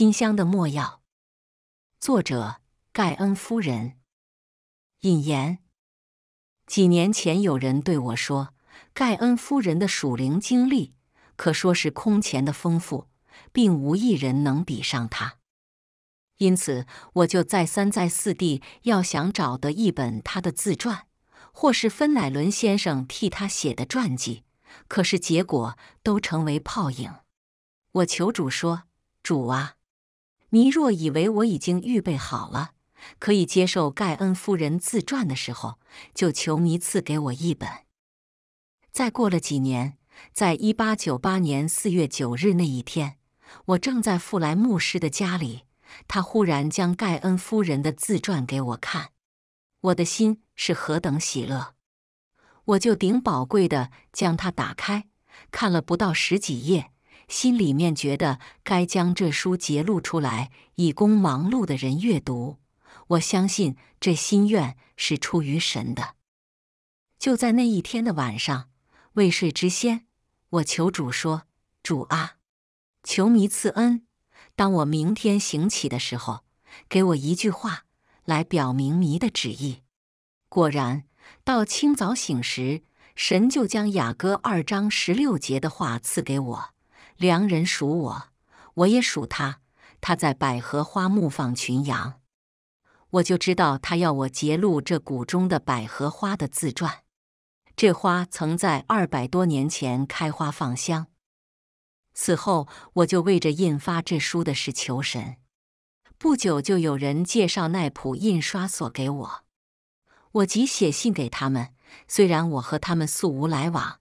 新香的墨药》，作者盖恩夫人。引言：几年前，有人对我说，盖恩夫人的属灵经历可说是空前的丰富，并无一人能比上她。因此，我就再三再四地要想找得一本她的自传，或是芬乃伦先生替她写的传记，可是结果都成为泡影。我求主说：“主啊！”你若以为我已经预备好了，可以接受盖恩夫人自传的时候，就求你赐给我一本。再过了几年，在一八九八年四月九日那一天，我正在富莱牧师的家里，他忽然将盖恩夫人的自传给我看，我的心是何等喜乐！我就顶宝贵的将它打开，看了不到十几页。心里面觉得该将这书揭露出来，以供忙碌的人阅读。我相信这心愿是出于神的。就在那一天的晚上，未睡之先，我求主说：“主啊，求迷赐恩，当我明天行起的时候，给我一句话来表明迷的旨意。”果然，到清早醒时，神就将雅歌二章十六节的话赐给我。良人属我，我也属他。他在百合花木放群羊，我就知道他要我揭露这谷中的百合花的自传。这花曾在二百多年前开花放香，此后我就为着印发这书的事求神。不久就有人介绍奈普印刷所给我，我即写信给他们，虽然我和他们素无来往。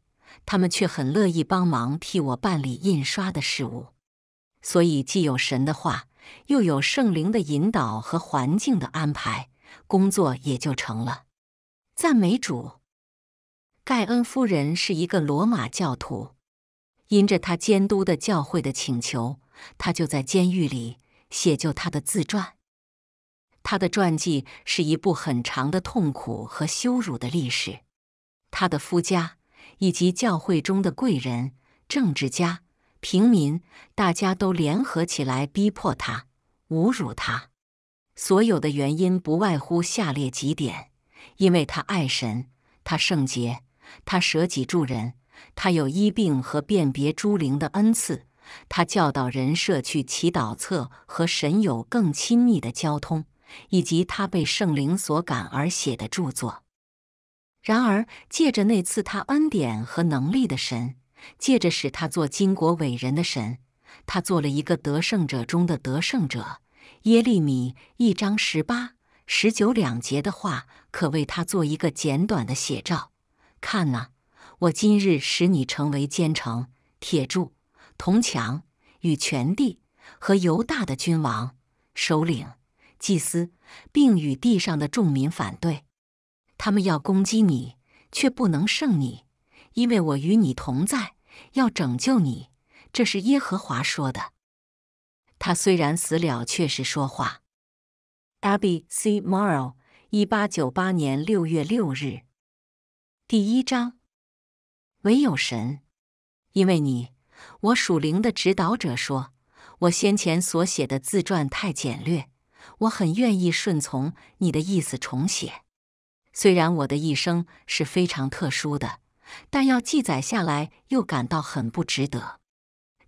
他们却很乐意帮忙替我办理印刷的事务，所以既有神的话，又有圣灵的引导和环境的安排，工作也就成了。赞美主！盖恩夫人是一个罗马教徒，因着他监督的教会的请求，他就在监狱里写就他的自传。他的传记是一部很长的痛苦和羞辱的历史。他的夫家。以及教会中的贵人、政治家、平民，大家都联合起来逼迫他、侮辱他。所有的原因不外乎下列几点：因为他爱神，他圣洁，他舍己助人，他有医病和辨别诸灵的恩赐，他教导人设去祈祷册和神有更亲密的交通，以及他被圣灵所感而写的著作。然而，借着那次他恩典和能力的神，借着使他做金国伟人的神，他做了一个得胜者中的得胜者。耶利米一章十八、十九两节的话，可为他做一个简短的写照。看呐，我今日使你成为坚城、铁柱、铜墙与全地和犹大的君王、首领、祭司，并与地上的众民反对。他们要攻击你，却不能胜你，因为我与你同在，要拯救你。这是耶和华说的。他虽然死了，却是说话。A B C Morrow，一八九八年六月六日，第一章。唯有神，因为你，我属灵的指导者说，我先前所写的自传太简略，我很愿意顺从你的意思重写。虽然我的一生是非常特殊的，但要记载下来又感到很不值得。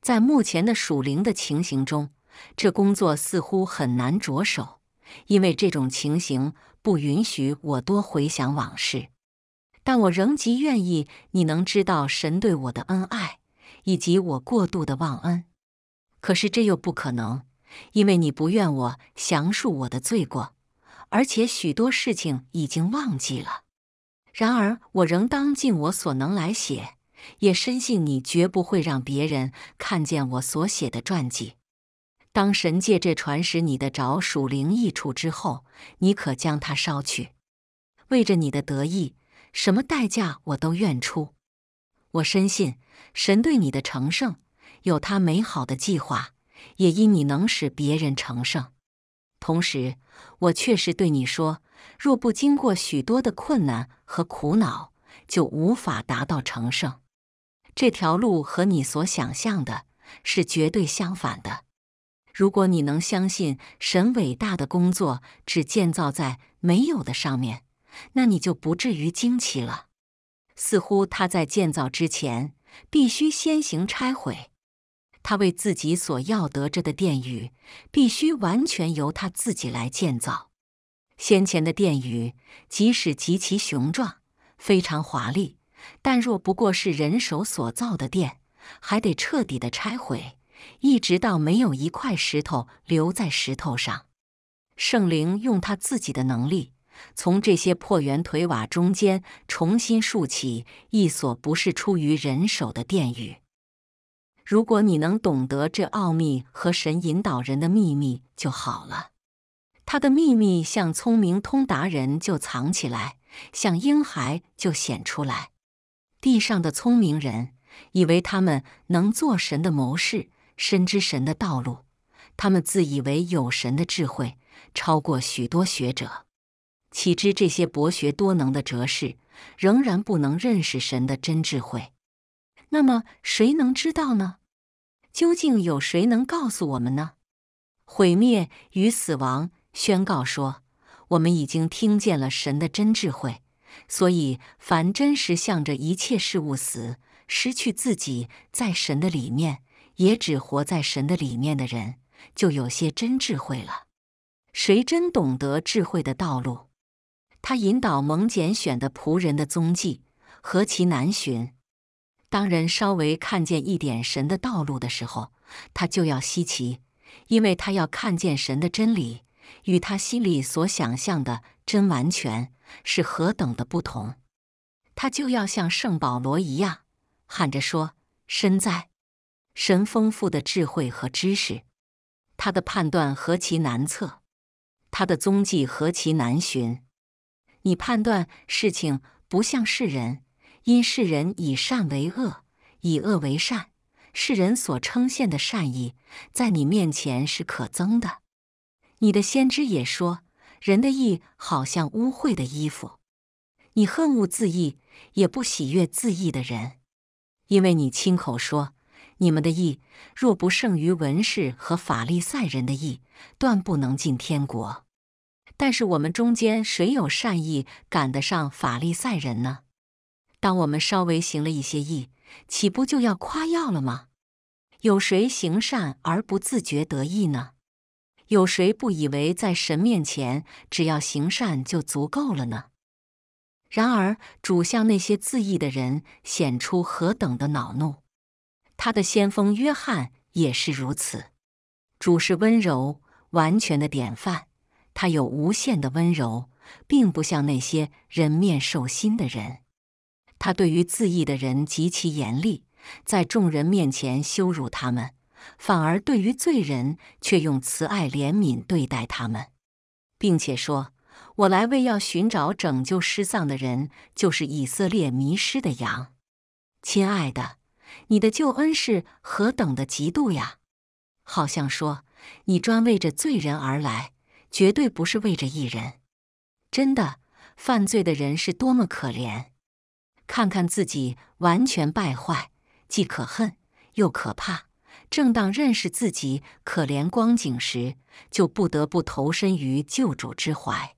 在目前的属灵的情形中，这工作似乎很难着手，因为这种情形不允许我多回想往事。但我仍极愿意你能知道神对我的恩爱，以及我过度的忘恩。可是这又不可能，因为你不愿我详述我的罪过。而且许多事情已经忘记了，然而我仍当尽我所能来写，也深信你绝不会让别人看见我所写的传记。当神借这传使你的着属灵益处之后，你可将它烧去。为着你的得意，什么代价我都愿出。我深信神对你的成圣有他美好的计划，也因你能使别人成圣，同时。我确实对你说，若不经过许多的困难和苦恼，就无法达到成圣。这条路和你所想象的是绝对相反的。如果你能相信神伟大的工作只建造在没有的上面，那你就不至于惊奇了。似乎他在建造之前，必须先行拆毁。他为自己所要得着的殿宇，必须完全由他自己来建造。先前的殿宇，即使极其雄壮、非常华丽，但若不过是人手所造的殿，还得彻底的拆毁，一直到没有一块石头留在石头上。圣灵用他自己的能力，从这些破圆腿瓦中间重新竖起一所不是出于人手的殿宇。如果你能懂得这奥秘和神引导人的秘密就好了。他的秘密像聪明通达人就藏起来，像婴孩就显出来。地上的聪明人以为他们能做神的谋士，深知神的道路，他们自以为有神的智慧，超过许多学者。岂知这些博学多能的哲士，仍然不能认识神的真智慧。那么，谁能知道呢？究竟有谁能告诉我们呢？毁灭与死亡宣告说：“我们已经听见了神的真智慧。所以，凡真实向着一切事物死、失去自己，在神的里面，也只活在神的里面的人，就有些真智慧了。谁真懂得智慧的道路？他引导蒙拣选的仆人的踪迹，何其难寻！”当人稍微看见一点神的道路的时候，他就要稀奇，因为他要看见神的真理与他心里所想象的真完全是何等的不同。他就要像圣保罗一样喊着说：“深哉，神丰富的智慧和知识！他的判断何其难测，他的踪迹何其难寻。你判断事情不像是人。”因世人以善为恶，以恶为善。世人所称羡的善意，在你面前是可憎的。你的先知也说，人的意好像污秽的衣服。你恨恶自意，也不喜悦自意的人，因为你亲口说，你们的意若不胜于文士和法利赛人的意，断不能进天国。但是我们中间谁有善意赶得上法利赛人呢？当我们稍微行了一些义，岂不就要夸耀了吗？有谁行善而不自觉得意呢？有谁不以为在神面前只要行善就足够了呢？然而主向那些自义的人显出何等的恼怒！他的先锋约翰也是如此。主是温柔完全的典范，他有无限的温柔，并不像那些人面兽心的人。他对于自义的人极其严厉，在众人面前羞辱他们；反而对于罪人却用慈爱怜悯对待他们，并且说：“我来为要寻找拯救失丧的人，就是以色列迷失的羊。”亲爱的，你的救恩是何等的极度呀！好像说你专为着罪人而来，绝对不是为着一人。真的，犯罪的人是多么可怜！看看自己完全败坏，既可恨又可怕。正当认识自己可怜光景时，就不得不投身于救主之怀，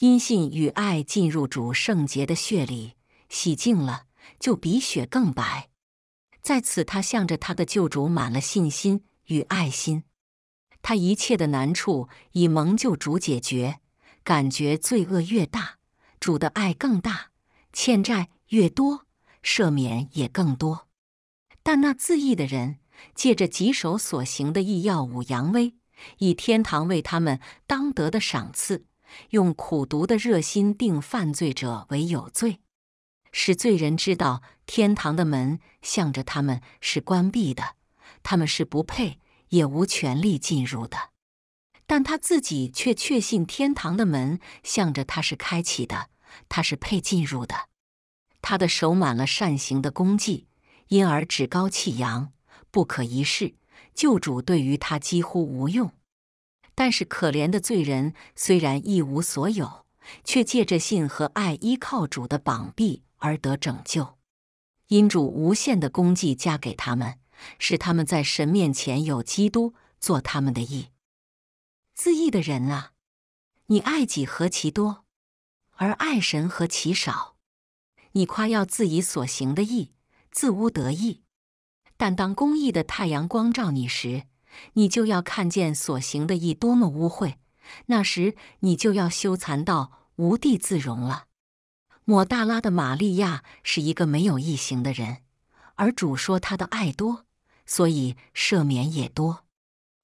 因信与爱进入主圣洁的血里，洗净了就比雪更白。在此，他向着他的救主满了信心与爱心，他一切的难处以蒙救主解决，感觉罪恶越大，主的爱更大，欠债。越多，赦免也更多。但那自意的人，借着己手所行的义耀武扬威，以天堂为他们当得的赏赐，用苦读的热心定犯罪者为有罪，使罪人知道天堂的门向着他们是关闭的，他们是不配也无权利进入的。但他自己却确信天堂的门向着他是开启的，他是配进入的。他的手满了善行的功绩，因而趾高气扬，不可一世。救主对于他几乎无用。但是可怜的罪人，虽然一无所有，却借着信和爱，依靠主的膀臂而得拯救。因主无限的功绩加给他们，使他们在神面前有基督做他们的义。自义的人啊，你爱己何其多，而爱神何其少！你夸耀自己所行的义，自污得意；但当公义的太阳光照你时，你就要看见所行的义多么污秽。那时，你就要羞惭到无地自容了。抹大拉的玛利亚是一个没有义行的人，而主说他的爱多，所以赦免也多。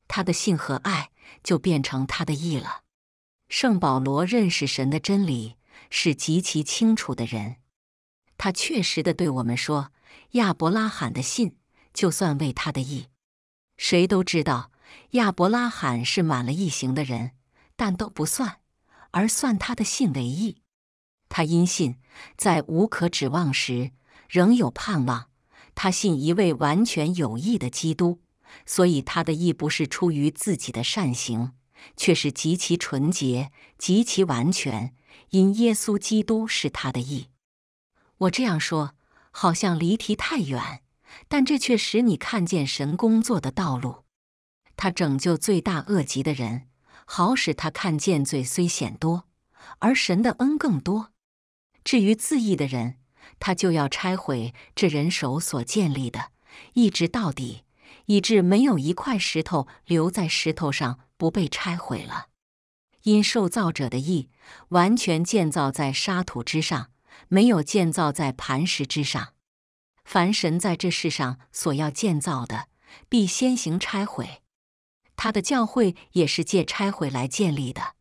他的性和爱就变成他的义了。圣保罗认识神的真理是极其清楚的人。他确实的对我们说：“亚伯拉罕的信就算为他的义。谁都知道亚伯拉罕是满了义行的人，但都不算，而算他的信为义。他因信，在无可指望时仍有盼望。他信一位完全有意的基督，所以他的义不是出于自己的善行，却是极其纯洁、极其完全，因耶稣基督是他的义。”我这样说，好像离题太远，但这却使你看见神工作的道路。他拯救罪大恶极的人，好使他看见罪虽显多，而神的恩更多。至于自义的人，他就要拆毁这人手所建立的，一直到底，以致没有一块石头留在石头上不被拆毁了。因受造者的意完全建造在沙土之上。没有建造在磐石之上。凡神在这世上所要建造的，必先行拆毁。他的教会也是借拆毁来建立的。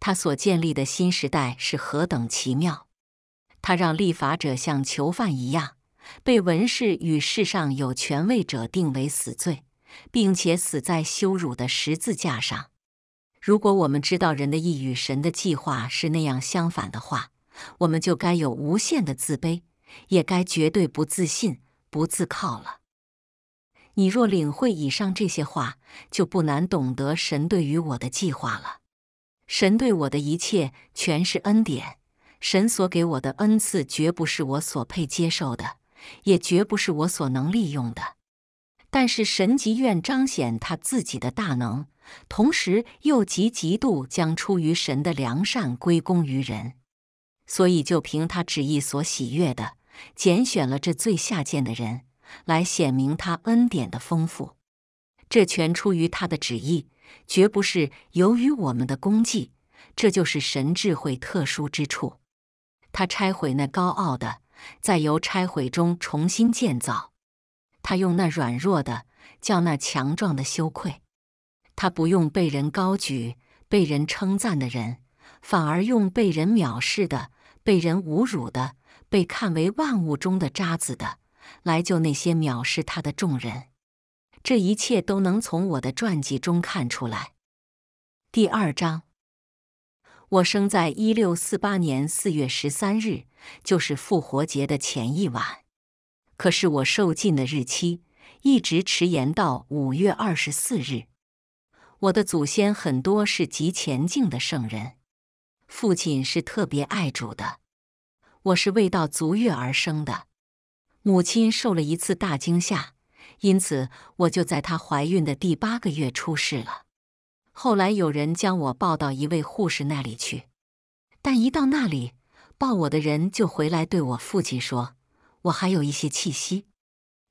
他所建立的新时代是何等奇妙！他让立法者像囚犯一样，被文士与世上有权位者定为死罪，并且死在羞辱的十字架上。如果我们知道人的意与神的计划是那样相反的话，我们就该有无限的自卑，也该绝对不自信、不自靠了。你若领会以上这些话，就不难懂得神对于我的计划了。神对我的一切全是恩典，神所给我的恩赐绝不是我所配接受的，也绝不是我所能利用的。但是神极愿彰显他自己的大能，同时又极极度将出于神的良善归功于人。所以，就凭他旨意所喜悦的，拣选了这最下贱的人，来显明他恩典的丰富。这全出于他的旨意，绝不是由于我们的功绩。这就是神智慧特殊之处。他拆毁那高傲的，在由拆毁中重新建造。他用那软弱的叫那强壮的羞愧。他不用被人高举、被人称赞的人，反而用被人藐视的。被人侮辱的，被看为万物中的渣子的，来救那些藐视他的众人。这一切都能从我的传记中看出来。第二章，我生在一六四八年四月十三日，就是复活节的前一晚。可是我受尽的日期一直迟延到五月二十四日。我的祖先很多是极前进的圣人。父亲是特别爱主的，我是为到足月而生的。母亲受了一次大惊吓，因此我就在她怀孕的第八个月出世了。后来有人将我抱到一位护士那里去，但一到那里，抱我的人就回来对我父亲说：“我还有一些气息。”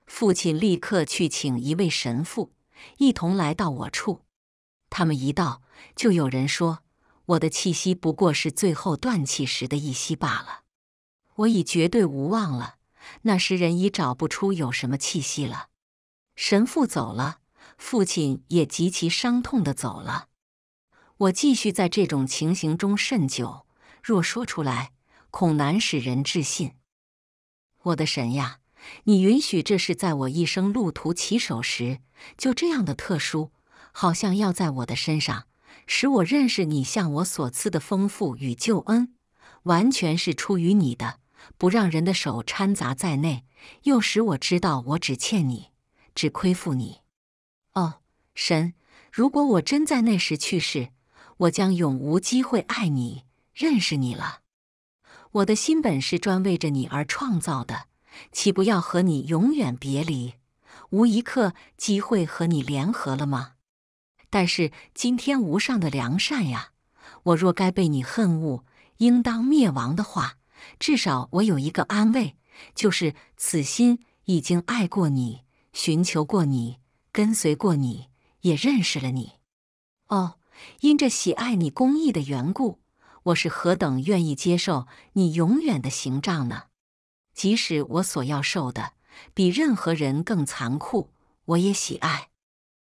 父亲立刻去请一位神父，一同来到我处。他们一到，就有人说。我的气息不过是最后断气时的一息罢了，我已绝对无望了。那时人已找不出有什么气息了。神父走了，父亲也极其伤痛的走了。我继续在这种情形中甚久，若说出来，恐难使人置信。我的神呀，你允许这是在我一生路途起手时就这样的特殊，好像要在我的身上。使我认识你，向我所赐的丰富与救恩，完全是出于你的，不让人的手掺杂在内，又使我知道我只欠你，只亏负你。哦，神！如果我真在那时去世，我将永无机会爱你、认识你了。我的心本是专为着你而创造的，岂不要和你永远别离，无一刻机会和你联合了吗？但是今天无上的良善呀，我若该被你恨恶、应当灭亡的话，至少我有一个安慰，就是此心已经爱过你、寻求过你、跟随过你，也认识了你。哦，因这喜爱你公义的缘故，我是何等愿意接受你永远的刑杖呢？即使我所要受的比任何人更残酷，我也喜爱。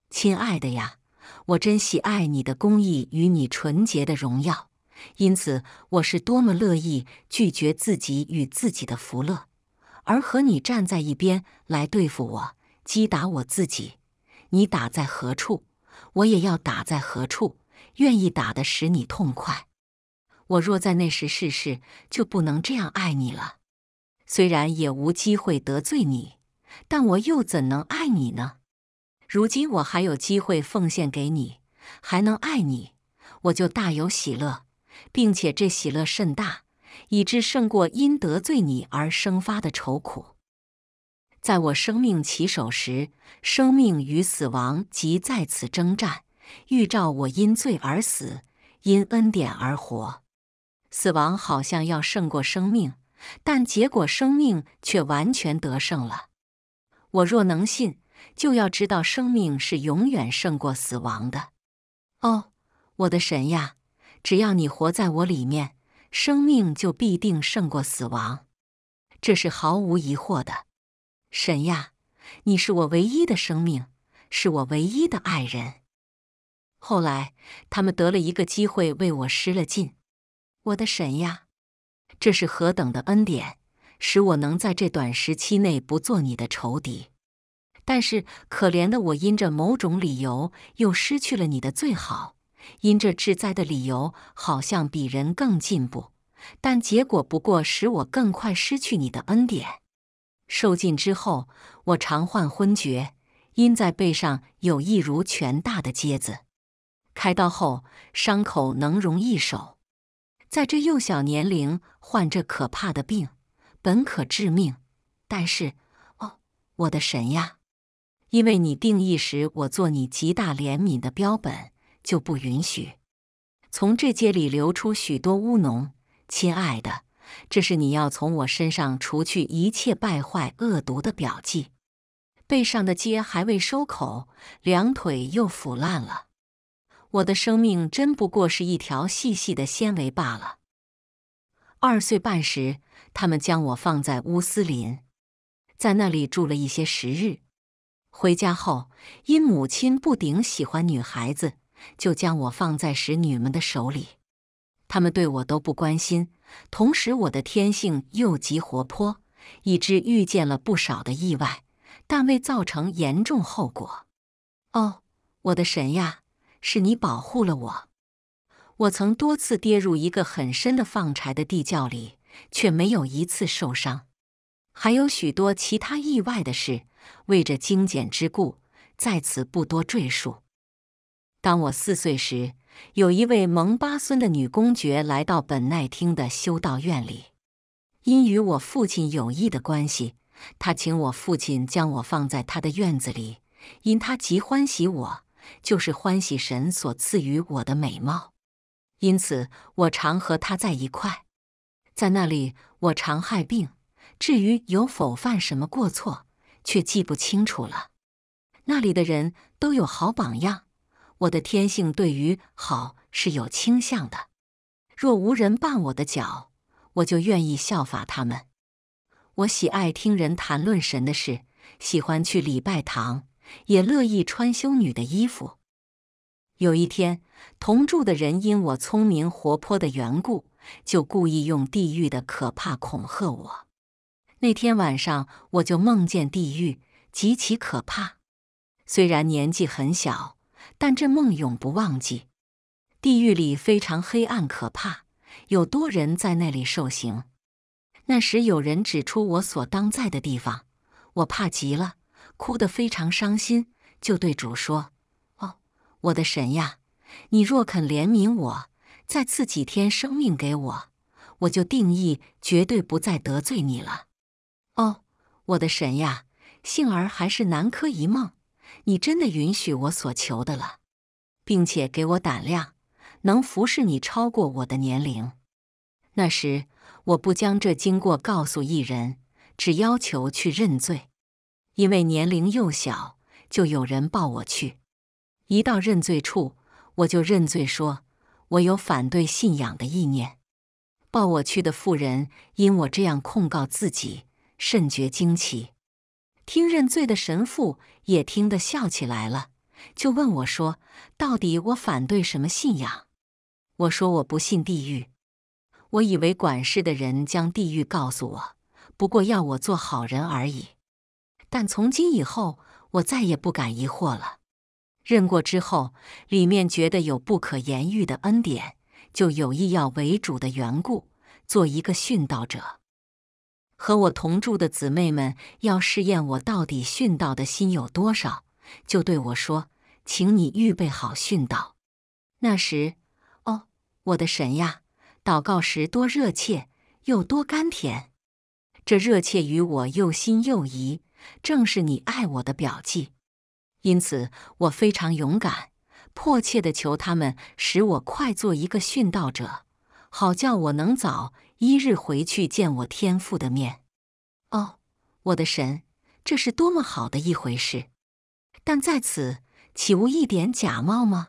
亲爱的呀！我真喜爱你的公义与你纯洁的荣耀，因此我是多么乐意拒绝自己与自己的福乐，而和你站在一边来对付我，击打我自己。你打在何处，我也要打在何处，愿意打得使你痛快。我若在那时逝世，就不能这样爱你了。虽然也无机会得罪你，但我又怎能爱你呢？如今我还有机会奉献给你，还能爱你，我就大有喜乐，并且这喜乐甚大，以致胜过因得罪你而生发的愁苦。在我生命起手时，生命与死亡即在此征战，预兆我因罪而死，因恩典而活。死亡好像要胜过生命，但结果生命却完全得胜了。我若能信。就要知道，生命是永远胜过死亡的。哦，我的神呀！只要你活在我里面，生命就必定胜过死亡，这是毫无疑问的。神呀，你是我唯一的生命，是我唯一的爱人。后来，他们得了一个机会，为我失了禁。我的神呀，这是何等的恩典，使我能在这短时期内不做你的仇敌。但是可怜的我，因着某种理由又失去了你的最好；因这治灾的理由，好像比人更进步，但结果不过使我更快失去你的恩典。受尽之后，我常患昏厥，因在背上有一如拳大的疖子。开刀后，伤口能容一手。在这幼小年龄患这可怕的病，本可致命，但是，哦，我的神呀！因为你定义时，我做你极大怜悯的标本就不允许。从这界里流出许多乌脓，亲爱的，这是你要从我身上除去一切败坏恶毒的表记。背上的结还未收口，两腿又腐烂了。我的生命真不过是一条细细的纤维罢了。二岁半时，他们将我放在乌斯林，在那里住了一些时日。回家后，因母亲不顶喜欢女孩子，就将我放在使女们的手里，他们对我都不关心。同时，我的天性又极活泼，以致遇见了不少的意外，但未造成严重后果。哦，我的神呀，是你保护了我！我曾多次跌入一个很深的放柴的地窖里，却没有一次受伤。还有许多其他意外的事，为着精简之故，在此不多赘述。当我四岁时，有一位蒙巴孙的女公爵来到本奈厅的修道院里，因与我父亲有意的关系，她请我父亲将我放在她的院子里，因她极欢喜我，就是欢喜神所赐予我的美貌，因此我常和她在一块。在那里，我常害病。至于有否犯什么过错，却记不清楚了。那里的人都有好榜样，我的天性对于好是有倾向的。若无人绊我的脚，我就愿意效法他们。我喜爱听人谈论神的事，喜欢去礼拜堂，也乐意穿修女的衣服。有一天，同住的人因我聪明活泼的缘故，就故意用地狱的可怕恐吓我。那天晚上我就梦见地狱极其可怕，虽然年纪很小，但这梦永不忘记。地狱里非常黑暗可怕，有多人在那里受刑。那时有人指出我所当在的地方，我怕极了，哭得非常伤心，就对主说：“哦，我的神呀，你若肯怜悯我，再赐几天生命给我，我就定义绝对不再得罪你了。”哦，我的神呀！幸而还是南柯一梦，你真的允许我所求的了，并且给我胆量，能服侍你超过我的年龄。那时我不将这经过告诉一人，只要求去认罪，因为年龄幼小，就有人抱我去。一到认罪处，我就认罪说，我有反对信仰的意念。抱我去的妇人因我这样控告自己。甚觉惊奇，听认罪的神父也听得笑起来了，就问我说：“到底我反对什么信仰？”我说：“我不信地狱，我以为管事的人将地狱告诉我，不过要我做好人而已。但从今以后，我再也不敢疑惑了。认过之后，里面觉得有不可言喻的恩典，就有意要为主的缘故，做一个殉道者。”和我同住的姊妹们要试验我到底殉道的心有多少，就对我说：“请你预备好殉道。”那时，哦，我的神呀！祷告时多热切又多甘甜，这热切于我又心又疑，正是你爱我的表记。因此，我非常勇敢，迫切的求他们，使我快做一个殉道者，好叫我能早。一日回去见我天父的面，哦，我的神，这是多么好的一回事！但在此岂无一点假冒吗？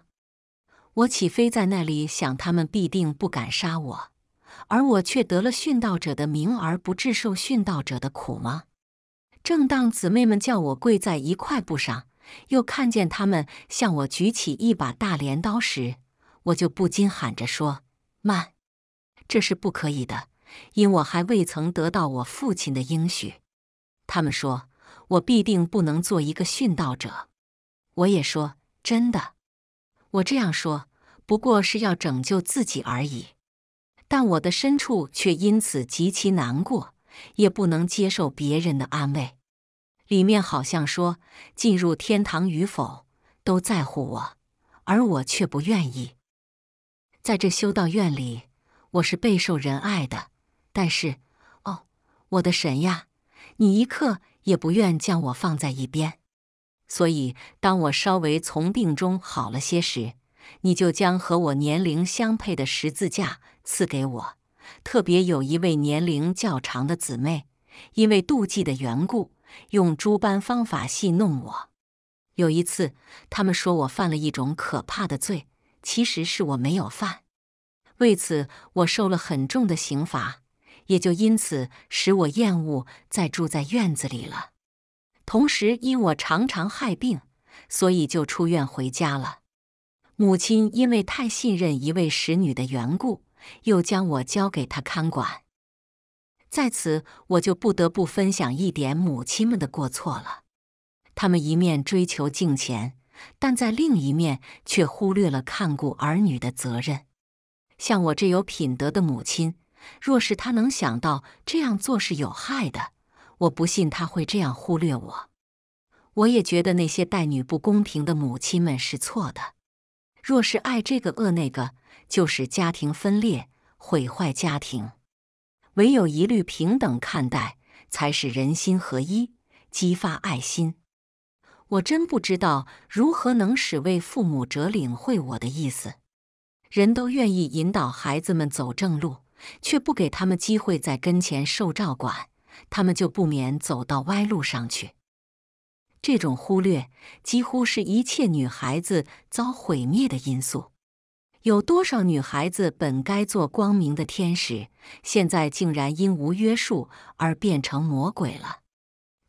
我岂非在那里想他们必定不敢杀我，而我却得了殉道者的名而不致受殉道者的苦吗？正当姊妹们叫我跪在一块布上，又看见他们向我举起一把大镰刀时，我就不禁喊着说：“慢！”这是不可以的，因我还未曾得到我父亲的应许。他们说我必定不能做一个殉道者。我也说真的，我这样说不过是要拯救自己而已。但我的深处却因此极其难过，也不能接受别人的安慰。里面好像说进入天堂与否都在乎我，而我却不愿意在这修道院里。我是备受人爱的，但是，哦，我的神呀，你一刻也不愿将我放在一边。所以，当我稍微从病中好了些时，你就将和我年龄相配的十字架赐给我。特别有一位年龄较长的姊妹，因为妒忌的缘故，用诸般方法戏弄我。有一次，他们说我犯了一种可怕的罪，其实是我没有犯。为此，我受了很重的刑罚，也就因此使我厌恶再住在院子里了。同时，因我常常害病，所以就出院回家了。母亲因为太信任一位使女的缘故，又将我交给她看管。在此，我就不得不分享一点母亲们的过错了。他们一面追求敬钱，但在另一面却忽略了看顾儿女的责任。像我这有品德的母亲，若是她能想到这样做是有害的，我不信她会这样忽略我。我也觉得那些待女不公平的母亲们是错的。若是爱这个恶那个，就是家庭分裂，毁坏家庭。唯有一律平等看待，才是人心合一，激发爱心。我真不知道如何能使为父母者领会我的意思。人都愿意引导孩子们走正路，却不给他们机会在跟前受照管，他们就不免走到歪路上去。这种忽略几乎是一切女孩子遭毁灭的因素。有多少女孩子本该做光明的天使，现在竟然因无约束而变成魔鬼了？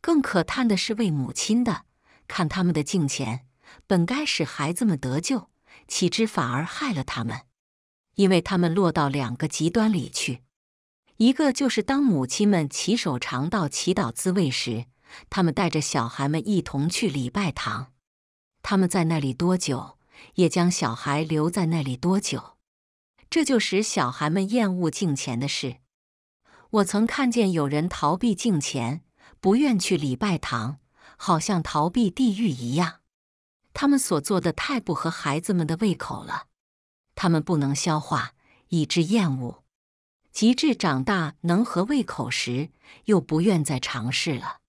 更可叹的是为母亲的，看他们的镜前，本该使孩子们得救。岂知反而害了他们，因为他们落到两个极端里去。一个就是，当母亲们起手尝到祈祷滋味时，他们带着小孩们一同去礼拜堂。他们在那里多久，也将小孩留在那里多久。这就使小孩们厌恶镜前的事。我曾看见有人逃避镜前，不愿去礼拜堂，好像逃避地狱一样。他们所做的太不合孩子们的胃口了，他们不能消化，以致厌恶；及至长大能合胃口时，又不愿再尝试了。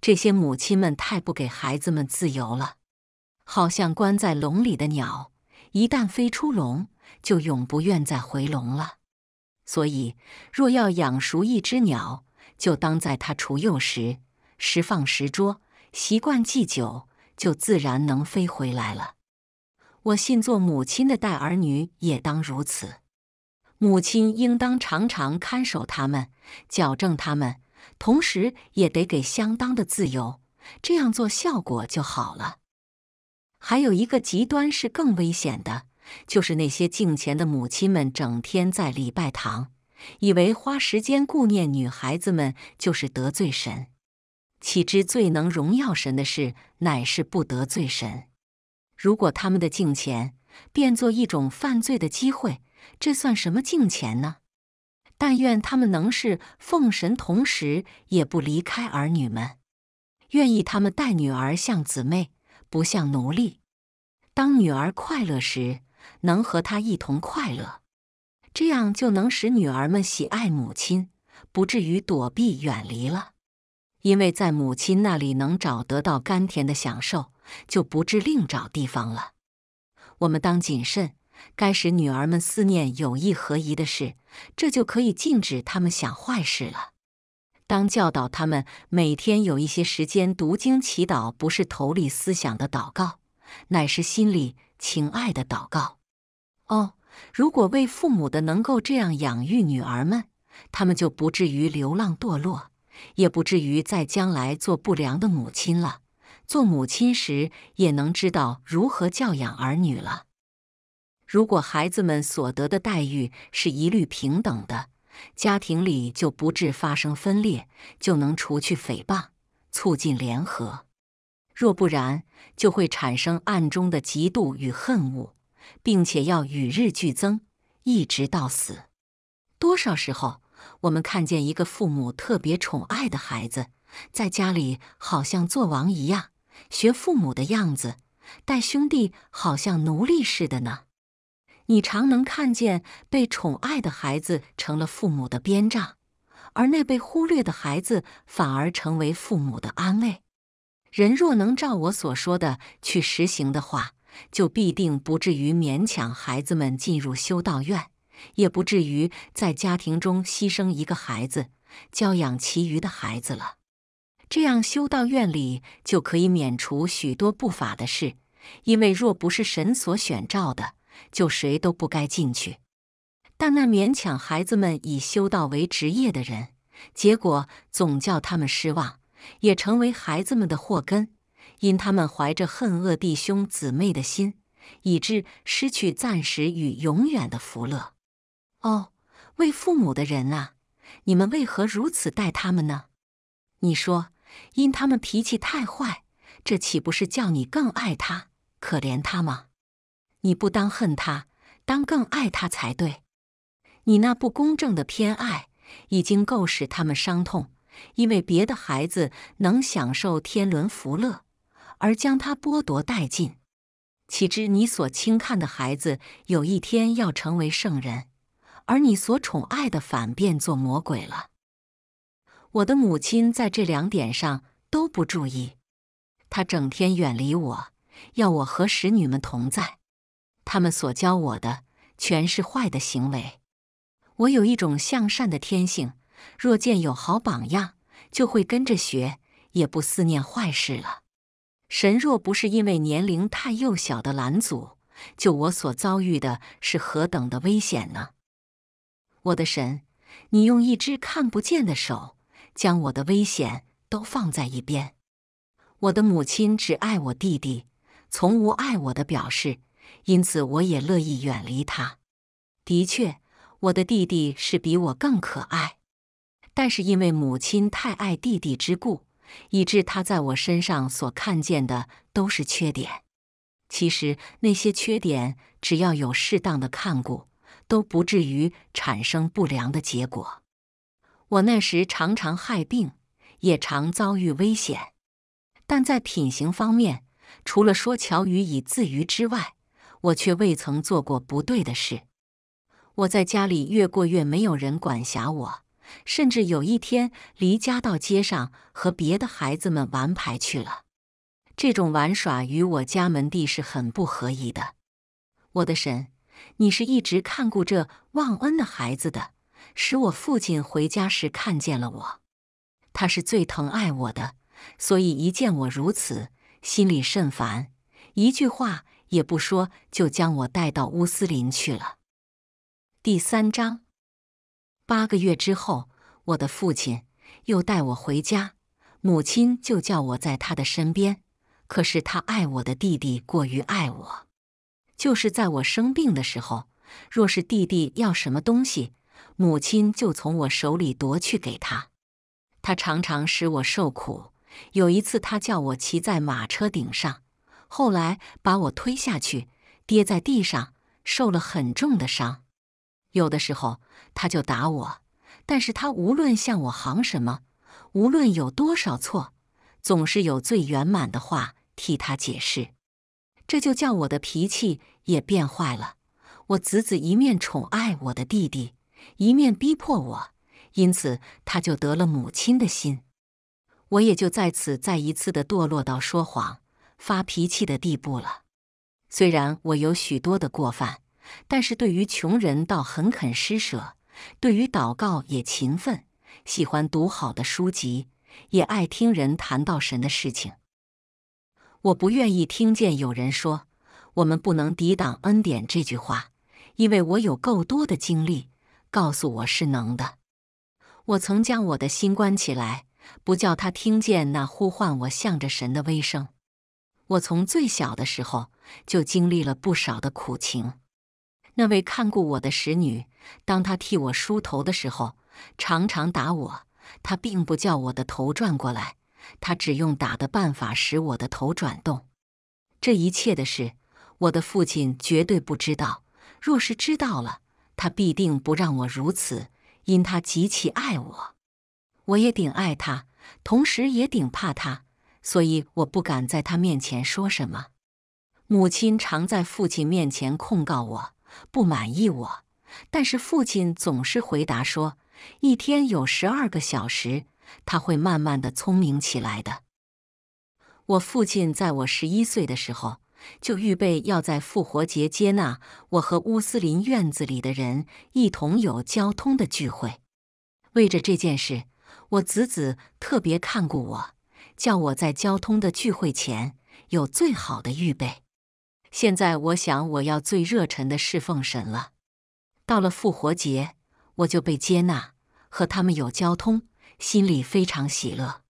这些母亲们太不给孩子们自由了，好像关在笼里的鸟，一旦飞出笼，就永不愿再回笼了。所以，若要养熟一只鸟，就当在它雏幼时，时放时捉，习惯既久。就自然能飞回来了。我信做母亲的带儿女也当如此，母亲应当常常看守他们，矫正他们，同时也得给相当的自由。这样做效果就好了。还有一个极端是更危险的，就是那些敬虔的母亲们整天在礼拜堂，以为花时间顾念女孩子们就是得罪神。岂知最能荣耀神的事，乃是不得罪神。如果他们的敬虔变作一种犯罪的机会，这算什么敬虔呢？但愿他们能是奉神，同时也不离开儿女们。愿意他们待女儿像姊妹，不像奴隶。当女儿快乐时，能和她一同快乐，这样就能使女儿们喜爱母亲，不至于躲避远离了。因为在母亲那里能找得到甘甜的享受，就不致另找地方了。我们当谨慎，该使女儿们思念有意合宜的事，这就可以禁止他们想坏事了。当教导他们每天有一些时间读经、祈祷，不是头里思想的祷告，乃是心里情爱的祷告。哦，如果为父母的能够这样养育女儿们，他们就不至于流浪堕落。也不至于在将来做不良的母亲了。做母亲时也能知道如何教养儿女了。如果孩子们所得的待遇是一律平等的，家庭里就不致发生分裂，就能除去诽谤，促进联合。若不然，就会产生暗中的嫉妒与恨恶，并且要与日俱增，一直到死。多少时候？我们看见一个父母特别宠爱的孩子，在家里好像做王一样，学父母的样子，待兄弟好像奴隶似的呢。你常能看见被宠爱的孩子成了父母的鞭杖，而那被忽略的孩子反而成为父母的安慰。人若能照我所说的去实行的话，就必定不至于勉强孩子们进入修道院。也不至于在家庭中牺牲一个孩子，教养其余的孩子了。这样，修道院里就可以免除许多不法的事，因为若不是神所选召的，就谁都不该进去。但那勉强孩子们以修道为职业的人，结果总叫他们失望，也成为孩子们的祸根，因他们怀着恨恶弟兄姊妹的心，以致失去暂时与永远的福乐。哦，为父母的人啊，你们为何如此待他们呢？你说，因他们脾气太坏，这岂不是叫你更爱他、可怜他吗？你不当恨他，当更爱他才对。你那不公正的偏爱，已经够使他们伤痛，因为别的孩子能享受天伦福乐，而将他剥夺殆尽。岂知你所轻看的孩子，有一天要成为圣人。而你所宠爱的反变做魔鬼了。我的母亲在这两点上都不注意，她整天远离我，要我和使女们同在。他们所教我的全是坏的行为。我有一种向善的天性，若见有好榜样，就会跟着学，也不思念坏事了。神若不是因为年龄太幼小的拦阻，就我所遭遇的是何等的危险呢？我的神，你用一只看不见的手，将我的危险都放在一边。我的母亲只爱我弟弟，从无爱我的表示，因此我也乐意远离他。的确，我的弟弟是比我更可爱，但是因为母亲太爱弟弟之故，以致他在我身上所看见的都是缺点。其实那些缺点，只要有适当的看顾。都不至于产生不良的结果。我那时常常害病，也常遭遇危险，但在品行方面，除了说巧语以自娱之外，我却未曾做过不对的事。我在家里越过越没有人管辖我，甚至有一天离家到街上和别的孩子们玩牌去了。这种玩耍与我家门第是很不合宜的。我的神！你是一直看顾这忘恩的孩子的，使我父亲回家时看见了我。他是最疼爱我的，所以一见我如此，心里甚烦，一句话也不说，就将我带到乌斯林去了。第三章，八个月之后，我的父亲又带我回家，母亲就叫我在他的身边。可是他爱我的弟弟过于爱我。就是在我生病的时候，若是弟弟要什么东西，母亲就从我手里夺去给他。他常常使我受苦。有一次，他叫我骑在马车顶上，后来把我推下去，跌在地上，受了很重的伤。有的时候，他就打我，但是他无论向我行什么，无论有多少错，总是有最圆满的话替他解释。这就叫我的脾气也变坏了。我子子一面宠爱我的弟弟，一面逼迫我，因此他就得了母亲的心，我也就在此再一次的堕落到说谎、发脾气的地步了。虽然我有许多的过犯，但是对于穷人倒很肯施舍，对于祷告也勤奋，喜欢读好的书籍，也爱听人谈到神的事情。我不愿意听见有人说“我们不能抵挡恩典”这句话，因为我有够多的经历告诉我是能的。我曾将我的心关起来，不叫他听见那呼唤我向着神的威声。我从最小的时候就经历了不少的苦情。那位看顾我的使女，当她替我梳头的时候，常常打我，她并不叫我的头转过来。他只用打的办法使我的头转动，这一切的事，我的父亲绝对不知道。若是知道了，他必定不让我如此，因他极其爱我。我也顶爱他，同时也顶怕他，所以我不敢在他面前说什么。母亲常在父亲面前控告我，不满意我，但是父亲总是回答说：一天有十二个小时。他会慢慢的聪明起来的。我父亲在我十一岁的时候，就预备要在复活节接纳我和乌斯林院子里的人一同有交通的聚会。为着这件事，我子子特别看过我，叫我在交通的聚会前有最好的预备。现在我想我要最热忱的侍奉神了。到了复活节，我就被接纳和他们有交通。心里非常喜乐。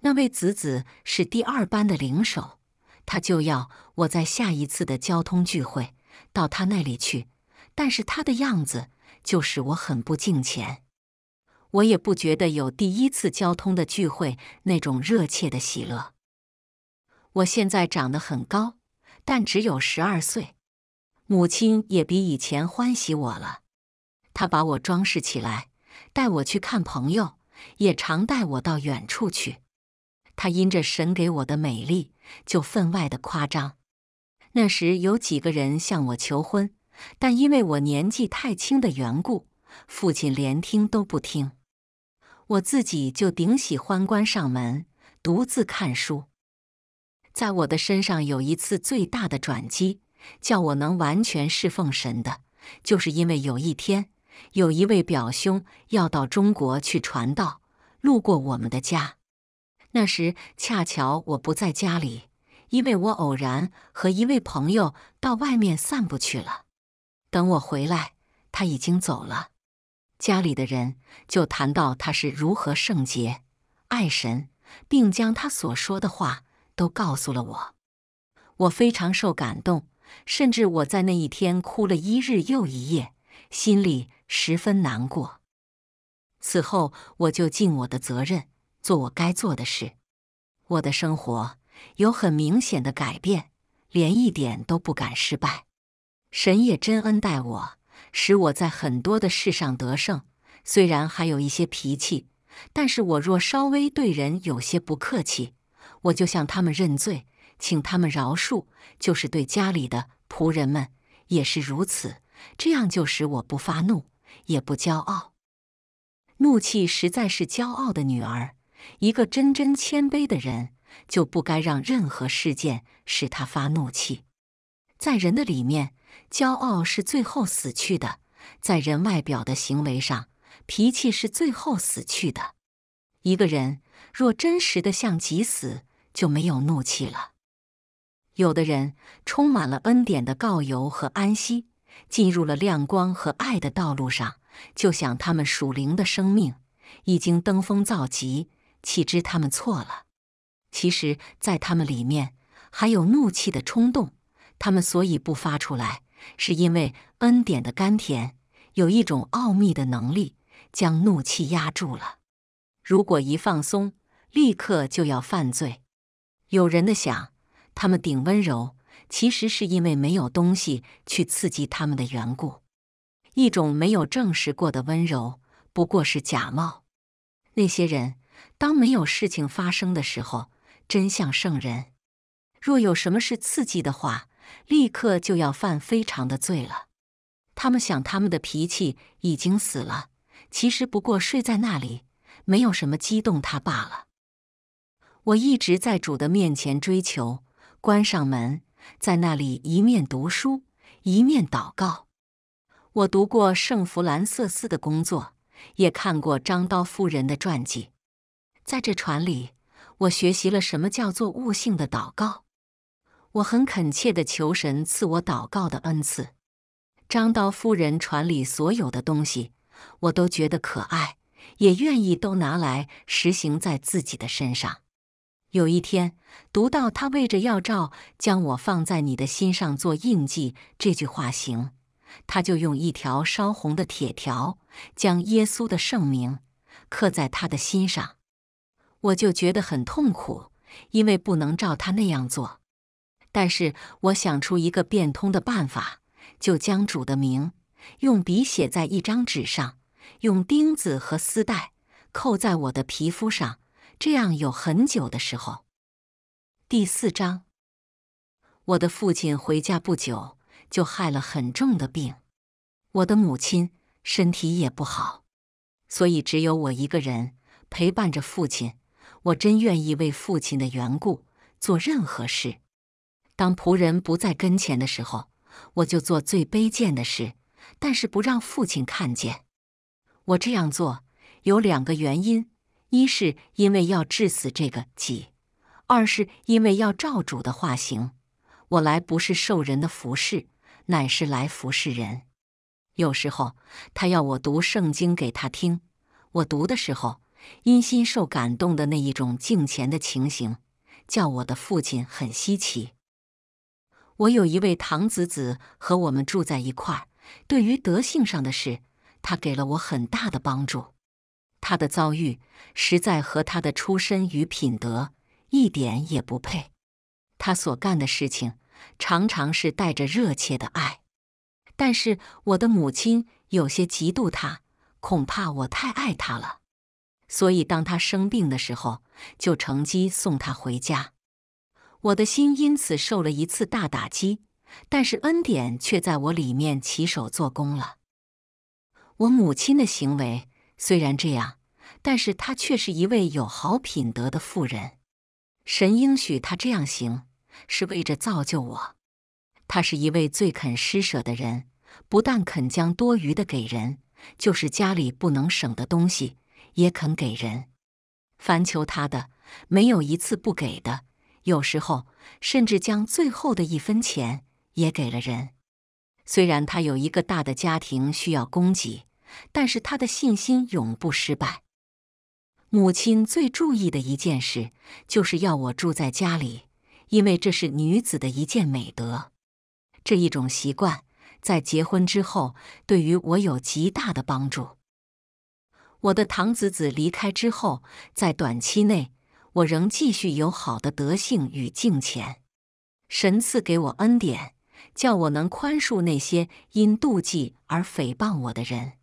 那位子子是第二班的领手，他就要我在下一次的交通聚会到他那里去。但是他的样子就使我很不敬钱，我也不觉得有第一次交通的聚会那种热切的喜乐。我现在长得很高，但只有十二岁，母亲也比以前欢喜我了。她把我装饰起来，带我去看朋友。也常带我到远处去。他因着神给我的美丽，就分外的夸张。那时有几个人向我求婚，但因为我年纪太轻的缘故，父亲连听都不听。我自己就顶喜欢关上门，独自看书。在我的身上有一次最大的转机，叫我能完全侍奉神的，就是因为有一天。有一位表兄要到中国去传道，路过我们的家。那时恰巧我不在家里，因为我偶然和一位朋友到外面散步去了。等我回来，他已经走了。家里的人就谈到他是如何圣洁、爱神，并将他所说的话都告诉了我。我非常受感动，甚至我在那一天哭了一日又一夜，心里。十分难过。此后，我就尽我的责任，做我该做的事。我的生活有很明显的改变，连一点都不敢失败。神也真恩待我，使我在很多的事上得胜。虽然还有一些脾气，但是我若稍微对人有些不客气，我就向他们认罪，请他们饶恕。就是对家里的仆人们也是如此，这样就使我不发怒。也不骄傲，怒气实在是骄傲的女儿。一个真真谦卑的人，就不该让任何事件使他发怒气。在人的里面，骄傲是最后死去的；在人外表的行为上，脾气是最后死去的。一个人若真实的像即死，就没有怒气了。有的人充满了恩典的告游和安息。进入了亮光和爱的道路上，就想他们属灵的生命已经登峰造极，岂知他们错了？其实，在他们里面还有怒气的冲动，他们所以不发出来，是因为恩典的甘甜有一种奥秘的能力，将怒气压住了。如果一放松，立刻就要犯罪。有人的想，他们顶温柔。其实是因为没有东西去刺激他们的缘故，一种没有证实过的温柔不过是假冒。那些人，当没有事情发生的时候，真像圣人；若有什么事刺激的话，立刻就要犯非常的罪了。他们想，他们的脾气已经死了，其实不过睡在那里，没有什么激动他罢了。我一直在主的面前追求，关上门。在那里，一面读书，一面祷告。我读过圣弗兰瑟斯的工作，也看过张刀夫人的传记。在这船里，我学习了什么叫做悟性的祷告。我很恳切的求神赐我祷告的恩赐。张刀夫人船里所有的东西，我都觉得可爱，也愿意都拿来实行在自己的身上。有一天，读到他为着要照将我放在你的心上做印记这句话行，他就用一条烧红的铁条将耶稣的圣名刻在他的心上，我就觉得很痛苦，因为不能照他那样做。但是我想出一个变通的办法，就将主的名用笔写在一张纸上，用钉子和丝带扣在我的皮肤上。这样有很久的时候。第四章，我的父亲回家不久就害了很重的病，我的母亲身体也不好，所以只有我一个人陪伴着父亲。我真愿意为父亲的缘故做任何事。当仆人不在跟前的时候，我就做最卑贱的事，但是不让父亲看见。我这样做有两个原因。一是因为要治死这个己，二是因为要照主的化形。我来不是受人的服侍，乃是来服侍人。有时候他要我读圣经给他听，我读的时候，因心受感动的那一种敬前的情形，叫我的父亲很稀奇。我有一位堂子子和我们住在一块，对于德性上的事，他给了我很大的帮助。他的遭遇实在和他的出身与品德一点也不配。他所干的事情常常是带着热切的爱，但是我的母亲有些嫉妒他，恐怕我太爱他了，所以当他生病的时候，就乘机送他回家。我的心因此受了一次大打击，但是恩典却在我里面起手做工了。我母亲的行为。虽然这样，但是他却是一位有好品德的妇人。神应许他这样行，是为着造就我。他是一位最肯施舍的人，不但肯将多余的给人，就是家里不能省的东西，也肯给人。凡求他的，没有一次不给的。有时候，甚至将最后的一分钱也给了人。虽然他有一个大的家庭需要供给。但是他的信心永不失败。母亲最注意的一件事，就是要我住在家里，因为这是女子的一件美德。这一种习惯在结婚之后，对于我有极大的帮助。我的堂子子离开之后，在短期内，我仍继续有好的德性与敬虔。神赐给我恩典，叫我能宽恕那些因妒忌而诽谤我的人。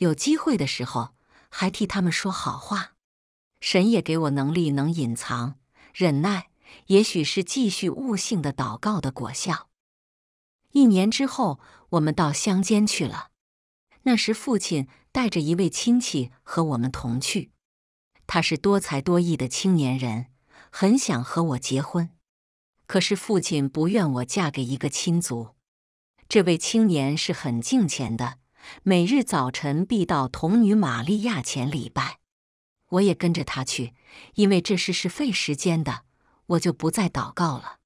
有机会的时候，还替他们说好话。神也给我能力，能隐藏、忍耐，也许是继续悟性的祷告的果效。一年之后，我们到乡间去了。那时，父亲带着一位亲戚和我们同去。他是多才多艺的青年人，很想和我结婚。可是父亲不愿我嫁给一个亲族。这位青年是很敬钱的。每日早晨必到童女玛利亚前礼拜，我也跟着他去，因为这事是费时间的，我就不再祷告了。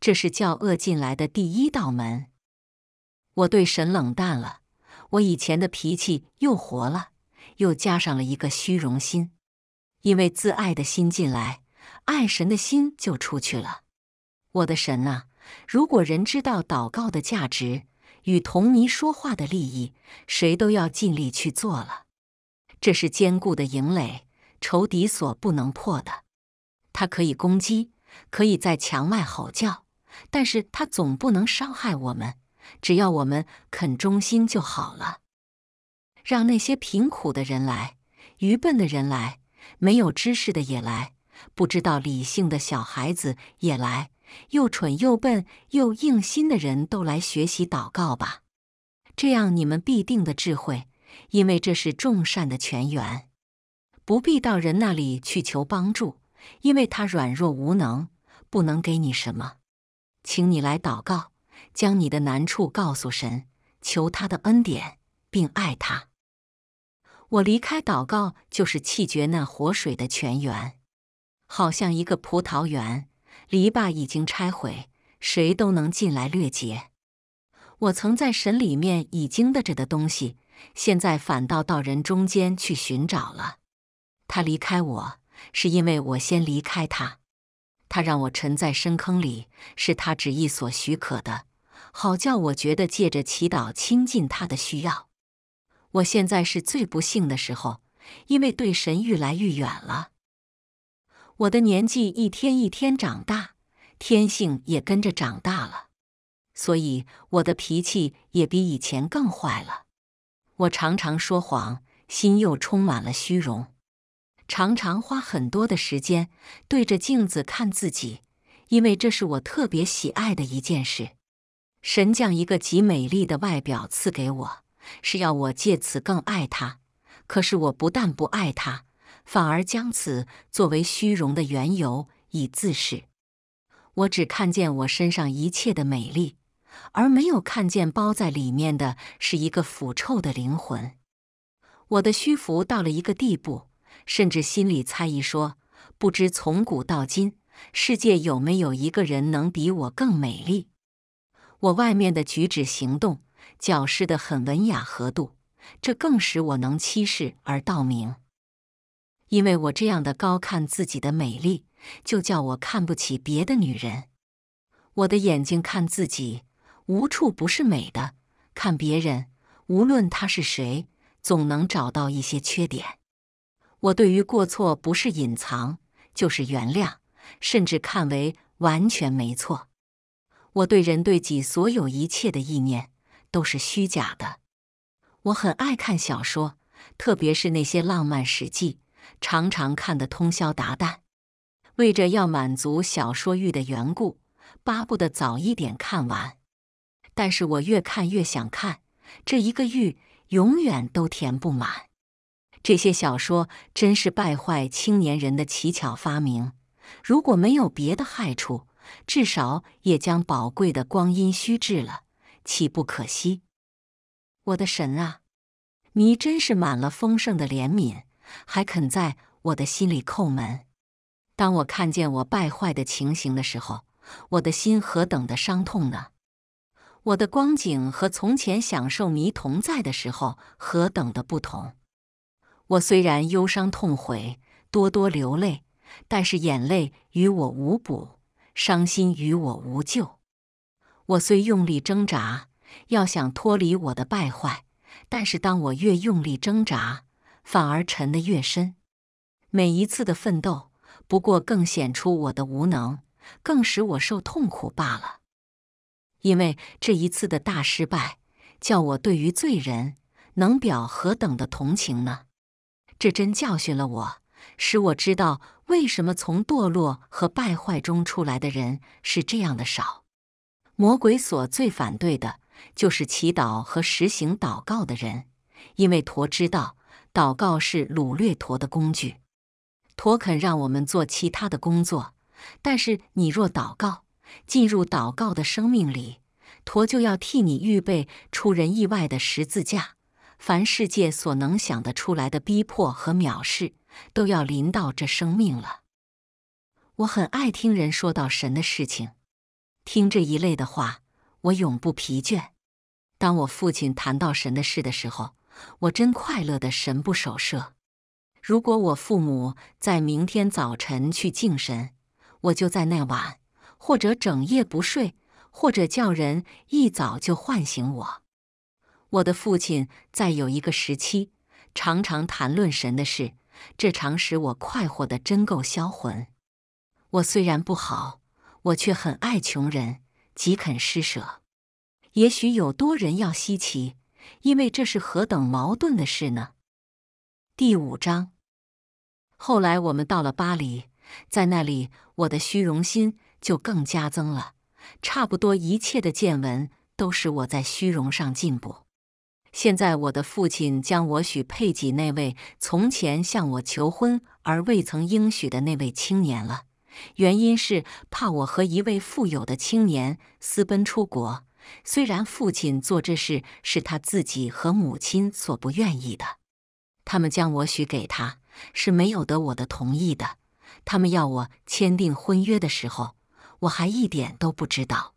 这是叫恶进来的第一道门。我对神冷淡了，我以前的脾气又活了，又加上了一个虚荣心，因为自爱的心进来，爱神的心就出去了。我的神啊，如果人知道祷告的价值。与同尼说话的利益，谁都要尽力去做了。这是坚固的营垒，仇敌所不能破的。他可以攻击，可以在墙外吼叫，但是他总不能伤害我们。只要我们肯忠心就好了。让那些贫苦的人来，愚笨的人来，没有知识的也来，不知道理性的小孩子也来。又蠢又笨又硬心的人都来学习祷告吧，这样你们必定的智慧，因为这是众善的泉源。不必到人那里去求帮助，因为他软弱无能，不能给你什么。请你来祷告，将你的难处告诉神，求他的恩典，并爱他。我离开祷告，就是弃绝那活水的泉源，好像一个葡萄园。篱笆已经拆毁，谁都能进来掠劫。我曾在神里面已经的着的东西，现在反倒到人中间去寻找了。他离开我，是因为我先离开他。他让我沉在深坑里，是他旨意所许可的，好叫我觉得借着祈祷亲近他的需要。我现在是最不幸的时候，因为对神愈来愈远了。我的年纪一天一天长大，天性也跟着长大了，所以我的脾气也比以前更坏了。我常常说谎，心又充满了虚荣，常常花很多的时间对着镜子看自己，因为这是我特别喜爱的一件事。神将一个极美丽的外表赐给我，是要我借此更爱他，可是我不但不爱他。反而将此作为虚荣的缘由以自恃。我只看见我身上一切的美丽，而没有看见包在里面的是一个腐臭的灵魂。我的虚浮到了一个地步，甚至心里猜疑说：不知从古到今，世界有没有一个人能比我更美丽？我外面的举止行动，矫饰的很文雅和度，这更使我能欺世而道名。因为我这样的高看自己的美丽，就叫我看不起别的女人。我的眼睛看自己，无处不是美的；看别人，无论他是谁，总能找到一些缺点。我对于过错不是隐藏，就是原谅，甚至看为完全没错。我对人对己所有一切的意念都是虚假的。我很爱看小说，特别是那些浪漫史记。常常看得通宵达旦，为着要满足小说欲的缘故，巴不得早一点看完。但是我越看越想看，这一个欲永远都填不满。这些小说真是败坏青年人的奇巧发明，如果没有别的害处，至少也将宝贵的光阴虚掷了，岂不可惜？我的神啊，你真是满了丰盛的怜悯！还肯在我的心里叩门？当我看见我败坏的情形的时候，我的心何等的伤痛呢！我的光景和从前享受迷童在的时候何等的不同！我虽然忧伤痛悔，多多流泪，但是眼泪与我无补，伤心与我无救。我虽用力挣扎，要想脱离我的败坏，但是当我越用力挣扎，反而沉得越深，每一次的奋斗不过更显出我的无能，更使我受痛苦罢了。因为这一次的大失败，叫我对于罪人能表何等的同情呢？这真教训了我，使我知道为什么从堕落和败坏中出来的人是这样的少。魔鬼所最反对的，就是祈祷和实行祷告的人，因为陀知道。祷告是掳掠驼的工具，驼肯让我们做其他的工作，但是你若祷告，进入祷告的生命里，驼就要替你预备出人意外的十字架，凡世界所能想得出来的逼迫和藐视，都要临到这生命了。我很爱听人说到神的事情，听这一类的话，我永不疲倦。当我父亲谈到神的事的时候。我真快乐的神不守舍。如果我父母在明天早晨去敬神，我就在那晚或者整夜不睡，或者叫人一早就唤醒我。我的父亲在有一个时期常常谈论神的事，这常使我快活的真够销魂。我虽然不好，我却很爱穷人，极肯施舍。也许有多人要稀奇。因为这是何等矛盾的事呢？第五章。后来我们到了巴黎，在那里，我的虚荣心就更加增了。差不多一切的见闻都使我在虚荣上进步。现在我的父亲将我许配给那位从前向我求婚而未曾应许的那位青年了，原因是怕我和一位富有的青年私奔出国。虽然父亲做这事是他自己和母亲所不愿意的，他们将我许给他是没有得我的同意的。他们要我签订婚约的时候，我还一点都不知道。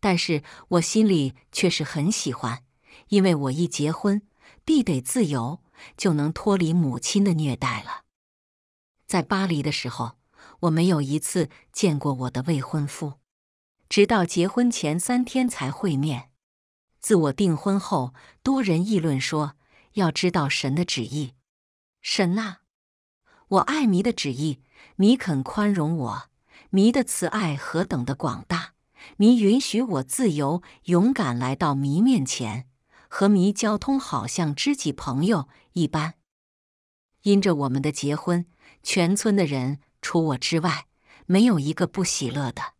但是我心里却是很喜欢，因为我一结婚，必得自由，就能脱离母亲的虐待了。在巴黎的时候，我没有一次见过我的未婚夫。直到结婚前三天才会面。自我订婚后，多人议论说：“要知道神的旨意。”神啊，我爱弥的旨意，弥肯宽容我，弥的慈爱何等的广大！弥允许我自由勇敢来到弥面前，和弥交通，好像知己朋友一般。因着我们的结婚，全村的人除我之外，没有一个不喜乐的。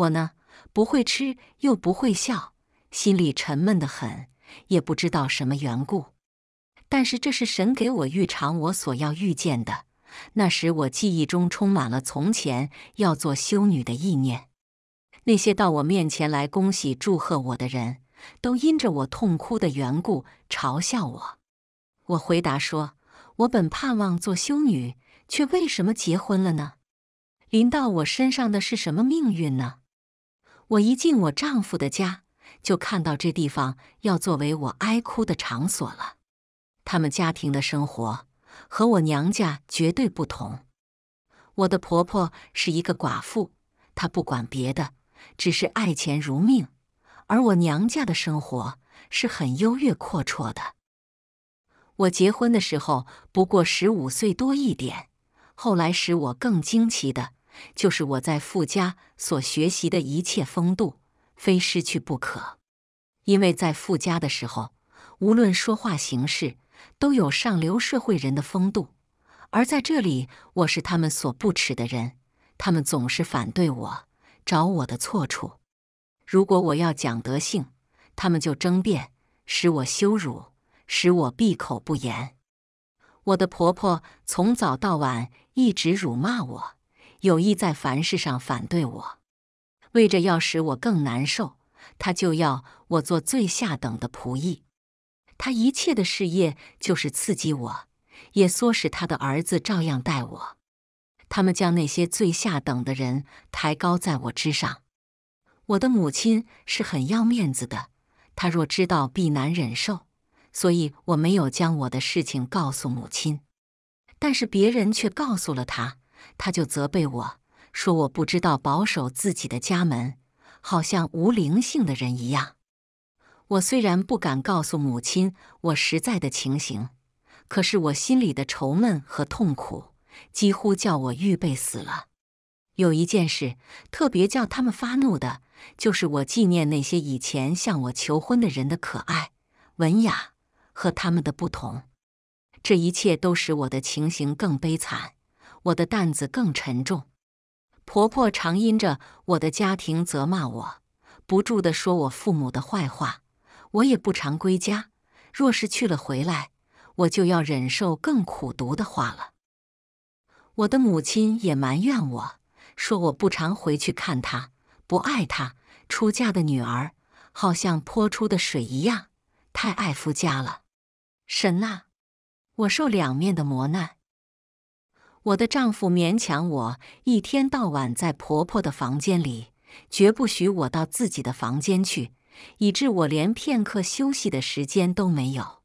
我呢，不会吃又不会笑，心里沉闷得很，也不知道什么缘故。但是这是神给我预尝我所要遇见的。那时我记忆中充满了从前要做修女的意念。那些到我面前来恭喜祝贺我的人都因着我痛哭的缘故嘲笑我。我回答说：“我本盼望做修女，却为什么结婚了呢？临到我身上的是什么命运呢？”我一进我丈夫的家，就看到这地方要作为我哀哭的场所了。他们家庭的生活和我娘家绝对不同。我的婆婆是一个寡妇，她不管别的，只是爱钱如命。而我娘家的生活是很优越阔绰的。我结婚的时候不过十五岁多一点，后来使我更惊奇的。就是我在傅家所学习的一切风度，非失去不可。因为在傅家的时候，无论说话行事，都有上流社会人的风度；而在这里，我是他们所不耻的人，他们总是反对我，找我的错处。如果我要讲德性，他们就争辩，使我羞辱，使我闭口不言。我的婆婆从早到晚一直辱骂我。有意在凡事上反对我，为着要使我更难受，他就要我做最下等的仆役。他一切的事业就是刺激我，也唆使他的儿子照样待我。他们将那些最下等的人抬高在我之上。我的母亲是很要面子的，她若知道，必难忍受。所以我没有将我的事情告诉母亲，但是别人却告诉了她。他就责备我说：“我不知道保守自己的家门，好像无灵性的人一样。”我虽然不敢告诉母亲我实在的情形，可是我心里的愁闷和痛苦几乎叫我预备死了。有一件事特别叫他们发怒的，就是我纪念那些以前向我求婚的人的可爱、文雅和他们的不同，这一切都使我的情形更悲惨。我的担子更沉重，婆婆常因着我的家庭责骂我，不住地说我父母的坏话。我也不常归家，若是去了回来，我就要忍受更苦毒的话了。我的母亲也埋怨我说我不常回去看她，不爱她。出嫁的女儿好像泼出的水一样，太爱夫家了。神啊，我受两面的磨难。我的丈夫勉强我一天到晚在婆婆的房间里，绝不许我到自己的房间去，以致我连片刻休息的时间都没有。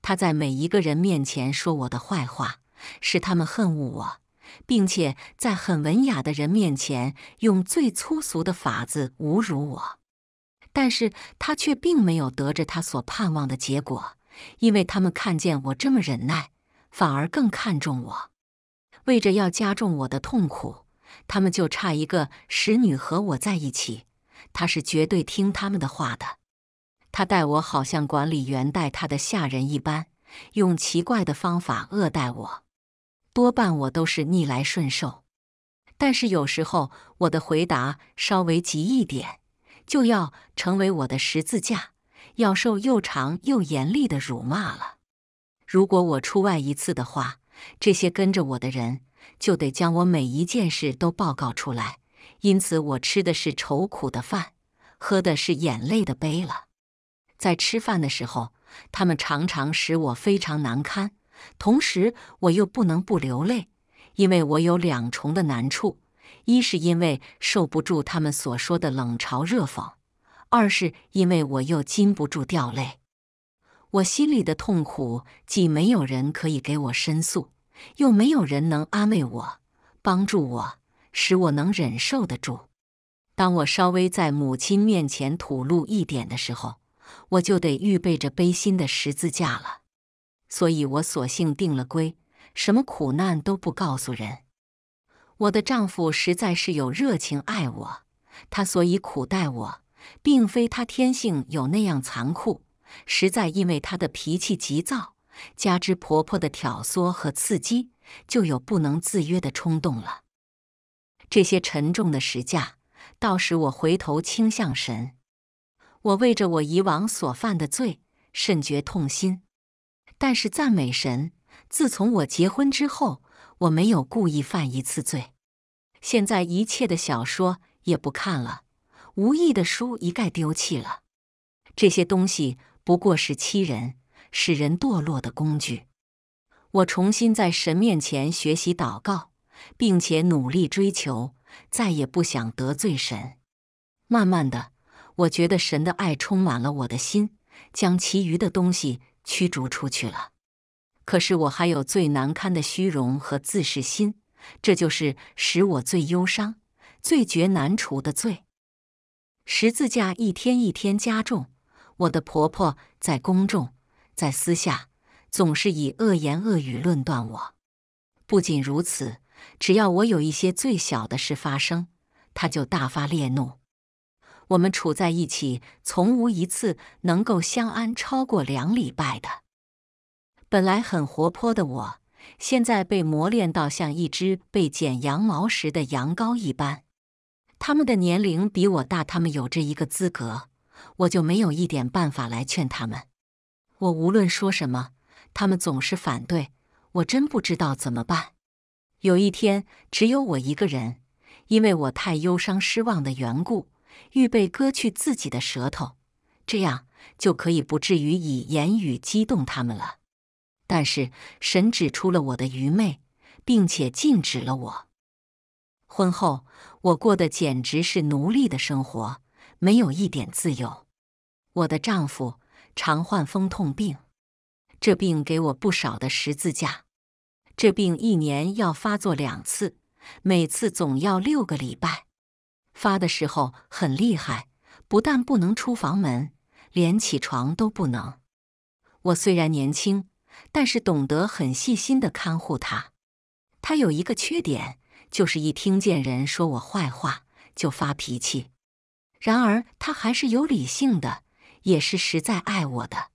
他在每一个人面前说我的坏话，使他们恨恶我，并且在很文雅的人面前用最粗俗的法子侮辱我。但是他却并没有得着他所盼望的结果，因为他们看见我这么忍耐，反而更看重我。为着要加重我的痛苦，他们就差一个使女和我在一起。她是绝对听他们的话的。他待我好像管理员待他的下人一般，用奇怪的方法恶待我。多半我都是逆来顺受，但是有时候我的回答稍微急一点，就要成为我的十字架，要受又长又严厉的辱骂了。如果我出外一次的话。这些跟着我的人，就得将我每一件事都报告出来，因此我吃的是愁苦的饭，喝的是眼泪的杯了。在吃饭的时候，他们常常使我非常难堪，同时我又不能不流泪，因为我有两重的难处：一是因为受不住他们所说的冷嘲热讽，二是因为我又禁不住掉泪。我心里的痛苦，既没有人可以给我申诉，又没有人能安慰我、帮助我，使我能忍受得住。当我稍微在母亲面前吐露一点的时候，我就得预备着悲心的十字架了。所以我索性定了规，什么苦难都不告诉人。我的丈夫实在是有热情爱我，他所以苦待我，并非他天性有那样残酷。实在因为她的脾气急躁，加之婆婆的挑唆和刺激，就有不能自约的冲动了。这些沉重的石价，倒使我回头倾向神。我为着我以往所犯的罪，甚觉痛心。但是赞美神，自从我结婚之后，我没有故意犯一次罪。现在一切的小说也不看了，无意的书一概丢弃了。这些东西。不过是欺人、使人堕落的工具。我重新在神面前学习祷告，并且努力追求，再也不想得罪神。慢慢的，我觉得神的爱充满了我的心，将其余的东西驱逐出去了。可是我还有最难堪的虚荣和自视心，这就是使我最忧伤、最绝难除的罪。十字架一天一天加重。我的婆婆在公众、在私下总是以恶言恶语论断我。不仅如此，只要我有一些最小的事发生，她就大发烈怒。我们处在一起，从无一次能够相安超过两礼拜的。本来很活泼的我，现在被磨练到像一只被剪羊毛时的羊羔一般。他们的年龄比我大，他们有着一个资格。我就没有一点办法来劝他们。我无论说什么，他们总是反对。我真不知道怎么办。有一天，只有我一个人，因为我太忧伤、失望的缘故，预备割去自己的舌头，这样就可以不至于以言语激动他们了。但是神指出了我的愚昧，并且禁止了我。婚后，我过的简直是奴隶的生活。没有一点自由。我的丈夫常患风痛病，这病给我不少的十字架。这病一年要发作两次，每次总要六个礼拜。发的时候很厉害，不但不能出房门，连起床都不能。我虽然年轻，但是懂得很细心的看护他。他有一个缺点，就是一听见人说我坏话，就发脾气。然而，他还是有理性的，也是实在爱我的。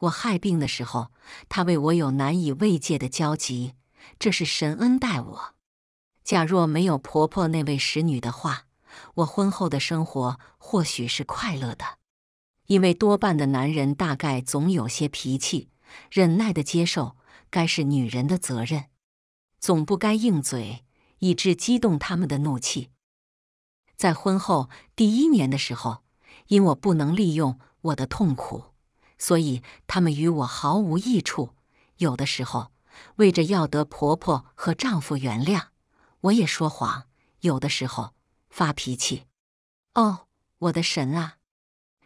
我害病的时候，他为我有难以慰藉的焦急，这是神恩待我。假若没有婆婆那位使女的话，我婚后的生活或许是快乐的，因为多半的男人大概总有些脾气，忍耐的接受该是女人的责任，总不该硬嘴，以致激动他们的怒气。在婚后第一年的时候，因我不能利用我的痛苦，所以他们与我毫无益处。有的时候，为着要得婆婆和丈夫原谅，我也说谎；有的时候发脾气。哦，我的神啊！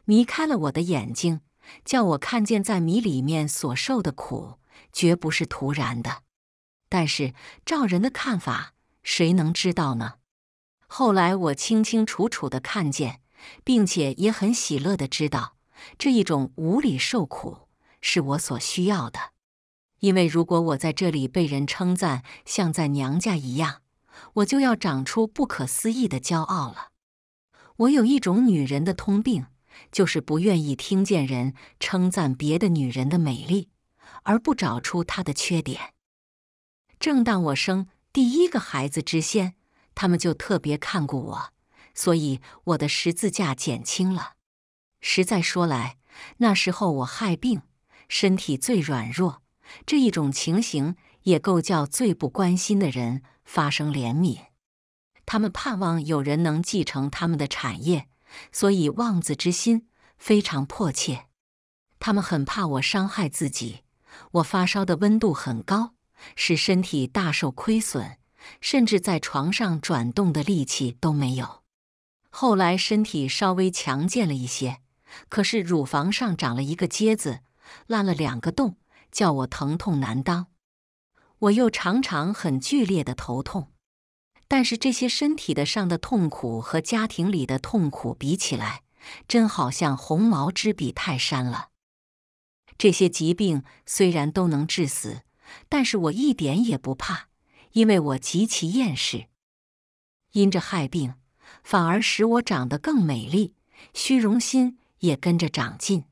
迷开了我的眼睛，叫我看见在迷里面所受的苦，绝不是突然的。但是照人的看法，谁能知道呢？后来，我清清楚楚的看见，并且也很喜乐的知道，这一种无理受苦是我所需要的，因为如果我在这里被人称赞，像在娘家一样，我就要长出不可思议的骄傲了。我有一种女人的通病，就是不愿意听见人称赞别的女人的美丽，而不找出她的缺点。正当我生第一个孩子之先。他们就特别看顾我，所以我的十字架减轻了。实在说来，那时候我害病，身体最软弱，这一种情形也够叫最不关心的人发生怜悯。他们盼望有人能继承他们的产业，所以望子之心非常迫切。他们很怕我伤害自己，我发烧的温度很高，使身体大受亏损。甚至在床上转动的力气都没有。后来身体稍微强健了一些，可是乳房上长了一个疖子，烂了两个洞，叫我疼痛难当。我又常常很剧烈的头痛。但是这些身体的上的痛苦和家庭里的痛苦比起来，真好像鸿毛之比泰山了。这些疾病虽然都能致死，但是我一点也不怕。因为我极其厌世，因着害病，反而使我长得更美丽，虚荣心也跟着长进。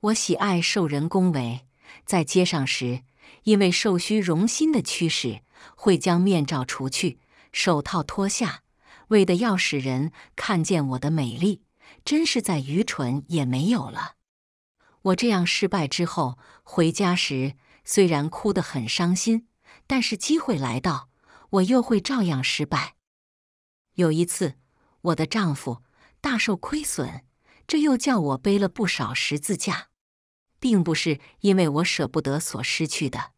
我喜爱受人恭维，在街上时，因为受虚荣心的驱使，会将面罩除去，手套脱下，为的要使人看见我的美丽，真是再愚蠢也没有了。我这样失败之后，回家时虽然哭得很伤心。但是机会来到，我又会照样失败。有一次，我的丈夫大受亏损，这又叫我背了不少十字架，并不是因为我舍不得所失去的，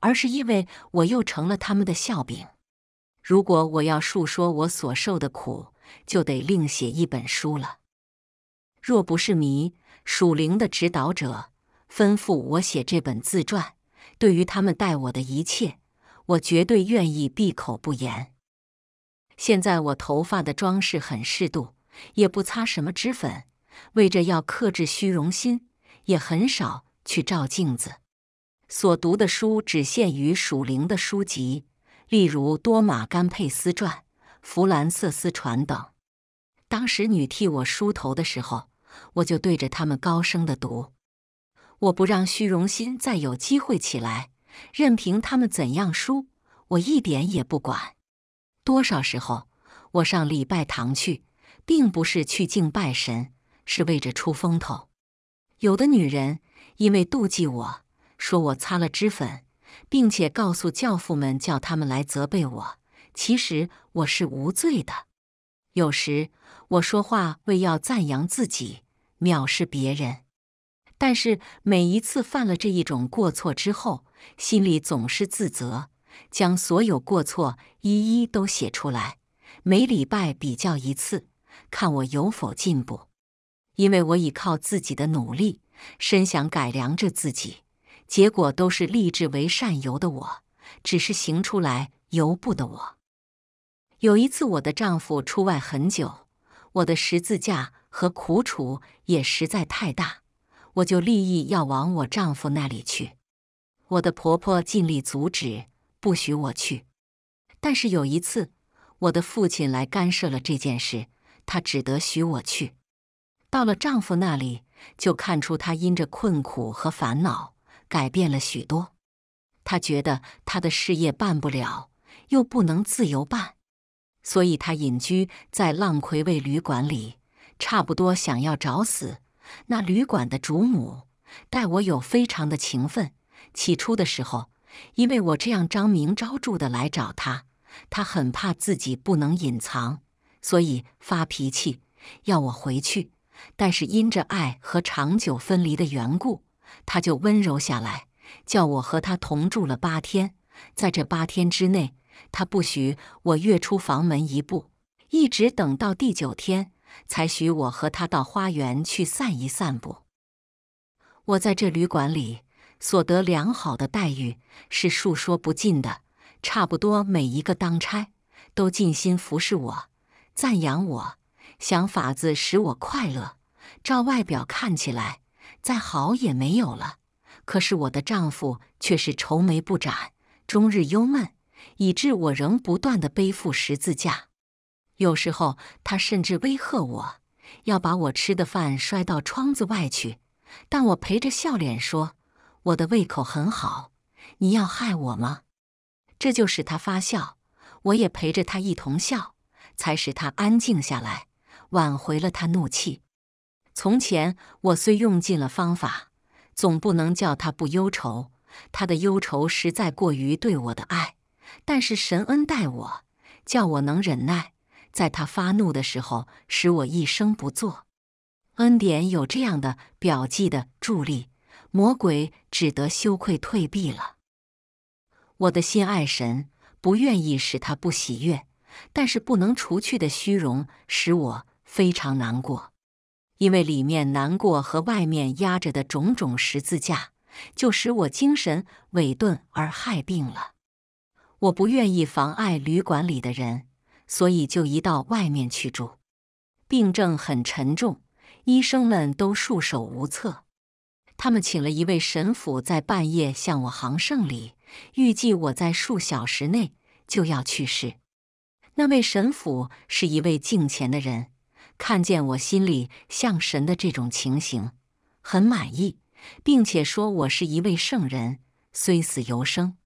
而是因为我又成了他们的笑柄。如果我要述说我所受的苦，就得另写一本书了。若不是迷属灵的指导者吩咐我写这本自传，对于他们待我的一切，我绝对愿意闭口不言。现在我头发的装饰很适度，也不擦什么脂粉，为着要克制虚荣心，也很少去照镜子。所读的书只限于属灵的书籍，例如《多玛甘佩斯传》《弗兰瑟斯传》等。当时女替我梳头的时候，我就对着他们高声的读。我不让虚荣心再有机会起来。任凭他们怎样输，我一点也不管。多少时候，我上礼拜堂去，并不是去敬拜神，是为着出风头。有的女人因为妒忌我，说我擦了脂粉，并且告诉教父们，叫他们来责备我。其实我是无罪的。有时我说话为要赞扬自己，藐视别人，但是每一次犯了这一种过错之后，心里总是自责，将所有过错一一都写出来，每礼拜比较一次，看我有否进步。因为我已靠自己的努力，深想改良着自己，结果都是立志为善由的我，只是行出来由不得我。有一次，我的丈夫出外很久，我的十字架和苦楚也实在太大，我就立意要往我丈夫那里去。我的婆婆尽力阻止，不许我去。但是有一次，我的父亲来干涉了这件事，他只得许我去。到了丈夫那里，就看出他因着困苦和烦恼改变了许多。他觉得他的事业办不了，又不能自由办，所以他隐居在浪葵味旅馆里，差不多想要找死。那旅馆的主母待我有非常的情分。起初的时候，因为我这样张明昭著的来找他，他很怕自己不能隐藏，所以发脾气要我回去。但是因着爱和长久分离的缘故，他就温柔下来，叫我和他同住了八天。在这八天之内，他不许我越出房门一步，一直等到第九天才许我和他到花园去散一散步。我在这旅馆里。所得良好的待遇是述说不尽的，差不多每一个当差都尽心服侍我，赞扬我，想法子使我快乐。照外表看起来，再好也没有了。可是我的丈夫却是愁眉不展，终日忧闷，以致我仍不断的背负十字架。有时候他甚至威吓我，要把我吃的饭摔到窗子外去，但我陪着笑脸说。我的胃口很好，你要害我吗？这就使他发笑，我也陪着他一同笑，才使他安静下来，挽回了他怒气。从前我虽用尽了方法，总不能叫他不忧愁，他的忧愁实在过于对我的爱。但是神恩待我，叫我能忍耐，在他发怒的时候，使我一生不做。恩典有这样的表记的助力。魔鬼只得羞愧退避了。我的心爱神不愿意使他不喜悦，但是不能除去的虚荣使我非常难过，因为里面难过和外面压着的种种十字架，就使我精神萎顿而害病了。我不愿意妨碍旅馆里的人，所以就移到外面去住。病症很沉重，医生们都束手无策。他们请了一位神父在半夜向我行圣礼，预计我在数小时内就要去世。那位神父是一位敬虔的人，看见我心里向神的这种情形，很满意，并且说我是一位圣人，虽死犹生。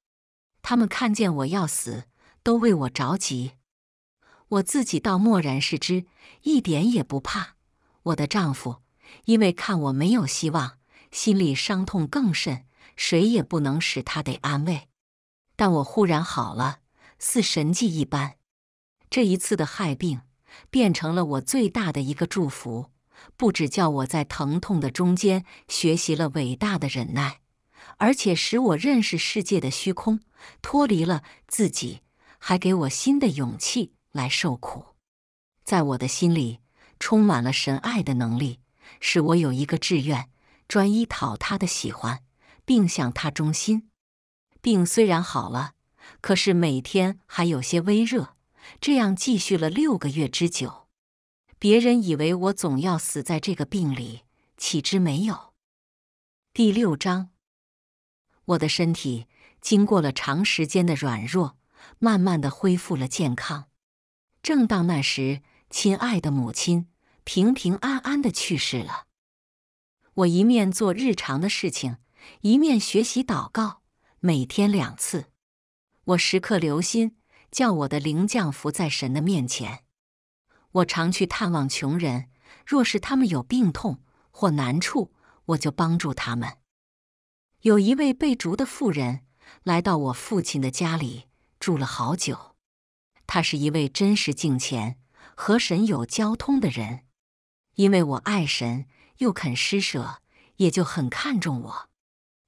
他们看见我要死，都为我着急。我自己倒漠然视之，一点也不怕。我的丈夫因为看我没有希望。心里伤痛更甚，谁也不能使他得安慰。但我忽然好了，似神迹一般。这一次的害病变成了我最大的一个祝福，不止叫我在疼痛的中间学习了伟大的忍耐，而且使我认识世界的虚空，脱离了自己，还给我新的勇气来受苦。在我的心里充满了神爱的能力，使我有一个志愿。专一讨他的喜欢，并向他忠心。病虽然好了，可是每天还有些微热，这样继续了六个月之久。别人以为我总要死在这个病里，岂知没有。第六章，我的身体经过了长时间的软弱，慢慢的恢复了健康。正当那时，亲爱的母亲平平安安的去世了。我一面做日常的事情，一面学习祷告，每天两次。我时刻留心，叫我的灵降服在神的面前。我常去探望穷人，若是他们有病痛或难处，我就帮助他们。有一位被逐的妇人来到我父亲的家里住了好久。他是一位真实敬虔、和神有交通的人，因为我爱神。又肯施舍，也就很看重我。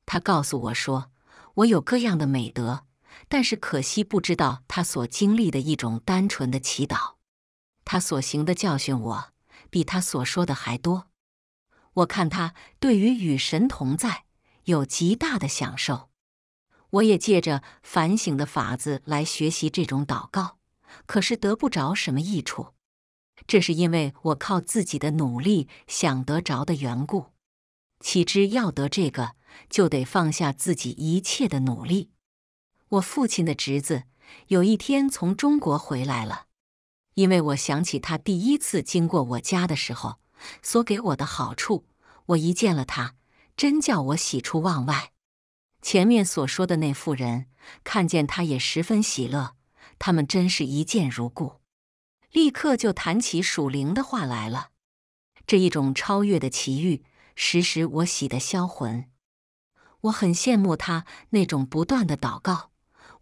他告诉我说，我有各样的美德，但是可惜不知道他所经历的一种单纯的祈祷，他所行的教训我比他所说的还多。我看他对于与神同在有极大的享受，我也借着反省的法子来学习这种祷告，可是得不着什么益处。这是因为我靠自己的努力想得着的缘故，岂知要得这个，就得放下自己一切的努力。我父亲的侄子有一天从中国回来了，因为我想起他第一次经过我家的时候所给我的好处，我一见了他，真叫我喜出望外。前面所说的那妇人看见他也十分喜乐，他们真是一见如故。立刻就谈起属灵的话来了。这一种超越的奇遇，时时我喜得销魂。我很羡慕他那种不断的祷告，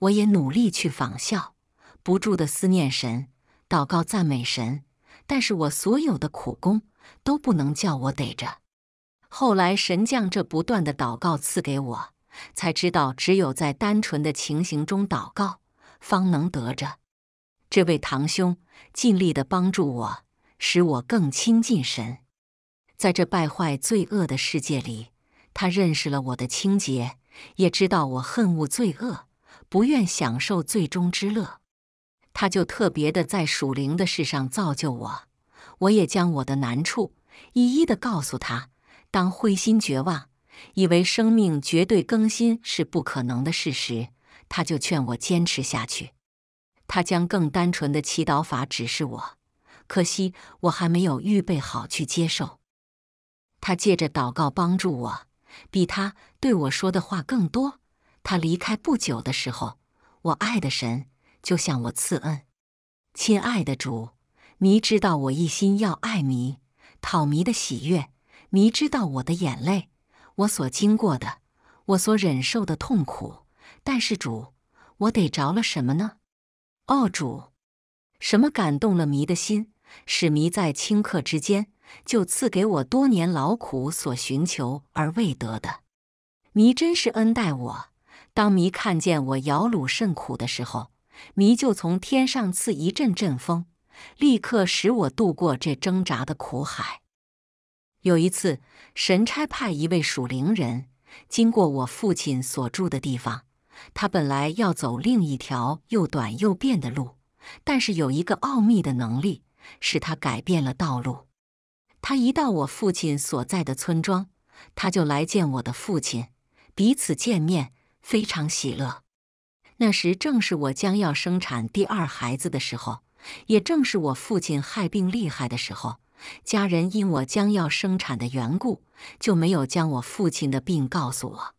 我也努力去仿效，不住的思念神，祷告赞美神。但是我所有的苦功都不能叫我逮着。后来神将这不断的祷告赐给我，才知道只有在单纯的情形中祷告，方能得着。这位堂兄尽力的帮助我，使我更亲近神。在这败坏罪恶的世界里，他认识了我的清洁，也知道我恨恶罪恶，不愿享受罪中之乐。他就特别的在属灵的事上造就我。我也将我的难处一一的告诉他。当灰心绝望，以为生命绝对更新是不可能的事时，他就劝我坚持下去。他将更单纯的祈祷法指示我，可惜我还没有预备好去接受。他借着祷告帮助我，比他对我说的话更多。他离开不久的时候，我爱的神就向我赐恩。亲爱的主，你知道我一心要爱你，讨祢的喜悦。你知道我的眼泪，我所经过的，我所忍受的痛苦。但是主，我得着了什么呢？奥主，什么感动了迷的心，使迷在顷刻之间就赐给我多年劳苦所寻求而未得的？迷真是恩待我。当迷看见我摇橹甚苦的时候，迷就从天上赐一阵阵风，立刻使我度过这挣扎的苦海。有一次，神差派一位属灵人经过我父亲所住的地方。他本来要走另一条又短又变的路，但是有一个奥秘的能力使他改变了道路。他一到我父亲所在的村庄，他就来见我的父亲，彼此见面非常喜乐。那时正是我将要生产第二孩子的时候，也正是我父亲害病厉害的时候。家人因我将要生产的缘故，就没有将我父亲的病告诉我。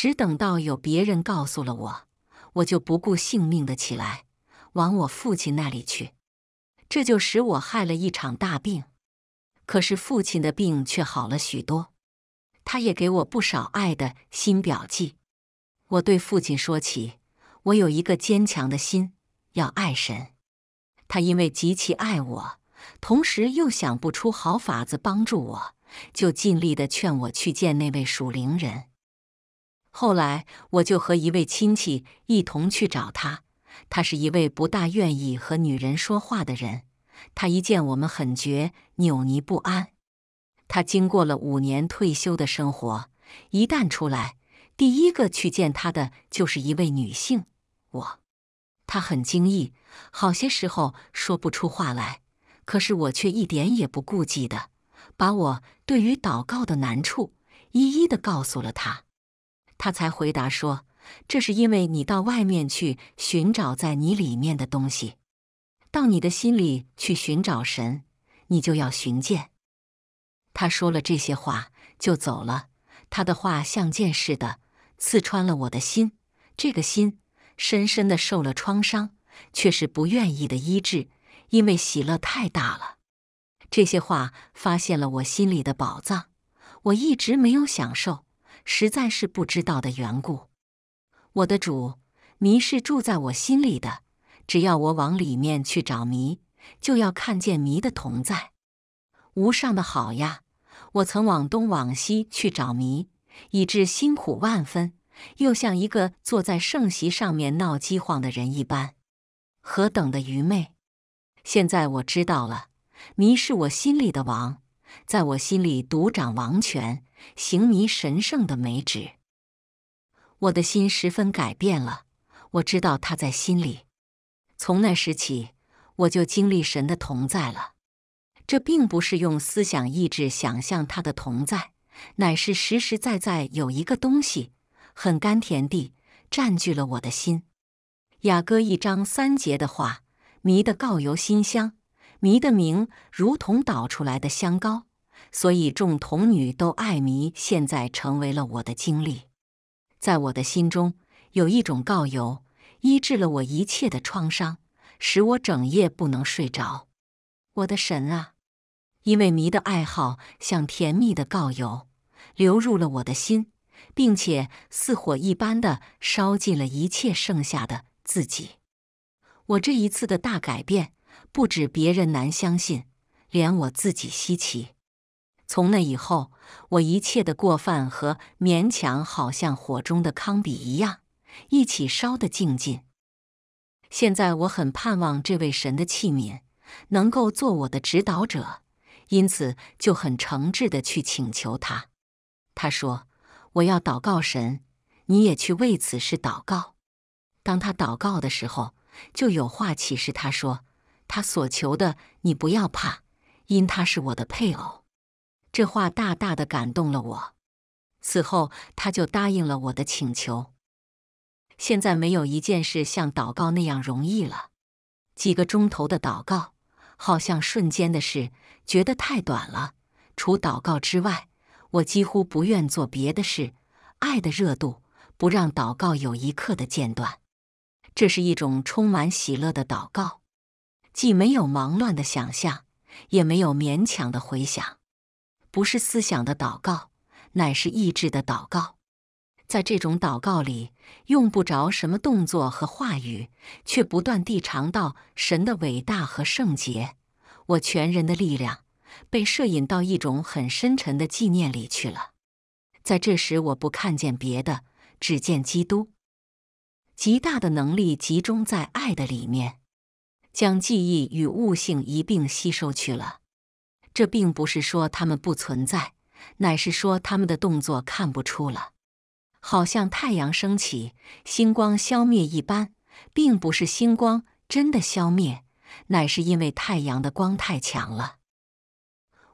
只等到有别人告诉了我，我就不顾性命的起来，往我父亲那里去，这就使我害了一场大病。可是父亲的病却好了许多，他也给我不少爱的心表记。我对父亲说起，我有一个坚强的心，要爱神。他因为极其爱我，同时又想不出好法子帮助我，就尽力的劝我去见那位属灵人。后来，我就和一位亲戚一同去找他。他是一位不大愿意和女人说话的人。他一见我们，很觉扭捏不安。他经过了五年退休的生活，一旦出来，第一个去见他的就是一位女性我。他很惊异，好些时候说不出话来。可是我却一点也不顾忌的，把我对于祷告的难处一一的告诉了他。他才回答说：“这是因为你到外面去寻找在你里面的东西，到你的心里去寻找神，你就要寻见。”他说了这些话就走了。他的话像剑似的刺穿了我的心，这个心深深的受了创伤，却是不愿意的医治，因为喜乐太大了。这些话发现了我心里的宝藏，我一直没有享受。实在是不知道的缘故，我的主，迷是住在我心里的。只要我往里面去找迷，就要看见迷的同在。无上的好呀！我曾往东往西去找迷，以致辛苦万分，又像一个坐在圣席上面闹饥荒的人一般，何等的愚昧！现在我知道了，迷是我心里的王，在我心里独掌王权。行迷神圣的美旨，我的心十分改变了。我知道他在心里。从那时起，我就经历神的同在了。这并不是用思想意志想象他的同在，乃是实实在在有一个东西，很甘甜地占据了我的心。雅歌一章三节的话，迷得告油馨香，迷得名如同倒出来的香膏。所以，众童女都爱迷，现在成为了我的经历。在我的心中，有一种告油医治了我一切的创伤，使我整夜不能睡着。我的神啊！因为迷的爱好像甜蜜的告油，流入了我的心，并且似火一般的烧尽了一切剩下的自己。我这一次的大改变，不止别人难相信，连我自己稀奇。从那以后，我一切的过犯和勉强，好像火中的糠秕一样，一起烧得净尽。现在我很盼望这位神的器皿能够做我的指导者，因此就很诚挚的去请求他。他说：“我要祷告神，你也去为此事祷告。”当他祷告的时候，就有话启示他说：“他所求的，你不要怕，因他是我的配偶。”这话大大的感动了我。此后，他就答应了我的请求。现在没有一件事像祷告那样容易了。几个钟头的祷告，好像瞬间的事，觉得太短了。除祷告之外，我几乎不愿做别的事。爱的热度不让祷告有一刻的间断。这是一种充满喜乐的祷告，既没有忙乱的想象，也没有勉强的回想。不是思想的祷告，乃是意志的祷告。在这种祷告里，用不着什么动作和话语，却不断地尝到神的伟大和圣洁。我全人的力量被摄引到一种很深沉的纪念里去了。在这时，我不看见别的，只见基督。极大的能力集中在爱的里面，将记忆与悟性一并吸收去了。这并不是说他们不存在，乃是说他们的动作看不出了，好像太阳升起、星光消灭一般，并不是星光真的消灭，乃是因为太阳的光太强了。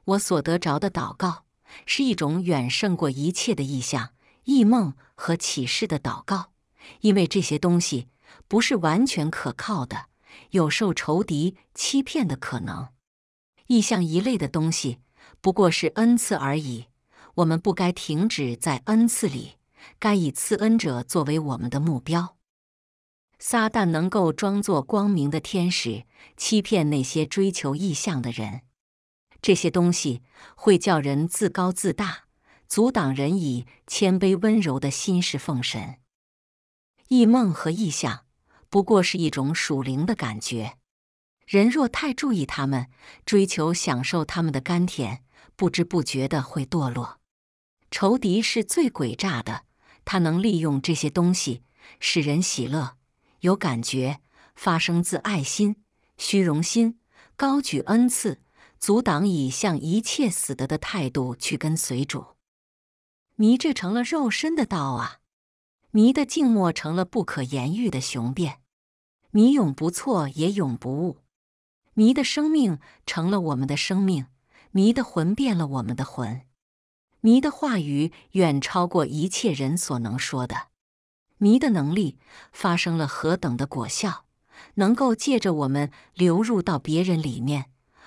我所得着的祷告是一种远胜过一切的意象、异梦和启示的祷告，因为这些东西不是完全可靠的，有受仇敌欺骗的可能。意象一类的东西，不过是恩赐而已。我们不该停止在恩赐里，该以赐恩者作为我们的目标。撒旦能够装作光明的天使，欺骗那些追求意象的人。这些东西会叫人自高自大，阻挡人以谦卑温柔的心事奉神。意梦和意象，不过是一种属灵的感觉。人若太注意他们，追求享受他们的甘甜，不知不觉的会堕落。仇敌是最诡诈的，他能利用这些东西使人喜乐、有感觉，发生自爱心、虚荣心，高举恩赐，阻挡以向一切死得的态度去跟随主。迷这成了肉身的道啊！迷的静默成了不可言喻的雄辩。迷永不错也永不悟。迷的生命成了我们的生命，迷的魂变了我们的魂，迷的话语远超过一切人所能说的，迷的能力发生了何等的果效，能够借着我们流入到别人里面，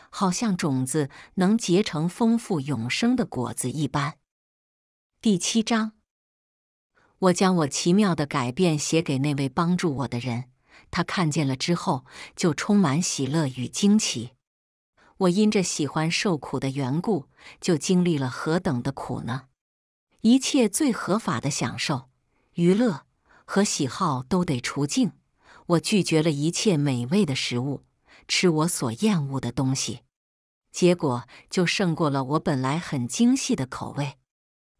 好像种子能结成丰富永生的果子一般。第七章，我将我奇妙的改变写给那位帮助我的人。他看见了之后，就充满喜乐与惊奇。我因着喜欢受苦的缘故，就经历了何等的苦呢？一切最合法的享受、娱乐和喜好都得除净。我拒绝了一切美味的食物，吃我所厌恶的东西，结果就胜过了我本来很精细的口味，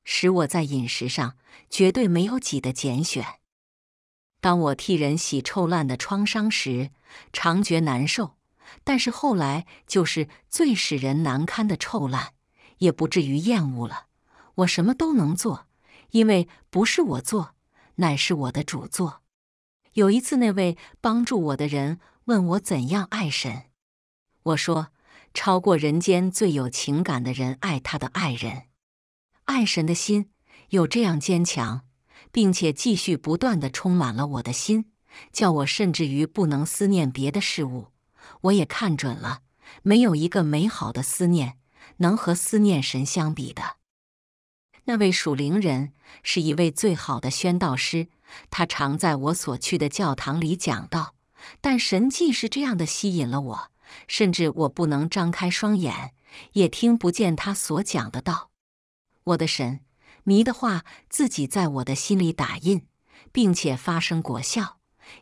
使我在饮食上绝对没有几的拣选。当我替人洗臭烂的创伤时，常觉难受；但是后来，就是最使人难堪的臭烂，也不至于厌恶了。我什么都能做，因为不是我做，乃是我的主做。有一次，那位帮助我的人问我怎样爱神，我说：超过人间最有情感的人爱他的爱人，爱神的心有这样坚强。并且继续不断地充满了我的心，叫我甚至于不能思念别的事物。我也看准了，没有一个美好的思念能和思念神相比的。那位属灵人是一位最好的宣道师，他常在我所去的教堂里讲道。但神既是这样的吸引了我，甚至我不能张开双眼，也听不见他所讲的道。我的神。迷的话，自己在我的心里打印，并且发生果效，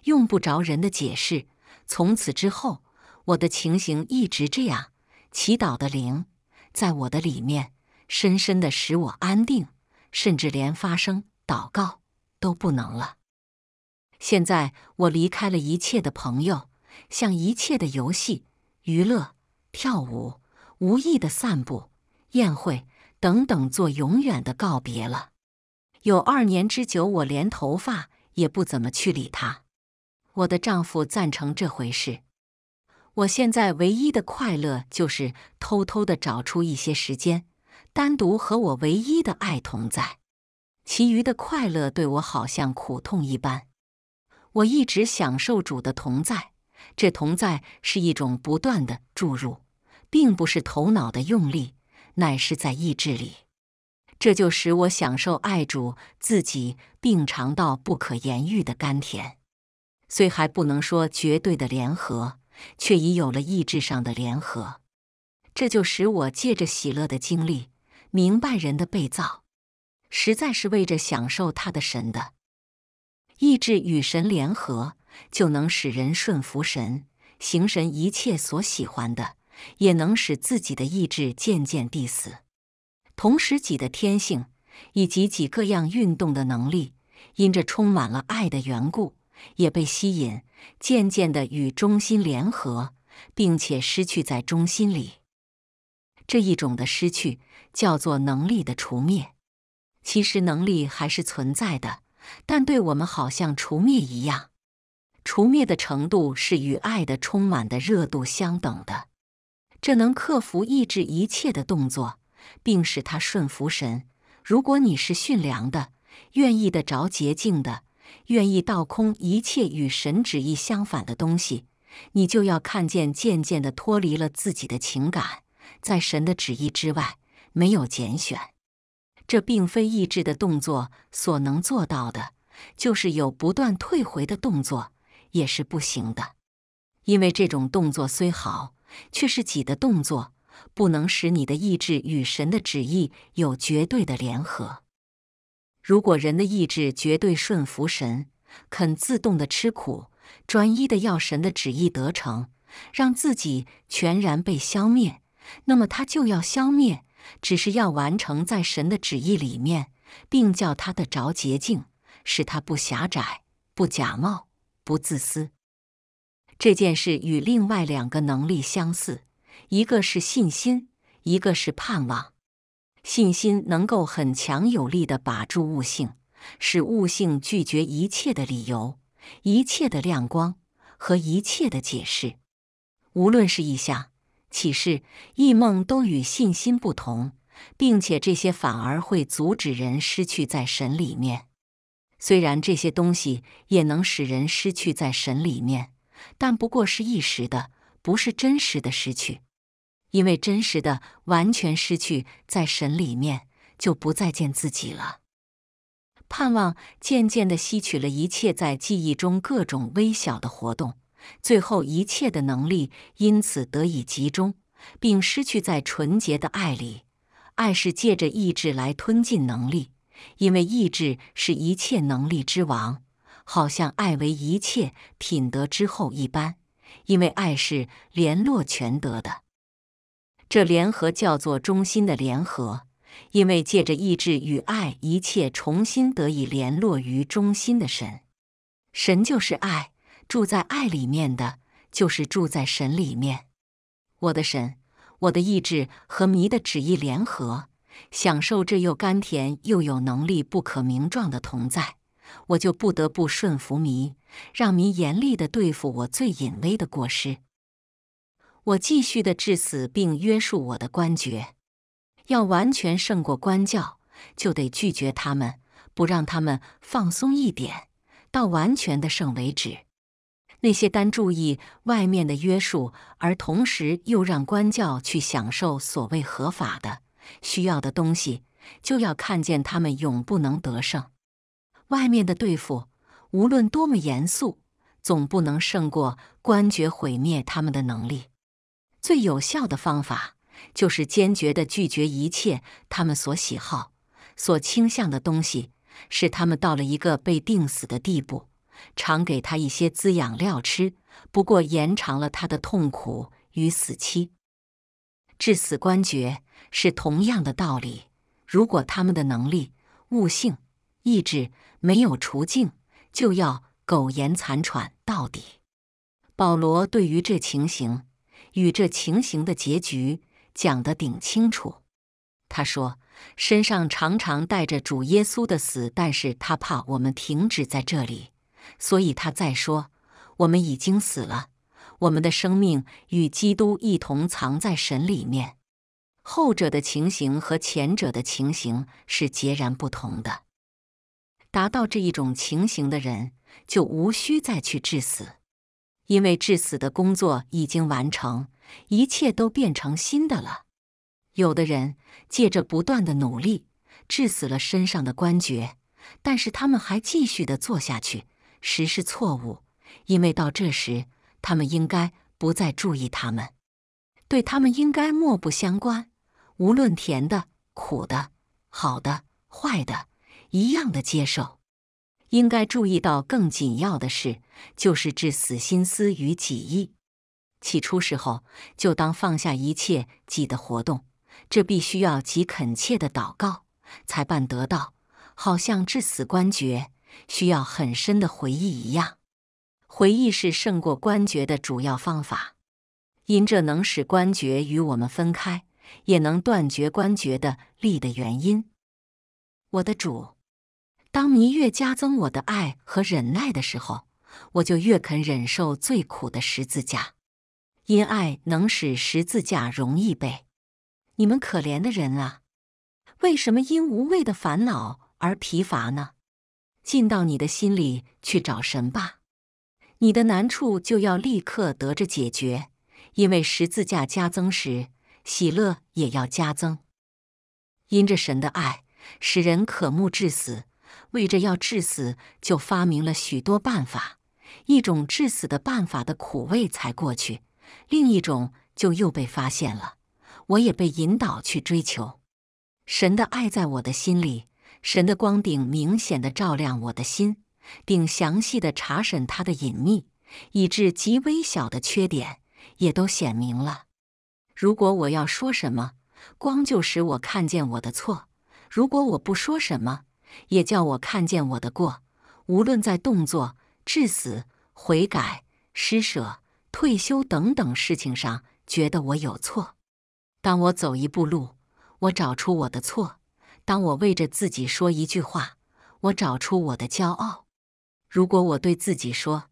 用不着人的解释。从此之后，我的情形一直这样。祈祷的灵在我的里面，深深的使我安定，甚至连发声祷告都不能了。现在我离开了一切的朋友，像一切的游戏、娱乐、跳舞、无意的散步、宴会。等等，做永远的告别了。有二年之久，我连头发也不怎么去理它。我的丈夫赞成这回事。我现在唯一的快乐就是偷偷的找出一些时间，单独和我唯一的爱同在。其余的快乐对我好像苦痛一般。我一直享受主的同在，这同在是一种不断的注入，并不是头脑的用力。乃是在意志里，这就使我享受爱主自己，并尝到不可言喻的甘甜。虽还不能说绝对的联合，却已有了意志上的联合。这就使我借着喜乐的经历，明白人的被造，实在是为着享受他的神的意志与神联合，就能使人顺服神，行神一切所喜欢的。也能使自己的意志渐渐地死，同时己的天性以及己各样运动的能力，因着充满了爱的缘故，也被吸引，渐渐地与中心联合，并且失去在中心里。这一种的失去叫做能力的除灭。其实能力还是存在的，但对我们好像除灭一样。除灭的程度是与爱的充满的热度相等的。这能克服抑制一切的动作，并使他顺服神。如果你是驯良的，愿意的着捷径的，愿意倒空一切与神旨意相反的东西，你就要看见渐渐的脱离了自己的情感，在神的旨意之外没有拣选。这并非意志的动作所能做到的，就是有不断退回的动作也是不行的，因为这种动作虽好。却是己的动作，不能使你的意志与神的旨意有绝对的联合。如果人的意志绝对顺服神，肯自动的吃苦，专一的要神的旨意得成，让自己全然被消灭，那么他就要消灭，只是要完成在神的旨意里面，并叫他的着捷径，使他不狭窄、不假冒、不自私。这件事与另外两个能力相似，一个是信心，一个是盼望。信心能够很强有力的把住悟性，使悟性拒绝一切的理由、一切的亮光和一切的解释。无论是意象、启示、异梦，都与信心不同，并且这些反而会阻止人失去在神里面。虽然这些东西也能使人失去在神里面。但不过是一时的，不是真实的失去，因为真实的完全失去在神里面，就不再见自己了。盼望渐渐的吸取了一切在记忆中各种微小的活动，最后一切的能力因此得以集中，并失去在纯洁的爱里。爱是借着意志来吞进能力，因为意志是一切能力之王。好像爱为一切品德之后一般，因为爱是联络全德的。这联合叫做中心的联合，因为借着意志与爱，一切重新得以联络于中心的神。神就是爱，住在爱里面的就是住在神里面。我的神，我的意志和迷的旨意联合，享受这又甘甜又有能力、不可名状的同在。我就不得不顺服迷，让迷严厉地对付我最隐微的过失。我继续的致死，并约束我的官爵，要完全胜过关教，就得拒绝他们，不让他们放松一点，到完全的胜为止。那些单注意外面的约束，而同时又让官教去享受所谓合法的需要的东西，就要看见他们永不能得胜。外面的对付，无论多么严肃，总不能胜过官爵毁灭他们的能力。最有效的方法，就是坚决的拒绝一切他们所喜好、所倾向的东西，使他们到了一个被定死的地步。常给他一些滋养料吃，不过延长了他的痛苦与死期。致死官爵是同样的道理。如果他们的能力、悟性，意志没有除径，就要苟延残喘到底。保罗对于这情形与这情形的结局讲得顶清楚。他说：“身上常常带着主耶稣的死，但是他怕我们停止在这里，所以他再说：我们已经死了，我们的生命与基督一同藏在神里面。后者的情形和前者的情形是截然不同的。”达到这一种情形的人，就无需再去致死，因为致死的工作已经完成，一切都变成新的了。有的人借着不断的努力，致死了身上的官爵，但是他们还继续的做下去，实施错误，因为到这时，他们应该不再注意他们，对他们应该漠不相关，无论甜的、苦的、好的、坏的。一样的接受，应该注意到更紧要的事，就是致死心思与己意。起初时候，就当放下一切己的活动，这必须要极恳切的祷告才办得到，好像致死官爵需要很深的回忆一样。回忆是胜过关爵的主要方法，因这能使官爵与我们分开，也能断绝官爵的力的原因。我的主。当弥月加增我的爱和忍耐的时候，我就越肯忍受最苦的十字架，因爱能使十字架容易背。你们可怜的人啊，为什么因无谓的烦恼而疲乏呢？进到你的心里去找神吧，你的难处就要立刻得着解决，因为十字架加增时，喜乐也要加增，因着神的爱，使人渴慕至死。为着要致死，就发明了许多办法。一种致死的办法的苦味才过去，另一种就又被发现了。我也被引导去追求神的爱，在我的心里，神的光顶明显的照亮我的心，并详细的查审他的隐秘，以致极微小的缺点也都显明了。如果我要说什么，光就使我看见我的错；如果我不说什么，也叫我看见我的过，无论在动作、致死、悔改、施舍、退休等等事情上，觉得我有错。当我走一步路，我找出我的错；当我为着自己说一句话，我找出我的骄傲。如果我对自己说：“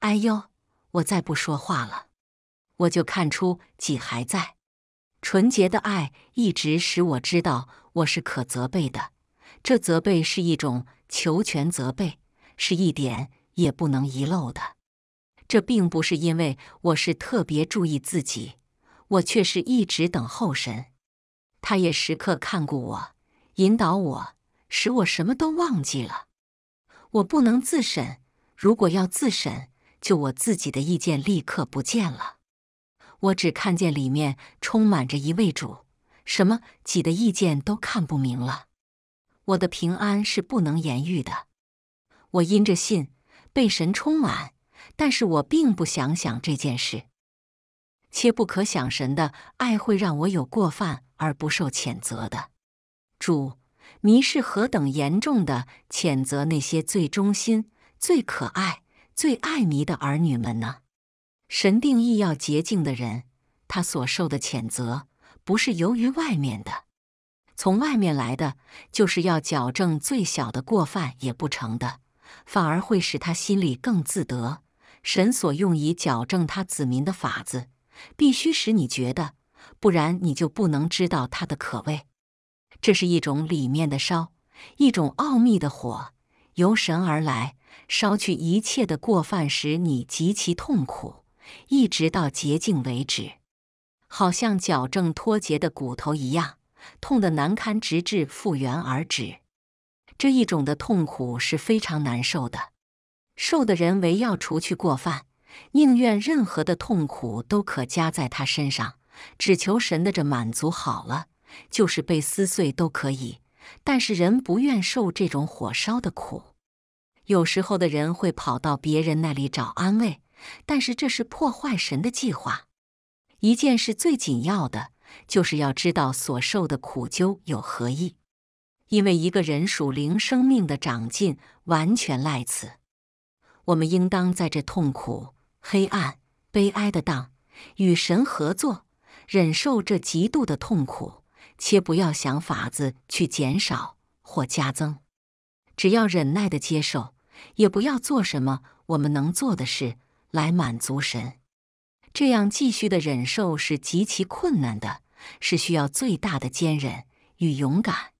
哎呦，我再不说话了。”我就看出己还在。纯洁的爱一直使我知道我是可责备的。这责备是一种求全责备，是一点也不能遗漏的。这并不是因为我是特别注意自己，我却是一直等候神，他也时刻看顾我，引导我，使我什么都忘记了。我不能自审，如果要自审，就我自己的意见立刻不见了。我只看见里面充满着一位主，什么己的意见都看不明了。我的平安是不能言喻的，我因着信被神充满，但是我并不想想这件事，切不可想神的爱会让我有过犯而不受谴责的主迷是何等严重的谴责那些最忠心、最可爱、最爱迷的儿女们呢？神定义要洁净的人，他所受的谴责不是由于外面的。从外面来的，就是要矫正最小的过犯也不成的，反而会使他心里更自得。神所用以矫正他子民的法子，必须使你觉得，不然你就不能知道他的可畏。这是一种里面的烧，一种奥秘的火，由神而来，烧去一切的过犯，使你极其痛苦，一直到洁净为止，好像矫正脱节的骨头一样。痛得难堪，直至复原而止。这一种的痛苦是非常难受的，受的人唯要除去过犯，宁愿任何的痛苦都可加在他身上，只求神的这满足好了，就是被撕碎都可以。但是人不愿受这种火烧的苦。有时候的人会跑到别人那里找安慰，但是这是破坏神的计划。一件事最紧要的。就是要知道所受的苦究有何意，因为一个人属灵生命的长进完全赖此。我们应当在这痛苦、黑暗、悲哀的当，与神合作，忍受这极度的痛苦，切不要想法子去减少或加增，只要忍耐的接受，也不要做什么我们能做的事来满足神。这样继续的忍受是极其困难的，是需要最大的坚忍与勇敢。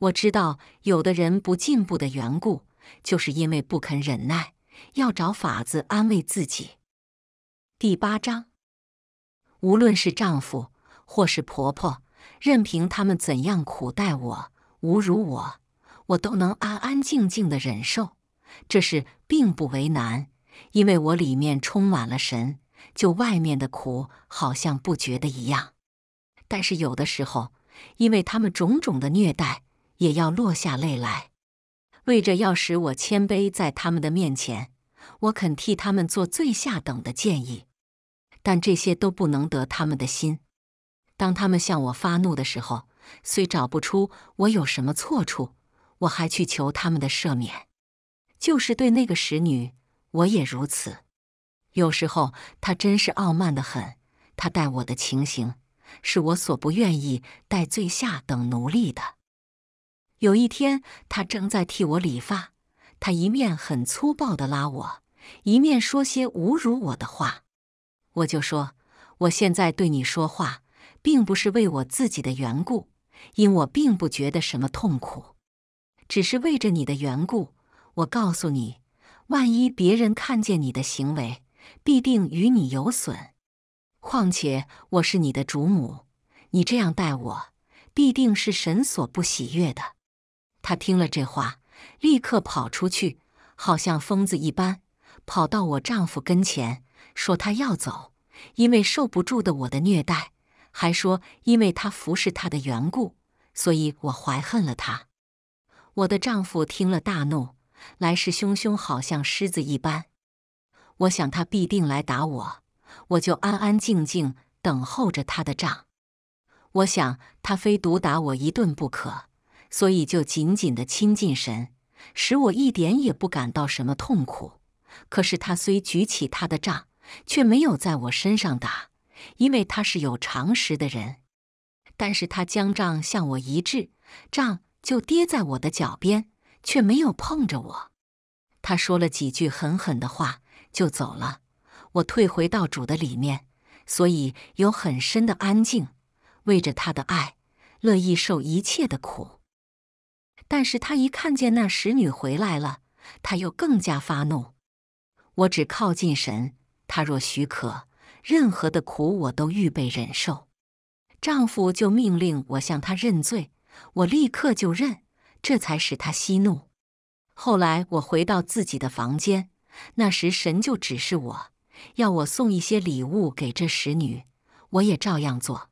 我知道有的人不进步的缘故，就是因为不肯忍耐，要找法子安慰自己。第八章，无论是丈夫或是婆婆，任凭他们怎样苦待我、侮辱我，我都能安安静静的忍受，这是并不为难，因为我里面充满了神。就外面的苦，好像不觉得一样。但是有的时候，因为他们种种的虐待，也要落下泪来。为着要使我谦卑在他们的面前，我肯替他们做最下等的建议。但这些都不能得他们的心。当他们向我发怒的时候，虽找不出我有什么错处，我还去求他们的赦免。就是对那个使女，我也如此。有时候他真是傲慢的很，他待我的情形，是我所不愿意待最下等奴隶的。有一天，他正在替我理发，他一面很粗暴地拉我，一面说些侮辱我的话。我就说：“我现在对你说话，并不是为我自己的缘故，因我并不觉得什么痛苦，只是为着你的缘故。我告诉你，万一别人看见你的行为，”必定与你有损。况且我是你的主母，你这样待我，必定是神所不喜悦的。她听了这话，立刻跑出去，好像疯子一般，跑到我丈夫跟前，说她要走，因为受不住的我的虐待，还说因为她服侍他的缘故，所以我怀恨了他。我的丈夫听了大怒，来势汹汹，好像狮子一般。我想他必定来打我，我就安安静静等候着他的仗。我想他非毒打我一顿不可，所以就紧紧的亲近神，使我一点也不感到什么痛苦。可是他虽举起他的杖，却没有在我身上打，因为他是有常识的人。但是他将杖向我一掷，杖就跌在我的脚边，却没有碰着我。他说了几句狠狠的话。就走了，我退回到主的里面，所以有很深的安静，为着他的爱，乐意受一切的苦。但是他一看见那使女回来了，他又更加发怒。我只靠近神，他若许可，任何的苦我都预备忍受。丈夫就命令我向他认罪，我立刻就认，这才使他息怒。后来我回到自己的房间。那时神就指示我，要我送一些礼物给这使女，我也照样做。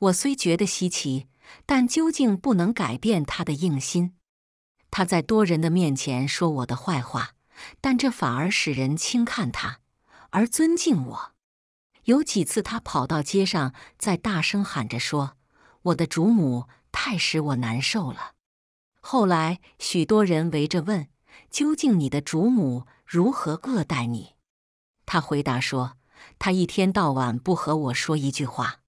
我虽觉得稀奇，但究竟不能改变她的硬心。她在多人的面前说我的坏话，但这反而使人轻看她而尊敬我。有几次她跑到街上，在大声喊着说：“我的主母太使我难受了。”后来许多人围着问：“究竟你的主母？”如何恶待你？他回答说：“他一天到晚不和我说一句话。”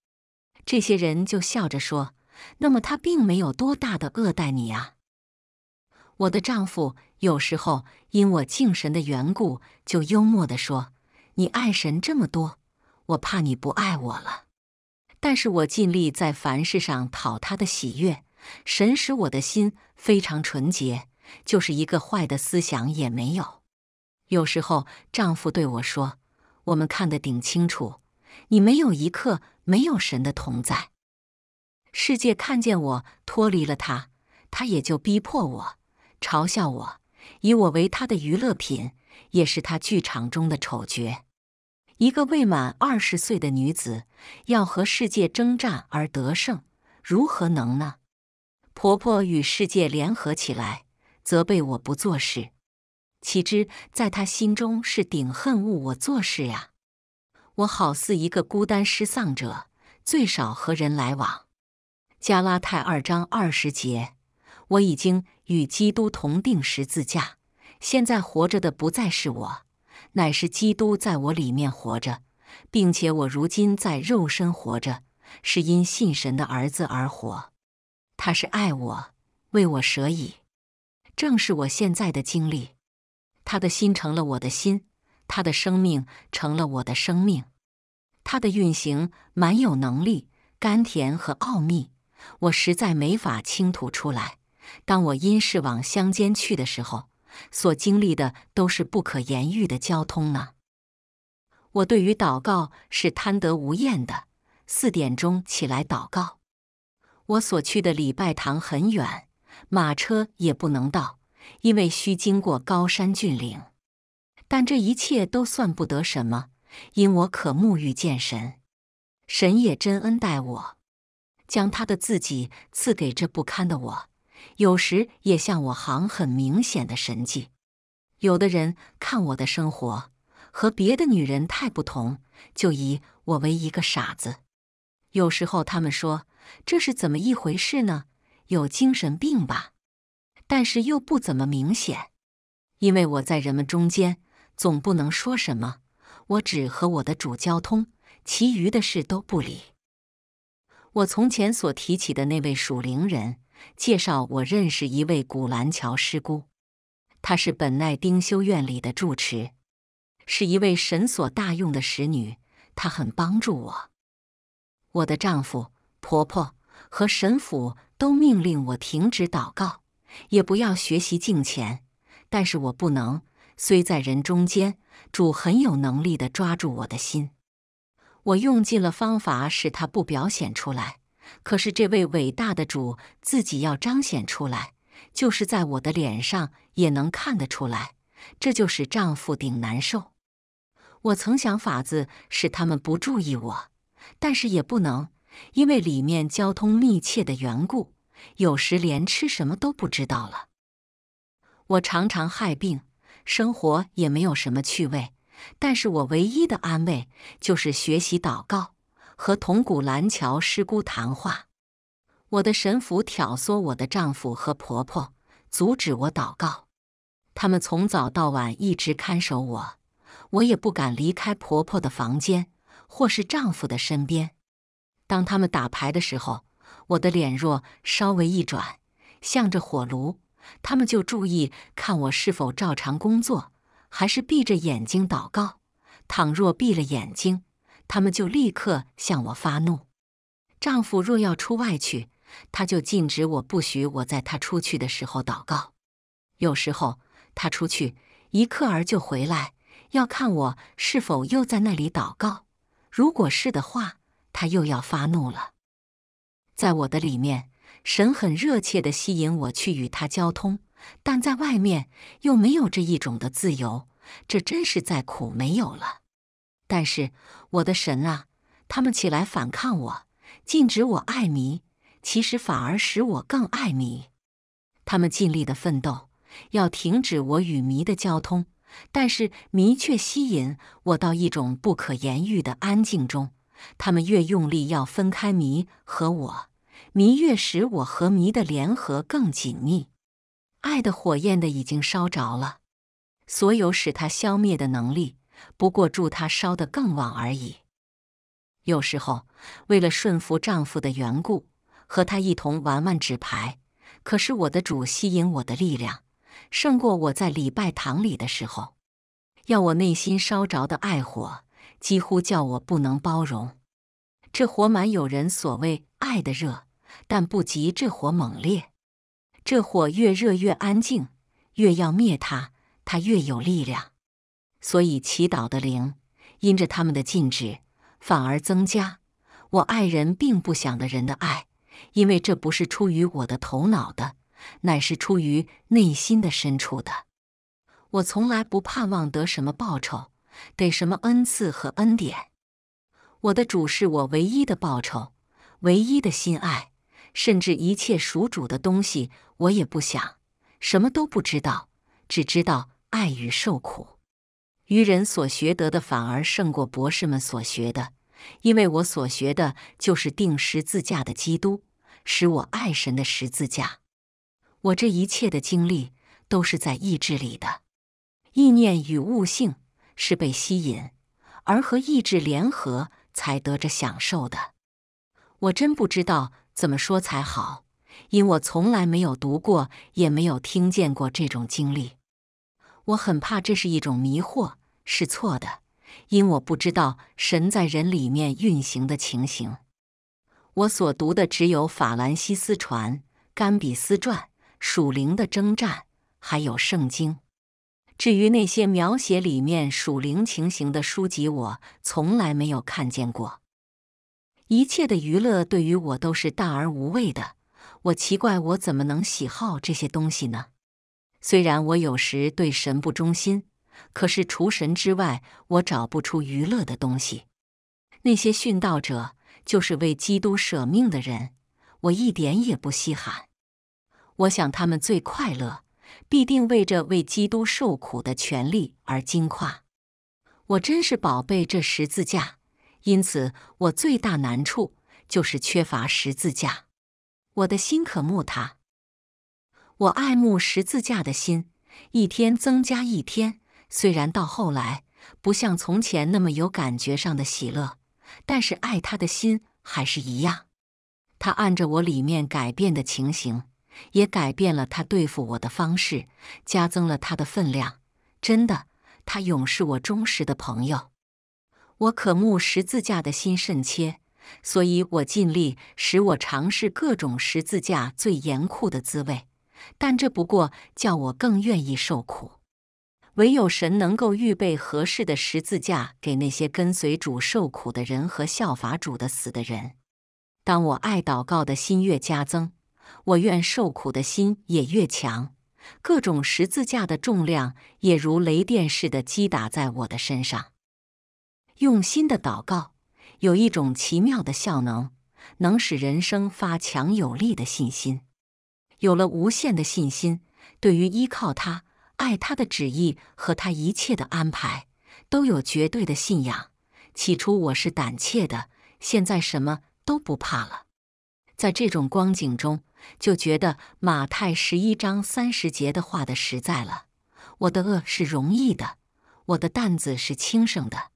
这些人就笑着说：“那么他并没有多大的恶待你呀。”我的丈夫有时候因我敬神的缘故，就幽默的说：“你爱神这么多，我怕你不爱我了。”但是我尽力在凡事上讨他的喜悦，神使我的心非常纯洁，就是一个坏的思想也没有。有时候，丈夫对我说：“我们看得顶清楚，你没有一刻没有神的同在。世界看见我脱离了他，他也就逼迫我，嘲笑我，以我为他的娱乐品，也是他剧场中的丑角。一个未满二十岁的女子，要和世界征战而得胜，如何能呢？”婆婆与世界联合起来，责备我不做事。岂知在他心中是顶恨恶我做事呀，我好似一个孤单失丧者，最少和人来往。加拉太二章二十节，我已经与基督同定十字架，现在活着的不再是我，乃是基督在我里面活着，并且我如今在肉身活着，是因信神的儿子而活。他是爱我，为我舍已，正是我现在的经历。他的心成了我的心，他的生命成了我的生命，他的运行蛮有能力、甘甜和奥秘，我实在没法倾吐出来。当我因事往乡间去的时候，所经历的都是不可言喻的交通呢。我对于祷告是贪得无厌的，四点钟起来祷告。我所去的礼拜堂很远，马车也不能到。因为需经过高山峻岭，但这一切都算不得什么，因我可沐浴见神，神也真恩待我，将他的自己赐给这不堪的我。有时也向我行很明显的神迹。有的人看我的生活和别的女人太不同，就以我为一个傻子。有时候他们说：“这是怎么一回事呢？有精神病吧？”但是又不怎么明显，因为我在人们中间，总不能说什么。我只和我的主交通，其余的事都不理。我从前所提起的那位属灵人介绍我认识一位古兰桥师姑，她是本奈丁修院里的住持，是一位神所大用的使女。她很帮助我。我的丈夫、婆婆和神父都命令我停止祷告。也不要学习敬虔，但是我不能。虽在人中间，主很有能力的抓住我的心。我用尽了方法使他不表显出来，可是这位伟大的主自己要彰显出来，就是在我的脸上也能看得出来。这就使丈夫顶难受。我曾想法子使他们不注意我，但是也不能，因为里面交通密切的缘故。有时连吃什么都不知道了。我常常害病，生活也没有什么趣味。但是我唯一的安慰就是学习祷告和同古兰桥师姑谈话。我的神父挑唆我的丈夫和婆婆，阻止我祷告。他们从早到晚一直看守我，我也不敢离开婆婆的房间或是丈夫的身边。当他们打牌的时候。我的脸若稍微一转向着火炉，他们就注意看我是否照常工作，还是闭着眼睛祷告。倘若闭了眼睛，他们就立刻向我发怒。丈夫若要出外去，他就禁止我，不许我在他出去的时候祷告。有时候他出去一刻儿就回来，要看我是否又在那里祷告。如果是的话，他又要发怒了。在我的里面，神很热切地吸引我去与他交通，但在外面又没有这一种的自由，这真是再苦没有了。但是我的神啊，他们起来反抗我，禁止我爱迷，其实反而使我更爱迷。他们尽力的奋斗，要停止我与迷的交通，但是迷却吸引我到一种不可言喻的安静中。他们越用力要分开迷和我。迷月使我和迷的联合更紧密，爱的火焰的已经烧着了，所有使它消灭的能力，不过助它烧得更旺而已。有时候为了顺服丈夫的缘故，和他一同玩玩纸牌，可是我的主吸引我的力量，胜过我在礼拜堂里的时候，要我内心烧着的爱火，几乎叫我不能包容。这火满有人所谓爱的热。但不及这火猛烈，这火越热越安静，越要灭它，它越有力量。所以祈祷的灵，因着他们的禁止，反而增加。我爱人并不想的人的爱，因为这不是出于我的头脑的，乃是出于内心的深处的。我从来不盼望得什么报酬，得什么恩赐和恩典。我的主是我唯一的报酬，唯一的心爱。甚至一切属主的东西，我也不想，什么都不知道，只知道爱与受苦。愚人所学得的，反而胜过博士们所学的，因为我所学的就是定十字架的基督，使我爱神的十字架。我这一切的经历，都是在意志里的，意念与悟性是被吸引，而和意志联合，才得着享受的。我真不知道。怎么说才好？因我从来没有读过，也没有听见过这种经历。我很怕这是一种迷惑，是错的。因我不知道神在人里面运行的情形。我所读的只有《法兰西斯传》《甘比斯传》《属灵的征战》，还有《圣经》。至于那些描写里面属灵情形的书籍，我从来没有看见过。一切的娱乐对于我都是大而无味的。我奇怪，我怎么能喜好这些东西呢？虽然我有时对神不忠心，可是除神之外，我找不出娱乐的东西。那些殉道者，就是为基督舍命的人，我一点也不稀罕。我想他们最快乐，必定为着为基督受苦的权利而惊跨。我真是宝贝这十字架。因此，我最大难处就是缺乏十字架。我的心可慕他，我爱慕十字架的心一天增加一天。虽然到后来不像从前那么有感觉上的喜乐，但是爱他的心还是一样。他按着我里面改变的情形，也改变了他对付我的方式，加增了他的分量。真的，他永是我忠实的朋友。我渴慕十字架的心甚切，所以我尽力使我尝试各种十字架最严酷的滋味，但这不过叫我更愿意受苦。唯有神能够预备合适的十字架给那些跟随主受苦的人和效法主的死的人。当我爱祷告的心越加增，我愿受苦的心也越强，各种十字架的重量也如雷电似的击打在我的身上。用心的祷告有一种奇妙的效能，能使人生发强有力的信心。有了无限的信心，对于依靠他、爱他的旨意和他一切的安排，都有绝对的信仰。起初我是胆怯的，现在什么都不怕了。在这种光景中，就觉得马太十一章三十节的话的实在了。我的恶是容易的，我的担子是轻省的。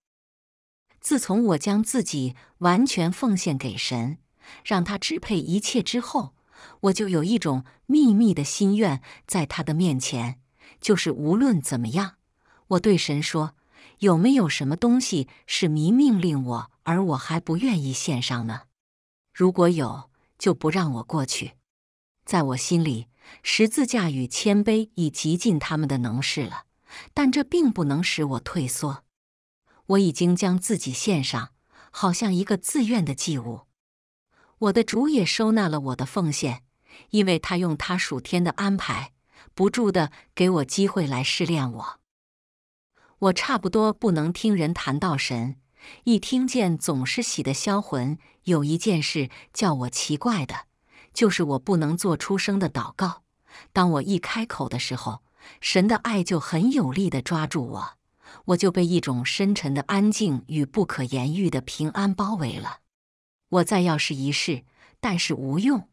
自从我将自己完全奉献给神，让他支配一切之后，我就有一种秘密的心愿，在他的面前，就是无论怎么样，我对神说：“有没有什么东西是迷命令我，而我还不愿意献上呢？如果有，就不让我过去。”在我心里，十字架与谦卑已极尽他们的能事了，但这并不能使我退缩。我已经将自己献上，好像一个自愿的祭物。我的主也收纳了我的奉献，因为他用他属天的安排，不住的给我机会来试炼我。我差不多不能听人谈到神，一听见总是喜得销魂。有一件事叫我奇怪的，就是我不能做出声的祷告。当我一开口的时候，神的爱就很有力的抓住我。我就被一种深沉的安静与不可言喻的平安包围了。我再要试一试，但是无用。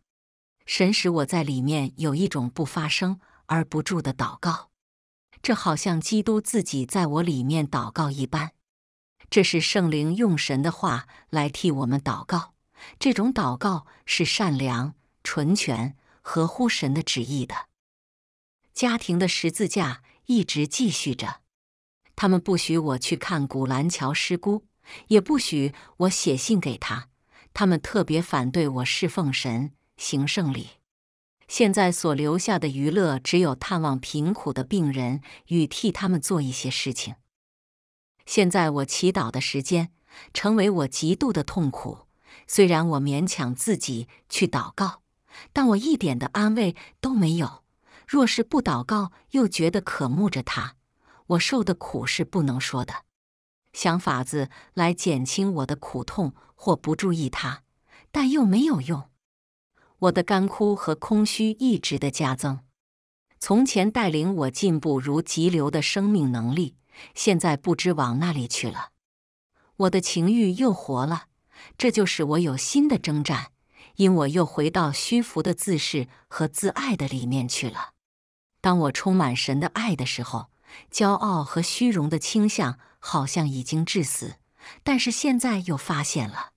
神使我在里面有一种不发声而不住的祷告，这好像基督自己在我里面祷告一般。这是圣灵用神的话来替我们祷告，这种祷告是善良、纯全合乎神的旨意的。家庭的十字架一直继续着。他们不许我去看古兰桥师姑，也不许我写信给他。他们特别反对我侍奉神、行圣礼。现在所留下的娱乐，只有探望贫苦的病人与替他们做一些事情。现在我祈祷的时间，成为我极度的痛苦。虽然我勉强自己去祷告，但我一点的安慰都没有。若是不祷告，又觉得渴慕着他。我受的苦是不能说的，想法子来减轻我的苦痛或不注意它，但又没有用。我的干枯和空虚一直的加增，从前带领我进步如急流的生命能力，现在不知往哪里去了。我的情欲又活了，这就使我有新的征战，因我又回到虚浮的自恃和自爱的里面去了。当我充满神的爱的时候。骄傲和虚荣的倾向好像已经致死，但是现在又发现了，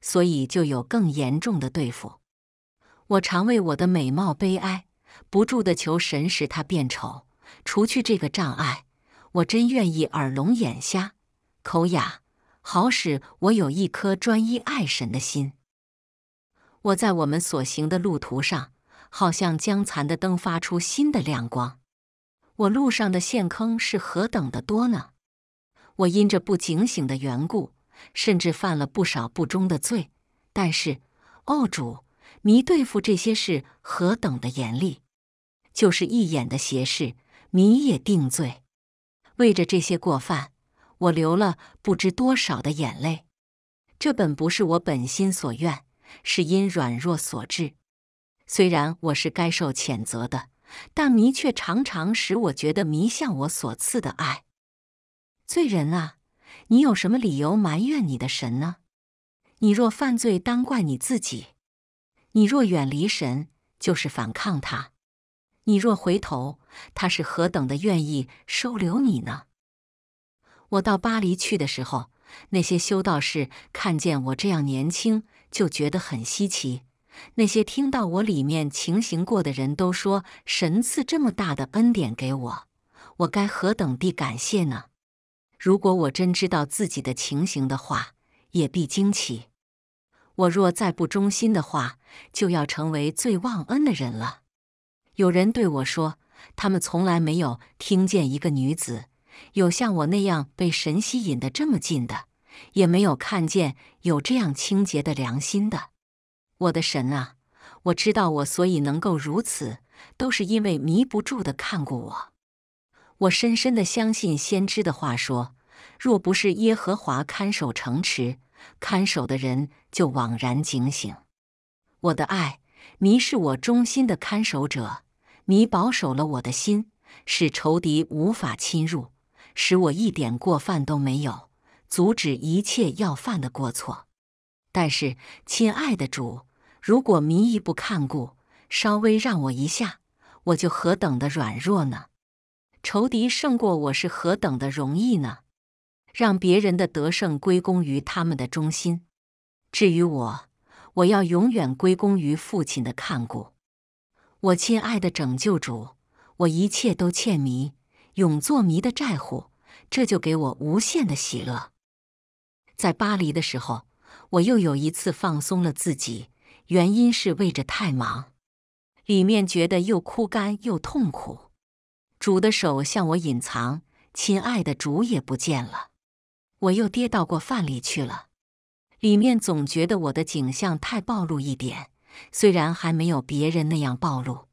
所以就有更严重的对付。我常为我的美貌悲哀，不住的求神使他变丑，除去这个障碍。我真愿意耳聋眼瞎，口哑，好使我有一颗专一爱神的心。我在我们所行的路途上，好像将残的灯发出新的亮光。我路上的陷坑是何等的多呢！我因着不警醒的缘故，甚至犯了不少不忠的罪。但是，哦主，迷对付这些事何等的严厉！就是一眼的斜视，迷也定罪。为着这些过犯，我流了不知多少的眼泪。这本不是我本心所愿，是因软弱所致。虽然我是该受谴责的。但迷却常常使我觉得迷向我所赐的爱。罪人啊，你有什么理由埋怨你的神呢？你若犯罪，当怪你自己；你若远离神，就是反抗他；你若回头，他是何等的愿意收留你呢？我到巴黎去的时候，那些修道士看见我这样年轻，就觉得很稀奇。那些听到我里面情形过的人都说：“神赐这么大的恩典给我，我该何等地感谢呢？如果我真知道自己的情形的话，也必惊奇。我若再不忠心的话，就要成为最忘恩的人了。”有人对我说：“他们从来没有听见一个女子有像我那样被神吸引的这么近的，也没有看见有这样清洁的良心的。”我的神啊，我知道我所以能够如此，都是因为迷不住的看过我。我深深的相信先知的话说：若不是耶和华看守城池，看守的人就枉然警醒。我的爱，你是我忠心的看守者，你保守了我的心，使仇敌无法侵入，使我一点过犯都没有，阻止一切要犯的过错。但是，亲爱的主。如果迷一不看顾，稍微让我一下，我就何等的软弱呢？仇敌胜过我是何等的容易呢？让别人的得胜归功于他们的忠心，至于我，我要永远归功于父亲的看顾。我亲爱的拯救主，我一切都欠迷，永作迷的债户。这就给我无限的喜乐。在巴黎的时候，我又有一次放松了自己。原因是为着太忙，里面觉得又枯干又痛苦。主的手向我隐藏，亲爱的主也不见了。我又跌到过饭里去了。里面总觉得我的景象太暴露一点，虽然还没有别人那样暴露。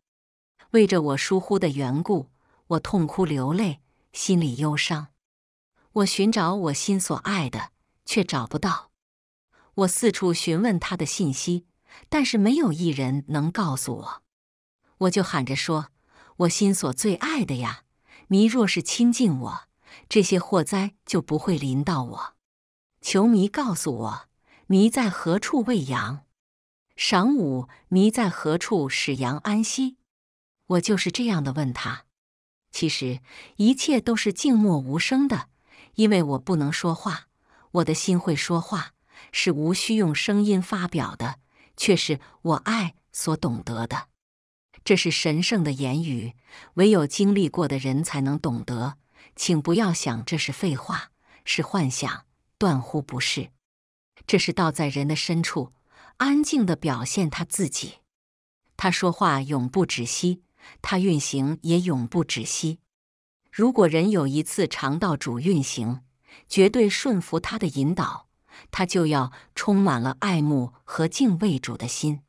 为着我疏忽的缘故，我痛哭流泪，心里忧伤。我寻找我心所爱的，却找不到。我四处询问他的信息。但是没有一人能告诉我，我就喊着说：“我心所最爱的呀，迷若是亲近我，这些祸灾就不会临到我。”求迷告诉我：“迷在何处喂羊？晌午迷在何处使羊安息？”我就是这样的问他。其实一切都是静默无声的，因为我不能说话，我的心会说话，是无需用声音发表的。却是我爱所懂得的，这是神圣的言语，唯有经历过的人才能懂得。请不要想这是废话，是幻想，断乎不是。这是道在人的深处，安静的表现他自己。他说话永不止息，他运行也永不止息。如果人有一次尝到主运行，绝对顺服他的引导。他就要充满了爱慕和敬畏主的心。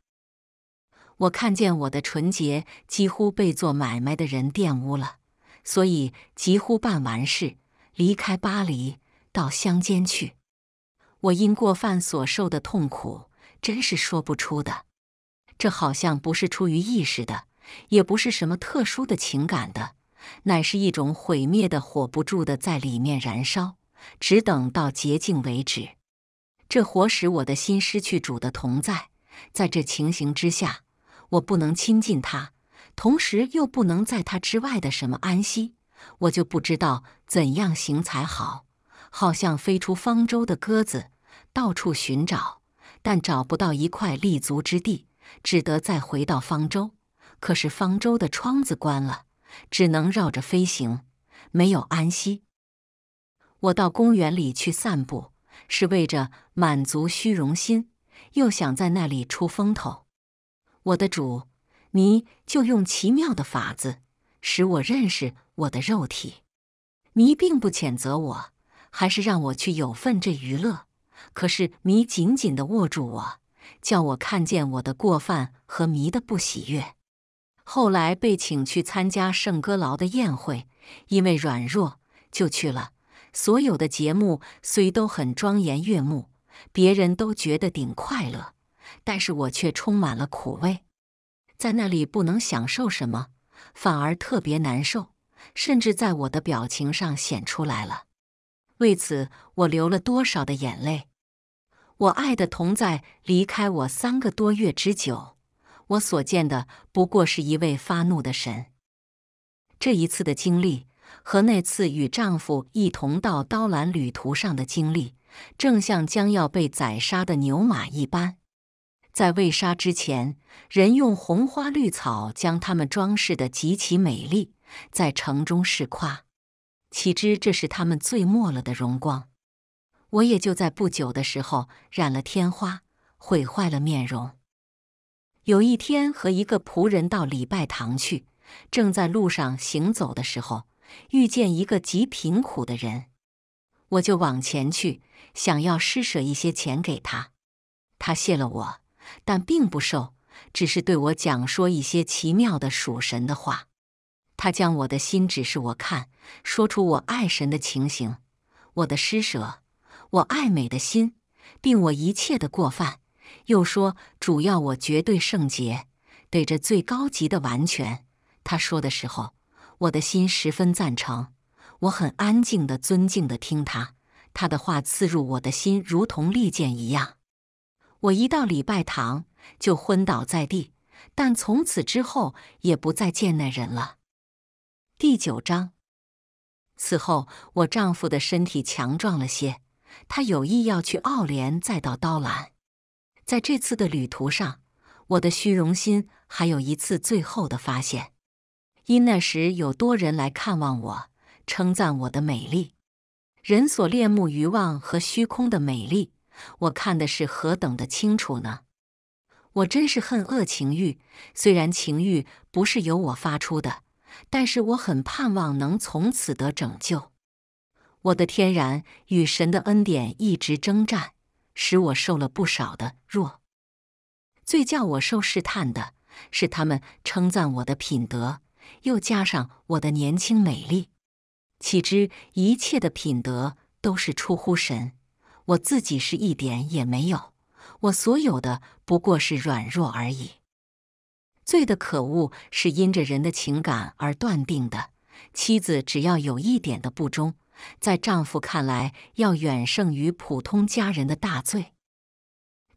我看见我的纯洁几乎被做买卖的人玷污了，所以几乎办完事离开巴黎到乡间去。我因过犯所受的痛苦真是说不出的，这好像不是出于意识的，也不是什么特殊的情感的，乃是一种毁灭的火不住的在里面燃烧，只等到洁净为止。这活使我的心失去主的同在，在这情形之下，我不能亲近他，同时又不能在他之外的什么安息，我就不知道怎样行才好，好像飞出方舟的鸽子，到处寻找，但找不到一块立足之地，只得再回到方舟，可是方舟的窗子关了，只能绕着飞行，没有安息。我到公园里去散步。是为着满足虚荣心，又想在那里出风头。我的主，祢就用奇妙的法子使我认识我的肉体。祢并不谴责我，还是让我去有份这娱乐。可是祢紧紧的握住我，叫我看见我的过犯和迷的不喜悦。后来被请去参加圣歌劳的宴会，因为软弱就去了。所有的节目虽都很庄严悦目，别人都觉得顶快乐，但是我却充满了苦味。在那里不能享受什么，反而特别难受，甚至在我的表情上显出来了。为此，我流了多少的眼泪。我爱的同在离开我三个多月之久，我所见的不过是一位发怒的神。这一次的经历。和那次与丈夫一同到刀兰旅途上的经历，正像将要被宰杀的牛马一般，在未杀之前，人用红花绿草将它们装饰的极其美丽，在城中示夸，岂知这是他们最末了的荣光？我也就在不久的时候染了天花，毁坏了面容。有一天和一个仆人到礼拜堂去，正在路上行走的时候。遇见一个极贫苦的人，我就往前去，想要施舍一些钱给他。他谢了我，但并不受，只是对我讲说一些奇妙的属神的话。他将我的心指示我看，说出我爱神的情形，我的施舍，我爱美的心，并我一切的过犯。又说，主要我绝对圣洁，对着最高级的完全。他说的时候。我的心十分赞成，我很安静的、尊敬的听他。他的话刺入我的心，如同利剑一样。我一到礼拜堂就昏倒在地，但从此之后也不再见那人了。第九章。此后，我丈夫的身体强壮了些，他有意要去奥联，再到刀兰。在这次的旅途上，我的虚荣心还有一次最后的发现。因那时有多人来看望我，称赞我的美丽，人所恋慕、欲望和虚空的美丽，我看的是何等的清楚呢？我真是恨恶情欲，虽然情欲不是由我发出的，但是我很盼望能从此得拯救。我的天然与神的恩典一直征战，使我受了不少的弱。最叫我受试探的是他们称赞我的品德。又加上我的年轻美丽，岂知一切的品德都是出乎神？我自己是一点也没有，我所有的不过是软弱而已。罪的可恶是因着人的情感而断定的。妻子只要有一点的不忠，在丈夫看来要远胜于普通家人的大罪。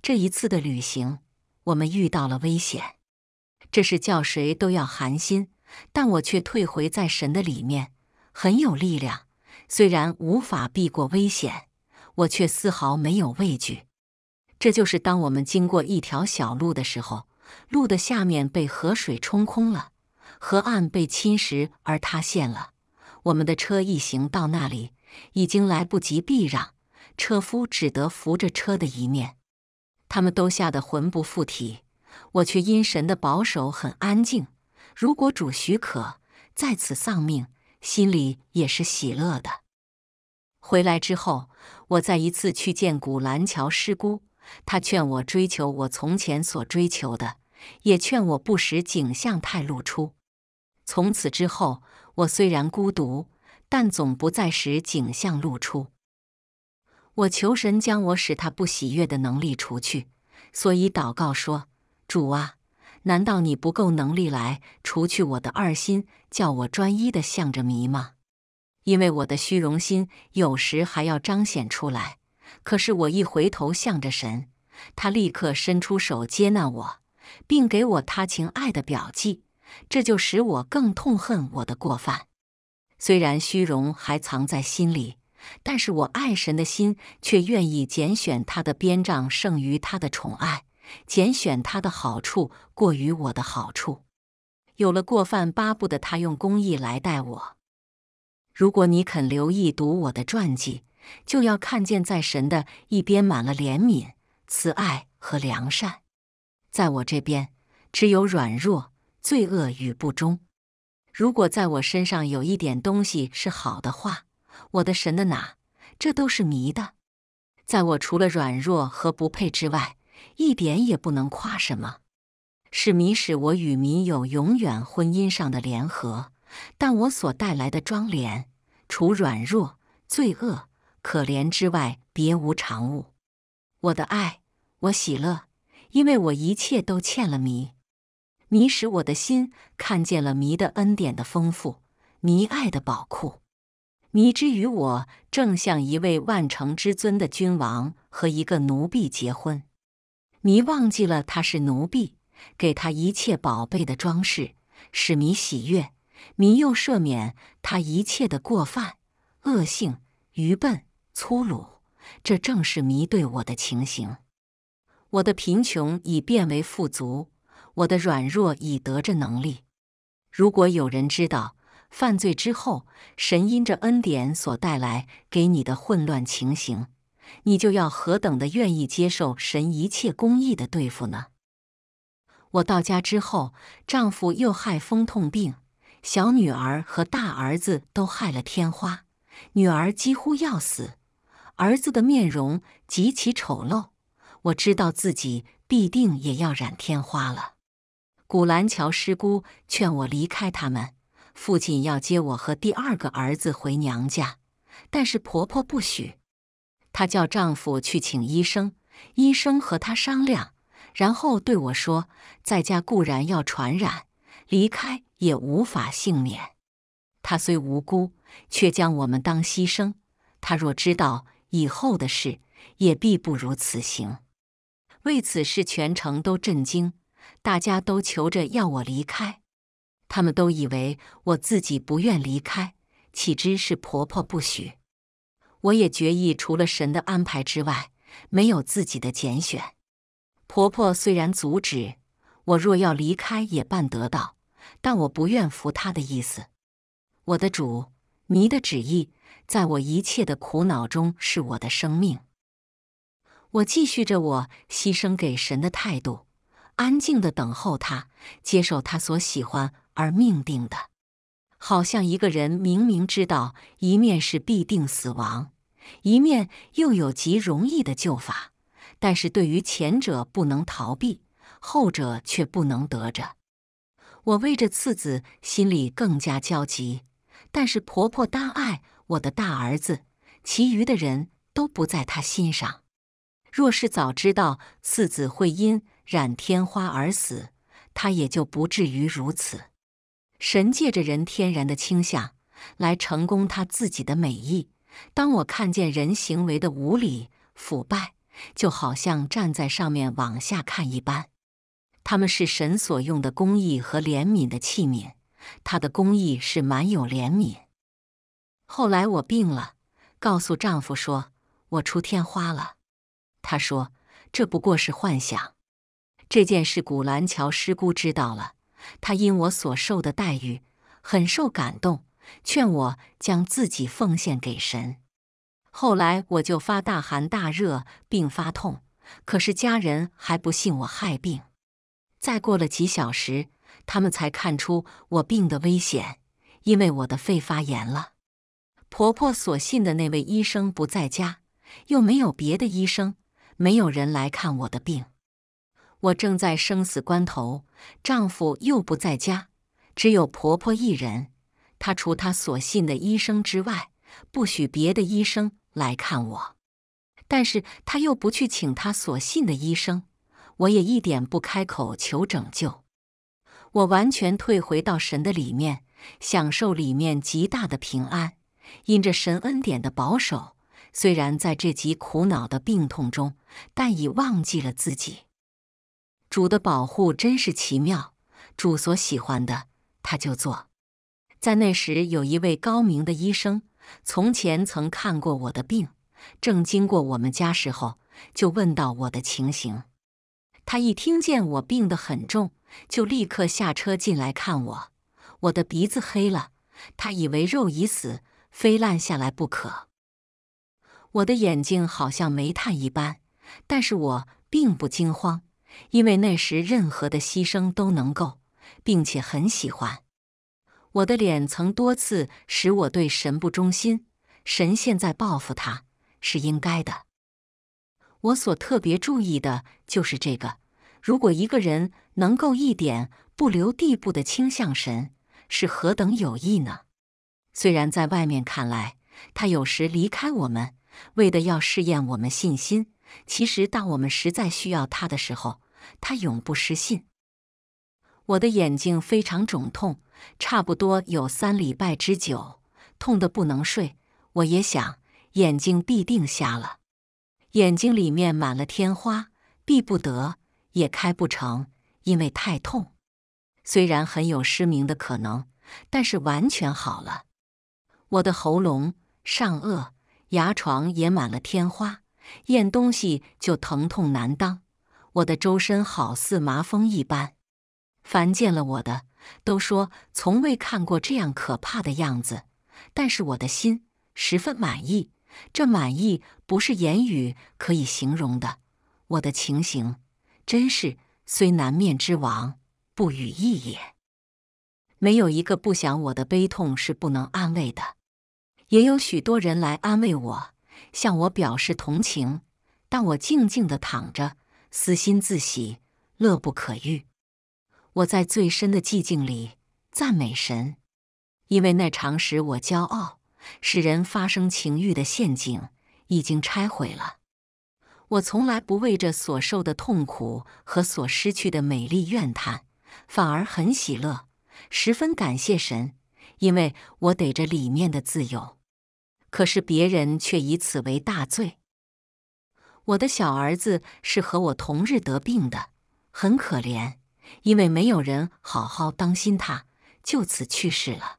这一次的旅行，我们遇到了危险，这是叫谁都要寒心。但我却退回在神的里面，很有力量。虽然无法避过危险，我却丝毫没有畏惧。这就是当我们经过一条小路的时候，路的下面被河水冲空了，河岸被侵蚀而塌陷了。我们的车一行到那里，已经来不及避让，车夫只得扶着车的一面。他们都吓得魂不附体，我却因神的保守很安静。如果主许可在此丧命，心里也是喜乐的。回来之后，我再一次去见古兰桥师姑，他劝我追求我从前所追求的，也劝我不使景象太露出。从此之后，我虽然孤独，但总不再使景象露出。我求神将我使他不喜悦的能力除去，所以祷告说：“主啊。”难道你不够能力来除去我的二心，叫我专一的向着迷吗？因为我的虚荣心有时还要彰显出来。可是我一回头向着神，他立刻伸出手接纳我，并给我他情爱的表记，这就使我更痛恨我的过犯。虽然虚荣还藏在心里，但是我爱神的心却愿意拣选他的鞭杖胜于他的宠爱。拣选他的好处过于我的好处，有了过犯，巴不得他用公义来待我。如果你肯留意读我的传记，就要看见在神的一边满了怜悯、慈爱和良善，在我这边只有软弱、罪恶与不忠。如果在我身上有一点东西是好的话，我的神的哪，这都是迷的。在我除了软弱和不配之外。一点也不能夸什么，是迷使我与民有永远婚姻上的联合，但我所带来的庄严，除软弱、罪恶、可怜之外，别无长物。我的爱，我喜乐，因为我一切都欠了迷。迷使我的心看见了祢的恩典的丰富，祢爱的宝库。迷之于我，正像一位万城之尊的君王和一个奴婢结婚。迷忘记了他是奴婢，给他一切宝贝的装饰，使迷喜悦；迷又赦免他一切的过犯、恶性、愚笨、粗鲁。这正是迷对我的情形。我的贫穷已变为富足，我的软弱已得着能力。如果有人知道犯罪之后，神因着恩典所带来给你的混乱情形。你就要何等的愿意接受神一切公义的对付呢？我到家之后，丈夫又害风痛病，小女儿和大儿子都害了天花，女儿几乎要死，儿子的面容极其丑陋。我知道自己必定也要染天花了。古兰乔师姑劝我离开他们，父亲要接我和第二个儿子回娘家，但是婆婆不许。她叫丈夫去请医生，医生和她商量，然后对我说：“在家固然要传染，离开也无法幸免。她虽无辜，却将我们当牺牲。她若知道以后的事，也必不如此行。为此事，全城都震惊，大家都求着要我离开。他们都以为我自己不愿离开，岂知是婆婆不许。”我也决意，除了神的安排之外，没有自己的拣选。婆婆虽然阻止我，若要离开也办得到，但我不愿服她的意思。我的主，祢的旨意，在我一切的苦恼中是我的生命。我继续着我牺牲给神的态度，安静的等候他，接受他所喜欢而命定的，好像一个人明明知道一面是必定死亡。一面又有极容易的救法，但是对于前者不能逃避，后者却不能得着。我为着次子心里更加焦急，但是婆婆大爱我的大儿子，其余的人都不在他心上。若是早知道次子会因染天花而死，他也就不至于如此。神借着人天然的倾向来成功他自己的美意。当我看见人行为的无理腐败，就好像站在上面往下看一般，他们是神所用的公义和怜悯的器皿，他的公义是满有怜悯。后来我病了，告诉丈夫说我出天花了，他说这不过是幻想。这件事古兰乔师姑知道了，她因我所受的待遇很受感动。劝我将自己奉献给神。后来我就发大寒大热，并发痛，可是家人还不信我害病。再过了几小时，他们才看出我病的危险，因为我的肺发炎了。婆婆所信的那位医生不在家，又没有别的医生，没有人来看我的病。我正在生死关头，丈夫又不在家，只有婆婆一人。他除他所信的医生之外，不许别的医生来看我；但是他又不去请他所信的医生，我也一点不开口求拯救。我完全退回到神的里面，享受里面极大的平安，因着神恩典的保守，虽然在这极苦恼的病痛中，但已忘记了自己。主的保护真是奇妙，主所喜欢的，他就做。在那时，有一位高明的医生，从前曾看过我的病。正经过我们家时候，就问到我的情形。他一听见我病得很重，就立刻下车进来看我。我的鼻子黑了，他以为肉已死，非烂下来不可。我的眼睛好像煤炭一般，但是我并不惊慌，因为那时任何的牺牲都能够，并且很喜欢。我的脸曾多次使我对神不忠心，神现在报复他是应该的。我所特别注意的就是这个。如果一个人能够一点不留地步的倾向神，是何等有益呢？虽然在外面看来，他有时离开我们，为的要试验我们信心；其实，当我们实在需要他的时候，他永不失信。我的眼睛非常肿痛。差不多有三礼拜之久，痛得不能睡。我也想眼睛必定瞎了，眼睛里面满了天花，闭不得也开不成，因为太痛。虽然很有失明的可能，但是完全好了。我的喉咙、上颚、牙床也满了天花，咽东西就疼痛难当。我的周身好似麻风一般，凡见了我的。都说从未看过这样可怕的样子，但是我的心十分满意。这满意不是言语可以形容的。我的情形真是虽南面之王不与意也。没有一个不想我的悲痛是不能安慰的，也有许多人来安慰我，向我表示同情。但我静静地躺着，私心自喜，乐不可欲。我在最深的寂静里赞美神，因为那常使我骄傲、使人发生情欲的陷阱已经拆毁了。我从来不为这所受的痛苦和所失去的美丽怨叹，反而很喜乐，十分感谢神，因为我得着里面的自由。可是别人却以此为大罪。我的小儿子是和我同日得病的，很可怜。因为没有人好好当心，他就此去世了。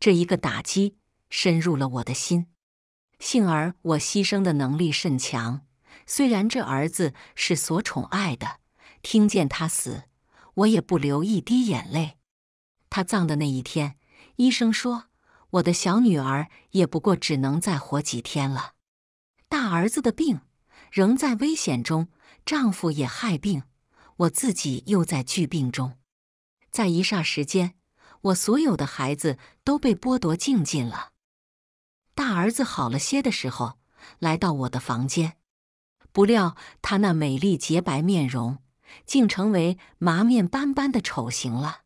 这一个打击深入了我的心。幸而我牺牲的能力甚强，虽然这儿子是所宠爱的，听见他死，我也不流一滴眼泪。他葬的那一天，医生说我的小女儿也不过只能再活几天了。大儿子的病仍在危险中，丈夫也害病。我自己又在剧病中，在一霎时间，我所有的孩子都被剥夺静禁了。大儿子好了些的时候，来到我的房间，不料他那美丽洁白面容，竟成为麻面斑斑的丑形了。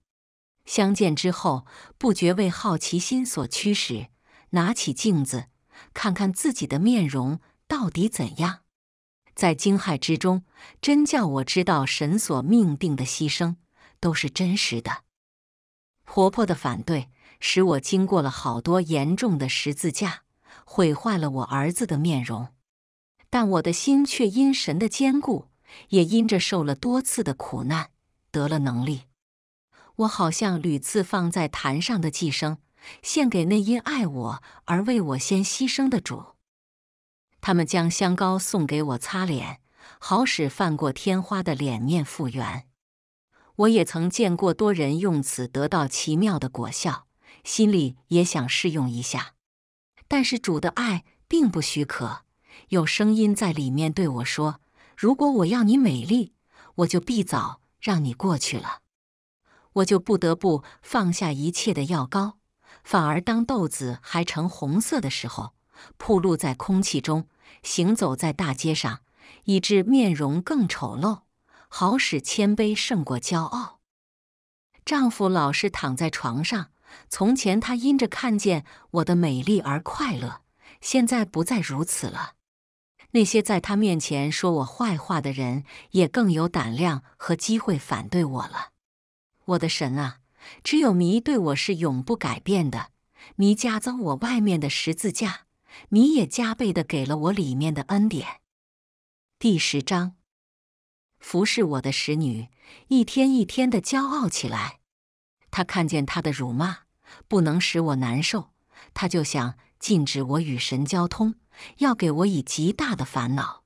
相见之后，不觉为好奇心所驱使，拿起镜子看看自己的面容到底怎样。在惊骇之中，真叫我知道神所命定的牺牲都是真实的。婆婆的反对，使我经过了好多严重的十字架，毁坏了我儿子的面容；但我的心却因神的坚固，也因着受了多次的苦难，得了能力。我好像屡次放在坛上的寄生，献给那因爱我而为我先牺牲的主。他们将香膏送给我擦脸，好使犯过天花的脸面复原。我也曾见过多人用此得到奇妙的果效，心里也想试用一下。但是主的爱并不许可，有声音在里面对我说：“如果我要你美丽，我就必早让你过去了。”我就不得不放下一切的药膏，反而当豆子还呈红色的时候。铺露在空气中，行走在大街上，以致面容更丑陋，好使谦卑胜过骄傲。丈夫老是躺在床上。从前他因着看见我的美丽而快乐，现在不再如此了。那些在他面前说我坏话的人，也更有胆量和机会反对我了。我的神啊，只有迷对我是永不改变的。迷加增我外面的十字架。你也加倍的给了我里面的恩典。第十章，服侍我的使女一天一天的骄傲起来。她看见她的辱骂不能使我难受，她就想禁止我与神交通，要给我以极大的烦恼。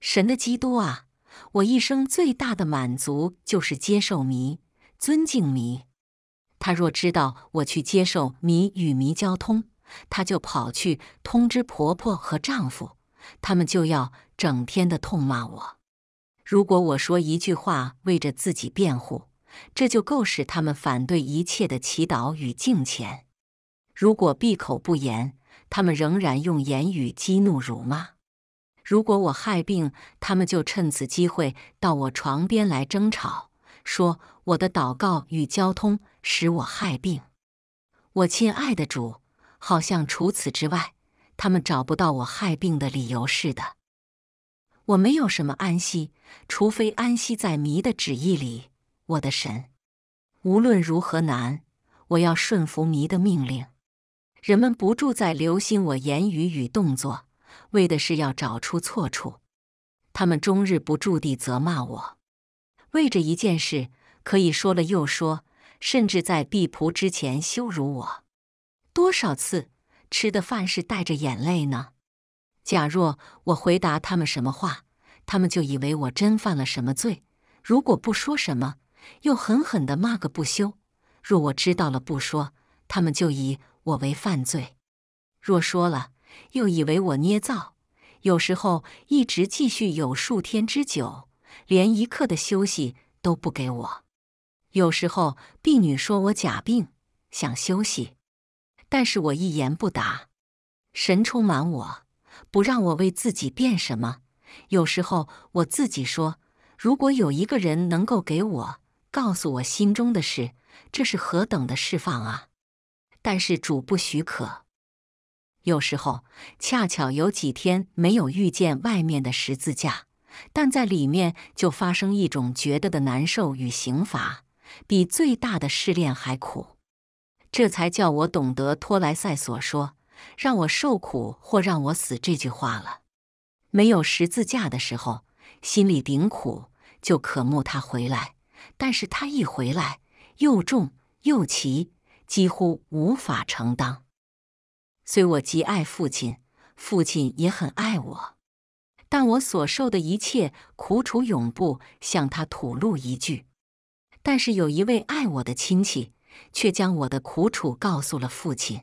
神的基督啊，我一生最大的满足就是接受弥，尊敬弥。他若知道我去接受弥与弥交通，她就跑去通知婆婆和丈夫，他们就要整天的痛骂我。如果我说一句话为着自己辩护，这就够使他们反对一切的祈祷与敬虔。如果闭口不言，他们仍然用言语激怒辱骂。如果我害病，他们就趁此机会到我床边来争吵，说我的祷告与交通使我害病。我亲爱的主。好像除此之外，他们找不到我害病的理由似的。我没有什么安息，除非安息在迷的旨意里。我的神，无论如何难，我要顺服迷的命令。人们不住在留心我言语与动作，为的是要找出错处。他们终日不住地责骂我，为着一件事，可以说了又说，甚至在毕仆之前羞辱我。多少次吃的饭是带着眼泪呢？假若我回答他们什么话，他们就以为我真犯了什么罪；如果不说什么，又狠狠的骂个不休；若我知道了不说，他们就以我为犯罪；若说了，又以为我捏造。有时候一直继续有数天之久，连一刻的休息都不给我。有时候婢女说我假病，想休息。但是我一言不答，神充满我，不让我为自己变什么。有时候我自己说，如果有一个人能够给我告诉我心中的事，这是何等的释放啊！但是主不许可。有时候恰巧有几天没有遇见外面的十字架，但在里面就发生一种觉得的难受与刑罚，比最大的试炼还苦。这才叫我懂得托莱塞所说“让我受苦或让我死”这句话了。没有十字架的时候，心里顶苦，就渴慕他回来；但是他一回来，又重又奇，几乎无法承当。虽我极爱父亲，父亲也很爱我，但我所受的一切苦楚，永不向他吐露一句。但是有一位爱我的亲戚。却将我的苦楚告诉了父亲，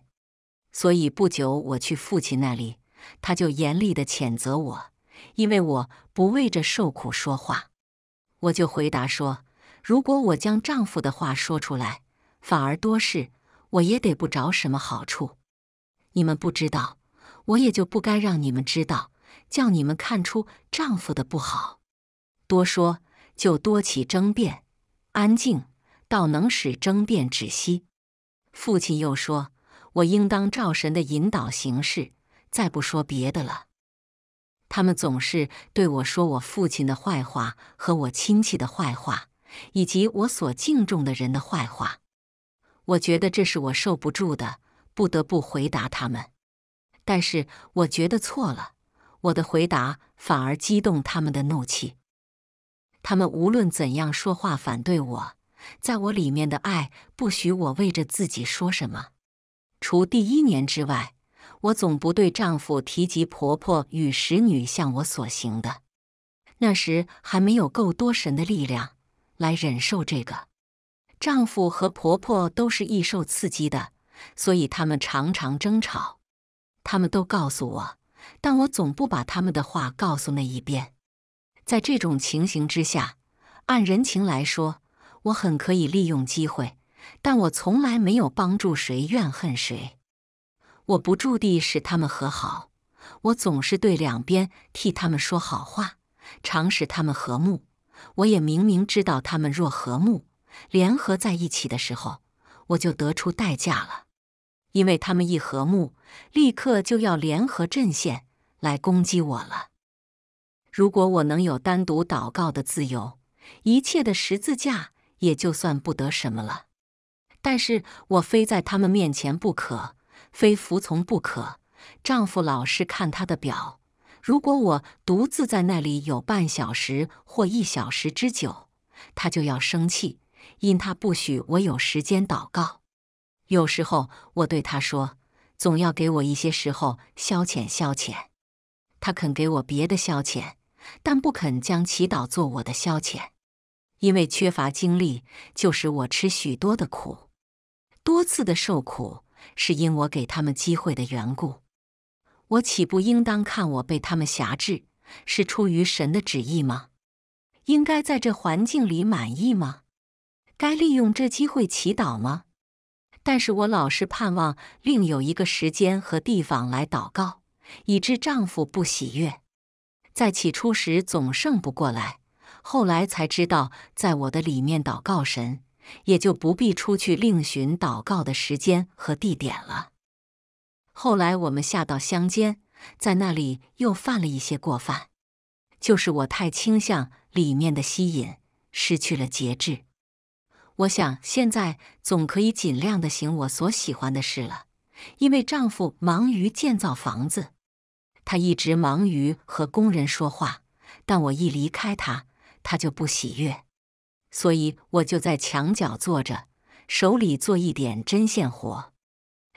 所以不久我去父亲那里，他就严厉地谴责我，因为我不为这受苦说话。我就回答说：如果我将丈夫的话说出来，反而多事，我也得不着什么好处。你们不知道，我也就不该让你们知道，叫你们看出丈夫的不好，多说就多起争辩，安静。倒能使争辩止息。父亲又说：“我应当照神的引导行事，再不说别的了。”他们总是对我说我父亲的坏话和我亲戚的坏话，以及我所敬重的人的坏话。我觉得这是我受不住的，不得不回答他们。但是我觉得错了，我的回答反而激动他们的怒气。他们无论怎样说话反对我。在我里面的爱不许我为着自己说什么，除第一年之外，我总不对丈夫提及婆婆与使女向我所行的。那时还没有够多神的力量来忍受这个。丈夫和婆婆都是易受刺激的，所以他们常常争吵。他们都告诉我，但我总不把他们的话告诉那一边。在这种情形之下，按人情来说。我很可以利用机会，但我从来没有帮助谁怨恨谁。我不注地使他们和好，我总是对两边替他们说好话，常使他们和睦。我也明明知道，他们若和睦联合在一起的时候，我就得出代价了，因为他们一和睦，立刻就要联合阵线来攻击我了。如果我能有单独祷告的自由，一切的十字架。也就算不得什么了，但是我非在他们面前不可，非服从不可。丈夫老是看他的表，如果我独自在那里有半小时或一小时之久，他就要生气，因他不许我有时间祷告。有时候我对他说：“总要给我一些时候消遣消遣。”他肯给我别的消遣，但不肯将祈祷做我的消遣。因为缺乏精力，就使我吃许多的苦，多次的受苦，是因我给他们机会的缘故。我岂不应当看我被他们辖制，是出于神的旨意吗？应该在这环境里满意吗？该利用这机会祈祷吗？但是我老是盼望另有一个时间和地方来祷告，以致丈夫不喜悦。在起初时，总胜不过来。后来才知道，在我的里面祷告神，也就不必出去另寻祷告的时间和地点了。后来我们下到乡间，在那里又犯了一些过犯，就是我太倾向里面的吸引，失去了节制。我想现在总可以尽量的行我所喜欢的事了，因为丈夫忙于建造房子，他一直忙于和工人说话，但我一离开他。他就不喜悦，所以我就在墙角坐着，手里做一点针线活。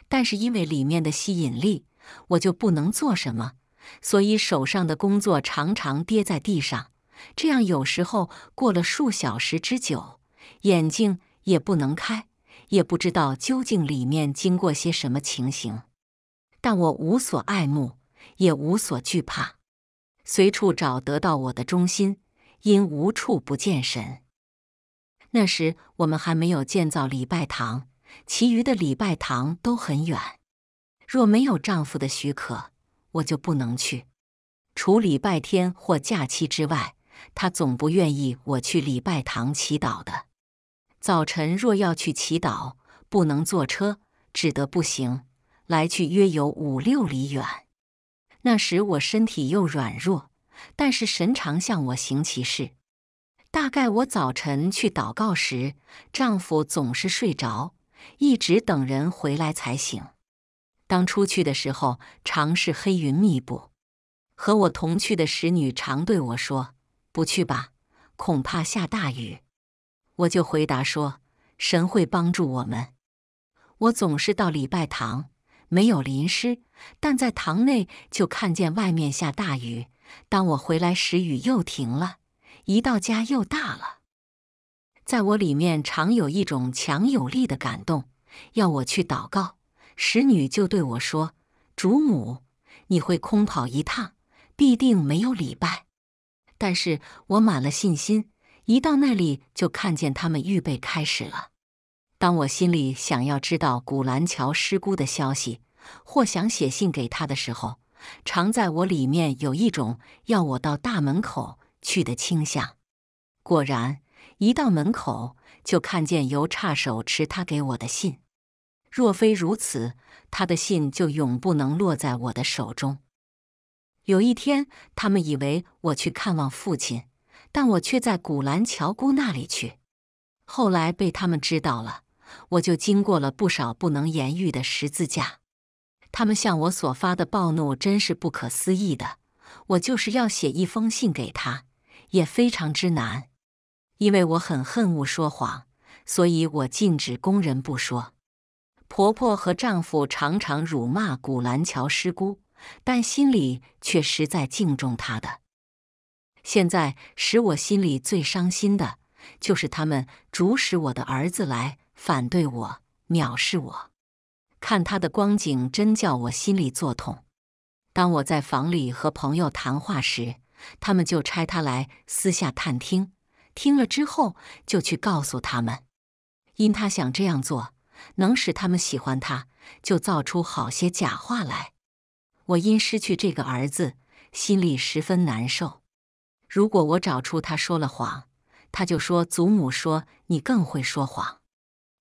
但是因为里面的吸引力，我就不能做什么，所以手上的工作常常跌在地上。这样有时候过了数小时之久，眼睛也不能开，也不知道究竟里面经过些什么情形。但我无所爱慕，也无所惧怕，随处找得到我的忠心。因无处不见神。那时我们还没有建造礼拜堂，其余的礼拜堂都很远。若没有丈夫的许可，我就不能去。除礼拜天或假期之外，他总不愿意我去礼拜堂祈祷的。早晨若要去祈祷，不能坐车，只得步行，来去约有五六里远。那时我身体又软弱。但是神常向我行其事。大概我早晨去祷告时，丈夫总是睡着，一直等人回来才醒。当出去的时候，常是黑云密布。和我同去的使女常对我说：“不去吧，恐怕下大雨。”我就回答说：“神会帮助我们。”我总是到礼拜堂，没有淋湿，但在堂内就看见外面下大雨。当我回来时，雨又停了；一到家又大了。在我里面常有一种强有力的感动，要我去祷告。使女就对我说：“主母，你会空跑一趟，必定没有礼拜。”但是我满了信心，一到那里就看见他们预备开始了。当我心里想要知道古兰桥师姑的消息，或想写信给他的时候，常在我里面有一种要我到大门口去的倾向。果然，一到门口就看见尤差手持他给我的信。若非如此，他的信就永不能落在我的手中。有一天，他们以为我去看望父亲，但我却在古兰乔姑那里去。后来被他们知道了，我就经过了不少不能言喻的十字架。他们向我所发的暴怒真是不可思议的。我就是要写一封信给他，也非常之难，因为我很恨恶说谎，所以我禁止工人不说。婆婆和丈夫常常辱骂古兰乔师姑，但心里却实在敬重她的。现在使我心里最伤心的，就是他们主使我的儿子来反对我，藐视我。看他的光景，真叫我心里作痛。当我在房里和朋友谈话时，他们就差他来私下探听，听了之后就去告诉他们。因他想这样做能使他们喜欢他，就造出好些假话来。我因失去这个儿子，心里十分难受。如果我找出他说了谎，他就说祖母说你更会说谎。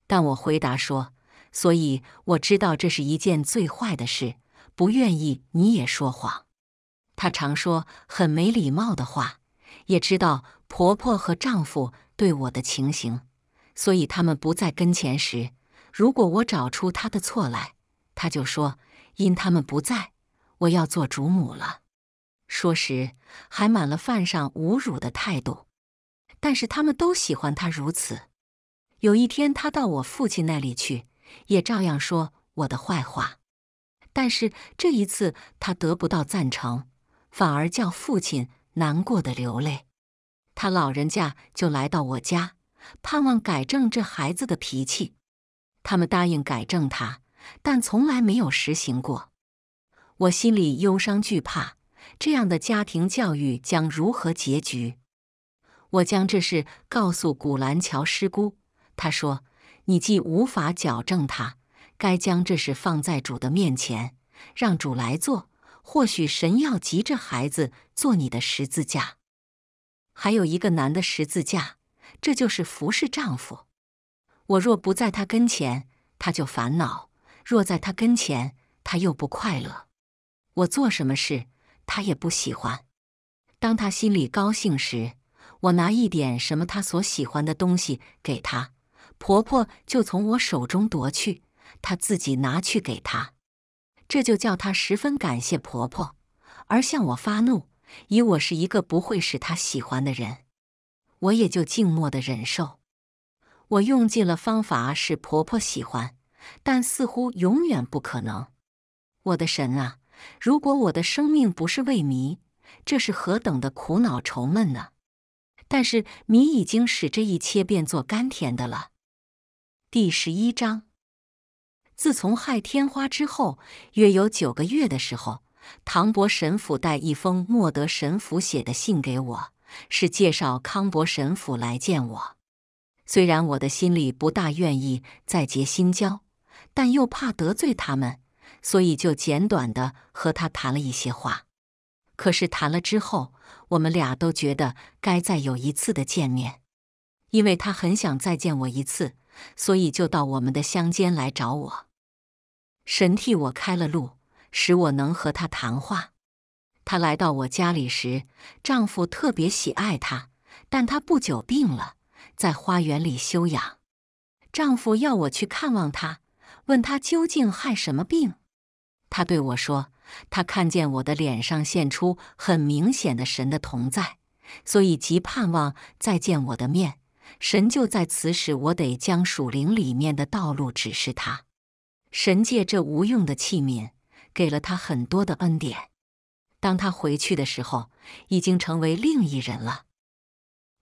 但我回答说。所以我知道这是一件最坏的事，不愿意你也说谎。她常说很没礼貌的话，也知道婆婆和丈夫对我的情形，所以他们不在跟前时，如果我找出她的错来，她就说因他们不在，我要做主母了。说时还满了犯上侮辱的态度，但是他们都喜欢她如此。有一天，她到我父亲那里去。也照样说我的坏话，但是这一次他得不到赞成，反而叫父亲难过的流泪。他老人家就来到我家，盼望改正这孩子的脾气。他们答应改正他，但从来没有实行过。我心里忧伤惧怕，这样的家庭教育将如何结局？我将这事告诉古兰乔师姑，她说。你既无法矫正他，该将这事放在主的面前，让主来做。或许神要急着孩子做你的十字架，还有一个男的十字架，这就是服侍丈夫。我若不在他跟前，他就烦恼；若在他跟前，他又不快乐。我做什么事，他也不喜欢。当他心里高兴时，我拿一点什么他所喜欢的东西给他。婆婆就从我手中夺去，她自己拿去给她，这就叫她十分感谢婆婆，而向我发怒，以我是一个不会使她喜欢的人。我也就静默的忍受。我用尽了方法使婆婆喜欢，但似乎永远不可能。我的神啊！如果我的生命不是为迷，这是何等的苦恼愁闷呢！但是迷已经使这一切变作甘甜的了。第十一章，自从害天花之后，约有九个月的时候，唐伯神甫带一封莫德神甫写的信给我，是介绍康伯神甫来见我。虽然我的心里不大愿意再结新交，但又怕得罪他们，所以就简短的和他谈了一些话。可是谈了之后，我们俩都觉得该再有一次的见面，因为他很想再见我一次。所以就到我们的乡间来找我。神替我开了路，使我能和他谈话。他来到我家里时，丈夫特别喜爱他，但他不久病了，在花园里休养。丈夫要我去看望他，问他究竟害什么病。他对我说：“他看见我的脸上现出很明显的神的同在，所以极盼望再见我的面。”神就在此时，我得将属灵里面的道路指示他。神借这无用的器皿，给了他很多的恩典。当他回去的时候，已经成为另一人了。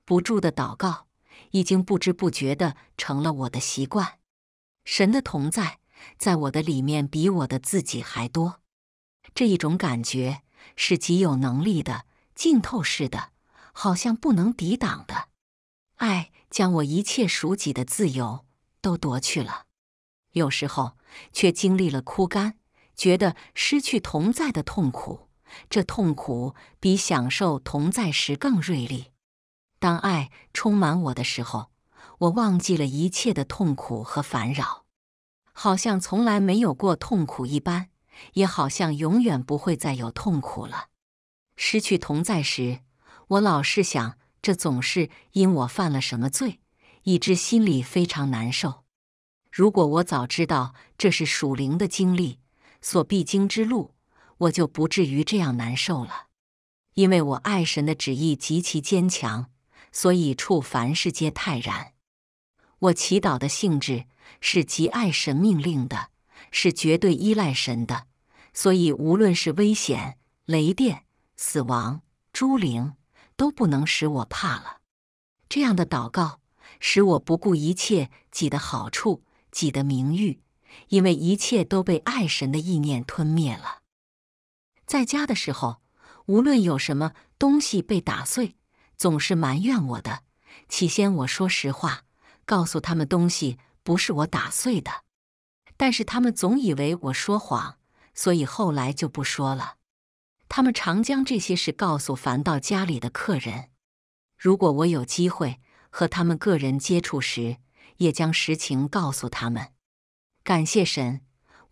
不住的祷告，已经不知不觉的成了我的习惯。神的同在，在我的里面比我的自己还多。这一种感觉是极有能力的、浸透式的，好像不能抵挡的。爱将我一切属己的自由都夺去了，有时候却经历了枯干，觉得失去同在的痛苦，这痛苦比享受同在时更锐利。当爱充满我的时候，我忘记了一切的痛苦和烦扰，好像从来没有过痛苦一般，也好像永远不会再有痛苦了。失去同在时，我老是想。这总是因我犯了什么罪，以致心里非常难受。如果我早知道这是属灵的经历所必经之路，我就不至于这样难受了。因为我爱神的旨意极其坚强，所以处凡世皆泰然。我祈祷的性质是极爱神命令的，是绝对依赖神的，所以无论是危险、雷电、死亡、诸灵。都不能使我怕了，这样的祷告使我不顾一切己的好处、己的名誉，因为一切都被爱神的意念吞灭了。在家的时候，无论有什么东西被打碎，总是埋怨我的。起先我说实话，告诉他们东西不是我打碎的，但是他们总以为我说谎，所以后来就不说了。他们常将这些事告诉凡到家里的客人。如果我有机会和他们个人接触时，也将实情告诉他们。感谢神，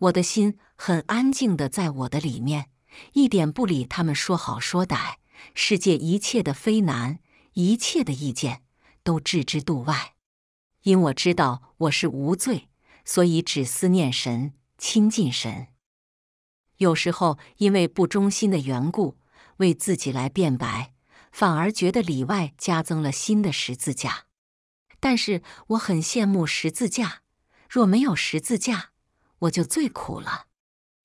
我的心很安静的在我的里面，一点不理他们说好说歹，世界一切的非难、一切的意见都置之度外。因我知道我是无罪，所以只思念神，亲近神。有时候因为不忠心的缘故，为自己来辩白，反而觉得里外加增了新的十字架。但是我很羡慕十字架，若没有十字架，我就最苦了。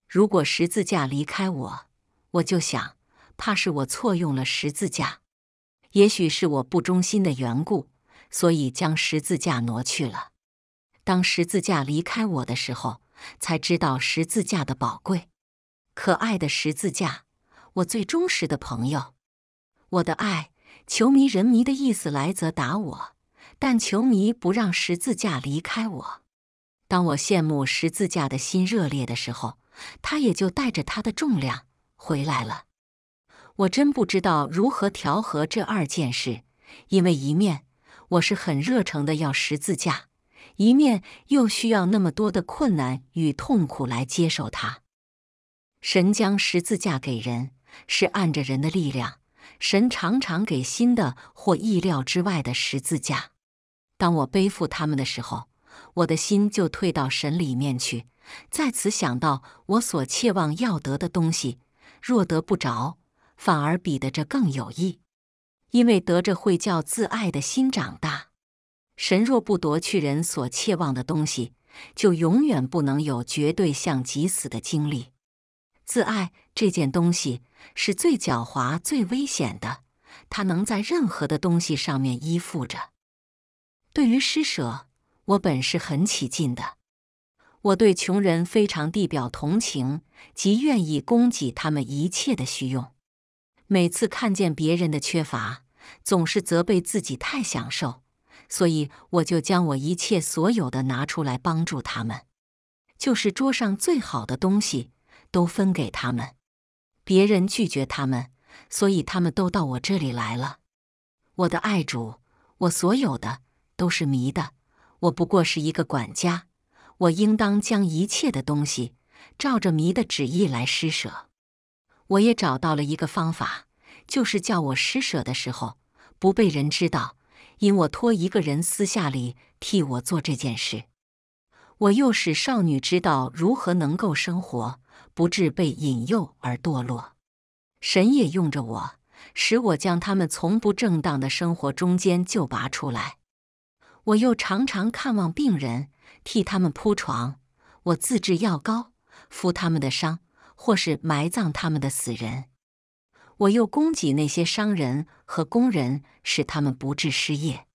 如果十字架离开我，我就想，怕是我错用了十字架，也许是我不忠心的缘故，所以将十字架挪去了。当十字架离开我的时候，才知道十字架的宝贵。可爱的十字架，我最忠实的朋友，我的爱，球迷人迷的意思来则打我，但球迷不让十字架离开我。当我羡慕十字架的心热烈的时候，他也就带着他的重量回来了。我真不知道如何调和这二件事，因为一面我是很热诚的要十字架，一面又需要那么多的困难与痛苦来接受它。神将十字架给人，是按着人的力量。神常常给新的或意料之外的十字架。当我背负他们的时候，我的心就退到神里面去，在此想到我所切望要得的东西。若得不着，反而比得这更有益，因为得着会叫自爱的心长大。神若不夺去人所切望的东西，就永远不能有绝对像极死的经历。自爱这件东西是最狡猾、最危险的，它能在任何的东西上面依附着。对于施舍，我本是很起劲的。我对穷人非常地表同情，即愿意供给他们一切的需用。每次看见别人的缺乏，总是责备自己太享受，所以我就将我一切所有的拿出来帮助他们。就是桌上最好的东西。都分给他们，别人拒绝他们，所以他们都到我这里来了。我的爱主，我所有的都是迷的，我不过是一个管家，我应当将一切的东西照着迷的旨意来施舍。我也找到了一个方法，就是叫我施舍的时候不被人知道，因我托一个人私下里替我做这件事。我又使少女知道如何能够生活。不致被引诱而堕落。神也用着我，使我将他们从不正当的生活中间就拔出来。我又常常看望病人，替他们铺床；我自制药膏，敷他们的伤，或是埋葬他们的死人。我又供给那些商人和工人，使他们不致失业。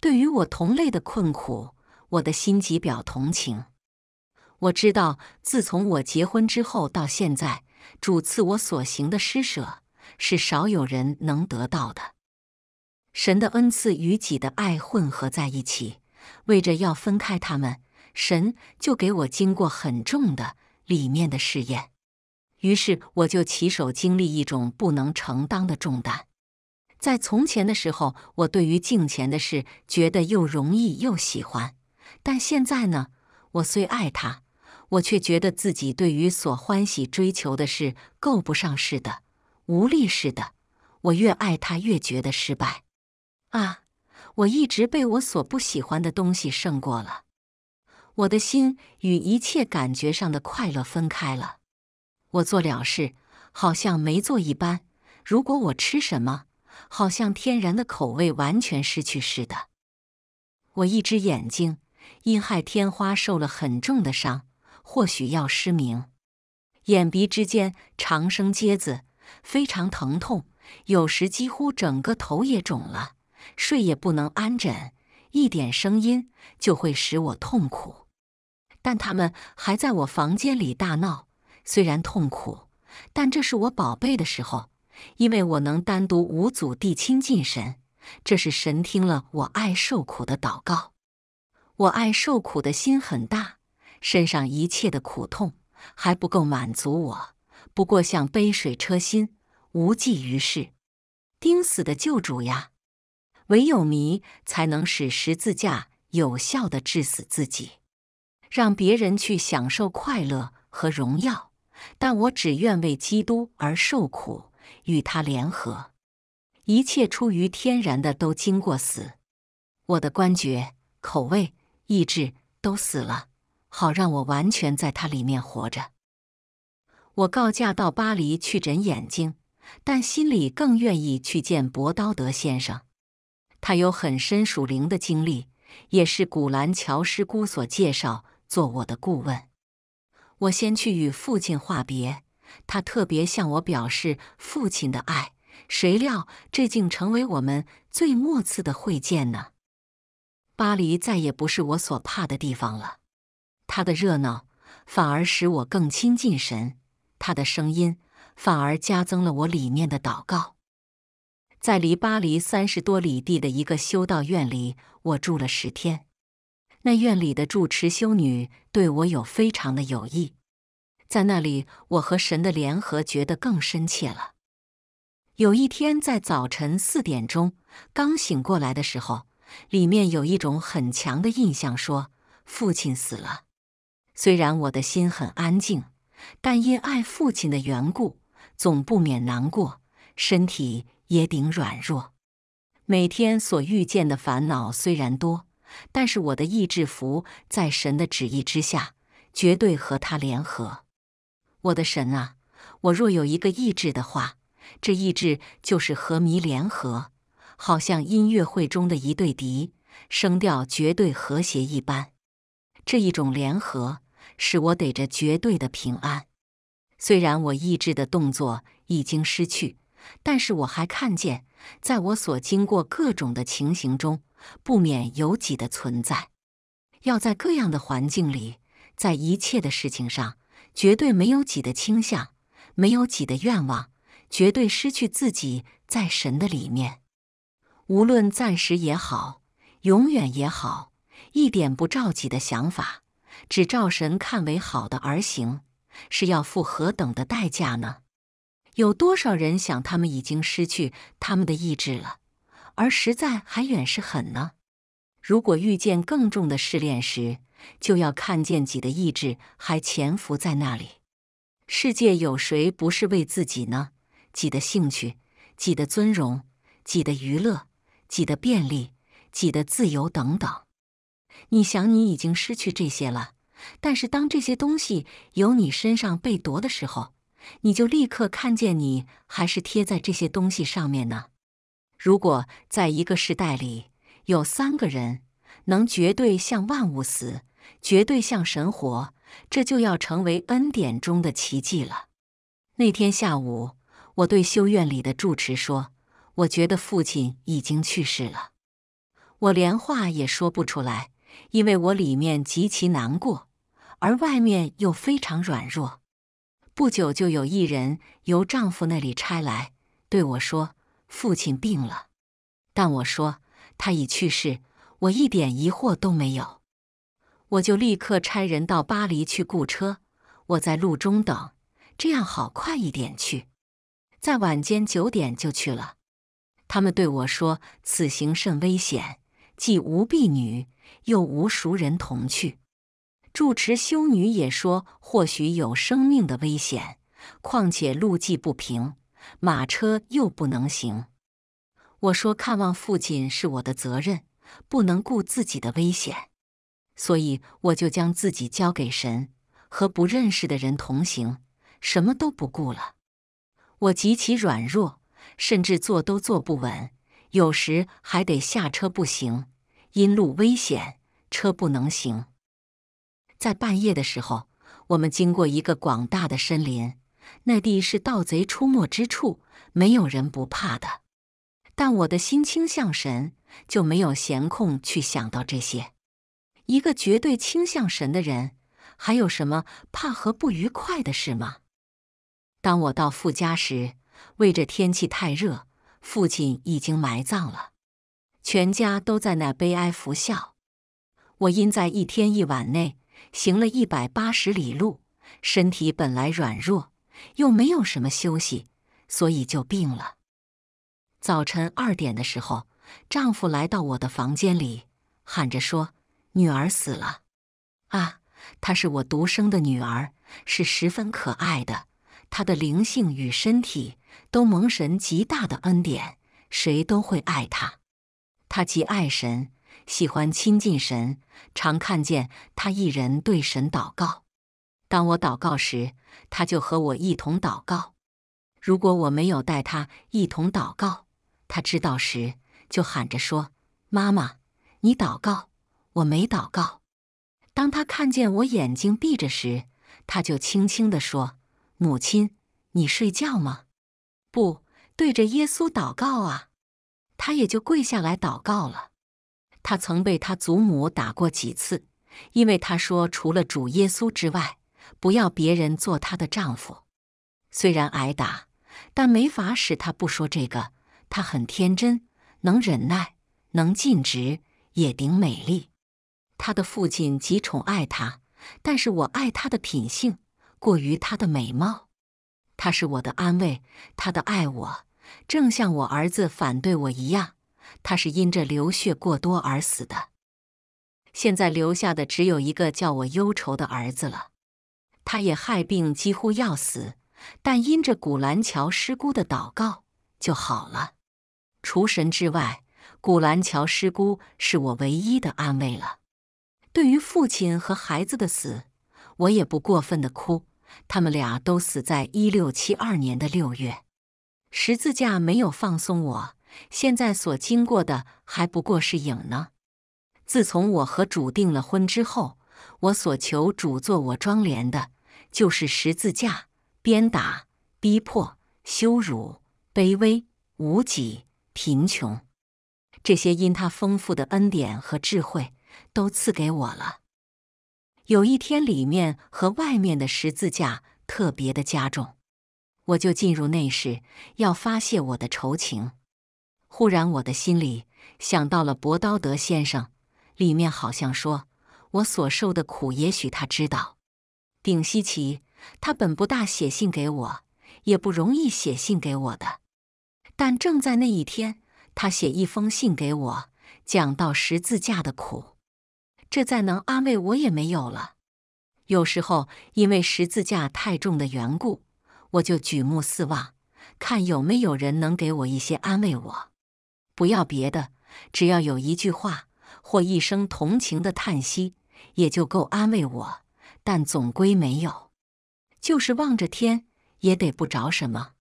对于我同类的困苦，我的心即表同情。我知道，自从我结婚之后到现在，主赐我所行的施舍是少有人能得到的。神的恩赐与己的爱混合在一起，为着要分开他们，神就给我经过很重的里面的试验。于是我就起手经历一种不能承担的重担。在从前的时候，我对于敬钱的事觉得又容易又喜欢，但现在呢，我虽爱他。我却觉得自己对于所欢喜追求的事够不上似的，无力似的。我越爱他，越觉得失败。啊！我一直被我所不喜欢的东西胜过了。我的心与一切感觉上的快乐分开了。我做了事，好像没做一般。如果我吃什么，好像天然的口味完全失去似的。我一只眼睛因害天花受了很重的伤。或许要失明，眼鼻之间长生疖子，非常疼痛，有时几乎整个头也肿了，睡也不能安枕，一点声音就会使我痛苦。但他们还在我房间里大闹。虽然痛苦，但这是我宝贝的时候，因为我能单独无阻地亲近神。这是神听了我爱受苦的祷告，我爱受苦的心很大。身上一切的苦痛还不够满足我，不过像杯水车薪，无济于事。钉死的救主呀，唯有迷才能使十字架有效的致死自己，让别人去享受快乐和荣耀。但我只愿为基督而受苦，与他联合。一切出于天然的都经过死，我的官爵、口味、意志都死了。好让我完全在它里面活着。我告假到巴黎去诊眼睛，但心里更愿意去见博刀德先生。他有很深属灵的经历，也是古兰乔师姑所介绍做我的顾问。我先去与父亲话别，他特别向我表示父亲的爱。谁料这竟成为我们最末次的会见呢？巴黎再也不是我所怕的地方了。他的热闹反而使我更亲近神，他的声音反而加增了我里面的祷告。在离巴黎三十多里地的一个修道院里，我住了十天。那院里的住持修女对我有非常的友谊。在那里，我和神的联合觉得更深切了。有一天，在早晨四点钟刚醒过来的时候，里面有一种很强的印象，说父亲死了。虽然我的心很安静，但因爱父亲的缘故，总不免难过，身体也顶软弱。每天所遇见的烦恼虽然多，但是我的意志符在神的旨意之下，绝对和他联合。我的神啊，我若有一个意志的话，这意志就是和弥联合，好像音乐会中的一对笛，声调绝对和谐一般。这一种联合使我得着绝对的平安，虽然我意志的动作已经失去，但是我还看见，在我所经过各种的情形中，不免有己的存在。要在各样的环境里，在一切的事情上，绝对没有己的倾向，没有己的愿望，绝对失去自己在神的里面，无论暂时也好，永远也好。一点不照己的想法，只照神看为好的而行，是要付何等的代价呢？有多少人想他们已经失去他们的意志了，而实在还远是很呢？如果遇见更重的试炼时，就要看见己的意志还潜伏在那里。世界有谁不是为自己呢？己的兴趣，己的尊荣，己的娱乐，己的便利，己的自由等等。你想，你已经失去这些了，但是当这些东西由你身上被夺的时候，你就立刻看见你还是贴在这些东西上面呢。如果在一个时代里有三个人能绝对像万物死，绝对像神活，这就要成为恩典中的奇迹了。那天下午，我对修院里的住持说：“我觉得父亲已经去世了，我连话也说不出来。”因为我里面极其难过，而外面又非常软弱，不久就有一人由丈夫那里差来对我说：“父亲病了。”但我说：“他已去世。”我一点疑惑都没有，我就立刻差人到巴黎去雇车。我在路中等，这样好快一点去。在晚间九点就去了。他们对我说：“此行甚危险，既无婢女。”又无熟人同去，住持修女也说，或许有生命的危险，况且路迹不平，马车又不能行。我说，看望父亲是我的责任，不能顾自己的危险，所以我就将自己交给神和不认识的人同行，什么都不顾了。我极其软弱，甚至坐都坐不稳，有时还得下车步行。因路危险，车不能行。在半夜的时候，我们经过一个广大的森林，那地是盗贼出没之处，没有人不怕的。但我的心倾向神，就没有闲空去想到这些。一个绝对倾向神的人，还有什么怕和不愉快的事吗？当我到傅家时，为着天气太热，父亲已经埋葬了。全家都在那悲哀服笑。我因在一天一晚内行了一百八十里路，身体本来软弱，又没有什么休息，所以就病了。早晨二点的时候，丈夫来到我的房间里，喊着说：“女儿死了！啊，她是我独生的女儿，是十分可爱的。她的灵性与身体都蒙神极大的恩典，谁都会爱她。”他极爱神，喜欢亲近神，常看见他一人对神祷告。当我祷告时，他就和我一同祷告。如果我没有带他一同祷告，他知道时就喊着说：“妈妈，你祷告，我没祷告。”当他看见我眼睛闭着时，他就轻轻地说：“母亲，你睡觉吗？不对着耶稣祷告啊。”他也就跪下来祷告了。他曾被他祖母打过几次，因为他说除了主耶稣之外，不要别人做他的丈夫。虽然挨打，但没法使他不说这个。他很天真，能忍耐，能尽职，也顶美丽。他的父亲极宠爱他，但是我爱他的品性过于他的美貌。他是我的安慰，他的爱我。正像我儿子反对我一样，他是因着流血过多而死的。现在留下的只有一个叫我忧愁的儿子了。他也害病，几乎要死，但因着古兰乔师姑的祷告就好了。除神之外，古兰乔师姑是我唯一的安慰了。对于父亲和孩子的死，我也不过分的哭。他们俩都死在一六七二年的六月。十字架没有放松，我现在所经过的还不过是影呢。自从我和主订了婚之后，我所求主做我庄严的，就是十字架、鞭打、逼迫、羞辱、卑微、无己、贫穷，这些因他丰富的恩典和智慧都赐给我了。有一天，里面和外面的十字架特别的加重。我就进入内室，要发泄我的愁情。忽然，我的心里想到了《博刀德先生》，里面好像说我所受的苦，也许他知道。顶稀奇，他本不大写信给我，也不容易写信给我的。但正在那一天，他写一封信给我，讲到十字架的苦，这再能安慰我也没有了。有时候，因为十字架太重的缘故。我就举目四望，看有没有人能给我一些安慰。我不要别的，只要有一句话或一声同情的叹息，也就够安慰我。但总归没有，就是望着天也得不着什么。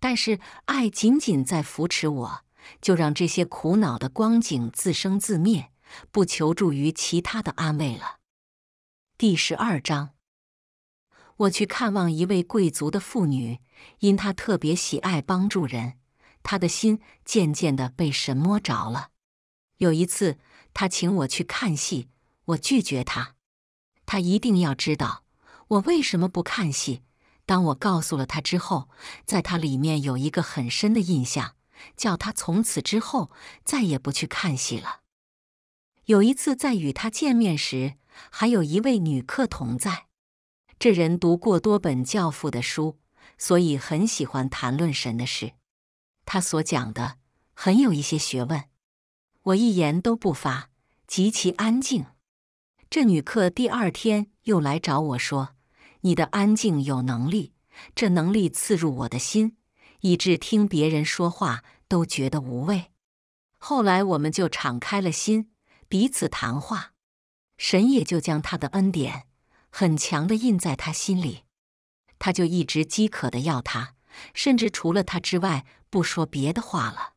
但是爱仅仅在扶持我，就让这些苦恼的光景自生自灭，不求助于其他的安慰了。第十二章。我去看望一位贵族的妇女，因她特别喜爱帮助人，她的心渐渐的被神摸着了。有一次，她请我去看戏，我拒绝她。她一定要知道我为什么不看戏。当我告诉了他之后，在他里面有一个很深的印象，叫他从此之后再也不去看戏了。有一次在与他见面时，还有一位女客同在。这人读过多本《教父》的书，所以很喜欢谈论神的事。他所讲的很有一些学问，我一言都不发，极其安静。这女客第二天又来找我说：“你的安静有能力，这能力刺入我的心，以致听别人说话都觉得无味。”后来我们就敞开了心，彼此谈话，神也就将他的恩典。很强的印在他心里，他就一直饥渴的要他，甚至除了他之外不说别的话了。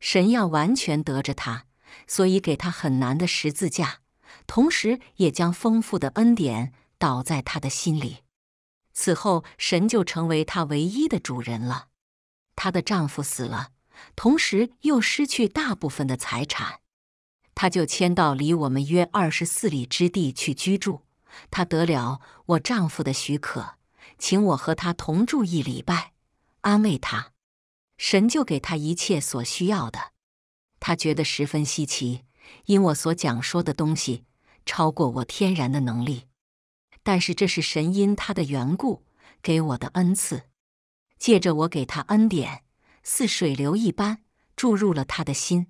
神要完全得着他，所以给他很难的十字架，同时也将丰富的恩典倒在他的心里。此后，神就成为他唯一的主人了。她的丈夫死了，同时又失去大部分的财产，她就迁到离我们约二十四里之地去居住。他得了我丈夫的许可，请我和他同住一礼拜，安慰他。神就给他一切所需要的。他觉得十分稀奇，因我所讲说的东西超过我天然的能力。但是这是神因他的缘故给我的恩赐，借着我给他恩典，似水流一般注入了他的心，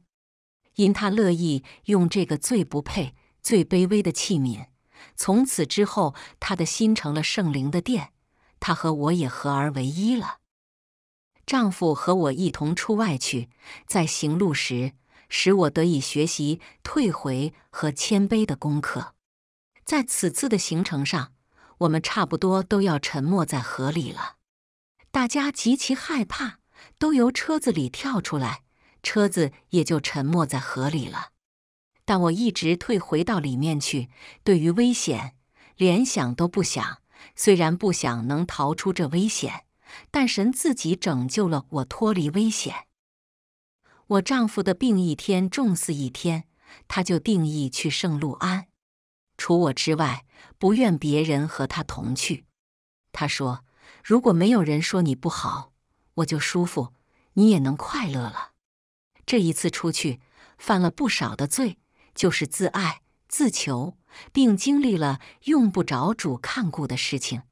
因他乐意用这个最不配、最卑微的器皿。从此之后，他的心成了圣灵的殿，他和我也合而为一了。丈夫和我一同出外去，在行路时，使我得以学习退回和谦卑的功课。在此次的行程上，我们差不多都要沉没在河里了，大家极其害怕，都由车子里跳出来，车子也就沉没在河里了。但我一直退回到里面去，对于危险，连想都不想。虽然不想能逃出这危险，但神自己拯救了我脱离危险。我丈夫的病一天重似一天，他就定义去圣路安，除我之外，不愿别人和他同去。他说：“如果没有人说你不好，我就舒服，你也能快乐了。”这一次出去，犯了不少的罪。就是自爱自求，并经历了用不着主看顾的事情，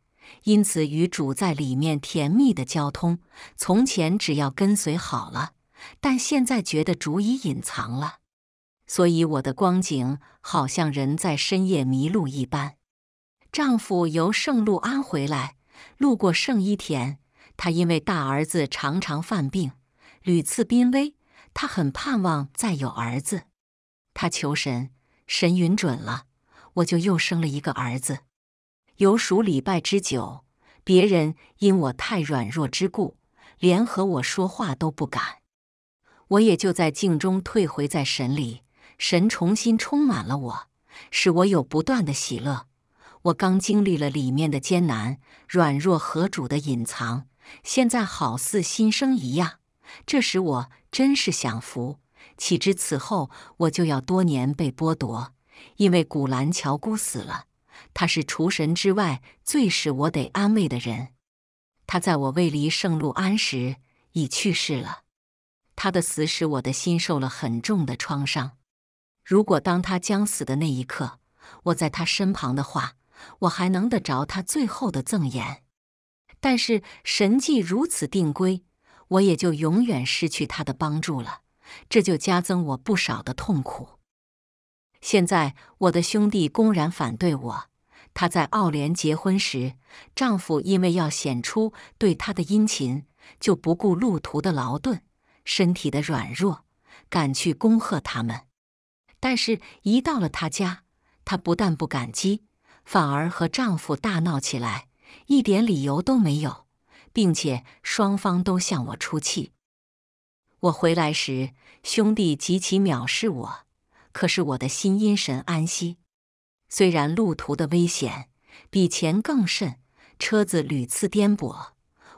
因此与主在里面甜蜜的交通。从前只要跟随好了，但现在觉得主已隐藏了，所以我的光景好像人在深夜迷路一般。丈夫由圣路安回来，路过圣伊田，他因为大儿子常常犯病，屡次濒危，他很盼望再有儿子。他求神，神允准了，我就又生了一个儿子。有数礼拜之久，别人因我太软弱之故，连和我说话都不敢。我也就在镜中退回在神里，神重新充满了我，使我有不断的喜乐。我刚经历了里面的艰难、软弱和主的隐藏，现在好似新生一样，这使我真是享福。岂知此后我就要多年被剥夺，因为古兰乔姑死了。他是除神之外最使我得安慰的人。他在我未离圣路安时已去世了。他的死使我的心受了很重的创伤。如果当他将死的那一刻我在他身旁的话，我还能得着他最后的赠言。但是神既如此定规，我也就永远失去他的帮助了。这就加增我不少的痛苦。现在我的兄弟公然反对我，他在奥联结婚时，丈夫因为要显出对他的殷勤，就不顾路途的劳顿、身体的软弱，赶去恭贺他们。但是，一到了他家，他不但不感激，反而和丈夫大闹起来，一点理由都没有，并且双方都向我出气。我回来时，兄弟极其藐视我。可是我的心因神安息。虽然路途的危险比钱更甚，车子屡次颠簸，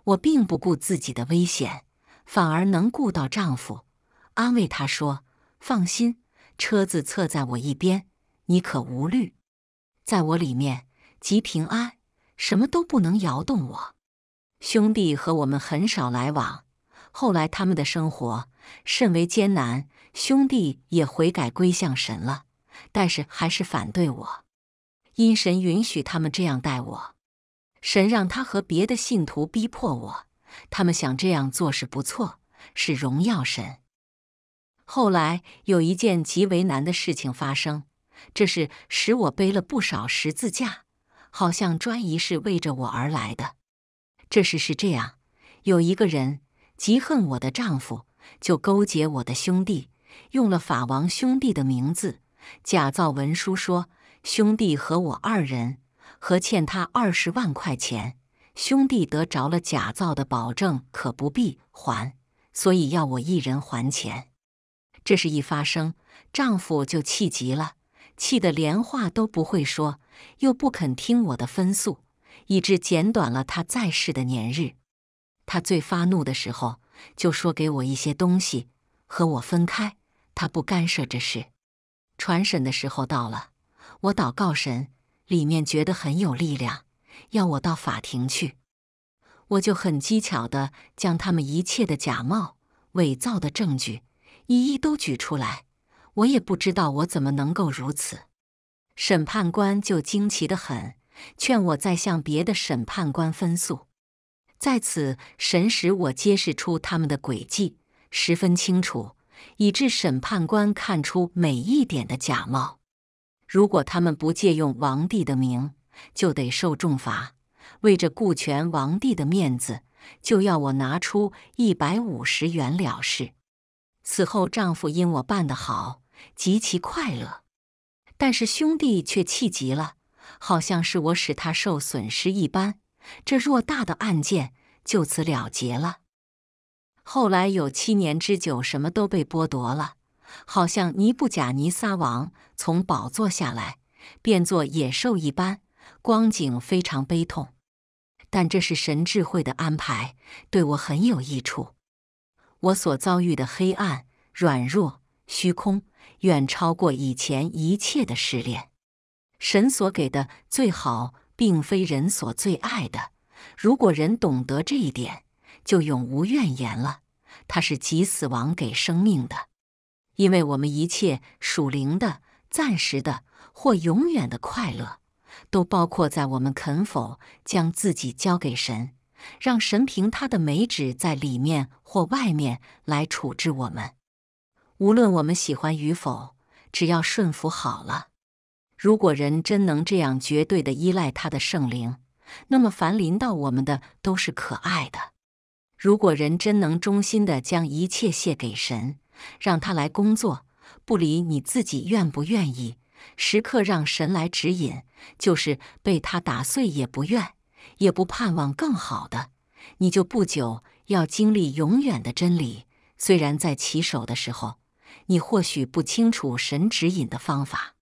我并不顾自己的危险，反而能顾到丈夫，安慰他说：“放心，车子侧在我一边，你可无虑，在我里面即平安，什么都不能摇动我。”兄弟和我们很少来往。后来，他们的生活甚为艰难，兄弟也悔改归向神了，但是还是反对我。因神允许他们这样待我，神让他和别的信徒逼迫我。他们想这样做是不错，是荣耀神。后来有一件极为难的事情发生，这是使我背了不少十字架，好像专一是为着我而来的。这事是这样：有一个人。极恨我的丈夫，就勾结我的兄弟，用了法王兄弟的名字，假造文书说兄弟和我二人和欠他二十万块钱，兄弟得着了假造的保证，可不必还，所以要我一人还钱。这事一发生，丈夫就气极了，气得连话都不会说，又不肯听我的分诉，以致减短了他在世的年日。他最发怒的时候，就说给我一些东西，和我分开。他不干涉这事。传审的时候到了，我祷告神，里面觉得很有力量，要我到法庭去。我就很机巧的将他们一切的假冒、伪造的证据，一一都举出来。我也不知道我怎么能够如此。审判官就惊奇的很，劝我再向别的审判官分诉。在此神使，我揭示出他们的诡计，十分清楚，以致审判官看出每一点的假冒。如果他们不借用王帝的名，就得受重罚。为着顾全王帝的面子，就要我拿出一百五十元了事。此后，丈夫因我办得好，极其快乐；但是兄弟却气急了，好像是我使他受损失一般。这偌大的案件就此了结了。后来有七年之久，什么都被剥夺了，好像尼布甲尼撒王从宝座下来，变作野兽一般，光景非常悲痛。但这是神智慧的安排，对我很有益处。我所遭遇的黑暗、软弱、虚空，远超过以前一切的试炼。神所给的最好。并非人所最爱的。如果人懂得这一点，就永无怨言了。他是即死亡，给生命的，因为我们一切属灵的、暂时的或永远的快乐，都包括在我们肯否将自己交给神，让神凭他的美旨，在里面或外面来处置我们，无论我们喜欢与否，只要顺服好了。如果人真能这样绝对的依赖他的圣灵，那么凡临到我们的都是可爱的。如果人真能忠心的将一切献给神，让他来工作，不理你自己愿不愿意，时刻让神来指引，就是被他打碎也不愿，也不盼望更好的，你就不久要经历永远的真理。虽然在起手的时候，你或许不清楚神指引的方法。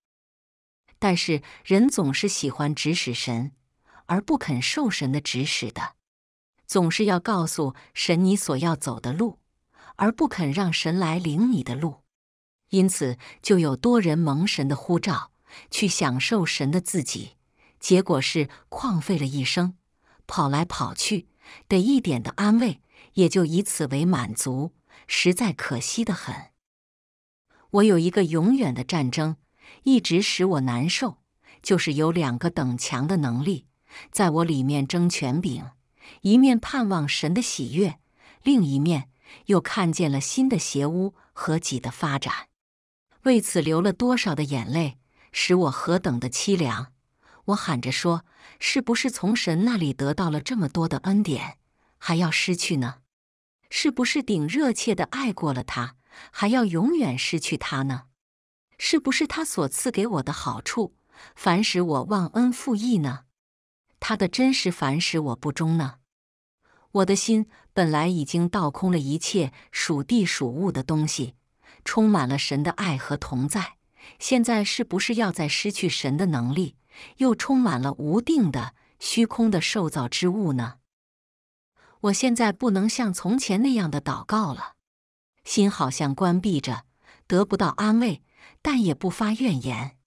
但是人总是喜欢指使神，而不肯受神的指使的，总是要告诉神你所要走的路，而不肯让神来领你的路。因此就有多人蒙神的呼召去享受神的自己，结果是旷废了一生，跑来跑去得一点的安慰，也就以此为满足，实在可惜的很。我有一个永远的战争。一直使我难受，就是有两个等强的能力在我里面争权柄，一面盼望神的喜悦，另一面又看见了新的邪屋和己的发展，为此流了多少的眼泪，使我何等的凄凉！我喊着说：“是不是从神那里得到了这么多的恩典，还要失去呢？是不是顶热切的爱过了他，还要永远失去他呢？”是不是他所赐给我的好处，凡使我忘恩负义呢？他的真实，凡使我不忠呢？我的心本来已经倒空了一切属地属物的东西，充满了神的爱和同在。现在是不是要在失去神的能力，又充满了无定的虚空的受造之物呢？我现在不能像从前那样的祷告了，心好像关闭着，得不到安慰。但也不发怨言，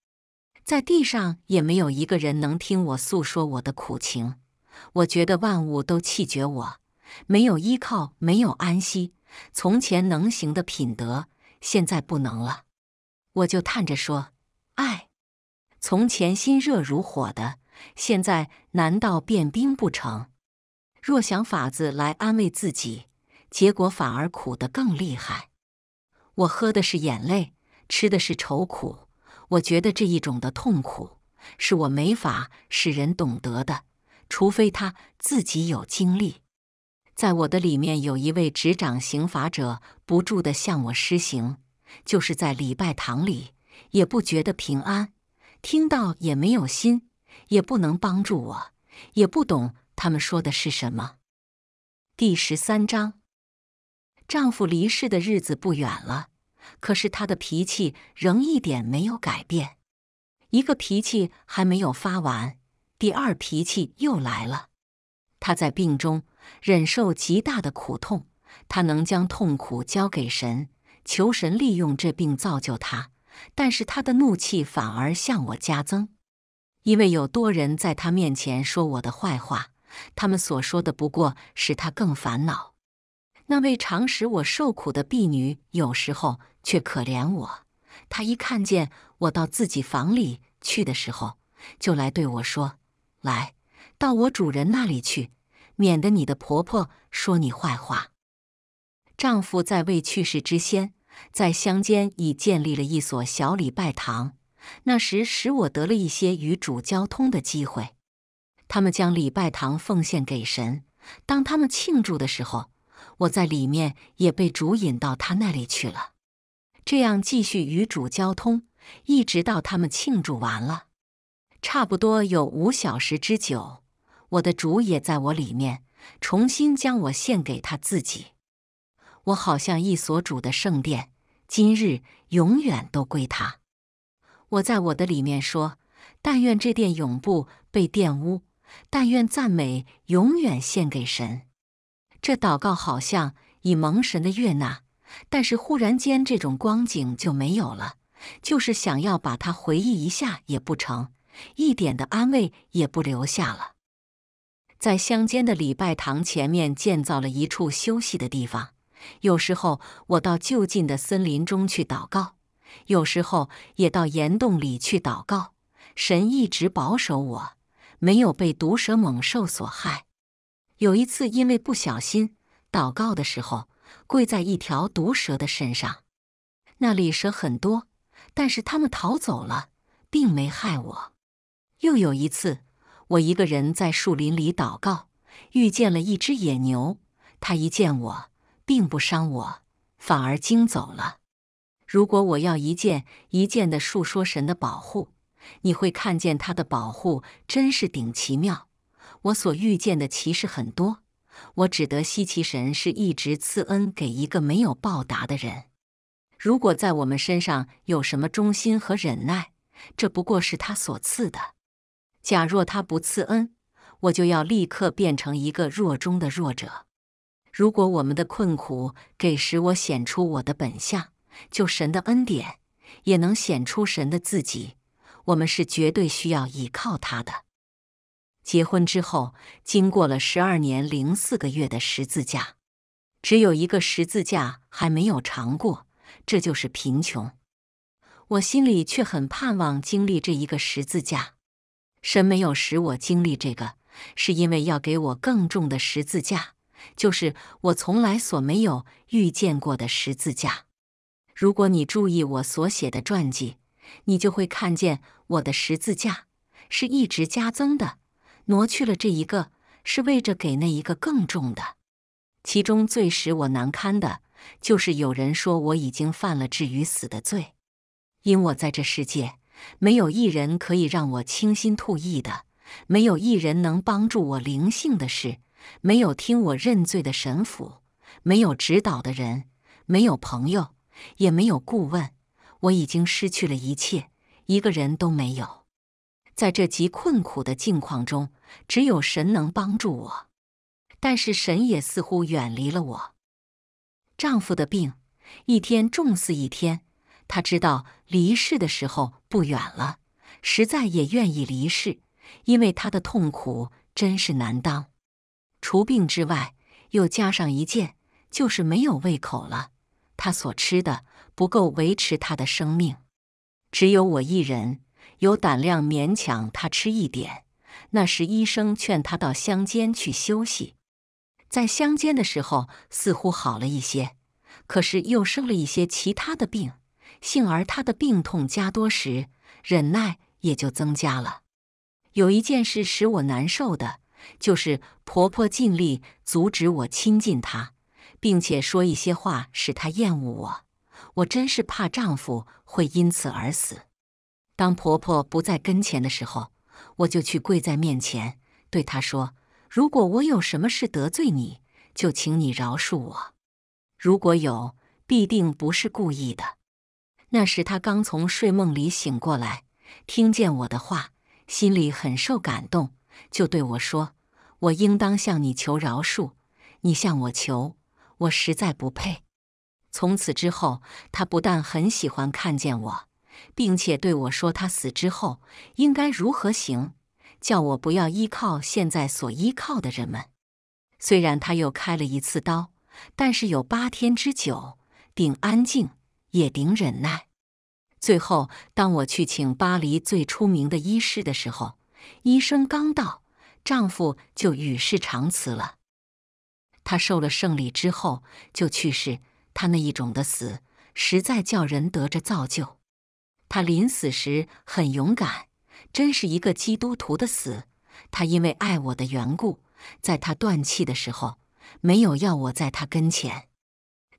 在地上也没有一个人能听我诉说我的苦情。我觉得万物都弃绝我，没有依靠，没有安息。从前能行的品德，现在不能了。我就叹着说：“爱，从前心热如火的，现在难道变冰不成？若想法子来安慰自己，结果反而苦得更厉害。我喝的是眼泪。”吃的是愁苦，我觉得这一种的痛苦是我没法使人懂得的，除非他自己有经历。在我的里面有一位执掌刑罚者不住的向我施行，就是在礼拜堂里也不觉得平安，听到也没有心，也不能帮助我，也不懂他们说的是什么。第十三章，丈夫离世的日子不远了。可是他的脾气仍一点没有改变，一个脾气还没有发完，第二脾气又来了。他在病中忍受极大的苦痛，他能将痛苦交给神，求神利用这病造就他。但是他的怒气反而向我加增，因为有多人在他面前说我的坏话，他们所说的不过使他更烦恼。那位常使我受苦的婢女，有时候。却可怜我，他一看见我到自己房里去的时候，就来对我说：“来，到我主人那里去，免得你的婆婆说你坏话。”丈夫在未去世之前，在乡间已建立了一所小礼拜堂，那时使我得了一些与主交通的机会。他们将礼拜堂奉献给神，当他们庆祝的时候，我在里面也被主引到他那里去了。这样继续与主交通，一直到他们庆祝完了，差不多有五小时之久。我的主也在我里面，重新将我献给他自己。我好像一所主的圣殿，今日永远都归他。我在我的里面说：“但愿这殿永不被玷污，但愿赞美永远献给神。”这祷告好像以蒙神的悦纳。但是忽然间，这种光景就没有了。就是想要把它回忆一下也不成，一点的安慰也不留下了。在乡间的礼拜堂前面建造了一处休息的地方。有时候我到就近的森林中去祷告，有时候也到岩洞里去祷告。神一直保守我，没有被毒蛇猛兽所害。有一次因为不小心，祷告的时候。跪在一条毒蛇的身上，那里蛇很多，但是他们逃走了，并没害我。又有一次，我一个人在树林里祷告，遇见了一只野牛，他一见我，并不伤我，反而惊走了。如果我要一件一件的述说神的保护，你会看见他的保护真是顶奇妙。我所遇见的奇事很多。我只得希奇，神是一直赐恩给一个没有报答的人。如果在我们身上有什么忠心和忍耐，这不过是他所赐的。假若他不赐恩，我就要立刻变成一个弱中的弱者。如果我们的困苦给使我显出我的本相，就神的恩典也能显出神的自己。我们是绝对需要倚靠他的。结婚之后，经过了十二年零四个月的十字架，只有一个十字架还没有尝过，这就是贫穷。我心里却很盼望经历这一个十字架。神没有使我经历这个，是因为要给我更重的十字架，就是我从来所没有遇见过的十字架。如果你注意我所写的传记，你就会看见我的十字架是一直加增的。挪去了这一个，是为着给那一个更重的。其中最使我难堪的，就是有人说我已经犯了至于死的罪，因我在这世界没有一人可以让我倾心吐意的，没有一人能帮助我灵性的事，没有听我认罪的神父，没有指导的人，没有朋友，也没有顾问。我已经失去了一切，一个人都没有。在这极困苦的境况中，只有神能帮助我，但是神也似乎远离了我。丈夫的病一天重似一天，他知道离世的时候不远了，实在也愿意离世，因为他的痛苦真是难当。除病之外，又加上一件，就是没有胃口了。他所吃的不够维持他的生命，只有我一人。有胆量勉强他吃一点。那时医生劝他到乡间去休息，在乡间的时候似乎好了一些，可是又生了一些其他的病。幸而他的病痛加多时，忍耐也就增加了。有一件事使我难受的，就是婆婆尽力阻止我亲近她，并且说一些话使她厌恶我。我真是怕丈夫会因此而死。当婆婆不在跟前的时候，我就去跪在面前，对她说：“如果我有什么事得罪你，就请你饶恕我。如果有，必定不是故意的。”那时她刚从睡梦里醒过来，听见我的话，心里很受感动，就对我说：“我应当向你求饶恕，你向我求，我实在不配。”从此之后，她不但很喜欢看见我。并且对我说：“他死之后应该如何行？叫我不要依靠现在所依靠的人们。虽然他又开了一次刀，但是有八天之久，顶安静也顶忍耐。最后，当我去请巴黎最出名的医师的时候，医生刚到，丈夫就与世长辞了。他受了胜利之后就去世，他那一种的死，实在叫人得着造就。”他临死时很勇敢，真是一个基督徒的死。他因为爱我的缘故，在他断气的时候，没有要我在他跟前。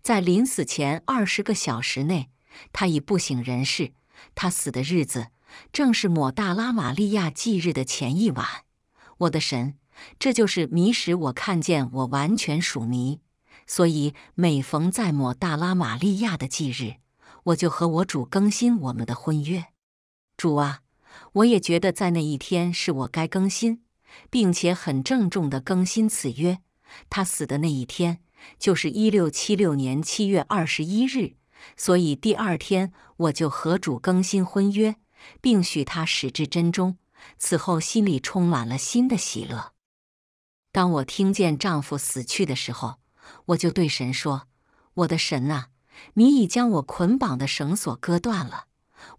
在临死前二十个小时内，他已不省人事。他死的日子正是抹大拉玛利亚忌日的前一晚。我的神，这就是迷使我看见我完全属迷，所以每逢在抹大拉玛利亚的忌日。我就和我主更新我们的婚约，主啊，我也觉得在那一天是我该更新，并且很郑重的更新此约。他死的那一天就是一六七六年七月二十一日，所以第二天我就和主更新婚约，并许他始至终。此后心里充满了新的喜乐。当我听见丈夫死去的时候，我就对神说：“我的神啊！”你已将我捆绑的绳索割断了，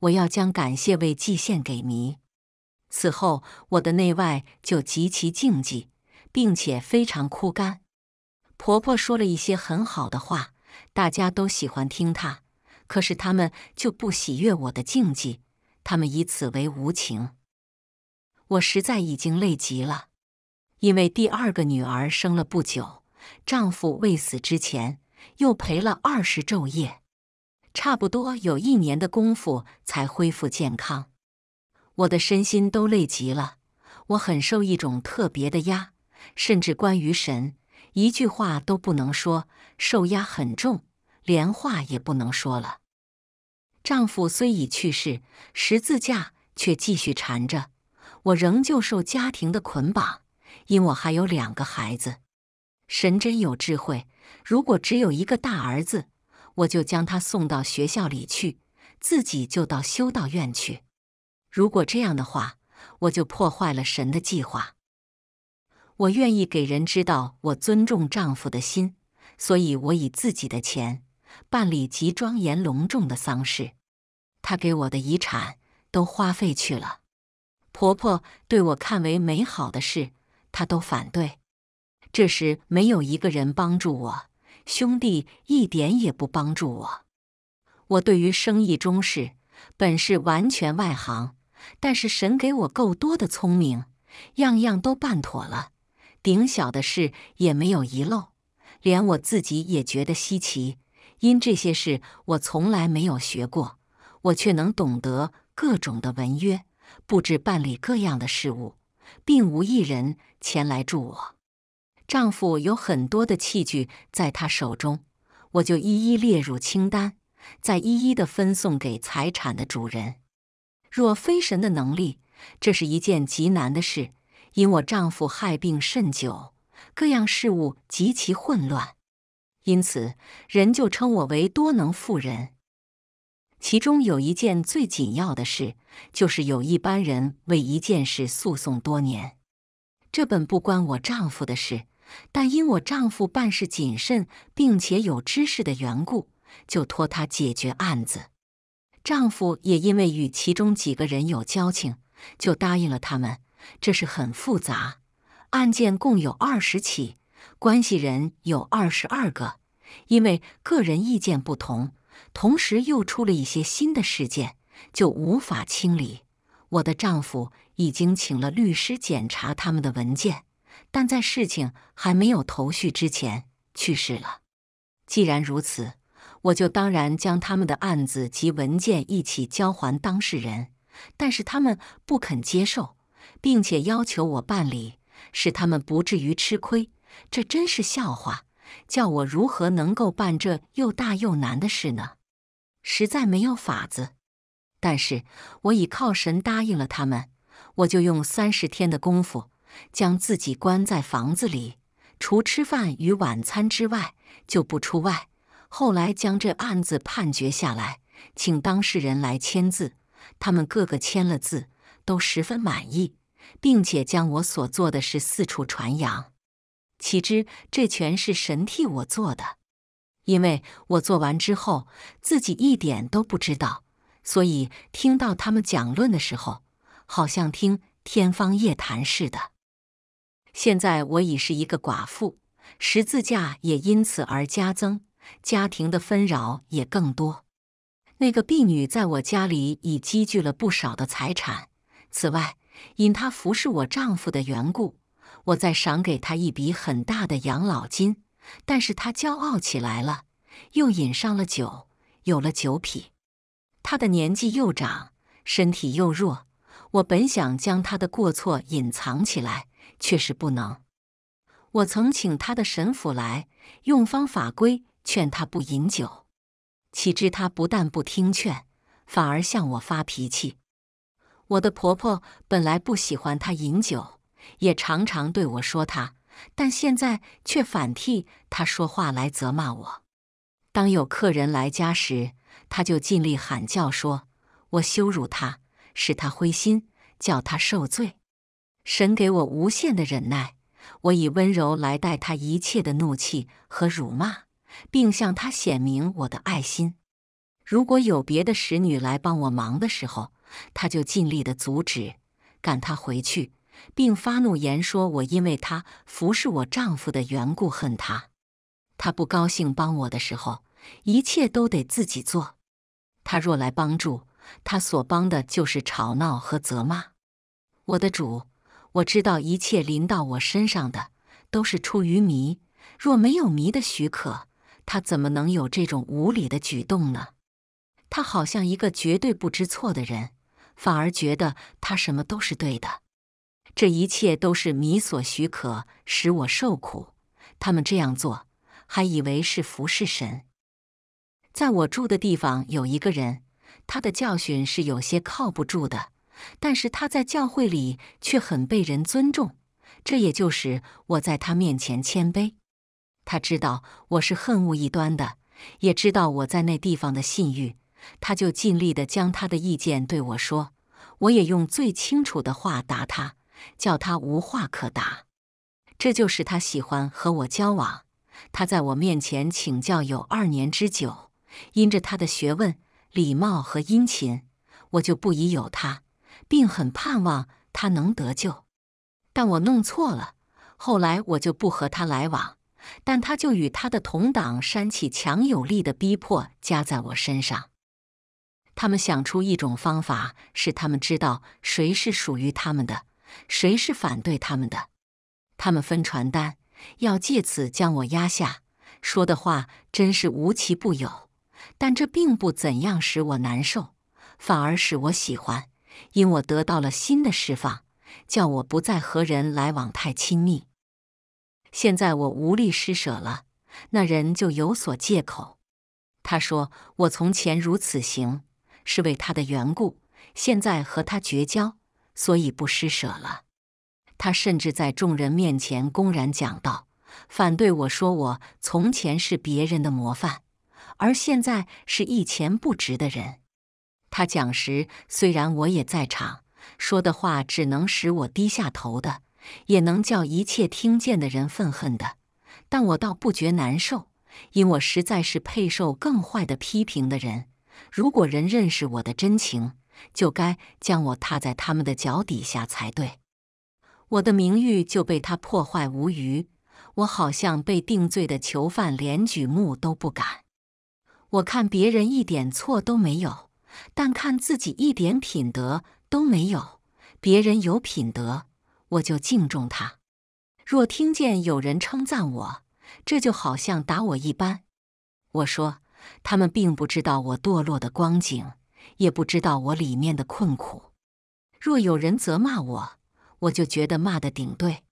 我要将感谢为祭献给弥。此后，我的内外就极其静寂，并且非常枯干。婆婆说了一些很好的话，大家都喜欢听她，可是他们就不喜悦我的静寂，他们以此为无情。我实在已经累极了，因为第二个女儿生了不久，丈夫未死之前。又陪了二十昼夜，差不多有一年的功夫才恢复健康。我的身心都累极了，我很受一种特别的压，甚至关于神，一句话都不能说，受压很重，连话也不能说了。丈夫虽已去世，十字架却继续缠着我，仍旧受家庭的捆绑，因我还有两个孩子。神真有智慧。如果只有一个大儿子，我就将他送到学校里去，自己就到修道院去。如果这样的话，我就破坏了神的计划。我愿意给人知道我尊重丈夫的心，所以我以自己的钱办理极庄严隆重的丧事。他给我的遗产都花费去了。婆婆对我看为美好的事，她都反对。这时没有一个人帮助我，兄弟一点也不帮助我。我对于生意中事本是完全外行，但是神给我够多的聪明，样样都办妥了，顶小的事也没有遗漏，连我自己也觉得稀奇。因这些事我从来没有学过，我却能懂得各种的文约，布置办理各样的事务，并无一人前来助我。丈夫有很多的器具在他手中，我就一一列入清单，再一一的分送给财产的主人。若非神的能力，这是一件极难的事，因我丈夫害病甚久，各样事物极其混乱，因此人就称我为多能妇人。其中有一件最紧要的事，就是有一般人为一件事诉讼多年，这本不关我丈夫的事。但因我丈夫办事谨慎，并且有知识的缘故，就托他解决案子。丈夫也因为与其中几个人有交情，就答应了他们。这是很复杂案件，共有二十起，关系人有二十二个。因为个人意见不同，同时又出了一些新的事件，就无法清理。我的丈夫已经请了律师检查他们的文件。但在事情还没有头绪之前，去世了。既然如此，我就当然将他们的案子及文件一起交还当事人，但是他们不肯接受，并且要求我办理，使他们不至于吃亏。这真是笑话！叫我如何能够办这又大又难的事呢？实在没有法子。但是我已靠神答应了他们，我就用三十天的功夫。将自己关在房子里，除吃饭与晚餐之外，就不出外。后来将这案子判决下来，请当事人来签字，他们个个签了字，都十分满意，并且将我所做的事四处传扬。岂知这全是神替我做的，因为我做完之后自己一点都不知道，所以听到他们讲论的时候，好像听天方夜谭似的。现在我已是一个寡妇，十字架也因此而加增，家庭的纷扰也更多。那个婢女在我家里已积聚了不少的财产，此外，因她服侍我丈夫的缘故，我再赏给她一笔很大的养老金。但是她骄傲起来了，又饮上了酒，有了酒癖。她的年纪又长，身体又弱，我本想将她的过错隐藏起来。却是不能。我曾请他的神父来，用方法规劝他不饮酒，岂知他不但不听劝，反而向我发脾气。我的婆婆本来不喜欢他饮酒，也常常对我说他，但现在却反替他说话来责骂我。当有客人来家时，他就尽力喊叫，说我羞辱他，使他灰心，叫他受罪。神给我无限的忍耐，我以温柔来待他一切的怒气和辱骂，并向他显明我的爱心。如果有别的使女来帮我忙的时候，他就尽力的阻止，赶她回去，并发怒言说：“我因为他服侍我丈夫的缘故恨他。”他不高兴帮我的时候，一切都得自己做。他若来帮助，他所帮的就是吵闹和责骂。我的主。我知道一切临到我身上的都是出于迷。若没有迷的许可，他怎么能有这种无理的举动呢？他好像一个绝对不知错的人，反而觉得他什么都是对的。这一切都是迷所许可，使我受苦。他们这样做，还以为是服侍神。在我住的地方有一个人，他的教训是有些靠不住的。但是他在教会里却很被人尊重，这也就是我在他面前谦卑。他知道我是恨恶异端的，也知道我在那地方的信誉，他就尽力的将他的意见对我说，我也用最清楚的话答他，叫他无话可答。这就是他喜欢和我交往。他在我面前请教有二年之久，因着他的学问、礼貌和殷勤，我就不疑有他。并很盼望他能得救，但我弄错了。后来我就不和他来往，但他就与他的同党煽起强有力的逼迫加在我身上。他们想出一种方法，使他们知道谁是属于他们的，谁是反对他们的。他们分传单，要借此将我压下。说的话真是无奇不有，但这并不怎样使我难受，反而使我喜欢。因我得到了新的释放，叫我不再和人来往太亲密。现在我无力施舍了，那人就有所借口。他说：“我从前如此行，是为他的缘故；现在和他绝交，所以不施舍了。”他甚至在众人面前公然讲道，反对我说：“我从前是别人的模范，而现在是一钱不值的人。”他讲时，虽然我也在场，说的话只能使我低下头的，也能叫一切听见的人愤恨的，但我倒不觉难受，因我实在是配受更坏的批评的人。如果人认识我的真情，就该将我踏在他们的脚底下才对。我的名誉就被他破坏无余，我好像被定罪的囚犯，连举目都不敢。我看别人一点错都没有。但看自己一点品德都没有，别人有品德，我就敬重他。若听见有人称赞我，这就好像打我一般。我说他们并不知道我堕落的光景，也不知道我里面的困苦。若有人责骂我，我就觉得骂得顶对。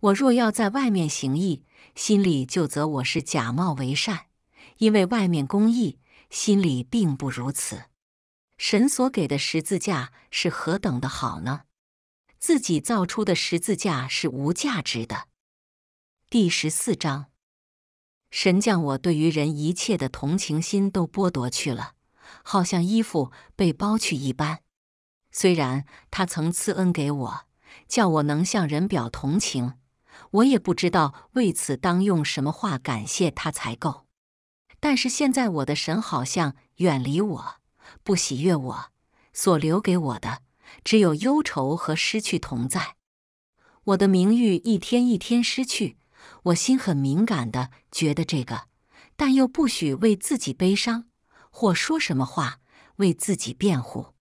我若要在外面行义，心里就责我是假冒为善，因为外面公益，心里并不如此。神所给的十字架是何等的好呢？自己造出的十字架是无价值的。第十四章，神将我对于人一切的同情心都剥夺去了，好像衣服被剥去一般。虽然他曾赐恩给我，叫我能向人表同情，我也不知道为此当用什么话感谢他才够。但是现在我的神好像远离我。不喜悦我，所留给我的只有忧愁和失去同在。我的名誉一天一天失去，我心很敏感的觉得这个，但又不许为自己悲伤或说什么话为自己辩护。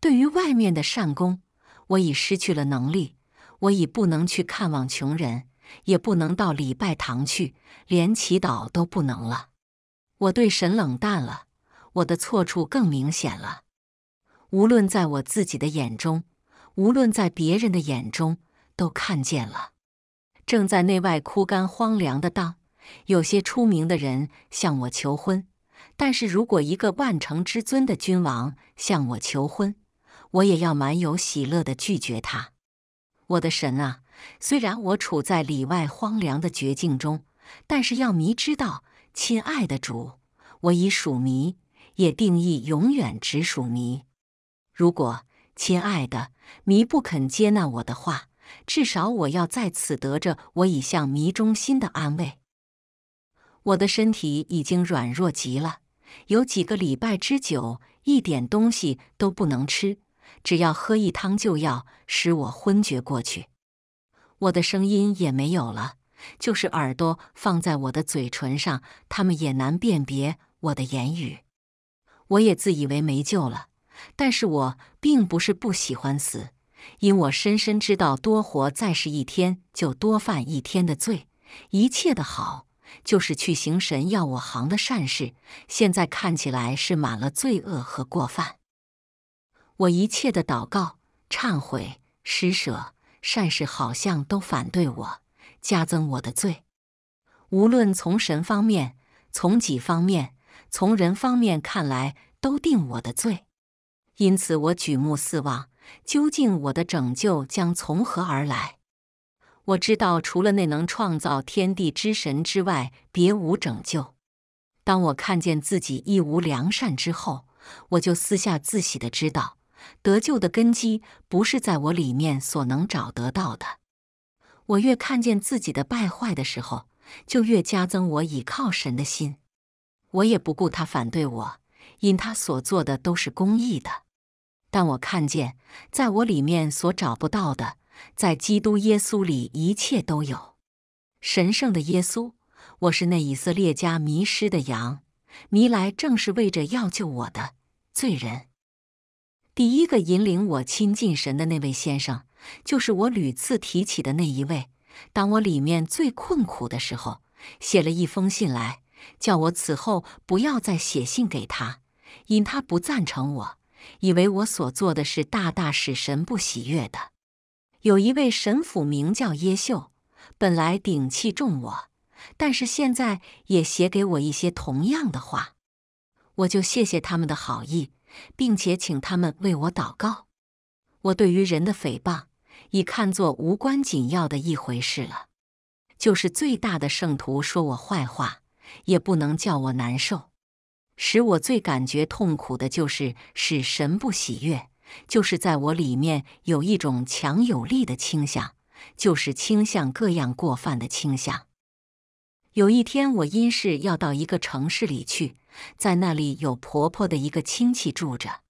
对于外面的善功，我已失去了能力，我已不能去看望穷人，也不能到礼拜堂去，连祈祷都不能了。我对神冷淡了。我的错处更明显了，无论在我自己的眼中，无论在别人的眼中，都看见了。正在内外枯干荒凉的当，有些出名的人向我求婚，但是如果一个万城之尊的君王向我求婚，我也要满有喜乐的拒绝他。我的神啊，虽然我处在里外荒凉的绝境中，但是要迷知道，亲爱的主，我已属迷。也定义永远只属迷。如果亲爱的迷不肯接纳我的话，至少我要在此得着我已向迷中心的安慰。我的身体已经软弱极了，有几个礼拜之久，一点东西都不能吃，只要喝一汤，就要使我昏厥过去。我的声音也没有了，就是耳朵放在我的嘴唇上，他们也难辨别我的言语。我也自以为没救了，但是我并不是不喜欢死，因我深深知道多活再是一天，就多犯一天的罪。一切的好，就是去行神要我行的善事，现在看起来是满了罪恶和过犯。我一切的祷告、忏悔、施舍、善事，好像都反对我，加增我的罪。无论从神方面，从己方面。从人方面看来，都定我的罪，因此我举目四望，究竟我的拯救将从何而来？我知道，除了那能创造天地之神之外，别无拯救。当我看见自己一无良善之后，我就私下自喜的知道，得救的根基不是在我里面所能找得到的。我越看见自己的败坏的时候，就越加增我倚靠神的心。我也不顾他反对我，因他所做的都是公益的。但我看见，在我里面所找不到的，在基督耶稣里一切都有。神圣的耶稣，我是那以色列家迷失的羊，弥莱正是为着要救我的罪人。第一个引领我亲近神的那位先生，就是我屡次提起的那一位。当我里面最困苦的时候，写了一封信来。叫我此后不要再写信给他，因他不赞成我，以为我所做的是大大使神不喜悦的。有一位神甫名叫耶秀，本来顶器重我，但是现在也写给我一些同样的话。我就谢谢他们的好意，并且请他们为我祷告。我对于人的诽谤已看作无关紧要的一回事了，就是最大的圣徒说我坏话。也不能叫我难受。使我最感觉痛苦的就是使神不喜悦，就是在我里面有一种强有力的倾向，就是倾向各样过犯的倾向。有一天，我因事要到一个城市里去，在那里有婆婆的一个亲戚住着。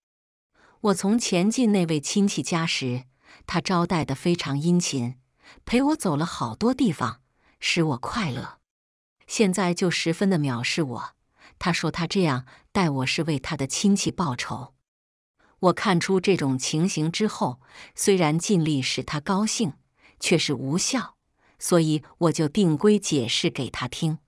我从前进那位亲戚家时，他招待的非常殷勤，陪我走了好多地方，使我快乐。现在就十分的藐视我，他说他这样待我是为他的亲戚报仇。我看出这种情形之后，虽然尽力使他高兴，却是无效，所以我就定规解释给他听。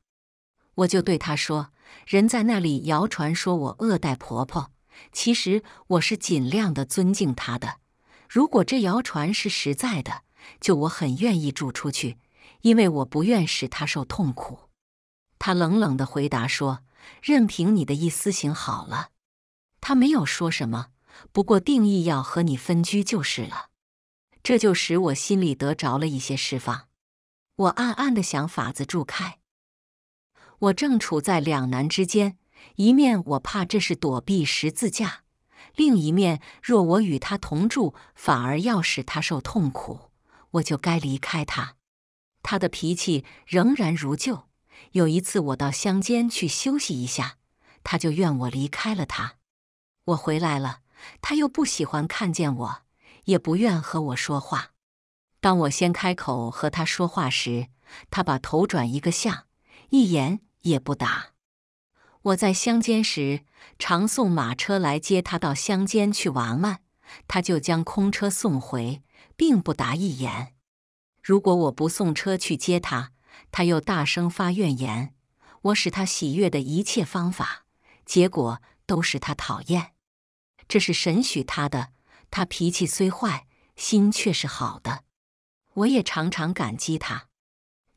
我就对他说：“人在那里谣传说我恶待婆婆，其实我是尽量的尊敬她的。如果这谣传是实在的，就我很愿意住出去，因为我不愿使她受痛苦。”他冷冷地回答说：“任凭你的意思行好了。”他没有说什么，不过定义要和你分居就是了。这就使我心里得着了一些释放。我暗暗地想法子住开。我正处在两难之间：一面我怕这是躲避十字架；另一面，若我与他同住，反而要使他受痛苦，我就该离开他。他的脾气仍然如旧。有一次，我到乡间去休息一下，他就怨我离开了他。我回来了，他又不喜欢看见我，也不愿和我说话。当我先开口和他说话时，他把头转一个向，一言也不答。我在乡间时常送马车来接他到乡间去玩玩，他就将空车送回，并不答一言。如果我不送车去接他，他又大声发怨言，我使他喜悦的一切方法，结果都使他讨厌。这是神许他的。他脾气虽坏，心却是好的。我也常常感激他。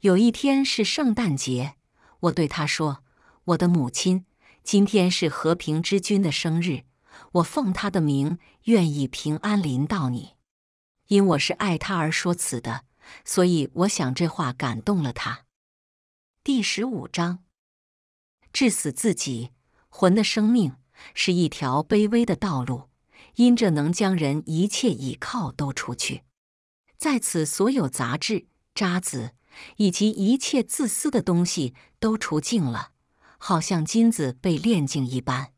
有一天是圣诞节，我对他说：“我的母亲，今天是和平之君的生日，我奉他的名，愿意平安临到你，因我是爱他而说此的。”所以，我想这话感动了他。第十五章，致死自己魂的生命是一条卑微的道路，因这能将人一切倚靠都除去。在此，所有杂质、渣滓以及一切自私的东西都除净了，好像金子被炼净一般。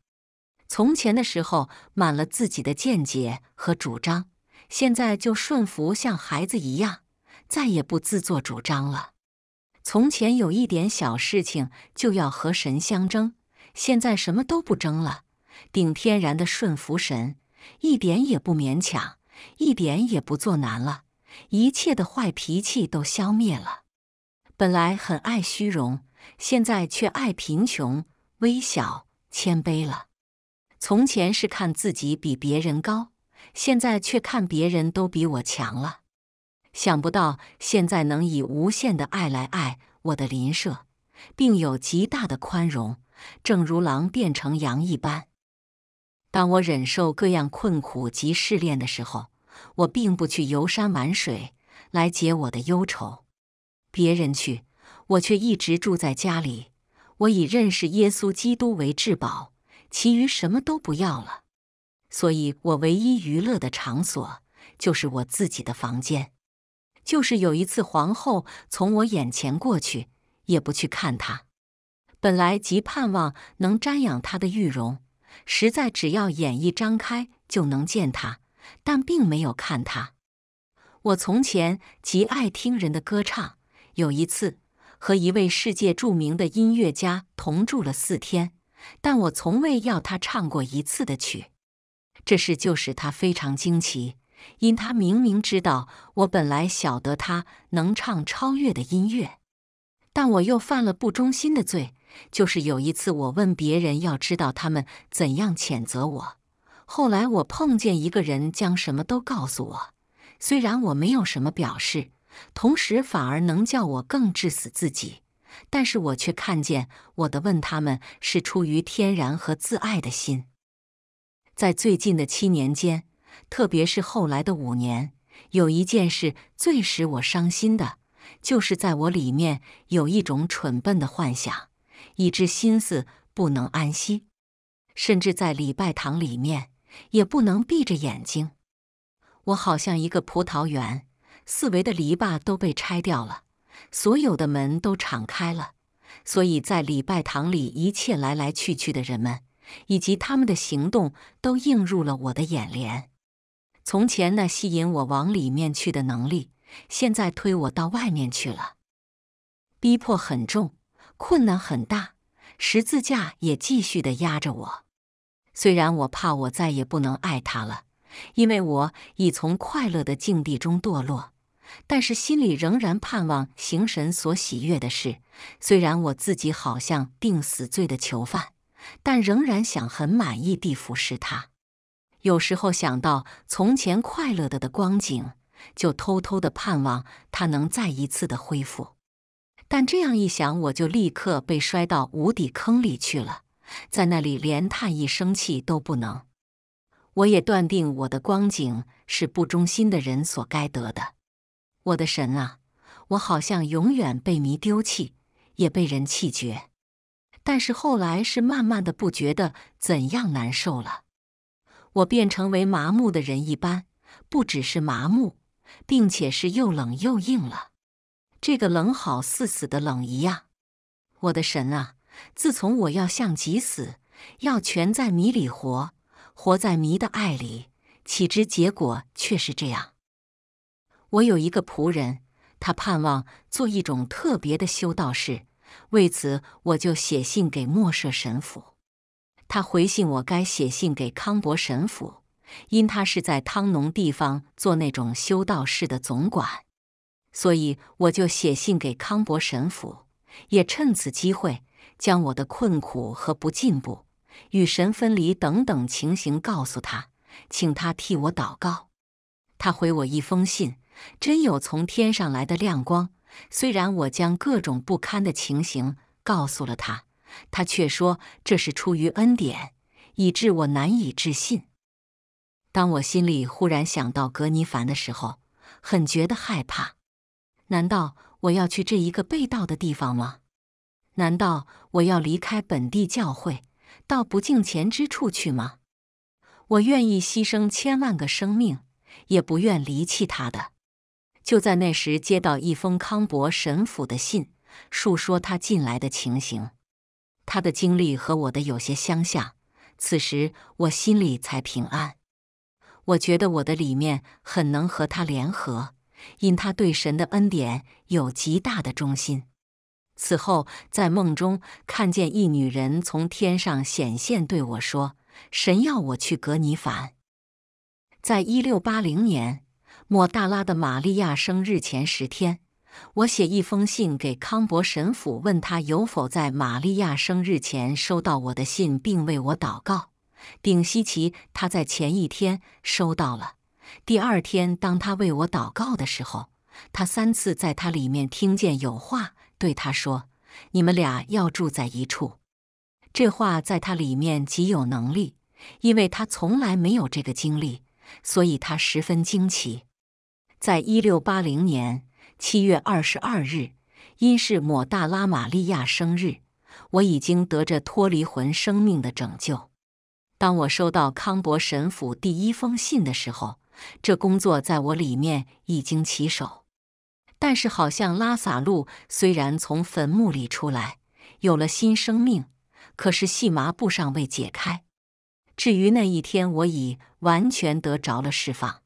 从前的时候满了自己的见解和主张，现在就顺服像孩子一样。再也不自作主张了。从前有一点小事情就要和神相争，现在什么都不争了，顶天然的顺服神，一点也不勉强，一点也不做难了。一切的坏脾气都消灭了。本来很爱虚荣，现在却爱贫穷、微小、谦卑了。从前是看自己比别人高，现在却看别人都比我强了。想不到现在能以无限的爱来爱我的邻舍，并有极大的宽容，正如狼变成羊一般。当我忍受各样困苦及试炼的时候，我并不去游山玩水来解我的忧愁，别人去，我却一直住在家里。我以认识耶稣基督为至宝，其余什么都不要了。所以，我唯一娱乐的场所就是我自己的房间。就是有一次，皇后从我眼前过去，也不去看她。本来极盼望能瞻仰她的玉容，实在只要眼一张开就能见她，但并没有看她。我从前极爱听人的歌唱，有一次和一位世界著名的音乐家同住了四天，但我从未要他唱过一次的曲，这事就使他非常惊奇。因他明明知道我本来晓得他能唱超越的音乐，但我又犯了不忠心的罪。就是有一次，我问别人要知道他们怎样谴责我。后来我碰见一个人，将什么都告诉我。虽然我没有什么表示，同时反而能叫我更致死自己，但是我却看见我的问他们是出于天然和自爱的心。在最近的七年间。特别是后来的五年，有一件事最使我伤心的，就是在我里面有一种蠢笨的幻想，一直心思不能安息，甚至在礼拜堂里面也不能闭着眼睛。我好像一个葡萄园，四围的篱笆都被拆掉了，所有的门都敞开了，所以在礼拜堂里，一切来来去去的人们以及他们的行动，都映入了我的眼帘。从前那吸引我往里面去的能力，现在推我到外面去了。逼迫很重，困难很大，十字架也继续的压着我。虽然我怕我再也不能爱他了，因为我已从快乐的境地中堕落，但是心里仍然盼望行神所喜悦的事。虽然我自己好像定死罪的囚犯，但仍然想很满意地服侍他。有时候想到从前快乐的的光景，就偷偷的盼望它能再一次的恢复。但这样一想，我就立刻被摔到无底坑里去了，在那里连叹一声气都不能。我也断定我的光景是不忠心的人所该得的。我的神啊，我好像永远被迷丢弃，也被人弃绝。但是后来是慢慢的不觉得怎样难受了。我变成为麻木的人一般，不只是麻木，并且是又冷又硬了。这个冷好似死的冷一样。我的神啊！自从我要像极死，要全在迷里活，活在迷的爱里，岂知结果却是这样。我有一个仆人，他盼望做一种特别的修道士，为此我就写信给莫舍神父。他回信，我该写信给康伯神父，因他是在汤农地方做那种修道士的总管，所以我就写信给康伯神父，也趁此机会将我的困苦和不进步、与神分离等等情形告诉他，请他替我祷告。他回我一封信，真有从天上来的亮光。虽然我将各种不堪的情形告诉了他。他却说：“这是出于恩典，以致我难以置信。”当我心里忽然想到格尼凡的时候，很觉得害怕。难道我要去这一个被盗的地方吗？难道我要离开本地教会，到不敬虔之处去吗？我愿意牺牲千万个生命，也不愿离弃他的。就在那时，接到一封康伯神父的信，述说他近来的情形。他的经历和我的有些相像，此时我心里才平安。我觉得我的里面很能和他联合，因他对神的恩典有极大的忠心。此后，在梦中看见一女人从天上显现，对我说：“神要我去格尼凡。”在一六八零年，莫大拉的玛利亚生日前十天。我写一封信给康伯神父，问他有否在玛利亚生日前收到我的信，并为我祷告。顶希奇他在前一天收到了。第二天，当他为我祷告的时候，他三次在他里面听见有话对他说：“你们俩要住在一处。”这话在他里面极有能力，因为他从来没有这个经历，所以他十分惊奇。在一六八零年。七月二十二日，因是抹大拉玛利亚生日，我已经得着脱离魂生命的拯救。当我收到康伯神府第一封信的时候，这工作在我里面已经起手。但是好像拉萨路虽然从坟墓里出来，有了新生命，可是细麻布尚未解开。至于那一天，我已完全得着了释放，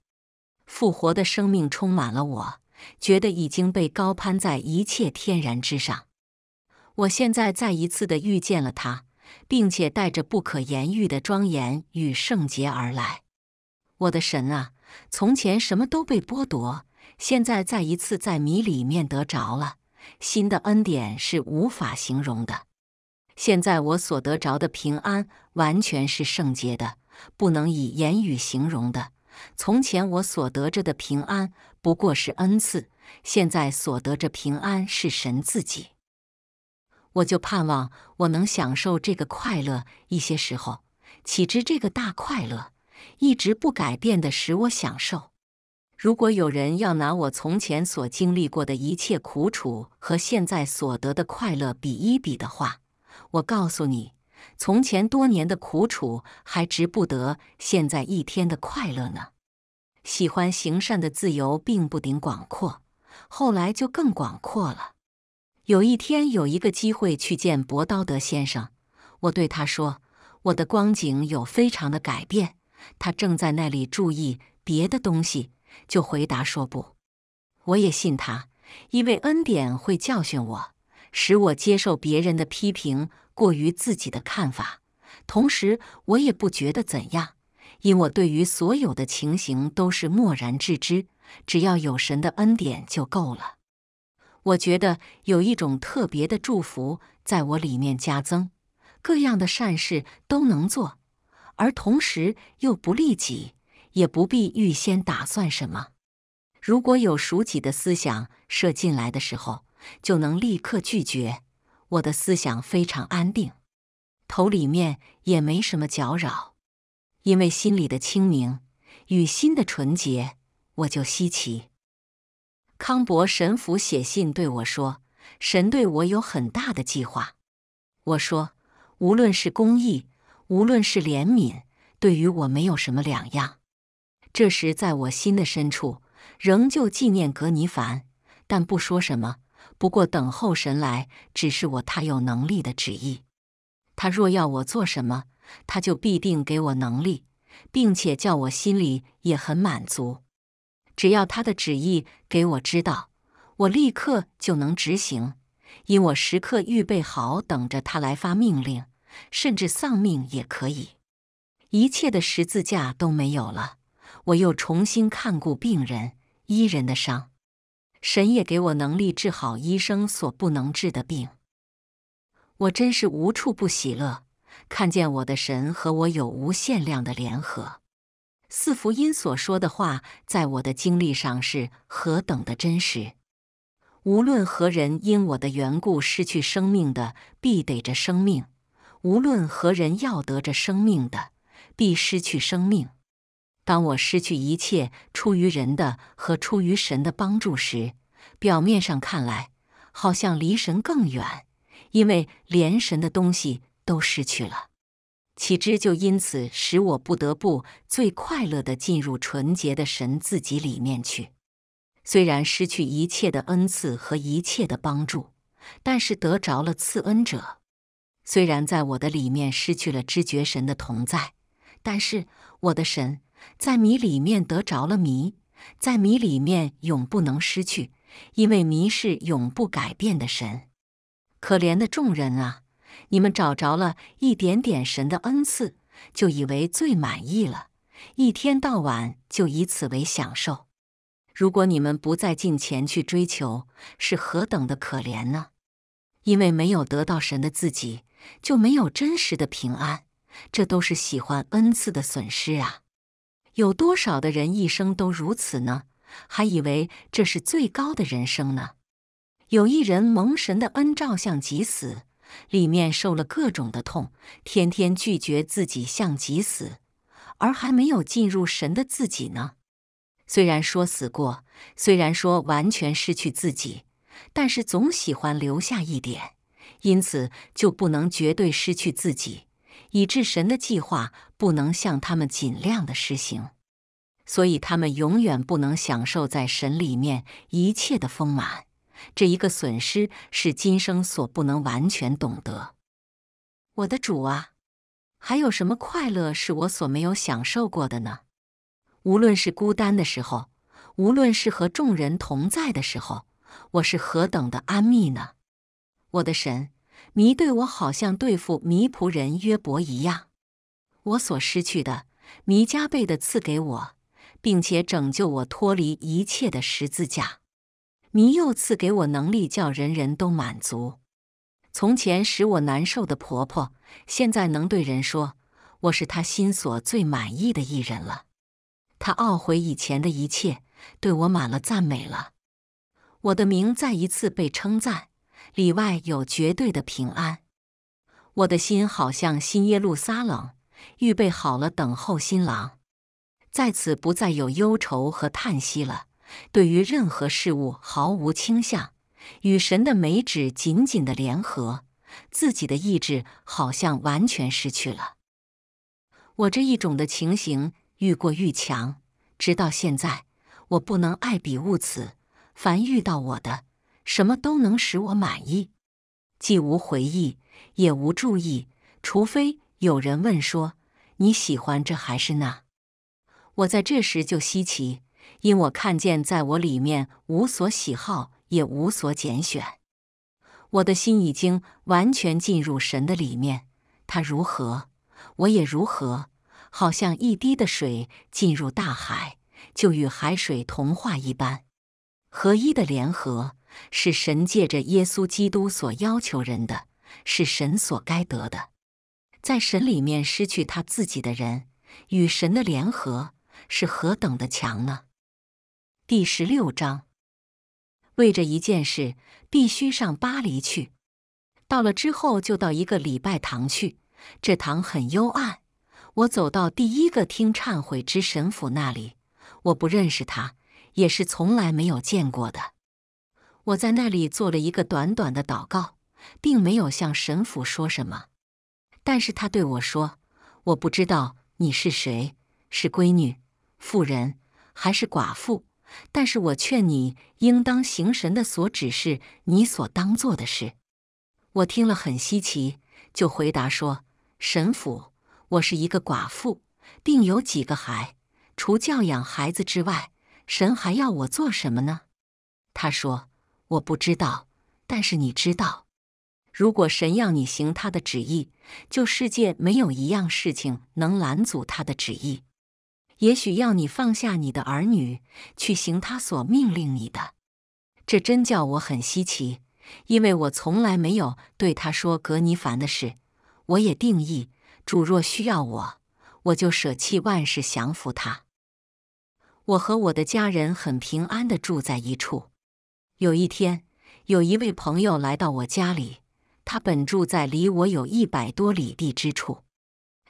复活的生命充满了我。觉得已经被高攀在一切天然之上。我现在再一次的遇见了他，并且带着不可言喻的庄严与圣洁而来。我的神啊，从前什么都被剥夺，现在再一次在迷里面得着了新的恩典，是无法形容的。现在我所得着的平安，完全是圣洁的，不能以言语形容的。从前我所得着的平安不过是恩赐，现在所得着平安是神自己。我就盼望我能享受这个快乐一些时候，岂知这个大快乐一直不改变的使我享受。如果有人要拿我从前所经历过的一切苦楚和现在所得的快乐比一比的话，我告诉你。从前多年的苦楚还值不得现在一天的快乐呢。喜欢行善的自由并不顶广阔，后来就更广阔了。有一天有一个机会去见博道德先生，我对他说：“我的光景有非常的改变。”他正在那里注意别的东西，就回答说：“不，我也信他，因为恩典会教训我，使我接受别人的批评。”过于自己的看法，同时我也不觉得怎样，因我对于所有的情形都是漠然置之，只要有神的恩典就够了。我觉得有一种特别的祝福在我里面加增，各样的善事都能做，而同时又不利己，也不必预先打算什么。如果有属己的思想射进来的时候，就能立刻拒绝。我的思想非常安定，头里面也没什么搅扰，因为心里的清明与心的纯洁，我就稀奇。康伯神父写信对我说：“神对我有很大的计划。”我说：“无论是公义，无论是怜悯，对于我没有什么两样。”这时，在我心的深处，仍旧纪念格尼凡，但不说什么。不过，等候神来，只是我太有能力的旨意。他若要我做什么，他就必定给我能力，并且叫我心里也很满足。只要他的旨意给我知道，我立刻就能执行，因我时刻预备好等着他来发命令，甚至丧命也可以。一切的十字架都没有了，我又重新看顾病人、医人的伤。神也给我能力治好医生所不能治的病，我真是无处不喜乐，看见我的神和我有无限量的联合。四福音所说的话，在我的经历上是何等的真实！无论何人因我的缘故失去生命的，必得着生命；无论何人要得着生命的，必失去生命。当我失去一切出于人的和出于神的帮助时，表面上看来好像离神更远，因为连神的东西都失去了。岂知就因此使我不得不最快乐的进入纯洁的神自己里面去。虽然失去一切的恩赐和一切的帮助，但是得着了赐恩者。虽然在我的里面失去了知觉神的同在，但是我的神。在迷里面得着了迷，在迷里面永不能失去，因为迷是永不改变的神。可怜的众人啊，你们找着了一点点神的恩赐，就以为最满意了，一天到晚就以此为享受。如果你们不再进前去追求，是何等的可怜呢？因为没有得到神的自己，就没有真实的平安，这都是喜欢恩赐的损失啊。有多少的人一生都如此呢？还以为这是最高的人生呢？有一人蒙神的恩照相即死，里面受了各种的痛，天天拒绝自己相即死，而还没有进入神的自己呢？虽然说死过，虽然说完全失去自己，但是总喜欢留下一点，因此就不能绝对失去自己。以致神的计划不能向他们尽量的实行，所以他们永远不能享受在神里面一切的丰满。这一个损失是今生所不能完全懂得。我的主啊，还有什么快乐是我所没有享受过的呢？无论是孤单的时候，无论是和众人同在的时候，我是何等的安谧呢？我的神。弥对我好像对付弥仆人约伯一样，我所失去的，弥加倍的赐给我，并且拯救我脱离一切的十字架。弥又赐给我能力，叫人人都满足。从前使我难受的婆婆，现在能对人说我是她心所最满意的艺人了。她懊悔以前的一切，对我满了赞美了。我的名再一次被称赞。里外有绝对的平安，我的心好像新耶路撒冷，预备好了等候新郎，在此不再有忧愁和叹息了。对于任何事物毫无倾向，与神的美旨紧紧的联合，自己的意志好像完全失去了。我这一种的情形愈过愈强，直到现在，我不能爱彼物此，凡遇到我的。什么都能使我满意，既无回忆，也无注意，除非有人问说你喜欢这还是那。我在这时就稀奇，因我看见在我里面无所喜好，也无所拣选。我的心已经完全进入神的里面，他如何，我也如何，好像一滴的水进入大海，就与海水同化一般，合一的联合。是神借着耶稣基督所要求人的是神所该得的，在神里面失去他自己的人，与神的联合是何等的强呢？第十六章为这一件事，必须上巴黎去。到了之后，就到一个礼拜堂去。这堂很幽暗。我走到第一个听忏悔之神父那里，我不认识他，也是从来没有见过的。我在那里做了一个短短的祷告，并没有向神父说什么，但是他对我说：“我不知道你是谁，是闺女、妇人还是寡妇，但是我劝你应当行神的所指示、你所当做的事。”我听了很稀奇，就回答说：“神父，我是一个寡妇，并有几个孩，除教养孩子之外，神还要我做什么呢？”他说。我不知道，但是你知道，如果神要你行他的旨意，就世界没有一样事情能拦阻他的旨意。也许要你放下你的儿女去行他所命令你的，这真叫我很稀奇，因为我从来没有对他说格尼凡的事。我也定义，主若需要我，我就舍弃万事降服他。我和我的家人很平安的住在一处。有一天，有一位朋友来到我家里。他本住在离我有一百多里地之处。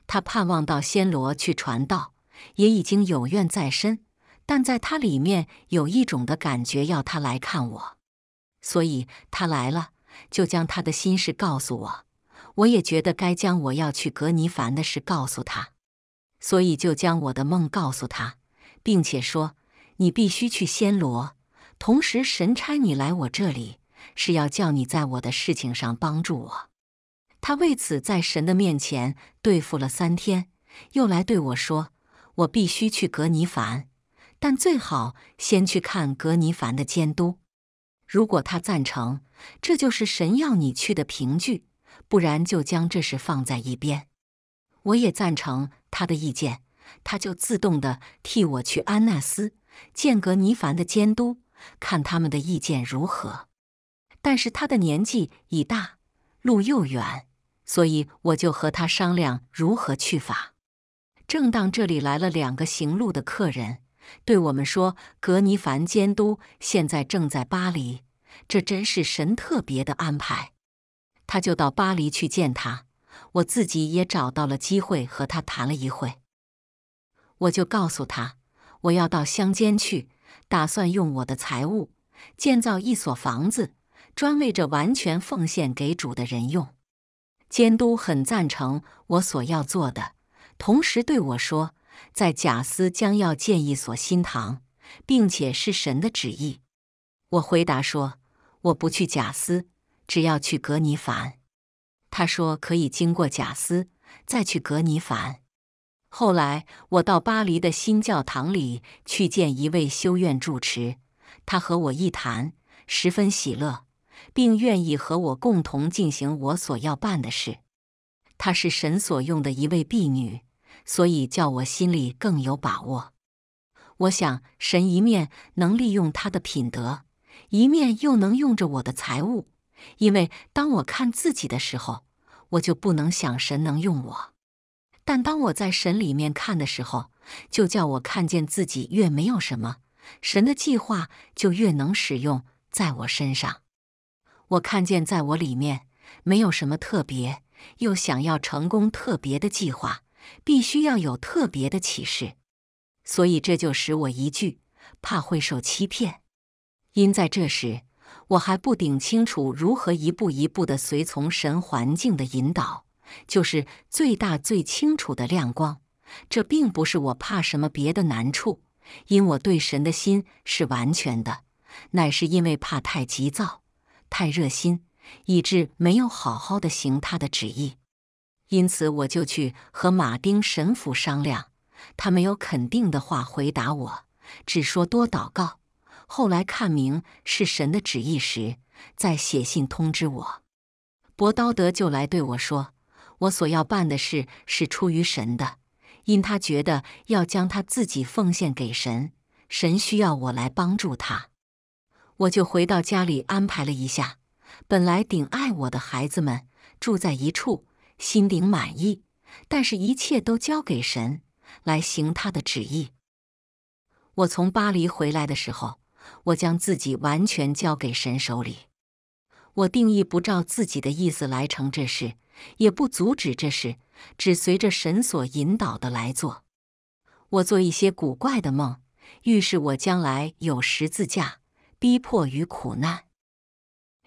他盼望到暹罗去传道，也已经有愿在身，但在他里面有一种的感觉，要他来看我，所以他来了，就将他的心事告诉我。我也觉得该将我要去格尼凡的事告诉他，所以就将我的梦告诉他，并且说：“你必须去暹罗。”同时，神差你来我这里，是要叫你在我的事情上帮助我。他为此在神的面前对付了三天，又来对我说：“我必须去格尼凡，但最好先去看格尼凡的监督。如果他赞成，这就是神要你去的凭据；不然，就将这事放在一边。”我也赞成他的意见，他就自动的替我去安纳斯见格尼凡的监督。看他们的意见如何，但是他的年纪已大，路又远，所以我就和他商量如何去法。正当这里来了两个行路的客人，对我们说：“格尼凡监督现在正在巴黎，这真是神特别的安排。”他就到巴黎去见他。我自己也找到了机会和他谈了一会，我就告诉他我要到乡间去。打算用我的财物建造一所房子，专为这完全奉献给主的人用。监督很赞成我所要做的，同时对我说：“在贾斯将要建一所新堂，并且是神的旨意。”我回答说：“我不去贾斯，只要去格尼凡。”他说：“可以经过贾斯，再去格尼凡。”后来，我到巴黎的新教堂里去见一位修院住持，他和我一谈，十分喜乐，并愿意和我共同进行我所要办的事。他是神所用的一位婢女，所以叫我心里更有把握。我想，神一面能利用他的品德，一面又能用着我的财物，因为当我看自己的时候，我就不能想神能用我。但当我在神里面看的时候，就叫我看见自己越没有什么，神的计划就越能使用在我身上。我看见在我里面没有什么特别，又想要成功特别的计划，必须要有特别的启示。所以这就使我一句怕会受欺骗，因在这时我还不顶清楚如何一步一步的随从神环境的引导。就是最大最清楚的亮光，这并不是我怕什么别的难处，因我对神的心是完全的，乃是因为怕太急躁、太热心，以致没有好好的行他的旨意。因此我就去和马丁神父商量，他没有肯定的话回答我，只说多祷告。后来看明是神的旨意时，再写信通知我。博道德就来对我说。我所要办的事是出于神的，因他觉得要将他自己奉献给神，神需要我来帮助他。我就回到家里安排了一下，本来顶爱我的孩子们住在一处，心顶满意。但是，一切都交给神来行他的旨意。我从巴黎回来的时候，我将自己完全交给神手里，我定义不照自己的意思来成这事。也不阻止这事，只随着神所引导的来做。我做一些古怪的梦，预示我将来有十字架、逼迫与苦难。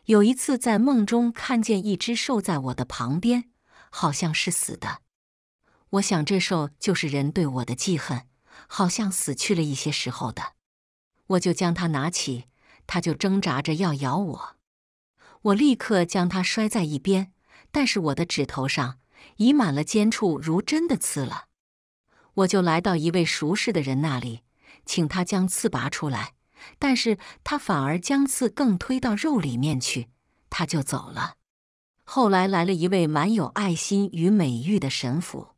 有一次在梦中看见一只兽在我的旁边，好像是死的。我想这兽就是人对我的记恨，好像死去了一些时候的。我就将它拿起，它就挣扎着要咬我。我立刻将它摔在一边。但是我的指头上已满了尖处如针的刺了，我就来到一位熟识的人那里，请他将刺拔出来，但是他反而将刺更推到肉里面去，他就走了。后来来了一位满有爱心与美誉的神父，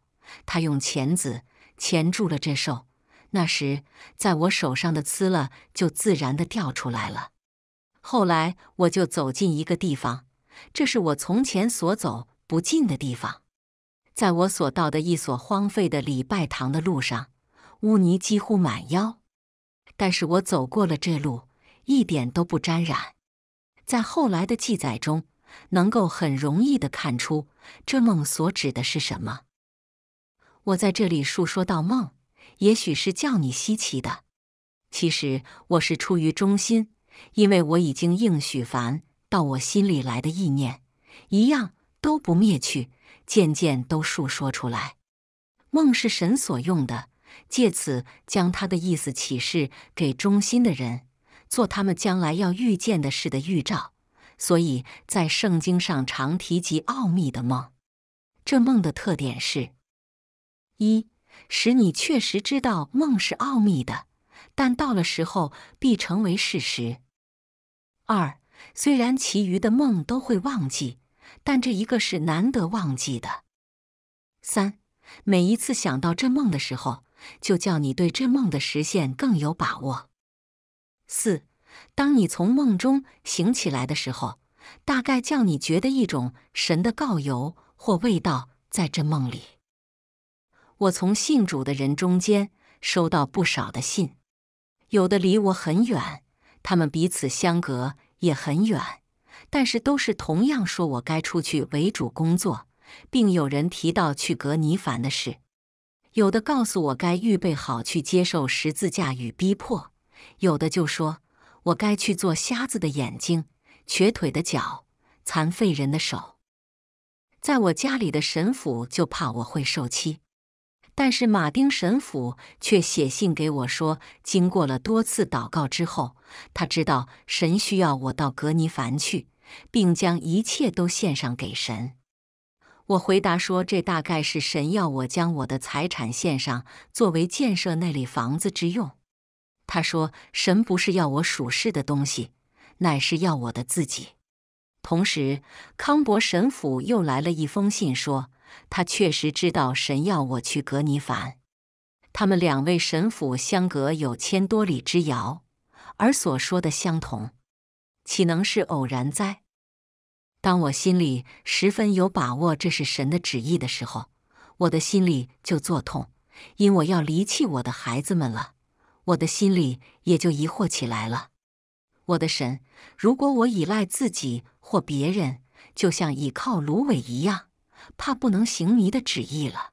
他用钳子钳住了这兽，那时在我手上的刺了就自然的掉出来了。后来我就走进一个地方。这是我从前所走不进的地方，在我所到的一所荒废的礼拜堂的路上，污泥几乎满腰，但是我走过了这路，一点都不沾染。在后来的记载中，能够很容易的看出这梦所指的是什么。我在这里述说到梦，也许是叫你稀奇的，其实我是出于忠心，因为我已经应许凡。到我心里来的意念，一样都不灭去，渐渐都述说出来。梦是神所用的，借此将他的意思启示给忠心的人，做他们将来要遇见的事的预兆。所以在圣经上常提及奥秘的梦。这梦的特点是：一，使你确实知道梦是奥秘的，但到了时候必成为事实；二。虽然其余的梦都会忘记，但这一个是难得忘记的。三，每一次想到这梦的时候，就叫你对这梦的实现更有把握。四，当你从梦中醒起来的时候，大概叫你觉得一种神的告游或味道在这梦里。我从信主的人中间收到不少的信，有的离我很远，他们彼此相隔。也很远，但是都是同样说我该出去为主工作，并有人提到去格尼凡的事，有的告诉我该预备好去接受十字架与逼迫，有的就说我该去做瞎子的眼睛、瘸腿的脚、残废人的手。在我家里的神父就怕我会受欺。但是马丁神父却写信给我说，经过了多次祷告之后，他知道神需要我到格尼凡去，并将一切都献上给神。我回答说，这大概是神要我将我的财产献上，作为建设那里房子之用。他说，神不是要我属世的东西，乃是要我的自己。同时，康伯神父又来了一封信说。他确实知道神要我去格尼凡，他们两位神父相隔有千多里之遥，而所说的相同，岂能是偶然哉？当我心里十分有把握这是神的旨意的时候，我的心里就作痛，因我要离弃我的孩子们了，我的心里也就疑惑起来了。我的神，如果我依赖自己或别人，就像倚靠芦苇一样。怕不能行迷的旨意了，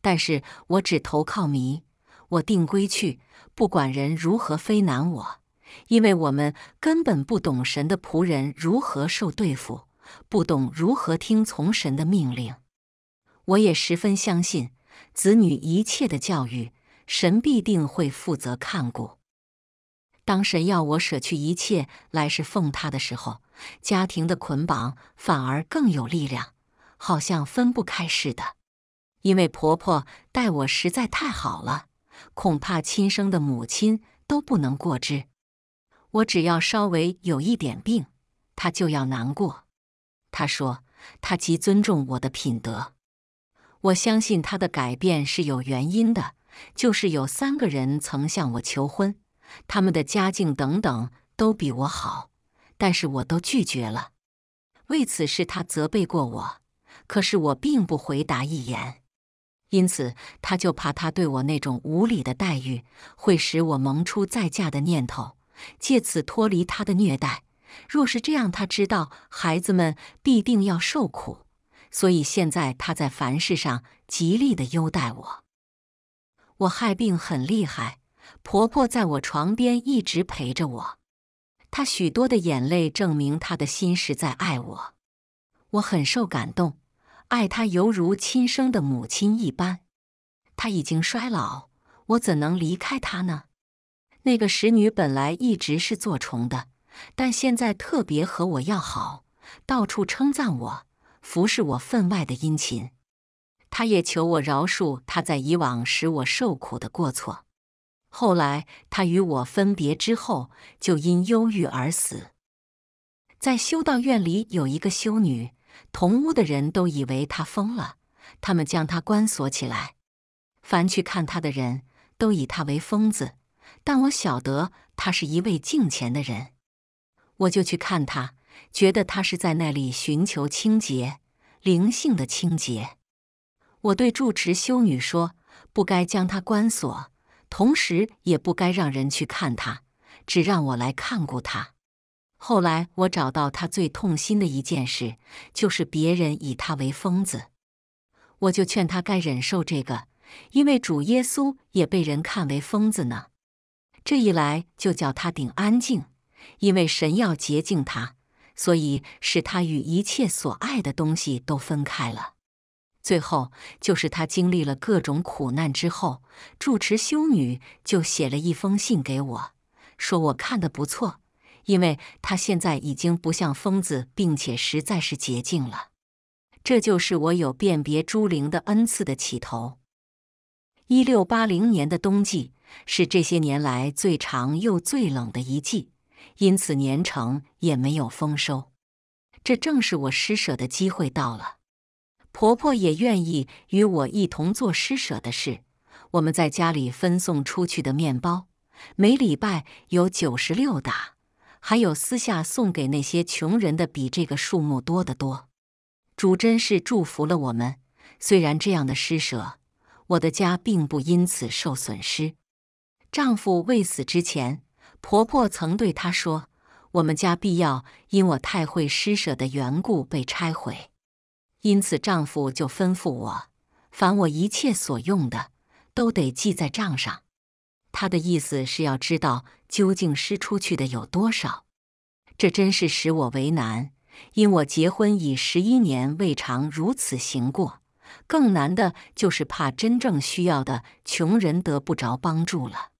但是我只投靠迷，我定归去，不管人如何非难我，因为我们根本不懂神的仆人如何受对付，不懂如何听从神的命令。我也十分相信，子女一切的教育，神必定会负责看顾。当神要我舍去一切来侍奉他的时候，家庭的捆绑反而更有力量。好像分不开似的，因为婆婆待我实在太好了，恐怕亲生的母亲都不能过之。我只要稍微有一点病，她就要难过。她说她极尊重我的品德，我相信她的改变是有原因的，就是有三个人曾向我求婚，他们的家境等等都比我好，但是我都拒绝了。为此事，她责备过我。可是我并不回答一言，因此他就怕他对我那种无理的待遇会使我萌出再嫁的念头，借此脱离他的虐待。若是这样，他知道孩子们必定要受苦，所以现在他在凡事上极力的优待我。我害病很厉害，婆婆在我床边一直陪着我，她许多的眼泪证明她的心实在爱我，我很受感动。爱他犹如亲生的母亲一般，他已经衰老，我怎能离开他呢？那个使女本来一直是做虫的，但现在特别和我要好，到处称赞我，服侍我分外的殷勤。她也求我饶恕她在以往使我受苦的过错。后来她与我分别之后，就因忧郁而死。在修道院里有一个修女。同屋的人都以为他疯了，他们将他关锁起来。凡去看他的人都以他为疯子，但我晓得他是一位敬虔的人。我就去看他，觉得他是在那里寻求清洁、灵性的清洁。我对住持修女说：“不该将他关锁，同时也不该让人去看他，只让我来看顾他。”后来我找到他最痛心的一件事，就是别人以他为疯子。我就劝他该忍受这个，因为主耶稣也被人看为疯子呢。这一来就叫他顶安静，因为神要洁净他，所以使他与一切所爱的东西都分开了。最后就是他经历了各种苦难之后，住持修女就写了一封信给我，说我看的不错。因为他现在已经不像疯子，并且实在是洁净了，这就是我有辨别朱灵的恩赐的起头。一六八零年的冬季是这些年来最长又最冷的一季，因此年成也没有丰收。这正是我施舍的机会到了。婆婆也愿意与我一同做施舍的事。我们在家里分送出去的面包，每礼拜有九十六打。还有私下送给那些穷人的比这个数目多得多，主真是祝福了我们。虽然这样的施舍，我的家并不因此受损失。丈夫未死之前，婆婆曾对她说：“我们家必要因我太会施舍的缘故被拆毁。”因此，丈夫就吩咐我，凡我一切所用的，都得记在账上。他的意思是要知道。究竟施出去的有多少？这真是使我为难，因我结婚已十一年，未尝如此行过。更难的就是怕真正需要的穷人得不着帮助了。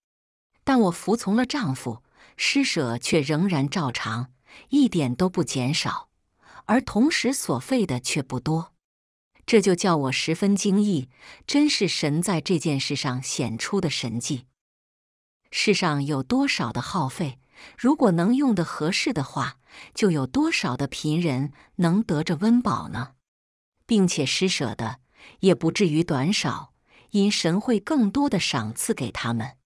但我服从了丈夫，施舍却仍然照常，一点都不减少，而同时所费的却不多，这就叫我十分惊异，真是神在这件事上显出的神迹。世上有多少的耗费，如果能用得合适的话，就有多少的贫人能得着温饱呢？并且施舍的也不至于短少，因神会更多的赏赐给他们。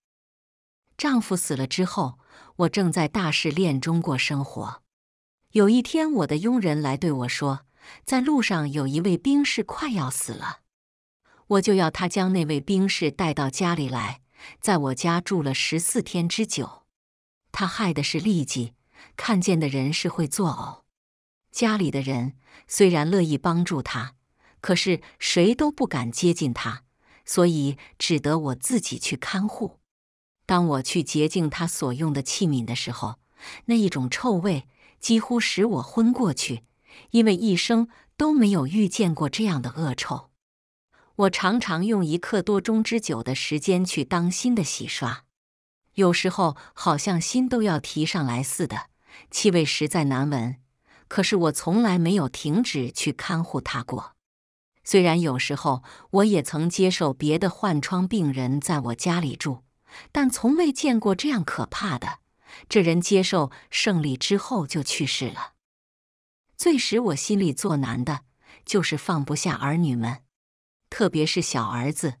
丈夫死了之后，我正在大试炼中过生活。有一天，我的佣人来对我说，在路上有一位兵士快要死了，我就要他将那位兵士带到家里来。在我家住了十四天之久，他害的是痢疾，看见的人是会作呕。家里的人虽然乐意帮助他，可是谁都不敢接近他，所以只得我自己去看护。当我去洁净他所用的器皿的时候，那一种臭味几乎使我昏过去，因为一生都没有遇见过这样的恶臭。我常常用一刻多钟之久的时间去当心的洗刷，有时候好像心都要提上来似的，气味实在难闻。可是我从来没有停止去看护他过。虽然有时候我也曾接受别的患疮病人在我家里住，但从未见过这样可怕的。这人接受胜利之后就去世了。最使我心里作难的，就是放不下儿女们。特别是小儿子，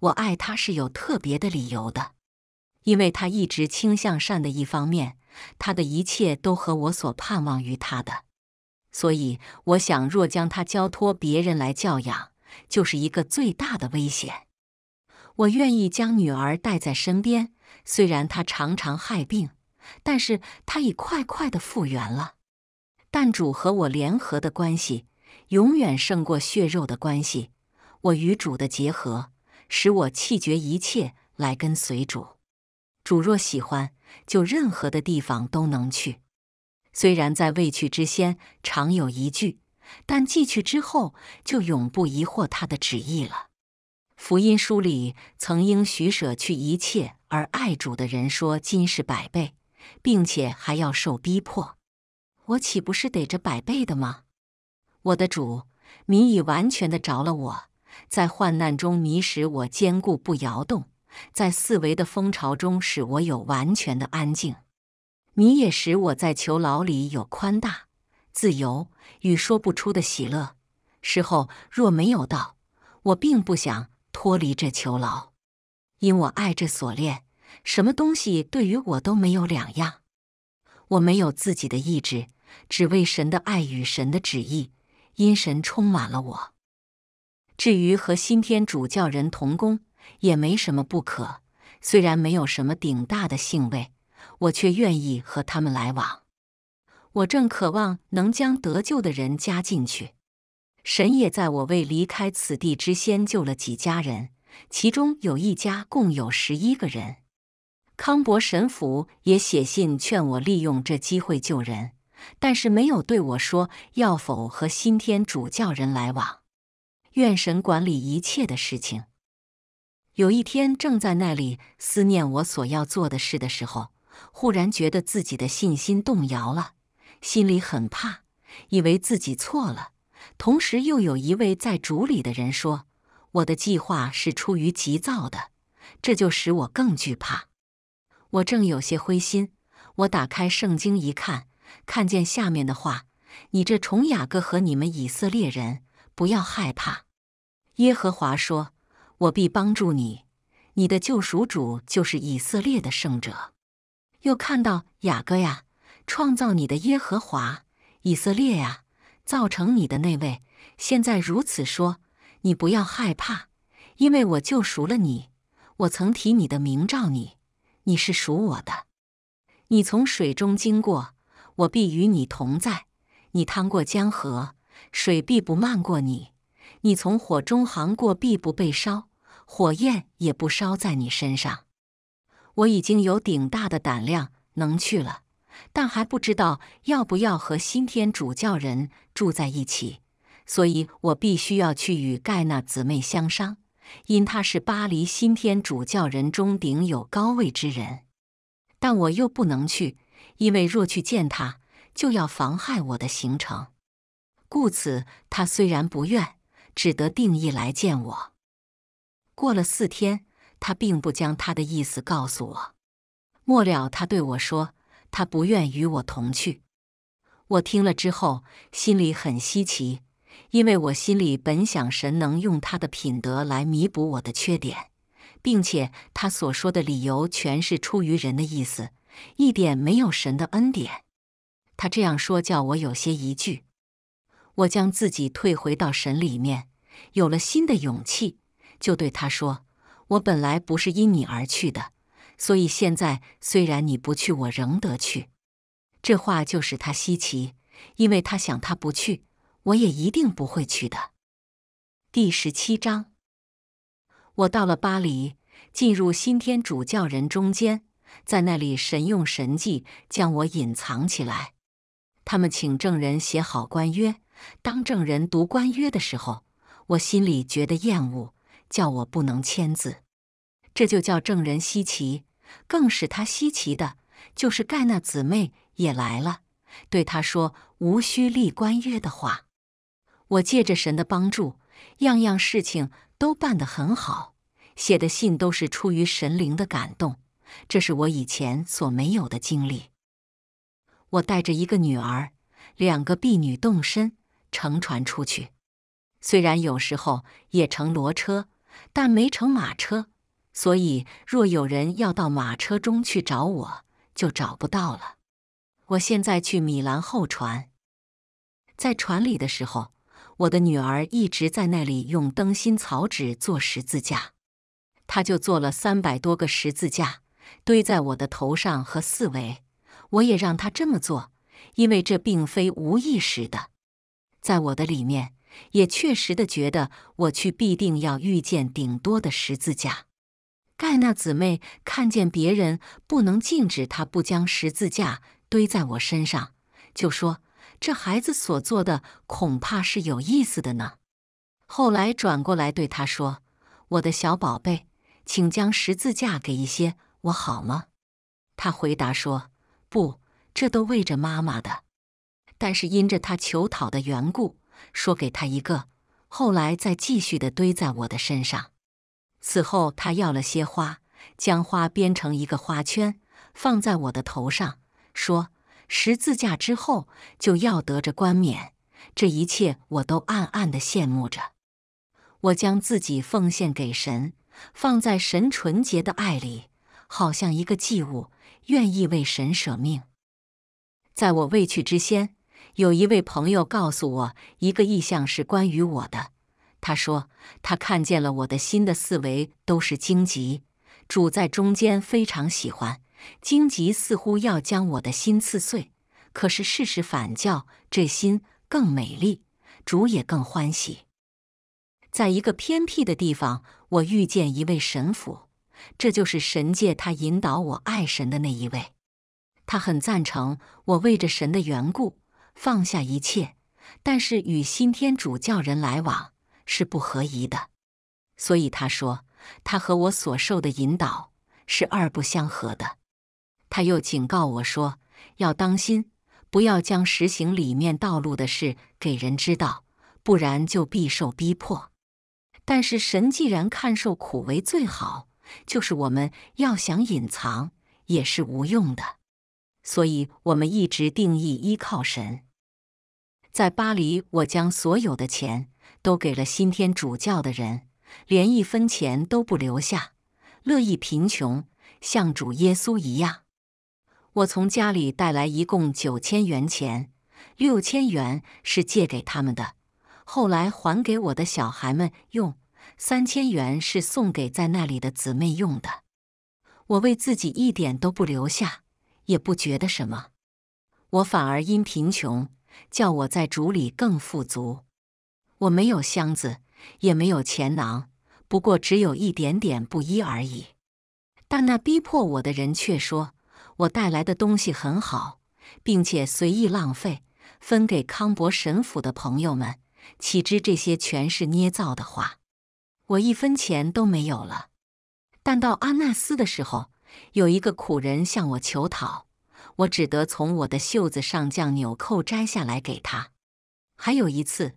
我爱他是有特别的理由的，因为他一直倾向善的一方面，他的一切都和我所盼望于他的。所以，我想若将他交托别人来教养，就是一个最大的危险。我愿意将女儿带在身边，虽然她常常害病，但是她已快快的复原了。但主和我联合的关系，永远胜过血肉的关系。我与主的结合，使我弃绝一切来跟随主。主若喜欢，就任何的地方都能去。虽然在未去之先常有疑惧，但既去之后，就永不疑惑他的旨意了。福音书里曾因许舍去一切而爱主的人说：今是百倍，并且还要受逼迫。我岂不是得着百倍的吗？我的主，民已完全的着了我。在患难中，迷使我坚固不摇动；在四维的风潮中，使我有完全的安静。你也使我在囚牢里有宽大、自由与说不出的喜乐。事后若没有到，我并不想脱离这囚牢，因我爱这锁链。什么东西对于我都没有两样。我没有自己的意志，只为神的爱与神的旨意，因神充满了我。至于和新天主教人同工也没什么不可，虽然没有什么顶大的兴味，我却愿意和他们来往。我正渴望能将得救的人加进去。神也在我未离开此地之先救了几家人，其中有一家共有十一个人。康伯神父也写信劝我利用这机会救人，但是没有对我说要否和新天主教人来往。愿神管理一切的事情。有一天，正在那里思念我所要做的事的时候，忽然觉得自己的信心动摇了，心里很怕，以为自己错了。同时，又有一位在主里的人说：“我的计划是出于急躁的。”这就使我更惧怕。我正有些灰心，我打开圣经一看，看见下面的话：“你这重雅各和你们以色列人，不要害怕。”耶和华说：“我必帮助你，你的救赎主就是以色列的圣者。”又看到雅各呀，创造你的耶和华，以色列呀，造成你的那位，现在如此说：“你不要害怕，因为我救赎了你，我曾提你的名召你，你是属我的。你从水中经过，我必与你同在；你趟过江河，水必不漫过你。”你从火中行过，必不被烧；火焰也不烧在你身上。我已经有顶大的胆量，能去了，但还不知道要不要和新天主教人住在一起，所以我必须要去与盖纳姊妹相商，因她是巴黎新天主教人中顶有高位之人。但我又不能去，因为若去见她，就要妨害我的行程。故此，她虽然不愿。只得定义来见我。过了四天，他并不将他的意思告诉我。末了，他对我说：“他不愿与我同去。”我听了之后，心里很稀奇，因为我心里本想神能用他的品德来弥补我的缺点，并且他所说的理由全是出于人的意思，一点没有神的恩典。他这样说，叫我有些疑惧。我将自己退回到神里面，有了新的勇气，就对他说：“我本来不是因你而去的，所以现在虽然你不去，我仍得去。”这话就使他稀奇，因为他想他不去，我也一定不会去的。第十七章，我到了巴黎，进入新天主教人中间，在那里神用神迹将我隐藏起来。他们请证人写好官约。当证人读官约的时候，我心里觉得厌恶，叫我不能签字。这就叫证人稀奇。更使他稀奇的，就是盖那姊妹也来了，对他说无需立官约的话。我借着神的帮助，样样事情都办得很好，写的信都是出于神灵的感动，这是我以前所没有的经历。我带着一个女儿，两个婢女动身。乘船出去，虽然有时候也乘骡车，但没乘马车，所以若有人要到马车中去找我，就找不到了。我现在去米兰候船，在船里的时候，我的女儿一直在那里用灯芯草纸做十字架，她就做了三百多个十字架，堆在我的头上和四围。我也让她这么做，因为这并非无意识的。在我的里面，也确实的觉得我去必定要遇见顶多的十字架。盖那姊妹看见别人不能禁止他不将十字架堆在我身上，就说：“这孩子所做的恐怕是有意思的呢。”后来转过来对他说：“我的小宝贝，请将十字架给一些我好吗？”他回答说：“不，这都为着妈妈的。”但是因着他求讨的缘故，说给他一个，后来再继续的堆在我的身上。此后他要了些花，将花编成一个花圈，放在我的头上，说十字架之后就要得着冠冕。这一切我都暗暗的羡慕着。我将自己奉献给神，放在神纯洁的爱里，好像一个祭物，愿意为神舍命。在我未去之先。有一位朋友告诉我，一个意象是关于我的。他说，他看见了我的心的四围都是荆棘，主在中间非常喜欢。荆棘似乎要将我的心刺碎，可是事实反叫这心更美丽，主也更欢喜。在一个偏僻的地方，我遇见一位神父，这就是神界他引导我爱神的那一位。他很赞成我为着神的缘故。放下一切，但是与新天主教人来往是不合宜的，所以他说他和我所受的引导是二不相合的。他又警告我说要当心，不要将实行里面道路的事给人知道，不然就必受逼迫。但是神既然看受苦为最好，就是我们要想隐藏也是无用的，所以我们一直定义依靠神。在巴黎，我将所有的钱都给了新天主教的人，连一分钱都不留下，乐意贫穷，像主耶稣一样。我从家里带来一共九千元钱，六千元是借给他们的，后来还给我的小孩们用；三千元是送给在那里的姊妹用的。我为自己一点都不留下，也不觉得什么，我反而因贫穷。叫我在主里更富足。我没有箱子，也没有钱囊，不过只有一点点布衣而已。但那逼迫我的人却说我带来的东西很好，并且随意浪费，分给康伯神府的朋友们。岂知这些全是捏造的话。我一分钱都没有了。但到阿纳斯的时候，有一个苦人向我求讨。我只得从我的袖子上将纽扣摘下来给她。还有一次，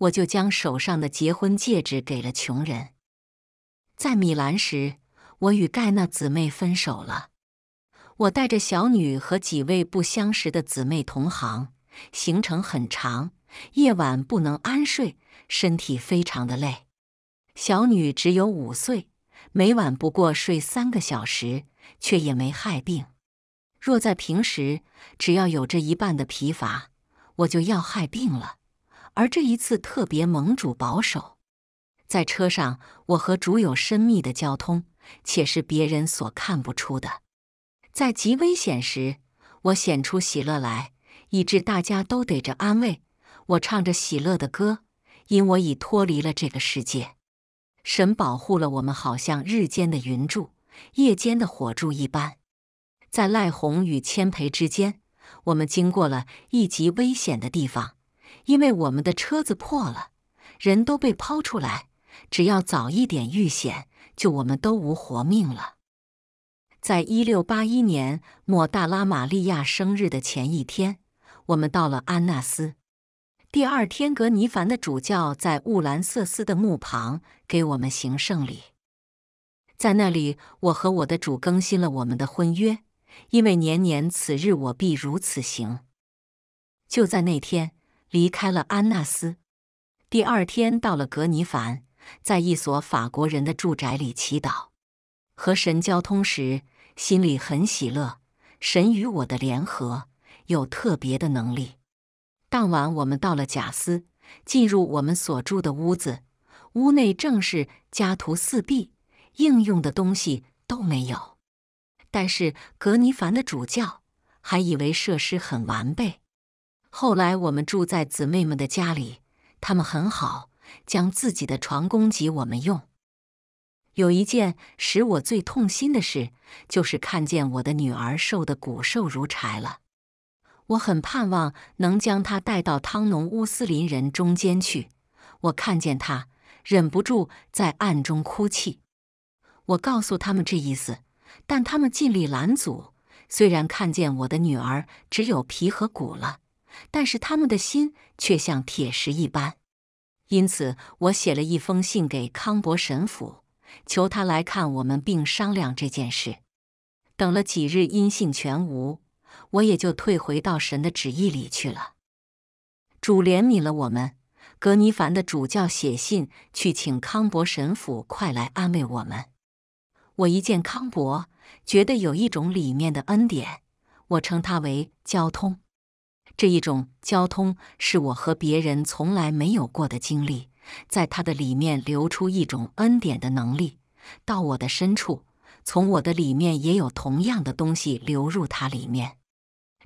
我就将手上的结婚戒指给了穷人。在米兰时，我与盖纳姊妹分手了。我带着小女和几位不相识的姊妹同行，行程很长，夜晚不能安睡，身体非常的累。小女只有五岁，每晚不过睡三个小时，却也没害病。若在平时，只要有这一半的疲乏，我就要害病了。而这一次特别盟主保守，在车上，我和主有深密的交通，且是别人所看不出的。在极危险时，我显出喜乐来，以致大家都得着安慰。我唱着喜乐的歌，因我已脱离了这个世界。神保护了我们，好像日间的云柱，夜间的火柱一般。在赖红与千培之间，我们经过了一级危险的地方，因为我们的车子破了，人都被抛出来。只要早一点遇险，就我们都无活命了。在一六八一年，莫大拉玛利亚生日的前一天，我们到了安纳斯。第二天，格尼凡的主教在乌兰瑟斯的墓旁给我们行圣礼。在那里，我和我的主更新了我们的婚约。因为年年此日我必如此行。就在那天离开了安纳斯，第二天到了格尼凡，在一所法国人的住宅里祈祷，和神交通时心里很喜乐。神与我的联合有特别的能力。当晚我们到了贾斯，进入我们所住的屋子，屋内正是家徒四壁，应用的东西都没有。但是格尼凡的主教还以为设施很完备。后来我们住在姊妹们的家里，他们很好，将自己的床供给我们用。有一件使我最痛心的事，就是看见我的女儿瘦得骨瘦如柴了。我很盼望能将她带到汤农乌斯林人中间去。我看见她，忍不住在暗中哭泣。我告诉他们这意思。但他们尽力拦阻，虽然看见我的女儿只有皮和骨了，但是他们的心却像铁石一般。因此，我写了一封信给康伯神父，求他来看我们，并商量这件事。等了几日，音信全无，我也就退回到神的旨意里去了。主怜悯了我们，格尼凡的主教写信去请康伯神父快来安慰我们。我一见康伯。觉得有一种里面的恩典，我称它为交通。这一种交通是我和别人从来没有过的经历，在它的里面流出一种恩典的能力，到我的深处，从我的里面也有同样的东西流入它里面。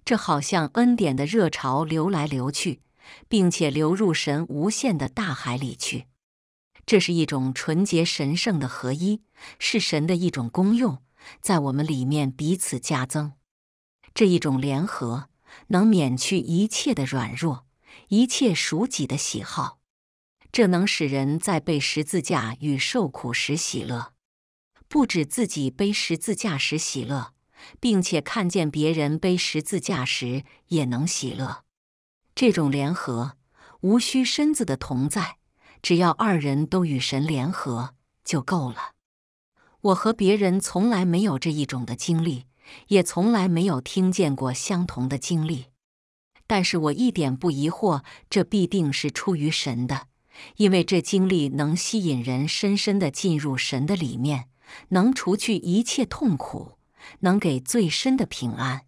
这好像恩典的热潮流来流去，并且流入神无限的大海里去。这是一种纯洁神圣的合一，是神的一种功用。在我们里面彼此加增这一种联合，能免去一切的软弱，一切属己的喜好。这能使人在被十字架与受苦时喜乐，不止自己背十字架时喜乐，并且看见别人背十字架时也能喜乐。这种联合无需身子的同在，只要二人都与神联合就够了。我和别人从来没有这一种的经历，也从来没有听见过相同的经历。但是我一点不疑惑，这必定是出于神的，因为这经历能吸引人深深的进入神的里面，能除去一切痛苦，能给最深的平安。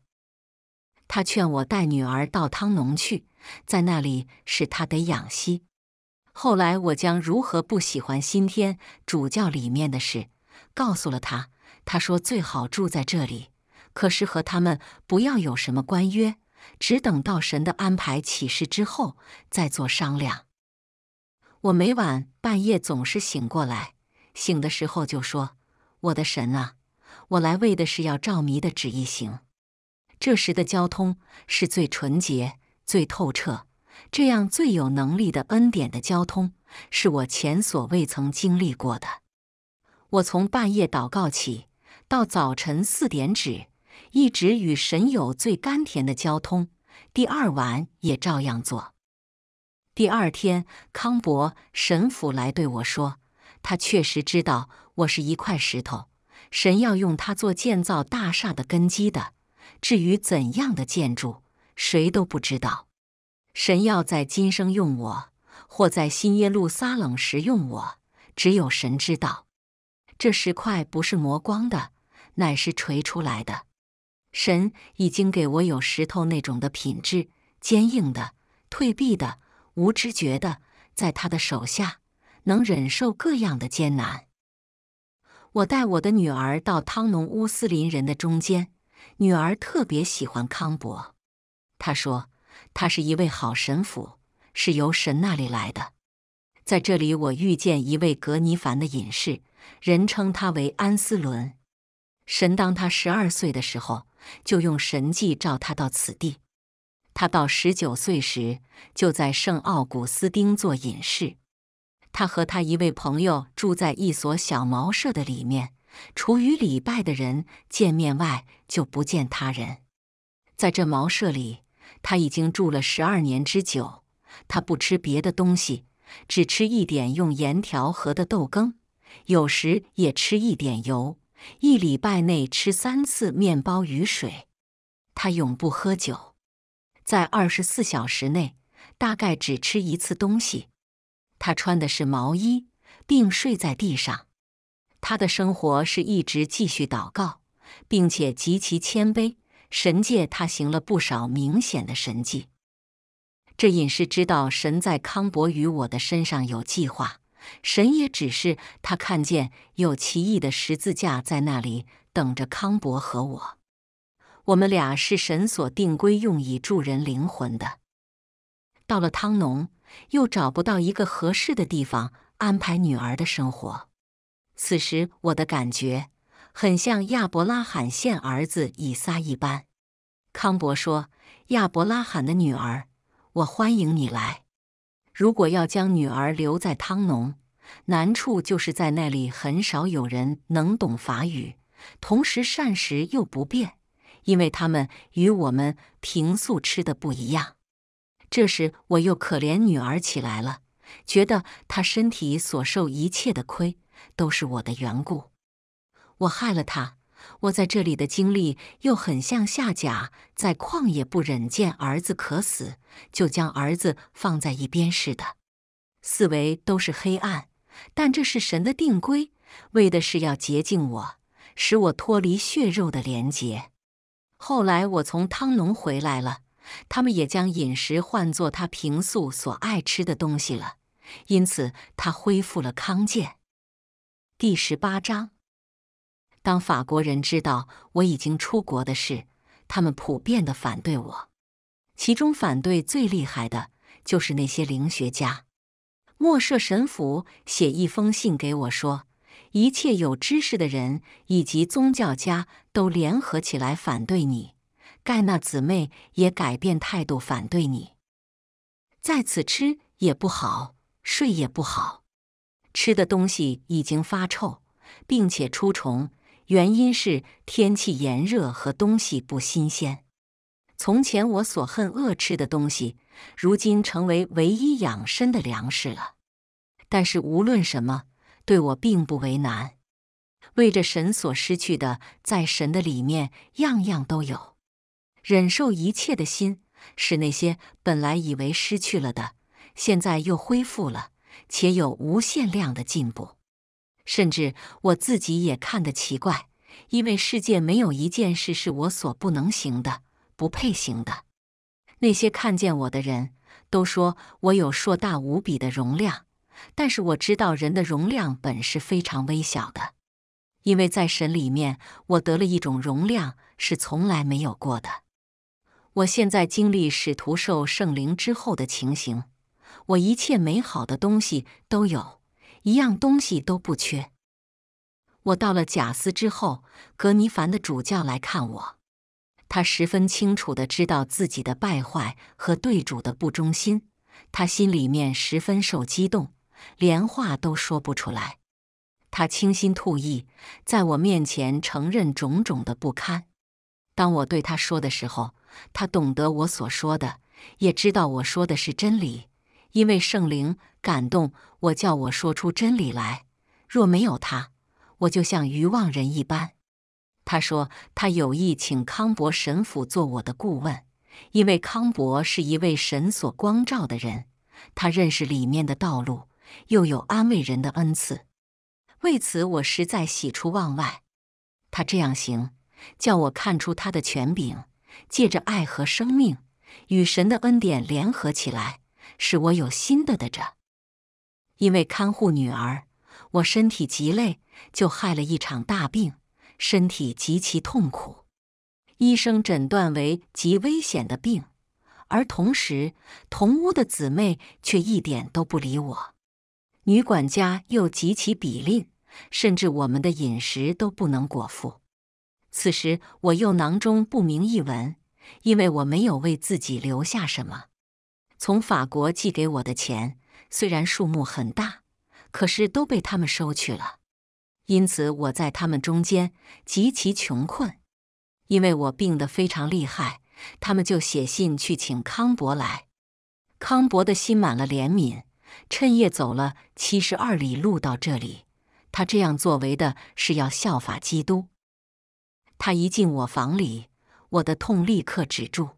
他劝我带女儿到汤农去，在那里使他得养息。后来我将如何不喜欢新天主教里面的事？告诉了他，他说最好住在这里，可是和他们不要有什么关约，只等到神的安排启示之后再做商量。我每晚半夜总是醒过来，醒的时候就说：“我的神啊，我来为的是要照迷的旨意行。”这时的交通是最纯洁、最透彻，这样最有能力的恩典的交通，是我前所未曾经历过的。我从半夜祷告起到早晨四点止，一直与神有最甘甜的交通。第二晚也照样做。第二天，康伯神父来对我说：“他确实知道我是一块石头，神要用它做建造大厦的根基的。至于怎样的建筑，谁都不知道。神要在今生用我，或在新耶路撒冷时用我，只有神知道。”这石块不是磨光的，乃是锤出来的。神已经给我有石头那种的品质，坚硬的、退避的、无知觉的，在他的手下能忍受各样的艰难。我带我的女儿到汤农乌斯林人的中间，女儿特别喜欢康伯，她说他是一位好神父，是由神那里来的。在这里，我遇见一位格尼凡的隐士。人称他为安斯伦。神当他十二岁的时候，就用神迹召他到此地。他到十九岁时，就在圣奥古斯丁做隐士。他和他一位朋友住在一所小茅舍的里面，除与礼拜的人见面外，就不见他人。在这茅舍里，他已经住了十二年之久。他不吃别的东西，只吃一点用盐调和的豆羹。有时也吃一点油，一礼拜内吃三次面包与水。他永不喝酒，在二十四小时内大概只吃一次东西。他穿的是毛衣，并睡在地上。他的生活是一直继续祷告，并且极其谦卑。神界他行了不少明显的神迹。这隐士知道神在康伯与我的身上有计划。神也只是他看见有奇异的十字架在那里等着康伯和我，我们俩是神所定规用以助人灵魂的。到了汤农，又找不到一个合适的地方安排女儿的生活。此时我的感觉很像亚伯拉罕献儿子以撒一般。康伯说：“亚伯拉罕的女儿，我欢迎你来。”如果要将女儿留在汤农，难处就是在那里很少有人能懂法语，同时膳食又不便，因为他们与我们平素吃的不一样。这时我又可怜女儿起来了，觉得她身体所受一切的亏都是我的缘故，我害了她。我在这里的经历又很像夏甲在旷野不忍见儿子渴死，就将儿子放在一边似的。四围都是黑暗，但这是神的定规，为的是要洁净我，使我脱离血肉的连结。后来我从汤农回来了，他们也将饮食换作他平素所爱吃的东西了，因此他恢复了康健。第十八章。当法国人知道我已经出国的事，他们普遍的反对我。其中反对最厉害的就是那些灵学家。莫舍神甫写一封信给我，说一切有知识的人以及宗教家都联合起来反对你。盖纳姊妹也改变态度，反对你。在此吃也不好，睡也不好，吃的东西已经发臭，并且出虫。原因是天气炎热和东西不新鲜。从前我所恨恶吃的东西，如今成为唯一养身的粮食了。但是无论什么，对我并不为难。为着神所失去的，在神的里面样样都有。忍受一切的心，使那些本来以为失去了的，现在又恢复了，且有无限量的进步。甚至我自己也看得奇怪，因为世界没有一件事是我所不能行的、不配行的。那些看见我的人都说我有硕大无比的容量，但是我知道人的容量本是非常微小的，因为在神里面，我得了一种容量是从来没有过的。我现在经历使徒受圣灵之后的情形，我一切美好的东西都有。一样东西都不缺。我到了贾斯之后，格尼凡的主教来看我。他十分清楚地知道自己的败坏和对主的不忠心，他心里面十分受激动，连话都说不出来。他倾心吐意，在我面前承认种种的不堪。当我对他说的时候，他懂得我所说的，也知道我说的是真理，因为圣灵感动。我叫我说出真理来。若没有他，我就像愚妄人一般。他说他有意请康伯神父做我的顾问，因为康伯是一位神所光照的人，他认识里面的道路，又有安慰人的恩赐。为此，我实在喜出望外。他这样行，叫我看出他的权柄，借着爱和生命与神的恩典联合起来，使我有新的的着。因为看护女儿，我身体极累，就害了一场大病，身体极其痛苦。医生诊断为极危险的病，而同时同屋的姊妹却一点都不理我。女管家又极其比吝，甚至我们的饮食都不能果腹。此时我又囊中不明一文，因为我没有为自己留下什么，从法国寄给我的钱。虽然数目很大，可是都被他们收去了，因此我在他们中间极其穷困。因为我病得非常厉害，他们就写信去请康伯来。康伯的心满了怜悯，趁夜走了七十二里路到这里。他这样作为的是要效法基督。他一进我房里，我的痛立刻止住。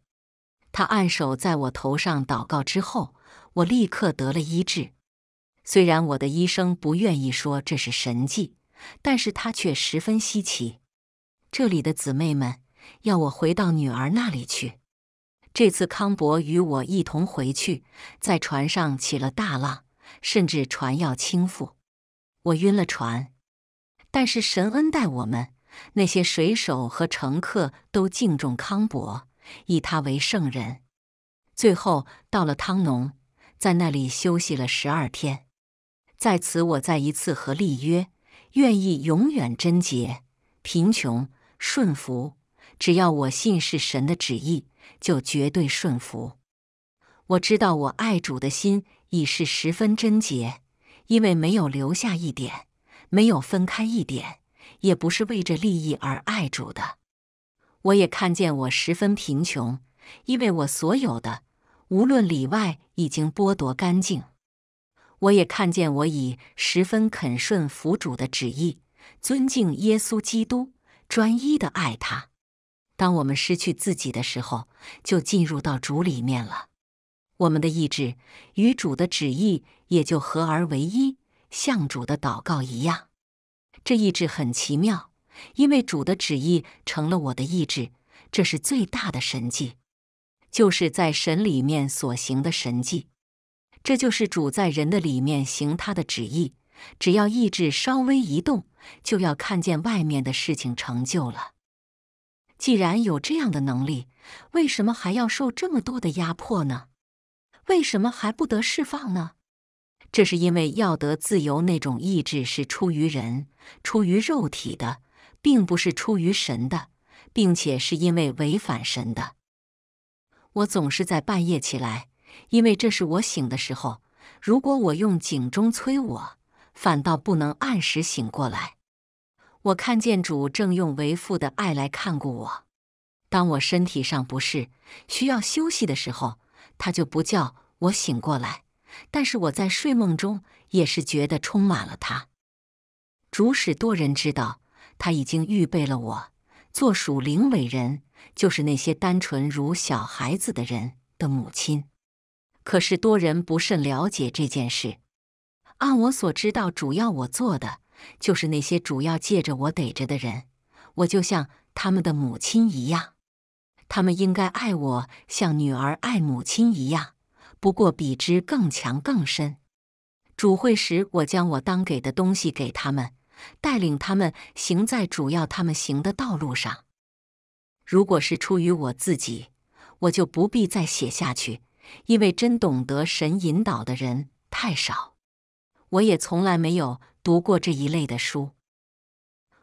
他按手在我头上祷告之后。我立刻得了医治，虽然我的医生不愿意说这是神迹，但是他却十分稀奇。这里的姊妹们要我回到女儿那里去。这次康伯与我一同回去，在船上起了大浪，甚至船要倾覆，我晕了船。但是神恩待我们，那些水手和乘客都敬重康伯，以他为圣人。最后到了汤农。在那里休息了十二天，在此我再一次和立约，愿意永远贞洁、贫穷、顺服。只要我信是神的旨意，就绝对顺服。我知道我爱主的心已是十分贞洁，因为没有留下一点，没有分开一点，也不是为着利益而爱主的。我也看见我十分贫穷，因为我所有的。无论里外，已经剥夺干净。我也看见，我已十分肯顺福主的旨意，尊敬耶稣基督，专一的爱他。当我们失去自己的时候，就进入到主里面了。我们的意志与主的旨意也就合而为一，像主的祷告一样。这意志很奇妙，因为主的旨意成了我的意志，这是最大的神迹。就是在神里面所行的神迹，这就是主在人的里面行他的旨意。只要意志稍微一动，就要看见外面的事情成就了。既然有这样的能力，为什么还要受这么多的压迫呢？为什么还不得释放呢？这是因为要得自由，那种意志是出于人、出于肉体的，并不是出于神的，并且是因为违反神的。我总是在半夜起来，因为这是我醒的时候。如果我用警钟催我，反倒不能按时醒过来。我看见主正用为父的爱来看顾我。当我身体上不适、需要休息的时候，他就不叫我醒过来。但是我在睡梦中也是觉得充满了他。主使多人知道他已经预备了我，做属灵伟人。就是那些单纯如小孩子的人的母亲，可是多人不甚了解这件事。按我所知道，主要我做的就是那些主要借着我逮着的人，我就像他们的母亲一样。他们应该爱我像女儿爱母亲一样，不过比之更强更深。主会时，我将我当给的东西给他们，带领他们行在主要他们行的道路上。如果是出于我自己，我就不必再写下去，因为真懂得神引导的人太少。我也从来没有读过这一类的书。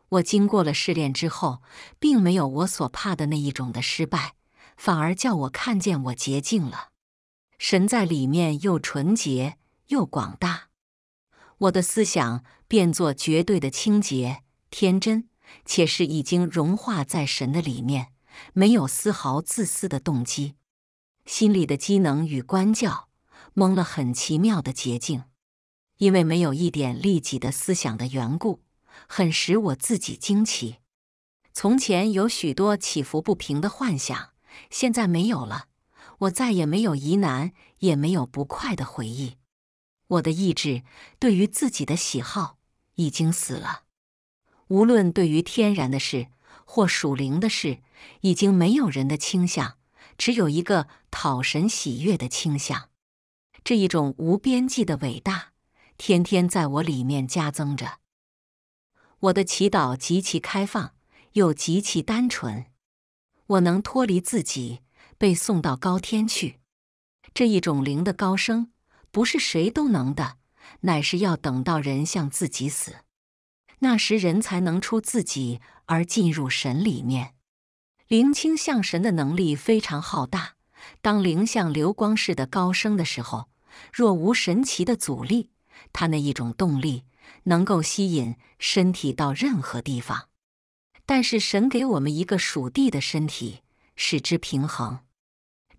我经过了试炼之后，并没有我所怕的那一种的失败，反而叫我看见我洁净了。神在里面又纯洁又广大，我的思想变作绝对的清洁、天真。且是已经融化在神的里面，没有丝毫自私的动机，心里的机能与关教蒙了很奇妙的捷径，因为没有一点利己的思想的缘故，很使我自己惊奇。从前有许多起伏不平的幻想，现在没有了。我再也没有疑难，也没有不快的回忆。我的意志对于自己的喜好已经死了。无论对于天然的事或属灵的事，已经没有人的倾向，只有一个讨神喜悦的倾向。这一种无边际的伟大，天天在我里面加增着。我的祈祷极其开放，又极其单纯。我能脱离自己，被送到高天去。这一种灵的高升，不是谁都能的，乃是要等到人向自己死。那时人才能出自己而进入神里面，灵清向神的能力非常浩大。当灵像流光似的高升的时候，若无神奇的阻力，它那一种动力能够吸引身体到任何地方。但是神给我们一个属地的身体，使之平衡。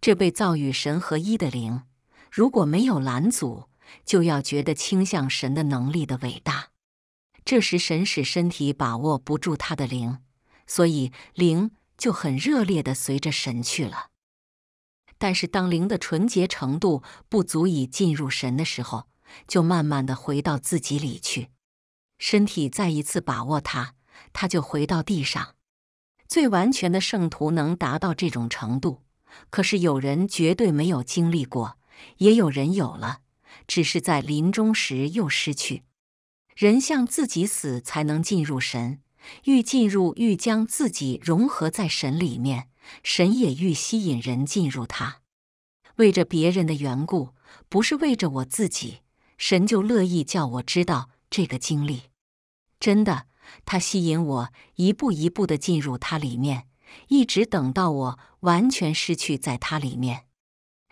这被造与神合一的灵，如果没有拦阻，就要觉得倾向神的能力的伟大。这时，神使身体把握不住他的灵，所以灵就很热烈的随着神去了。但是，当灵的纯洁程度不足以进入神的时候，就慢慢的回到自己里去。身体再一次把握他，他就回到地上。最完全的圣徒能达到这种程度，可是有人绝对没有经历过，也有人有了，只是在临终时又失去。人向自己死才能进入神，愈进入愈将自己融合在神里面，神也愈吸引人进入他。为着别人的缘故，不是为着我自己，神就乐意叫我知道这个经历。真的，他吸引我一步一步的进入他里面，一直等到我完全失去在它里面。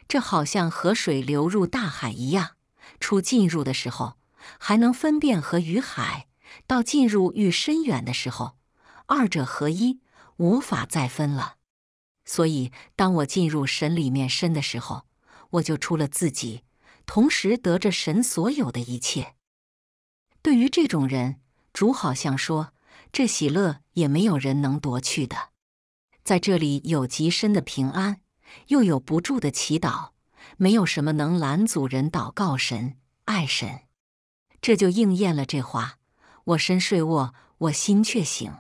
这好像河水流入大海一样，初进入的时候。还能分辨河与海，到进入愈深远的时候，二者合一，无法再分了。所以，当我进入神里面深的时候，我就出了自己，同时得着神所有的一切。对于这种人，主好像说：“这喜乐也没有人能夺去的。”在这里有极深的平安，又有不住的祈祷，没有什么能拦阻人祷告神、爱神。这就应验了这话：我身睡卧，我心却醒。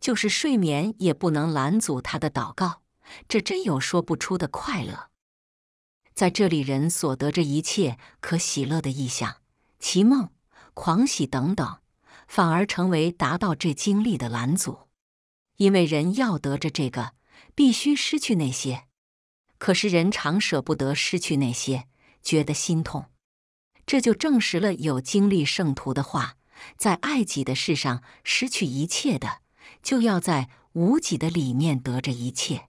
就是睡眠也不能拦阻他的祷告，这真有说不出的快乐。在这里，人所得这一切可喜乐的意象、奇梦、狂喜等等，反而成为达到这经历的拦阻，因为人要得着这个，必须失去那些。可是人常舍不得失去那些，觉得心痛。这就证实了有经历圣徒的话，在爱己的事上失去一切的，就要在无己的里面得着一切。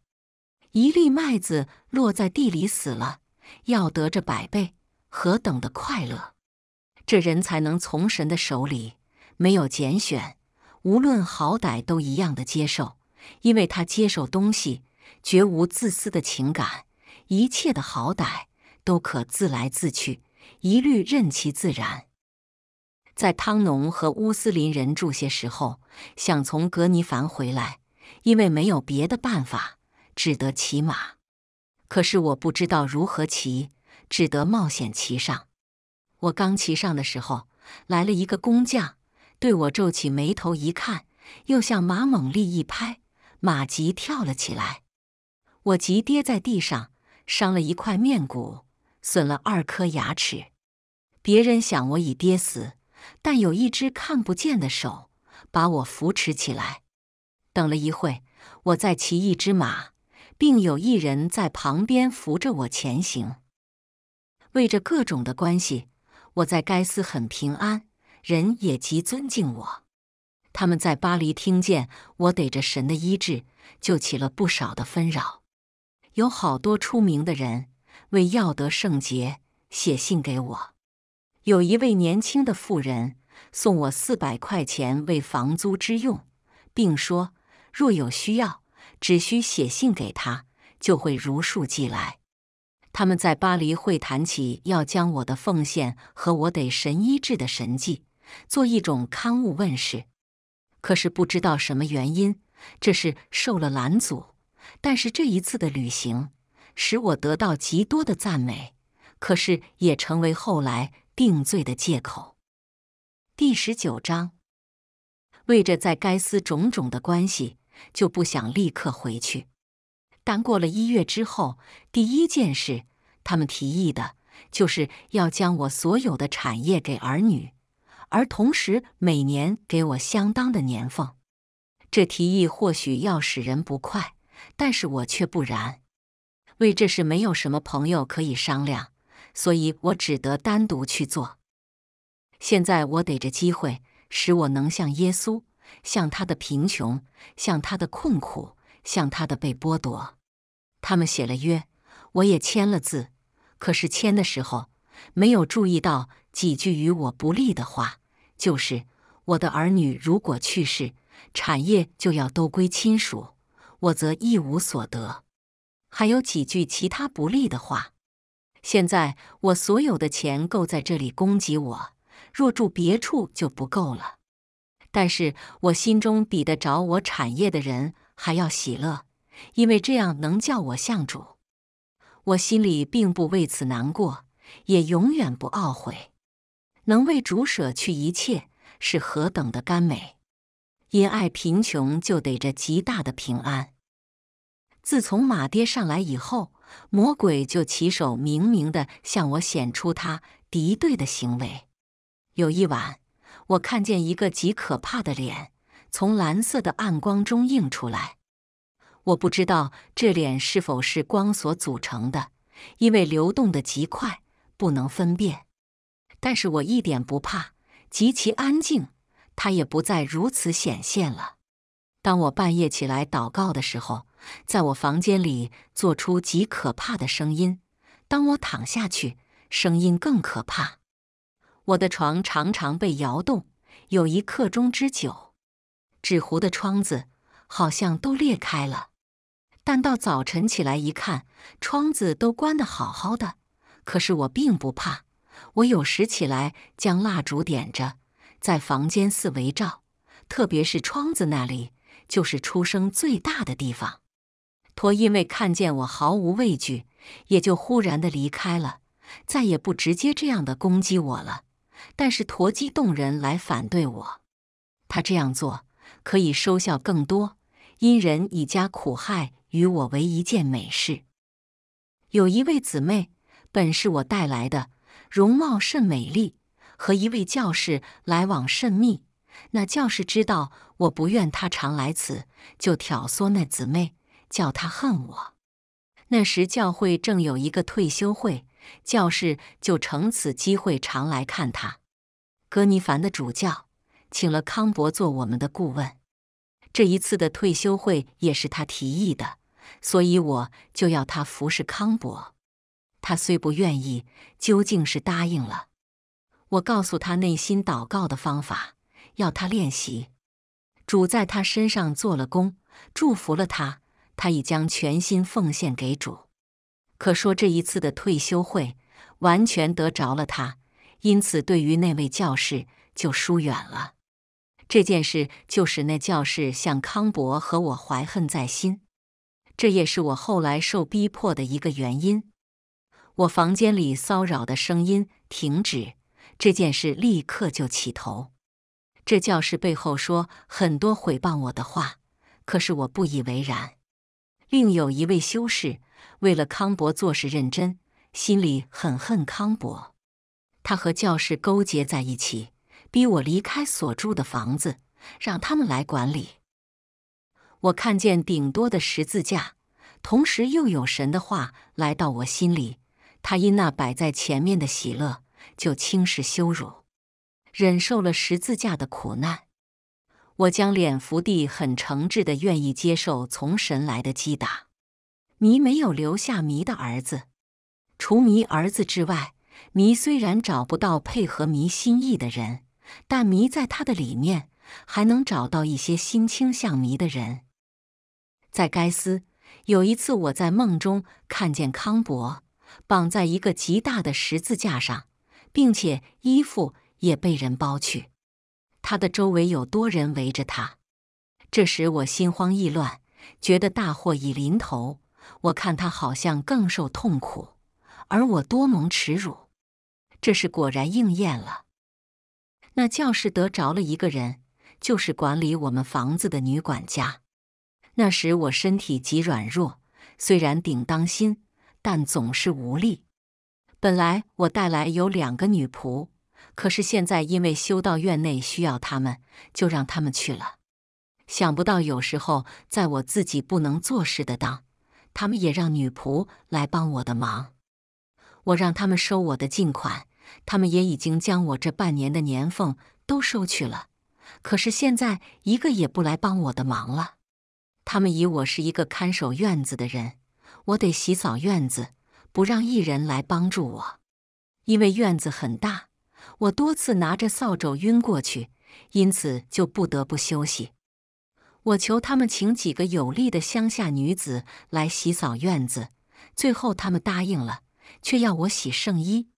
一粒麦子落在地里死了，要得着百倍，何等的快乐！这人才能从神的手里没有拣选，无论好歹都一样的接受，因为他接受东西绝无自私的情感，一切的好歹都可自来自去。一律任其自然。在汤农和乌斯林人住些时候，想从格尼凡回来，因为没有别的办法，只得骑马。可是我不知道如何骑，只得冒险骑上。我刚骑上的时候，来了一个工匠，对我皱起眉头一看，又向马猛力一拍，马急跳了起来，我急跌在地上，伤了一块面骨，损了二颗牙齿。别人想我已跌死，但有一只看不见的手把我扶持起来。等了一会，我再骑一只马，并有一人在旁边扶着我前行。为着各种的关系，我在该斯很平安，人也极尊敬我。他们在巴黎听见我逮着神的医治，就起了不少的纷扰。有好多出名的人为要得圣洁，写信给我。有一位年轻的妇人送我四百块钱为房租之用，并说：“若有需要，只需写信给他，就会如数寄来。”他们在巴黎会谈起要将我的奉献和我得神医治的神迹做一种刊物问世，可是不知道什么原因，这事受了拦阻。但是这一次的旅行使我得到极多的赞美，可是也成为后来。定罪的借口。第十九章，为着在该司种种的关系，就不想立刻回去。但过了一月之后，第一件事，他们提议的就是要将我所有的产业给儿女，而同时每年给我相当的年俸。这提议或许要使人不快，但是我却不然，为这事没有什么朋友可以商量。所以我只得单独去做。现在我逮着机会，使我能像耶稣，像他的贫穷，像他的困苦，像他的被剥夺。他们写了约，我也签了字。可是签的时候没有注意到几句与我不利的话，就是我的儿女如果去世，产业就要都归亲属，我则一无所得。还有几句其他不利的话。现在我所有的钱够在这里供给我，若住别处就不够了。但是我心中比得着我产业的人还要喜乐，因为这样能叫我像主。我心里并不为此难过，也永远不懊悔。能为主舍去一切是何等的甘美！因爱贫穷就得着极大的平安。自从马爹上来以后。魔鬼就起手，明明的向我显出他敌对的行为。有一晚，我看见一个极可怕的脸从蓝色的暗光中映出来。我不知道这脸是否是光所组成的，因为流动的极快，不能分辨。但是我一点不怕，极其安静，它也不再如此显现了。当我半夜起来祷告的时候。在我房间里做出极可怕的声音，当我躺下去，声音更可怕。我的床常常被摇动，有一刻钟之久。纸糊的窗子好像都裂开了，但到早晨起来一看，窗子都关得好好的。可是我并不怕。我有时起来将蜡烛点着，在房间四围照，特别是窗子那里，就是出生最大的地方。驼因为看见我毫无畏惧，也就忽然的离开了，再也不直接这样的攻击我了。但是驼鸡动人来反对我，他这样做可以收效更多，因人以加苦害与我为一件美事。有一位姊妹本是我带来的，容貌甚美丽，和一位教士来往甚密。那教士知道我不愿他常来此，就挑唆那姊妹。叫他恨我。那时教会正有一个退休会，教士就乘此机会常来看他。格尼凡的主教请了康伯做我们的顾问。这一次的退休会也是他提议的，所以我就要他服侍康伯。他虽不愿意，究竟是答应了。我告诉他内心祷告的方法，要他练习。主在他身上做了功，祝福了他。他已将全心奉献给主，可说这一次的退休会完全得着了他，因此对于那位教士就疏远了。这件事就使那教士向康伯和我怀恨在心，这也是我后来受逼迫的一个原因。我房间里骚扰的声音停止，这件事立刻就起头。这教士背后说很多毁谤我的话，可是我不以为然。另有一位修士，为了康博做事认真，心里很恨康博。他和教士勾结在一起，逼我离开所住的房子，让他们来管理。我看见顶多的十字架，同时又有神的话来到我心里。他因那摆在前面的喜乐，就轻视羞辱，忍受了十字架的苦难。我将脸伏地，很诚挚的愿意接受从神来的击打。迷没有留下迷的儿子，除迷儿子之外，迷虽然找不到配合迷心意的人，但迷在他的里面还能找到一些心倾向迷的人。在该斯，有一次我在梦中看见康伯绑在一个极大的十字架上，并且衣服也被人剥去。他的周围有多人围着他，这时我心慌意乱，觉得大祸已临头。我看他好像更受痛苦，而我多蒙耻辱。这事果然应验了，那教室得着了一个人，就是管理我们房子的女管家。那时我身体极软弱，虽然顶当心，但总是无力。本来我带来有两个女仆。可是现在，因为修道院内需要他们，就让他们去了。想不到有时候在我自己不能做事的当，他们也让女仆来帮我的忙。我让他们收我的进款，他们也已经将我这半年的年俸都收去了。可是现在一个也不来帮我的忙了。他们以我是一个看守院子的人，我得洗澡院子，不让一人来帮助我，因为院子很大。我多次拿着扫帚晕过去，因此就不得不休息。我求他们请几个有力的乡下女子来洗扫院子，最后他们答应了，却要我洗圣衣。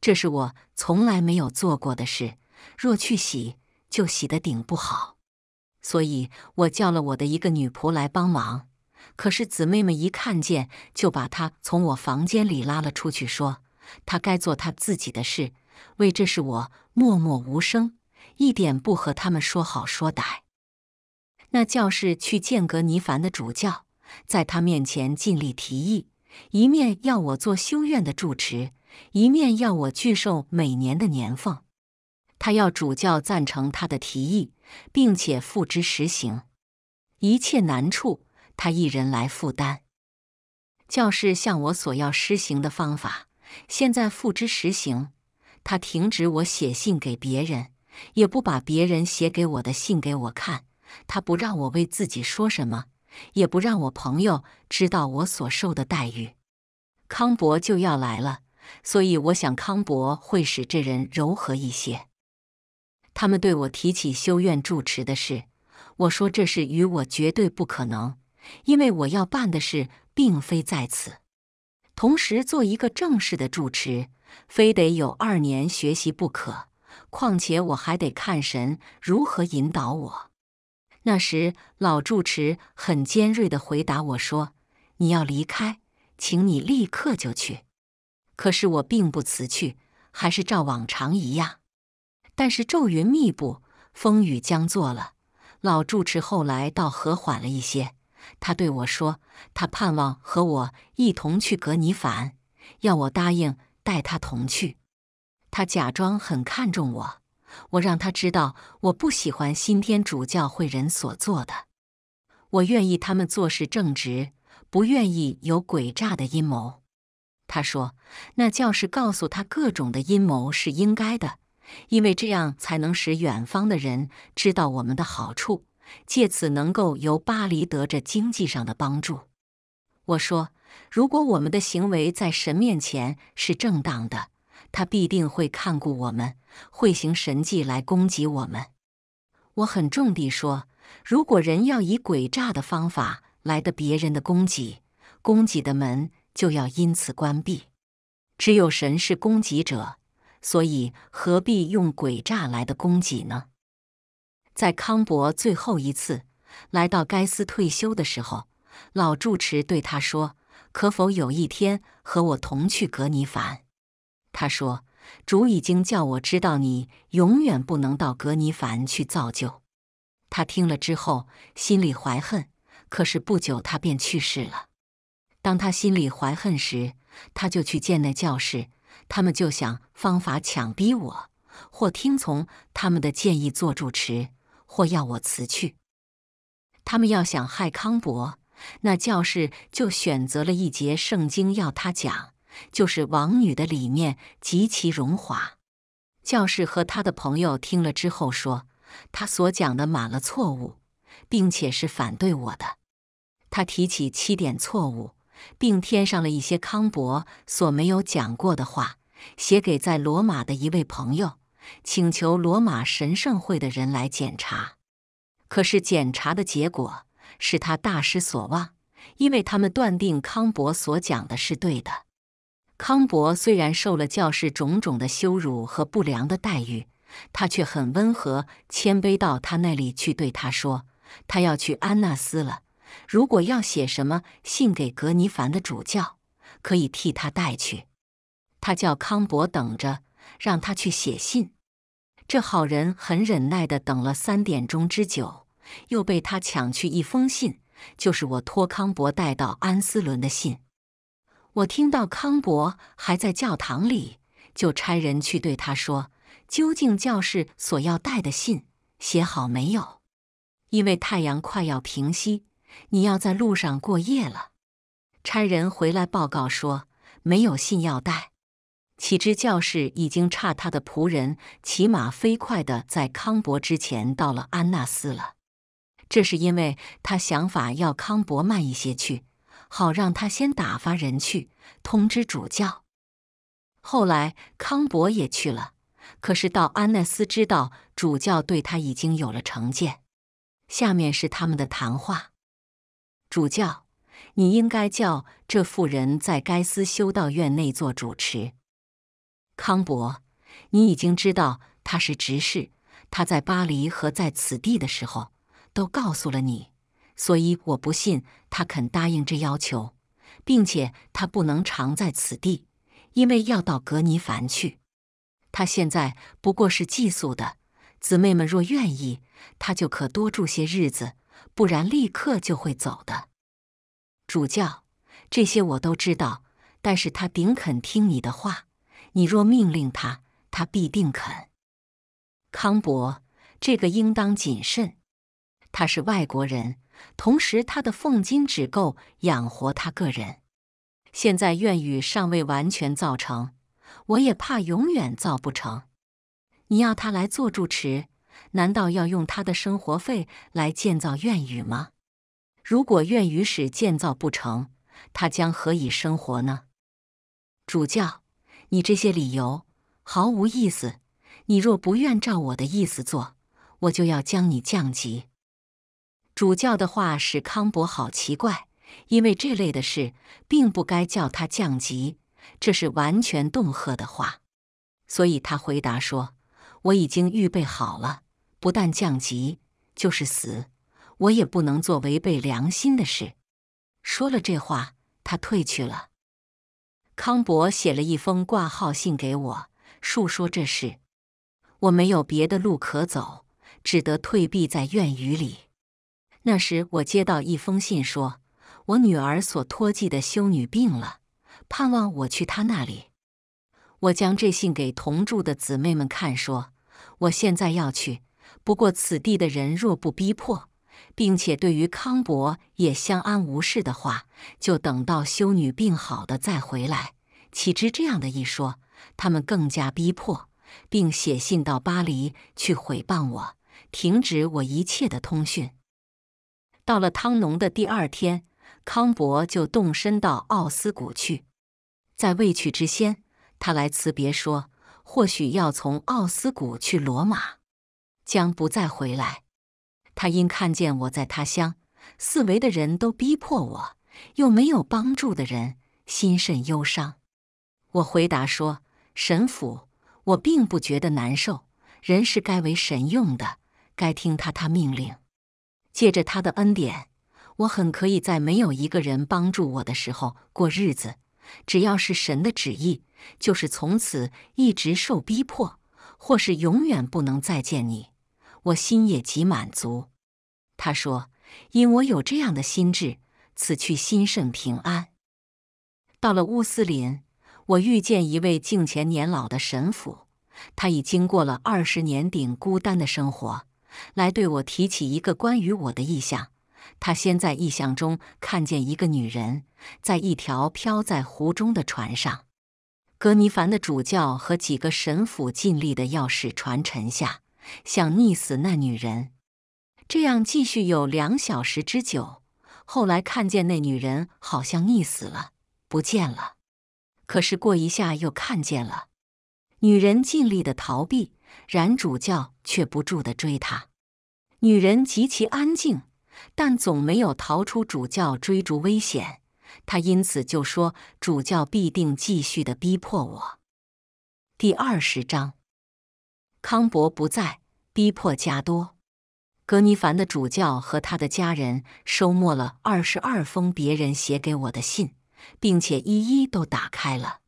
这是我从来没有做过的事。若去洗，就洗得顶不好。所以我叫了我的一个女仆来帮忙。可是姊妹们一看见，就把她从我房间里拉了出去，说她该做她自己的事。为这是我默默无声，一点不和他们说好说歹。那教士去见格尼凡的主教，在他面前尽力提议，一面要我做修院的住持，一面要我拒受每年的年俸。他要主教赞成他的提议，并且付之实行。一切难处，他一人来负担。教士向我索要施行的方法，现在付之实行。他停止我写信给别人，也不把别人写给我的信给我看。他不让我为自己说什么，也不让我朋友知道我所受的待遇。康博就要来了，所以我想康博会使这人柔和一些。他们对我提起修院住持的事，我说这事与我绝对不可能，因为我要办的事并非在此，同时做一个正式的住持。非得有二年学习不可，况且我还得看神如何引导我。那时老住持很尖锐地回答我说：“你要离开，请你立刻就去。”可是我并不辞去，还是照往常一样。但是骤云密布，风雨将作了。老住持后来倒和缓了一些，他对我说：“他盼望和我一同去格尼凡，要我答应。”带他同去。他假装很看重我，我让他知道我不喜欢新天主教会人所做的。我愿意他们做事正直，不愿意有诡诈的阴谋。他说：“那教士告诉他各种的阴谋是应该的，因为这样才能使远方的人知道我们的好处，借此能够由巴黎得着经济上的帮助。”我说。如果我们的行为在神面前是正当的，他必定会看顾我们，会行神迹来攻击我们。我很重地说，如果人要以诡诈的方法来的别人的攻击，攻击的门就要因此关闭。只有神是攻击者，所以何必用诡诈来的攻击呢？在康伯最后一次来到该斯退休的时候，老住持对他说。可否有一天和我同去格尼凡？他说：“主已经叫我知道，你永远不能到格尼凡去造就。”他听了之后，心里怀恨。可是不久，他便去世了。当他心里怀恨时，他就去见那教士，他们就想方法强逼我，或听从他们的建议做主持，或要我辞去。他们要想害康伯，那教士就选择了一节圣经要他讲，就是王女的理念极其荣华。教士和他的朋友听了之后说，他所讲的满了错误，并且是反对我的。他提起七点错误，并添上了一些康伯所没有讲过的话，写给在罗马的一位朋友，请求罗马神圣会的人来检查。可是检查的结果。使他大失所望，因为他们断定康伯所讲的是对的。康伯虽然受了教士种种的羞辱和不良的待遇，他却很温和谦卑。到他那里去，对他说，他要去安纳斯了。如果要写什么信给格尼凡的主教，可以替他带去。他叫康伯等着，让他去写信。这好人很忍耐的等了三点钟之久。又被他抢去一封信，就是我托康博带到安斯伦的信。我听到康博还在教堂里，就差人去对他说：“究竟教士所要带的信写好没有？”因为太阳快要平息，你要在路上过夜了。差人回来报告说没有信要带，岂知教士已经差他的仆人骑马飞快的在康博之前到了安纳斯了。这是因为他想法要康博慢一些去，好让他先打发人去通知主教。后来康博也去了，可是到安奈斯知道主教对他已经有了成见。下面是他们的谈话：主教，你应该叫这妇人在该斯修道院内做主持。康博，你已经知道他是执事，他在巴黎和在此地的时候。都告诉了你，所以我不信他肯答应这要求，并且他不能常在此地，因为要到格尼凡去。他现在不过是寄宿的姊妹们若愿意，他就可多住些日子；不然，立刻就会走的。主教，这些我都知道，但是他顶肯听你的话，你若命令他，他必定肯。康博，这个应当谨慎。他是外国人，同时他的俸金只够养活他个人。现在愿语尚未完全造成，我也怕永远造不成。你要他来做住持，难道要用他的生活费来建造愿语吗？如果愿语使建造不成，他将何以生活呢？主教，你这些理由毫无意思。你若不愿照我的意思做，我就要将你降级。主教的话使康博好奇怪，因为这类的事并不该叫他降级，这是完全恫吓的话。所以他回答说：“我已经预备好了，不但降级，就是死，我也不能做违背良心的事。”说了这话，他退去了。康博写了一封挂号信给我，述说这事。我没有别的路可走，只得退避在院雨里。那时我接到一封信，说我女儿所托寄的修女病了，盼望我去她那里。我将这信给同住的姊妹们看，说我现在要去，不过此地的人若不逼迫，并且对于康伯也相安无事的话，就等到修女病好的再回来。岂知这样的一说，他们更加逼迫，并写信到巴黎去毁谤我，停止我一切的通讯。到了汤农的第二天，康伯就动身到奥斯古去。在未去之先，他来辞别说：“或许要从奥斯古去罗马，将不再回来。”他因看见我在他乡，四围的人都逼迫我，又没有帮助的人，心甚忧伤。我回答说：“神父，我并不觉得难受。人是该为神用的，该听他他命令。”借着他的恩典，我很可以在没有一个人帮助我的时候过日子。只要是神的旨意，就是从此一直受逼迫，或是永远不能再见你，我心也极满足。他说：“因我有这样的心智，此去心甚平安。”到了乌斯林，我遇见一位敬虔年老的神父，他已经过了二十年顶孤单的生活。来对我提起一个关于我的意象。他先在意象中看见一个女人在一条飘在湖中的船上。格尼凡的主教和几个神父尽力的要使船沉下，想溺死那女人。这样继续有两小时之久。后来看见那女人好像溺死了，不见了。可是过一下又看见了。女人尽力的逃避。然主教却不住地追他，女人极其安静，但总没有逃出主教追逐危险。他因此就说，主教必定继续地逼迫我。第二十章，康伯不在，逼迫加多格尼凡的主教和他的家人收没了二十二封别人写给我的信，并且一一都打开了。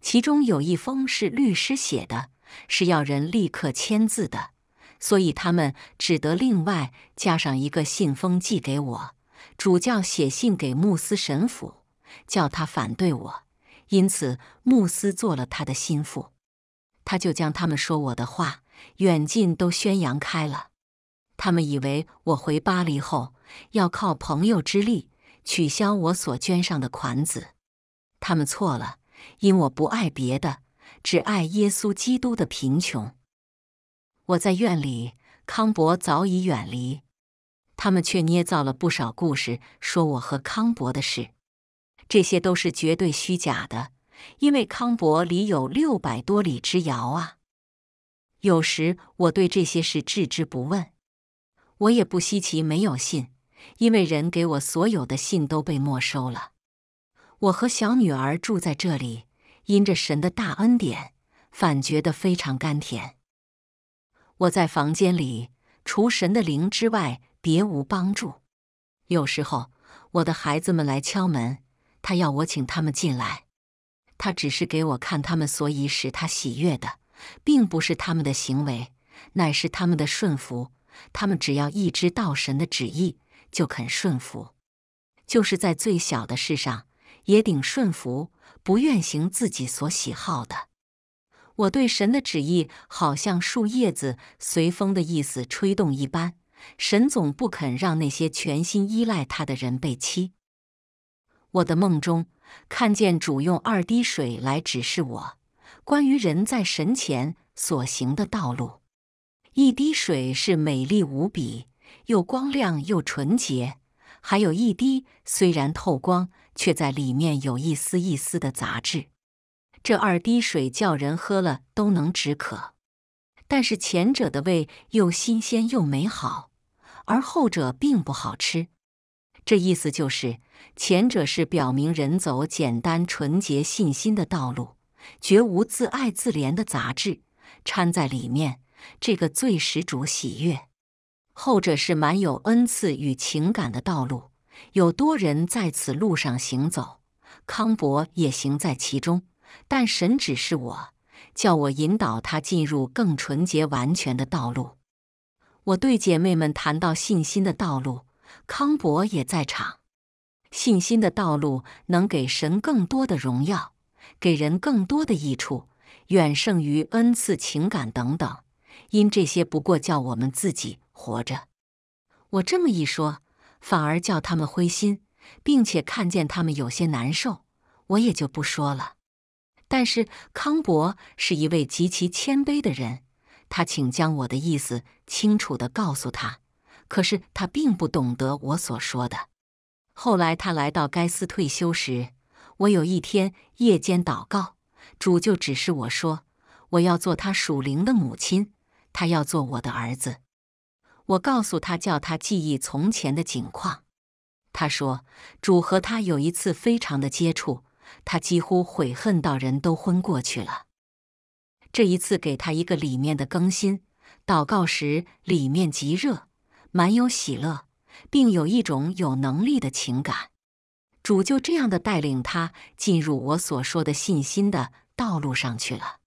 其中有一封是律师写的。是要人立刻签字的，所以他们只得另外加上一个信封寄给我。主教写信给穆斯神父，叫他反对我，因此穆斯做了他的心腹，他就将他们说我的话远近都宣扬开了。他们以为我回巴黎后要靠朋友之力取消我所捐上的款子，他们错了，因我不爱别的。只爱耶稣基督的贫穷。我在院里，康伯早已远离，他们却捏造了不少故事，说我和康伯的事，这些都是绝对虚假的，因为康伯离有六百多里之遥啊。有时我对这些事置之不问，我也不稀奇没有信，因为人给我所有的信都被没收了。我和小女儿住在这里。因着神的大恩典，反觉得非常甘甜。我在房间里，除神的灵之外，别无帮助。有时候，我的孩子们来敲门，他要我请他们进来。他只是给我看他们，所以使他喜悦的，并不是他们的行为，乃是他们的顺服。他们只要一知道神的旨意，就肯顺服，就是在最小的事上也顶顺服。不愿行自己所喜好的，我对神的旨意，好像树叶子随风的意思吹动一般。神总不肯让那些全心依赖他的人被欺。我的梦中看见主用二滴水来指示我关于人在神前所行的道路。一滴水是美丽无比，又光亮又纯洁；还有一滴虽然透光。却在里面有一丝一丝的杂质，这二滴水叫人喝了都能止渴，但是前者的味又新鲜又美好，而后者并不好吃。这意思就是，前者是表明人走简单纯洁信心的道路，绝无自爱自怜的杂质掺在里面，这个最使主喜悦；后者是满有恩赐与情感的道路。有多人在此路上行走，康博也行在其中。但神指示我，叫我引导他进入更纯洁完全的道路。我对姐妹们谈到信心的道路，康博也在场。信心的道路能给神更多的荣耀，给人更多的益处，远胜于恩赐、情感等等。因这些不过叫我们自己活着。我这么一说。反而叫他们灰心，并且看见他们有些难受，我也就不说了。但是康伯是一位极其谦卑的人，他请将我的意思清楚的告诉他。可是他并不懂得我所说的。后来他来到该斯退休时，我有一天夜间祷告，主就指示我说，我要做他属灵的母亲，他要做我的儿子。我告诉他，叫他记忆从前的景况。他说，主和他有一次非常的接触，他几乎悔恨到人都昏过去了。这一次给他一个里面的更新，祷告时里面极热，满有喜乐，并有一种有能力的情感。主就这样的带领他进入我所说的信心的道路上去了。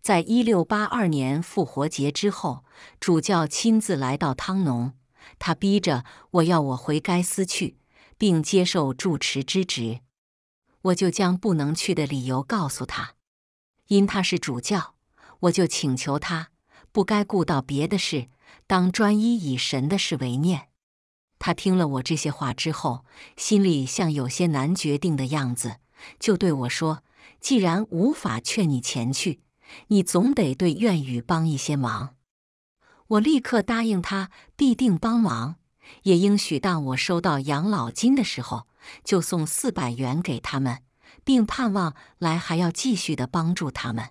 在一六八二年复活节之后，主教亲自来到汤农，他逼着我要我回该斯去，并接受住持之职。我就将不能去的理由告诉他，因他是主教，我就请求他不该顾到别的事，当专一以神的事为念。他听了我这些话之后，心里像有些难决定的样子，就对我说：“既然无法劝你前去。”你总得对院宇帮一些忙，我立刻答应他必定帮忙，也应许当我收到养老金的时候就送四百元给他们，并盼望来还要继续的帮助他们。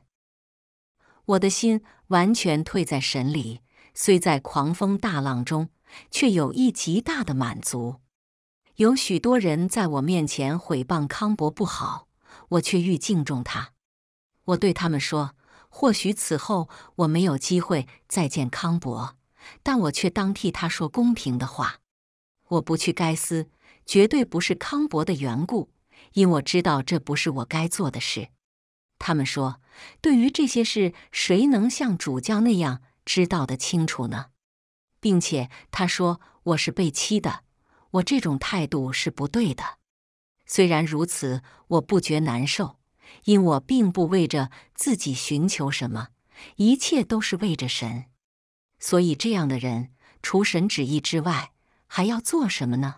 我的心完全退在神里，虽在狂风大浪中，却有一极大的满足。有许多人在我面前毁谤康伯不好，我却愈敬重他。我对他们说。或许此后我没有机会再见康博，但我却当替他说公平的话。我不去该斯，绝对不是康博的缘故，因我知道这不是我该做的事。他们说，对于这些事，谁能像主教那样知道的清楚呢？并且他说我是被欺的，我这种态度是不对的。虽然如此，我不觉难受。因我并不为着自己寻求什么，一切都是为着神，所以这样的人，除神旨意之外，还要做什么呢？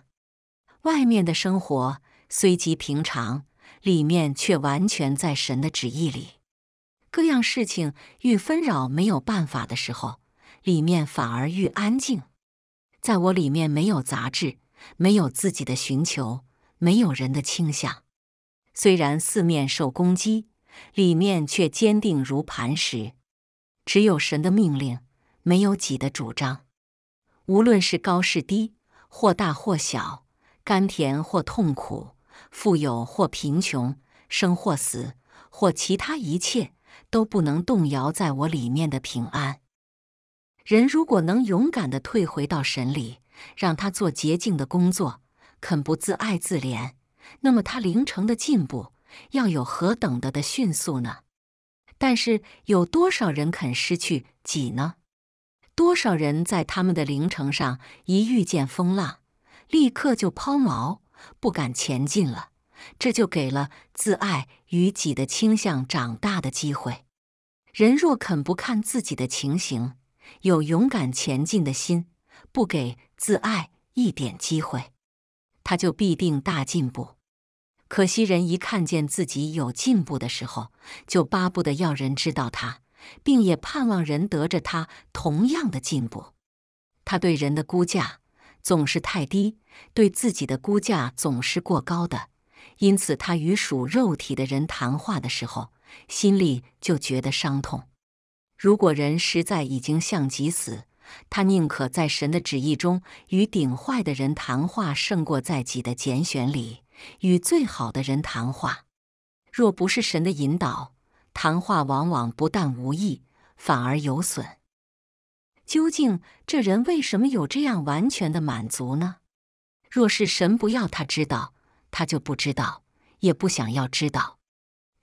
外面的生活虽极平常，里面却完全在神的旨意里。各样事情愈纷扰没有办法的时候，里面反而愈安静。在我里面没有杂质，没有自己的寻求，没有人的倾向。虽然四面受攻击，里面却坚定如磐石。只有神的命令，没有己的主张。无论是高是低，或大或小，甘甜或痛苦，富有或贫穷，生或死，或其他一切，都不能动摇在我里面的平安。人如果能勇敢地退回到神里，让他做洁净的工作，肯不自爱自怜。那么他灵程的进步要有何等的的迅速呢？但是有多少人肯失去己呢？多少人在他们的灵程上一遇见风浪，立刻就抛锚，不敢前进了，这就给了自爱与己的倾向长大的机会。人若肯不看自己的情形，有勇敢前进的心，不给自爱一点机会，他就必定大进步。可惜，人一看见自己有进步的时候，就巴不得要人知道他，并也盼望人得着他同样的进步。他对人的估价总是太低，对自己的估价总是过高的，因此他与属肉体的人谈话的时候，心里就觉得伤痛。如果人实在已经像极死，他宁可在神的旨意中与顶坏的人谈话，胜过在己的拣选里。与最好的人谈话，若不是神的引导，谈话往往不但无益，反而有损。究竟这人为什么有这样完全的满足呢？若是神不要他知道，他就不知道，也不想要知道。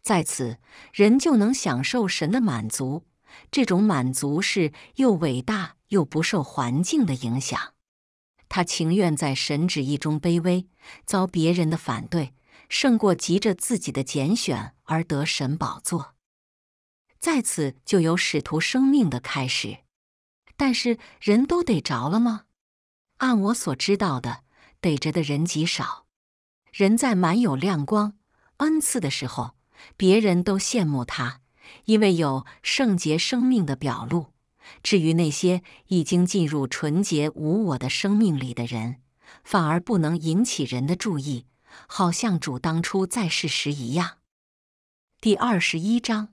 在此，人就能享受神的满足，这种满足是又伟大又不受环境的影响。他情愿在神旨意中卑微，遭别人的反对，胜过急着自己的拣选而得神宝座。在此，就有使徒生命的开始。但是，人都逮着了吗？按我所知道的，逮着的人极少。人在满有亮光恩赐的时候，别人都羡慕他，因为有圣洁生命的表露。至于那些已经进入纯洁无我的生命里的人，反而不能引起人的注意，好像主当初在世时一样。第二十一章，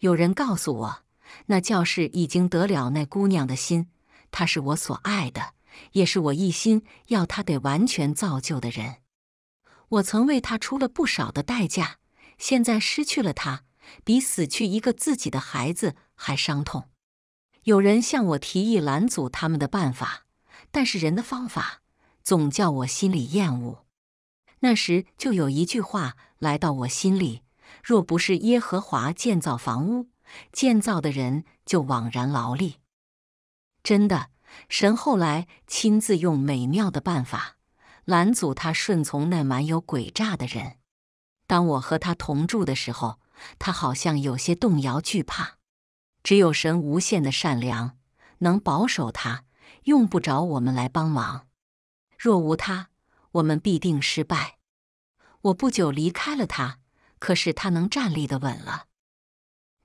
有人告诉我，那教士已经得了那姑娘的心，她是我所爱的，也是我一心要她得完全造就的人。我曾为他出了不少的代价，现在失去了他，比死去一个自己的孩子还伤痛。有人向我提议拦阻他们的办法，但是人的方法总叫我心里厌恶。那时就有一句话来到我心里：若不是耶和华建造房屋，建造的人就枉然劳力。真的，神后来亲自用美妙的办法拦阻他顺从那满有诡诈的人。当我和他同住的时候，他好像有些动摇惧怕。只有神无限的善良能保守他，用不着我们来帮忙。若无他，我们必定失败。我不久离开了他，可是他能站立的稳了，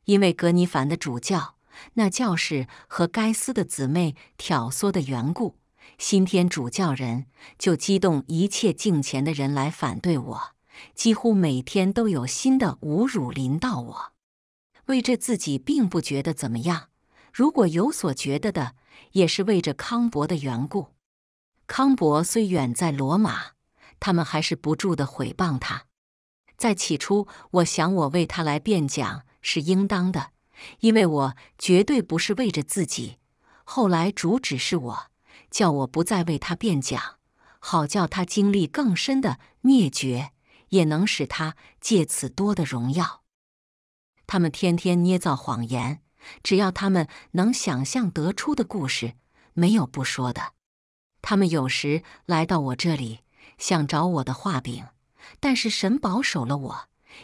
因为格尼凡的主教、那教士和该死的姊妹挑唆的缘故，新天主教人就激动一切敬虔的人来反对我，几乎每天都有新的侮辱临到我。为这自己并不觉得怎么样，如果有所觉得的，也是为着康伯的缘故。康伯虽远在罗马，他们还是不住的毁谤他。在起初，我想我为他来辩讲是应当的，因为我绝对不是为着自己。后来主指示我，叫我不再为他辩讲，好叫他经历更深的灭绝，也能使他借此多的荣耀。他们天天捏造谎言，只要他们能想象得出的故事，没有不说的。他们有时来到我这里，想找我的画饼，但是神保守了我，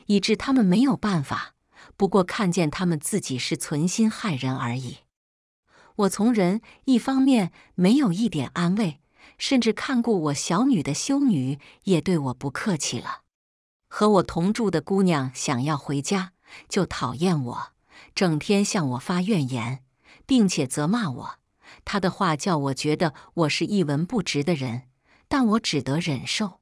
以致他们没有办法。不过看见他们自己是存心害人而已。我从人一方面没有一点安慰，甚至看顾我小女的修女也对我不客气了。和我同住的姑娘想要回家。就讨厌我，整天向我发怨言，并且责骂我。他的话叫我觉得我是一文不值的人，但我只得忍受。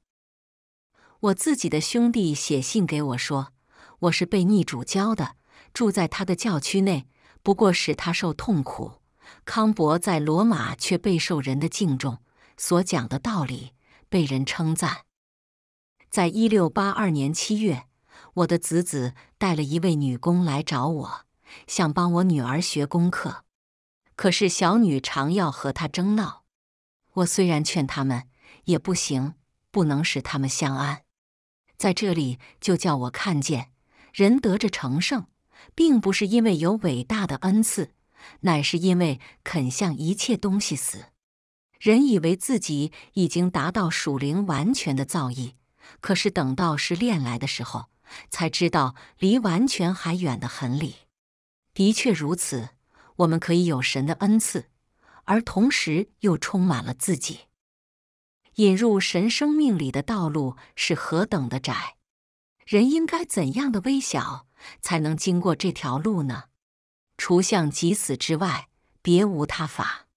我自己的兄弟写信给我说，我是被逆主教的，住在他的教区内，不过使他受痛苦。康伯在罗马却备受人的敬重，所讲的道理被人称赞。在一六八二年七月，我的子子。带了一位女工来找我，想帮我女儿学功课。可是小女常要和她争闹，我虽然劝他们，也不行，不能使他们相安。在这里，就叫我看见人得着成圣，并不是因为有伟大的恩赐，乃是因为肯向一切东西死。人以为自己已经达到属灵完全的造诣，可是等到是练来的时候。才知道离完全还远得很哩。的确如此，我们可以有神的恩赐，而同时又充满了自己。引入神生命里的道路是何等的窄，人应该怎样的微小才能经过这条路呢？除向即死之外，别无他法。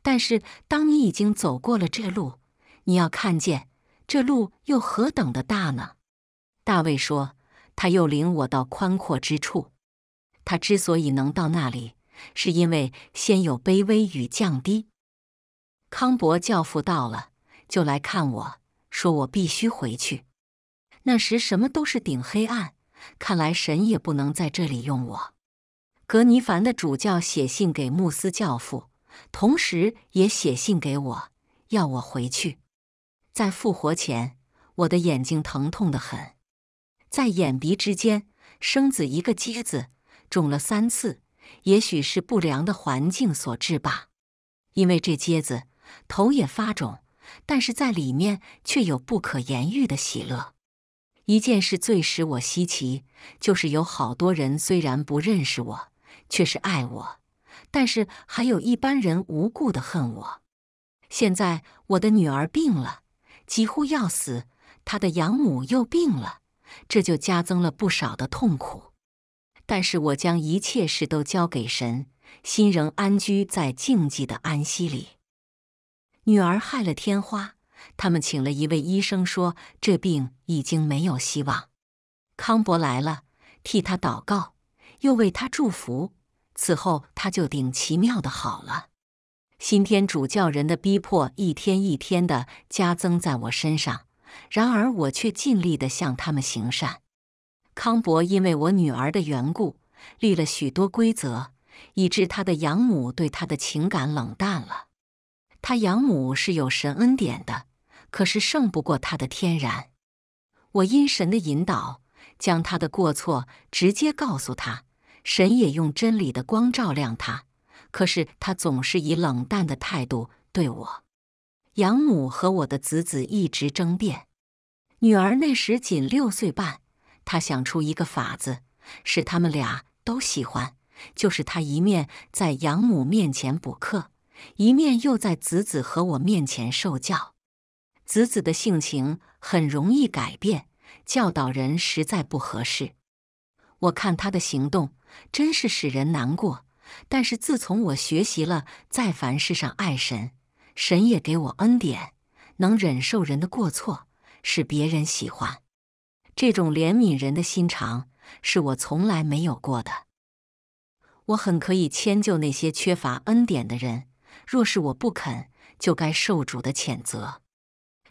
但是，当你已经走过了这路，你要看见这路又何等的大呢？大卫说：“他又领我到宽阔之处。他之所以能到那里，是因为先有卑微与降低。”康伯教父到了，就来看我说：“我必须回去。”那时什么都是顶黑暗，看来神也不能在这里用我。格尼凡的主教写信给慕斯教父，同时也写信给我，要我回去。在复活前，我的眼睛疼痛得很。在眼鼻之间生子一个疖子，肿了三次，也许是不良的环境所致吧。因为这疖子头也发肿，但是在里面却有不可言喻的喜乐。一件事最使我稀奇，就是有好多人虽然不认识我，却是爱我；但是还有一般人无故的恨我。现在我的女儿病了，几乎要死，她的养母又病了。这就加增了不少的痛苦，但是我将一切事都交给神，心仍安居在静寂的安息里。女儿害了天花，他们请了一位医生，说这病已经没有希望。康伯来了，替他祷告，又为他祝福。此后他就顶奇妙的好了。新天主教人的逼迫一天一天的加增在我身上。然而我却尽力地向他们行善。康伯因为我女儿的缘故立了许多规则，以致他的养母对他的情感冷淡了。他养母是有神恩典的，可是胜不过他的天然。我因神的引导，将他的过错直接告诉他，神也用真理的光照亮他。可是他总是以冷淡的态度对我。养母和我的子子一直争辩。女儿那时仅六岁半，他想出一个法子，使他们俩都喜欢，就是他一面在养母面前补课，一面又在子子和我面前受教。子子的性情很容易改变，教导人实在不合适。我看他的行动真是使人难过。但是自从我学习了，在凡事上爱神，神也给我恩典，能忍受人的过错。是别人喜欢这种怜悯人的心肠，是我从来没有过的。我很可以迁就那些缺乏恩典的人，若是我不肯，就该受主的谴责。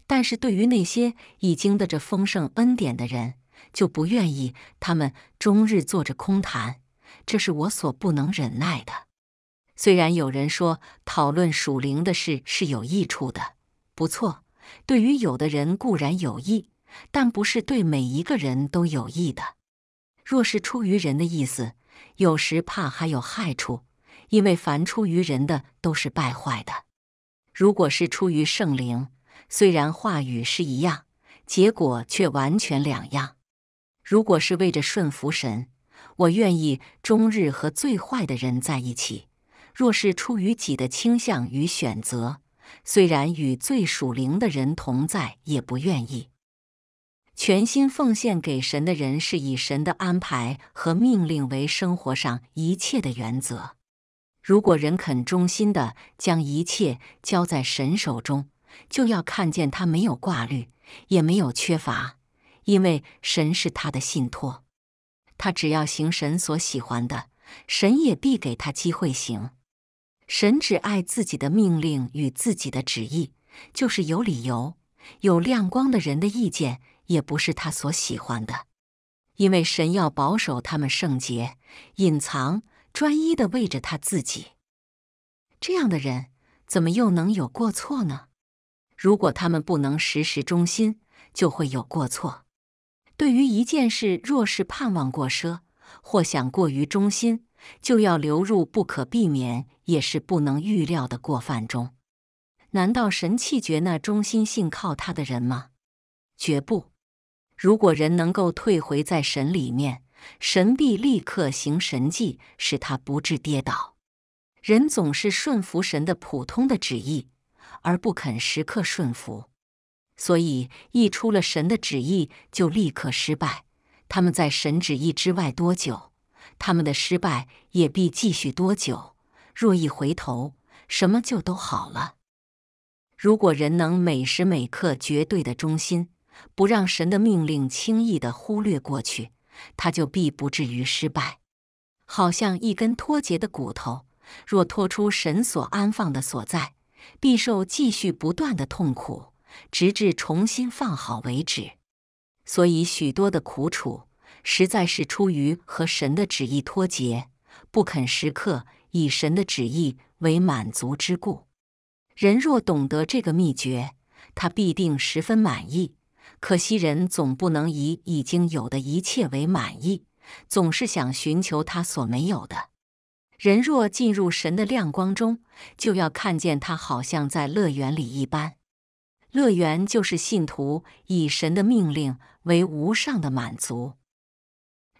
但是对于那些已经得着丰盛恩典的人，就不愿意他们终日坐着空谈，这是我所不能忍耐的。虽然有人说讨论属灵的事是有益处的，不错。对于有的人固然有益，但不是对每一个人都有益的。若是出于人的意思，有时怕还有害处，因为凡出于人的都是败坏的。如果是出于圣灵，虽然话语是一样，结果却完全两样。如果是为着顺服神，我愿意终日和最坏的人在一起；若是出于己的倾向与选择，虽然与最属灵的人同在，也不愿意。全心奉献给神的人，是以神的安排和命令为生活上一切的原则。如果人肯忠心的将一切交在神手中，就要看见他没有挂虑，也没有缺乏，因为神是他的信托。他只要行神所喜欢的，神也必给他机会行。神只爱自己的命令与自己的旨意，就是有理由、有亮光的人的意见，也不是他所喜欢的，因为神要保守他们圣洁、隐藏、专一的为着他自己。这样的人怎么又能有过错呢？如果他们不能时时忠心，就会有过错。对于一件事，若是盼望过奢，或想过于忠心。就要流入不可避免也是不能预料的过犯中。难道神弃绝那忠心信靠他的人吗？绝不。如果人能够退回在神里面，神必立刻行神迹，使他不致跌倒。人总是顺服神的普通的旨意，而不肯时刻顺服，所以一出了神的旨意就立刻失败。他们在神旨意之外多久？他们的失败也必继续多久？若一回头，什么就都好了。如果人能每时每刻绝对的忠心，不让神的命令轻易的忽略过去，他就必不至于失败。好像一根脱节的骨头，若脱出神所安放的所在，必受继续不断的痛苦，直至重新放好为止。所以许多的苦楚。实在是出于和神的旨意脱节，不肯时刻以神的旨意为满足之故。人若懂得这个秘诀，他必定十分满意。可惜人总不能以已经有的一切为满意，总是想寻求他所没有的。人若进入神的亮光中，就要看见他好像在乐园里一般。乐园就是信徒以神的命令为无上的满足。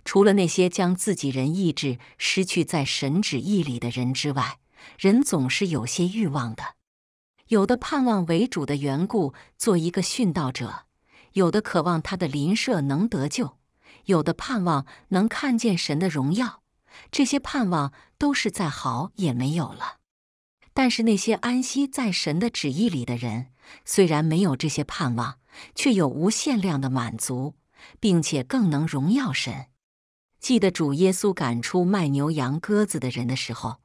除了那些将自己人意志失去在神旨意里的人之外，人总是有些欲望的。有的盼望为主的缘故做一个殉道者，有的渴望他的邻舍能得救，有的盼望能看见神的荣耀。这些盼望都是再好也没有了。但是那些安息在神的旨意里的人，虽然没有这些盼望，却有无限量的满足，并且更能荣耀神。记得主耶稣赶出卖牛羊鸽子的人的时候，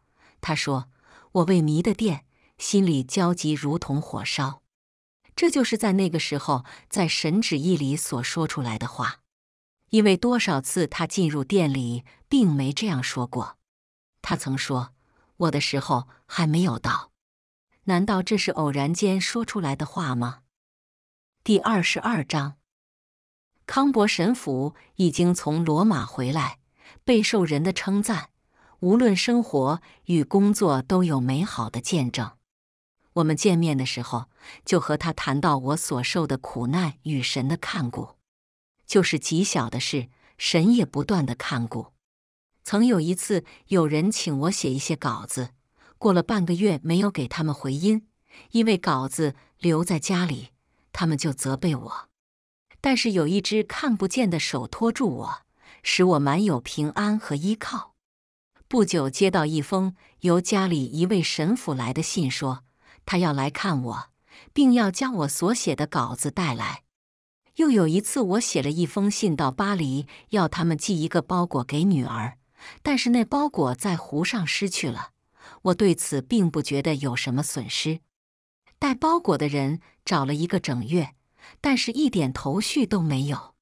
他说：“我为迷的殿心里焦急，如同火烧。”这就是在那个时候，在神旨意里所说出来的话。因为多少次他进入店里，并没这样说过。他曾说：“我的时候还没有到。”难道这是偶然间说出来的话吗？第二十二章。康博神父已经从罗马回来，备受人的称赞。无论生活与工作都有美好的见证。我们见面的时候，就和他谈到我所受的苦难与神的看顾，就是极小的事，神也不断的看顾。曾有一次，有人请我写一些稿子，过了半个月没有给他们回音，因为稿子留在家里，他们就责备我。但是有一只看不见的手托住我，使我满有平安和依靠。不久，接到一封由家里一位神父来的信，说他要来看我，并要将我所写的稿子带来。又有一次，我写了一封信到巴黎，要他们寄一个包裹给女儿，但是那包裹在湖上失去了。我对此并不觉得有什么损失。带包裹的人找了一个整月。但是一点头绪都没有，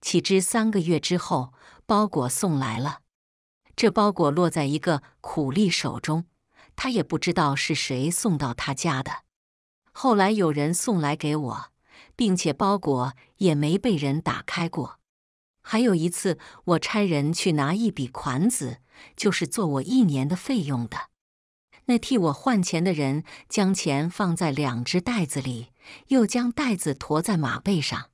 岂知三个月之后，包裹送来了。这包裹落在一个苦力手中，他也不知道是谁送到他家的。后来有人送来给我，并且包裹也没被人打开过。还有一次，我差人去拿一笔款子，就是做我一年的费用的。那替我换钱的人将钱放在两只袋子里，又将袋子驮在马背上。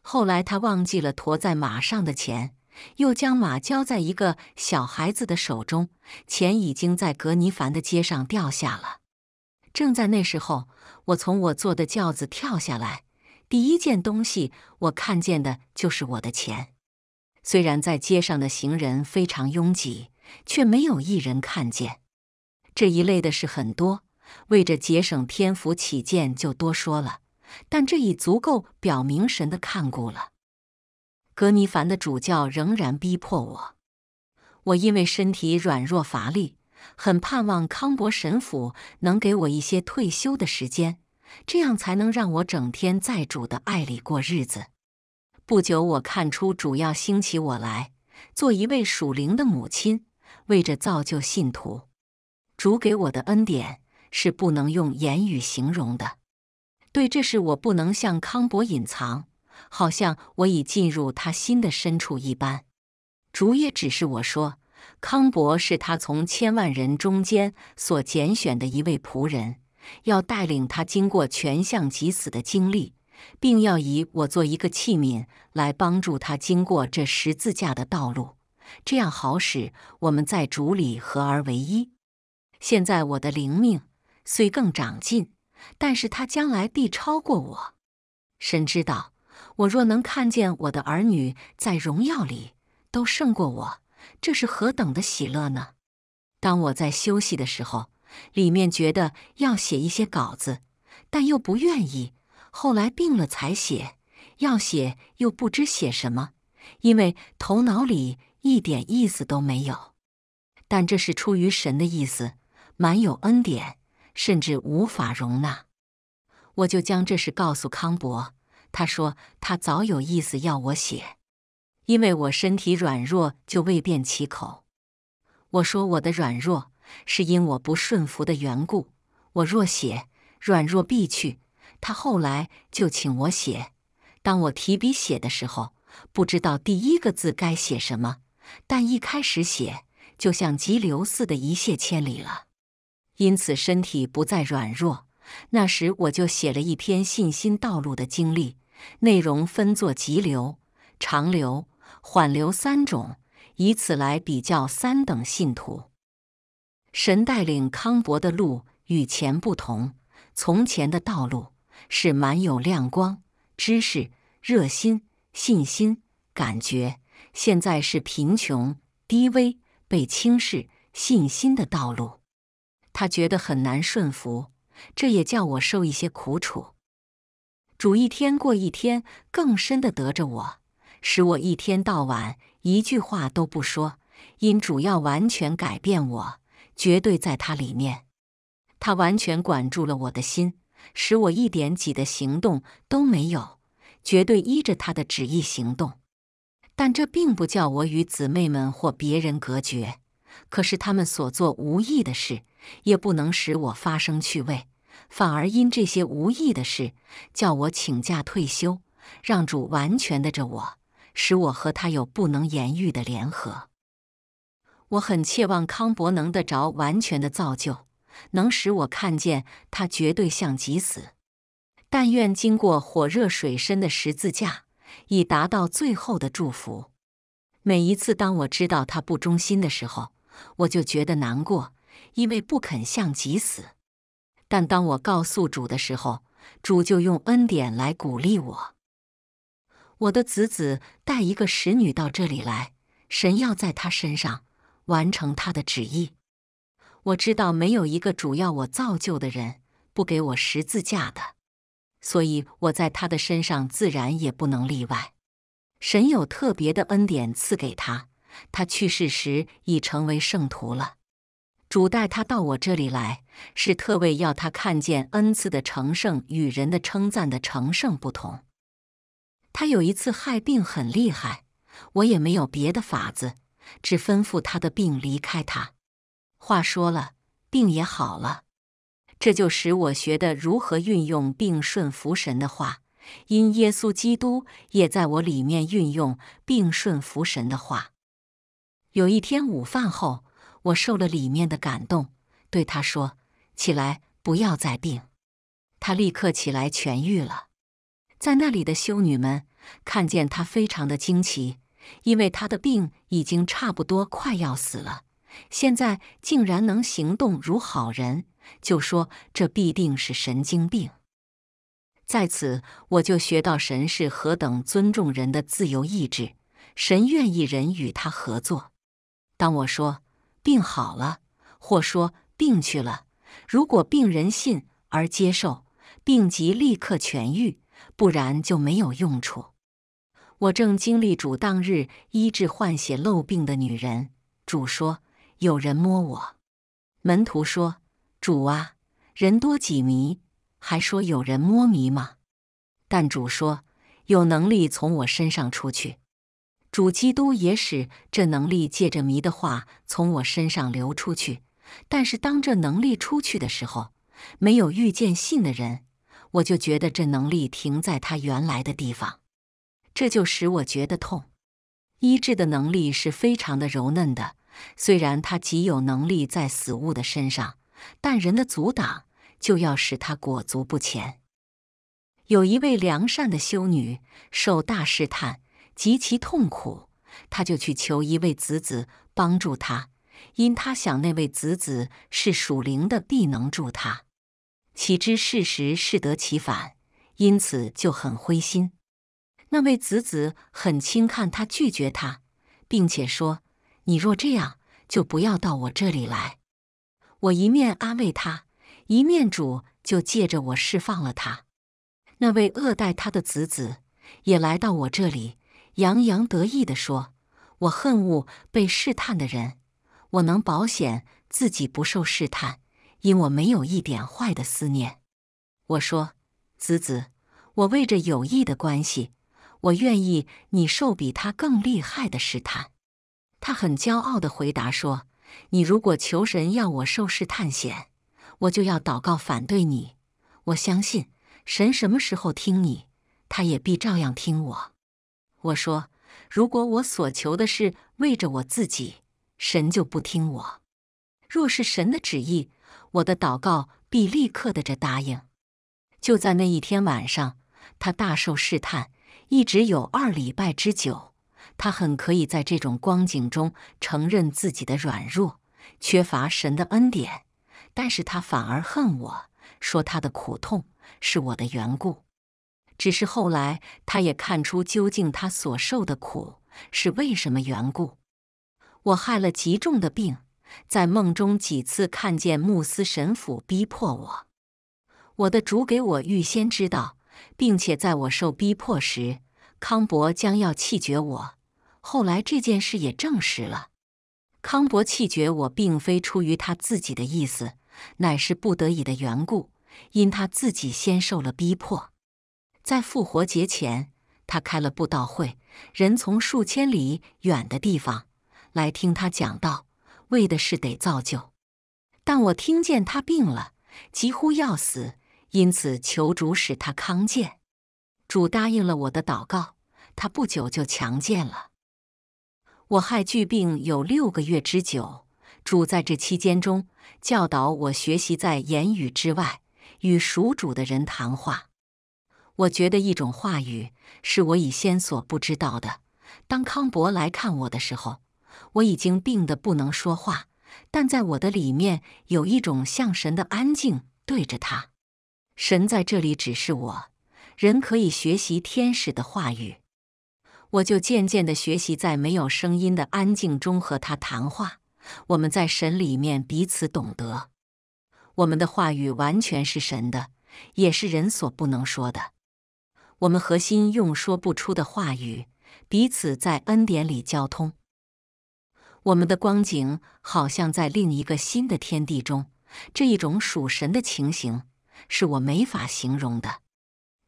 后来他忘记了驮在马上的钱，又将马交在一个小孩子的手中。钱已经在格尼凡的街上掉下了。正在那时候，我从我坐的轿子跳下来，第一件东西我看见的就是我的钱。虽然在街上的行人非常拥挤，却没有一人看见。这一类的事很多，为着节省篇幅起见，就多说了。但这已足够表明神的看顾了。格尼凡的主教仍然逼迫我，我因为身体软弱乏力，很盼望康伯神府能给我一些退休的时间，这样才能让我整天在主的爱里过日子。不久，我看出主要兴起我来做一位属灵的母亲，为着造就信徒。主给我的恩典是不能用言语形容的，对，这是我不能向康伯隐藏，好像我已进入他心的深处一般。主也指示我说，康伯是他从千万人中间所拣选的一位仆人，要带领他经过全相即死的经历，并要以我做一个器皿来帮助他经过这十字架的道路，这样好使我们在主里合而为一。现在我的灵命虽更长进，但是他将来必超过我。神知道，我若能看见我的儿女在荣耀里都胜过我，这是何等的喜乐呢！当我在休息的时候，里面觉得要写一些稿子，但又不愿意。后来病了才写，要写又不知写什么，因为头脑里一点意思都没有。但这是出于神的意思。满有恩典，甚至无法容纳。我就将这事告诉康伯，他说他早有意思要我写，因为我身体软弱，就未便其口。我说我的软弱是因我不顺服的缘故，我若写，软弱必去。他后来就请我写。当我提笔写的时候，不知道第一个字该写什么，但一开始写，就像急流似的，一泻千里了。因此，身体不再软弱。那时，我就写了一篇信心道路的经历，内容分作急流、长流、缓流三种，以此来比较三等信徒。神带领康博的路与前不同。从前的道路是满有亮光、知识、热心、信心、感觉；现在是贫穷、低微、被轻视、信心的道路。他觉得很难顺服，这也叫我受一些苦楚。主一天过一天，更深的得着我，使我一天到晚一句话都不说，因主要完全改变我，绝对在他里面。他完全管住了我的心，使我一点己的行动都没有，绝对依着他的旨意行动。但这并不叫我与姊妹们或别人隔绝。可是他们所做无意的事，也不能使我发生趣味，反而因这些无意的事，叫我请假退休，让主完全的着我，使我和他有不能言喻的联合。我很切望康伯能得着完全的造就，能使我看见他绝对像极死。但愿经过火热水深的十字架，以达到最后的祝福。每一次当我知道他不忠心的时候，我就觉得难过，因为不肯向己死。但当我告诉主的时候，主就用恩典来鼓励我。我的子子带一个使女到这里来，神要在他身上完成他的旨意。我知道没有一个主要我造就的人不给我十字架的，所以我在他的身上自然也不能例外。神有特别的恩典赐给他。他去世时已成为圣徒了。主带他到我这里来，是特为要他看见恩赐的成圣与人的称赞的成圣不同。他有一次害病很厉害，我也没有别的法子，只吩咐他的病离开他。话说了，病也好了。这就使我学得如何运用并顺服神的话，因耶稣基督也在我里面运用并顺服神的话。有一天午饭后，我受了里面的感动，对他说：“起来，不要再病。”他立刻起来，痊愈了。在那里的修女们看见他，非常的惊奇，因为他的病已经差不多快要死了，现在竟然能行动如好人，就说：“这必定是神经病。”在此，我就学到神是何等尊重人的自由意志，神愿意人与他合作。当我说病好了，或说病去了，如果病人信而接受，病即立刻痊愈；不然就没有用处。我正经历主当日医治患血漏病的女人，主说：“有人摸我。”门徒说：“主啊，人多几迷，还说有人摸迷吗？”但主说：“有能力从我身上出去。”主基督也使这能力借着迷的话从我身上流出去，但是当这能力出去的时候，没有遇见信的人，我就觉得这能力停在他原来的地方，这就使我觉得痛。医治的能力是非常的柔嫩的，虽然他极有能力在死物的身上，但人的阻挡就要使他裹足不前。有一位良善的修女受大试探。极其痛苦，他就去求一位子子帮助他，因他想那位子子是属灵的，必能助他。岂知事实适得其反，因此就很灰心。那位子子很轻看他，拒绝他，并且说：“你若这样，就不要到我这里来。”我一面安慰他，一面主就借着我释放了他。那位恶待他的子子也来到我这里。洋洋得意地说：“我恨恶被试探的人，我能保险自己不受试探，因我没有一点坏的思念。”我说：“子子，我为着友谊的关系，我愿意你受比他更厉害的试探。”他很骄傲的回答说：“你如果求神要我受试探险，我就要祷告反对你。我相信神什么时候听你，他也必照样听我。”我说：“如果我所求的是为着我自己，神就不听我；若是神的旨意，我的祷告必立刻的这答应。”就在那一天晚上，他大受试探，一直有二礼拜之久。他很可以在这种光景中承认自己的软弱，缺乏神的恩典，但是他反而恨我，说他的苦痛是我的缘故。只是后来，他也看出究竟他所受的苦是为什么缘故。我害了极重的病，在梦中几次看见穆斯神父逼迫我。我的主给我预先知道，并且在我受逼迫时，康伯将要弃绝我。后来这件事也证实了，康伯弃绝我并非出于他自己的意思，乃是不得已的缘故，因他自己先受了逼迫。在复活节前，他开了布道会，人从数千里远的地方来听他讲道，为的是得造就。但我听见他病了，几乎要死，因此求主使他康健。主答应了我的祷告，他不久就强健了。我害巨病有六个月之久，主在这期间中教导我学习在言语之外与属主的人谈话。我觉得一种话语是我以先所不知道的。当康伯来看我的时候，我已经病得不能说话，但在我的里面有一种像神的安静。对着他，神在这里只是我人可以学习天使的话语。我就渐渐地学习在没有声音的安静中和他谈话。我们在神里面彼此懂得，我们的话语完全是神的，也是人所不能说的。我们核心用说不出的话语，彼此在恩典里交通。我们的光景好像在另一个新的天地中，这一种属神的情形是我没法形容的。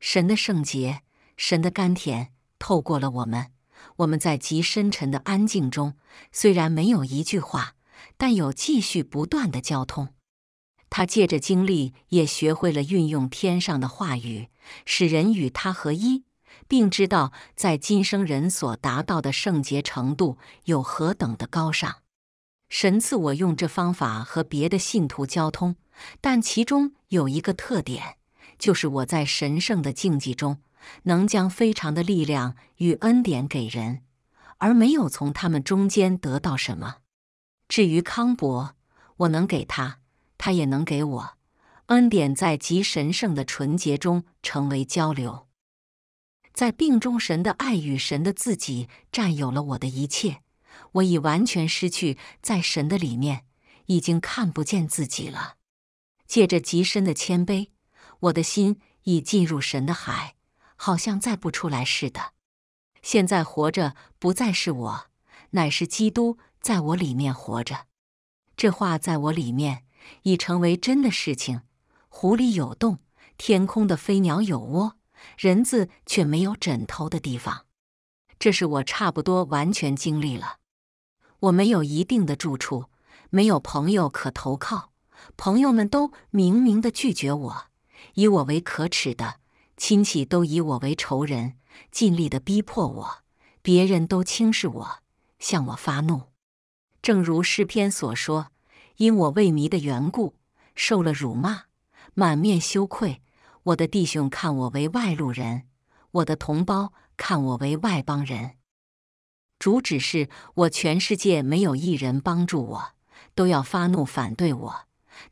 神的圣洁，神的甘甜透过了我们。我们在极深沉的安静中，虽然没有一句话，但有继续不断的交通。他借着经历，也学会了运用天上的话语，使人与他合一，并知道在今生人所达到的圣洁程度有何等的高尚。神赐我用这方法和别的信徒交通，但其中有一个特点，就是我在神圣的境界中，能将非常的力量与恩典给人，而没有从他们中间得到什么。至于康伯，我能给他。他也能给我恩典，在极神圣的纯洁中成为交流。在病中，神的爱与神的自己占有了我的一切，我已完全失去，在神的里面已经看不见自己了。借着极深的谦卑，我的心已进入神的海，好像再不出来似的。现在活着不再是我，乃是基督在我里面活着。这话在我里面。已成为真的事情。湖里有洞，天空的飞鸟有窝，人字却没有枕头的地方。这是我差不多完全经历了。我没有一定的住处，没有朋友可投靠，朋友们都明明的拒绝我，以我为可耻的；亲戚都以我为仇人，尽力的逼迫我；别人都轻视我，向我发怒。正如诗篇所说。因我未迷的缘故，受了辱骂，满面羞愧。我的弟兄看我为外路人，我的同胞看我为外邦人。主旨是我全世界没有一人帮助我，都要发怒反对我。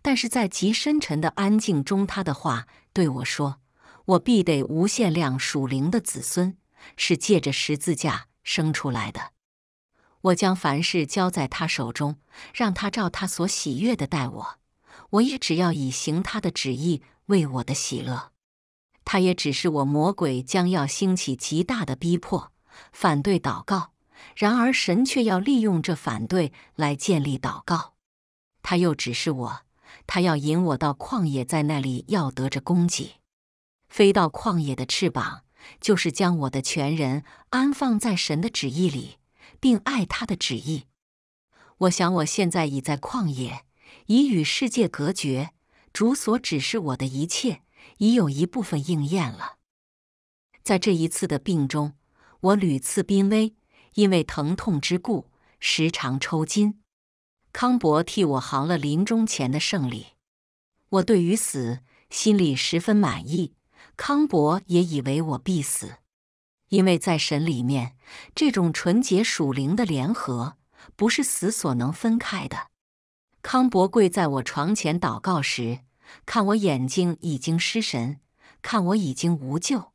但是在极深沉的安静中，他的话对我说：我必得无限量属灵的子孙，是借着十字架生出来的。我将凡事交在他手中，让他照他所喜悦的待我。我也只要以行他的旨意为我的喜乐。他也只是我魔鬼将要兴起极大的逼迫，反对祷告。然而神却要利用这反对来建立祷告。他又指示我，他要引我到旷野，在那里要得着供给。飞到旷野的翅膀，就是将我的全人安放在神的旨意里。并爱他的旨意。我想，我现在已在旷野，已与世界隔绝。主所指示我的一切，已有一部分应验了。在这一次的病中，我屡次濒危，因为疼痛之故，时常抽筋。康伯替我行了临终前的胜利，我对于死心里十分满意。康伯也以为我必死。因为在神里面，这种纯洁属灵的联合不是死所能分开的。康伯跪在我床前祷告时，看我眼睛已经失神，看我已经无救。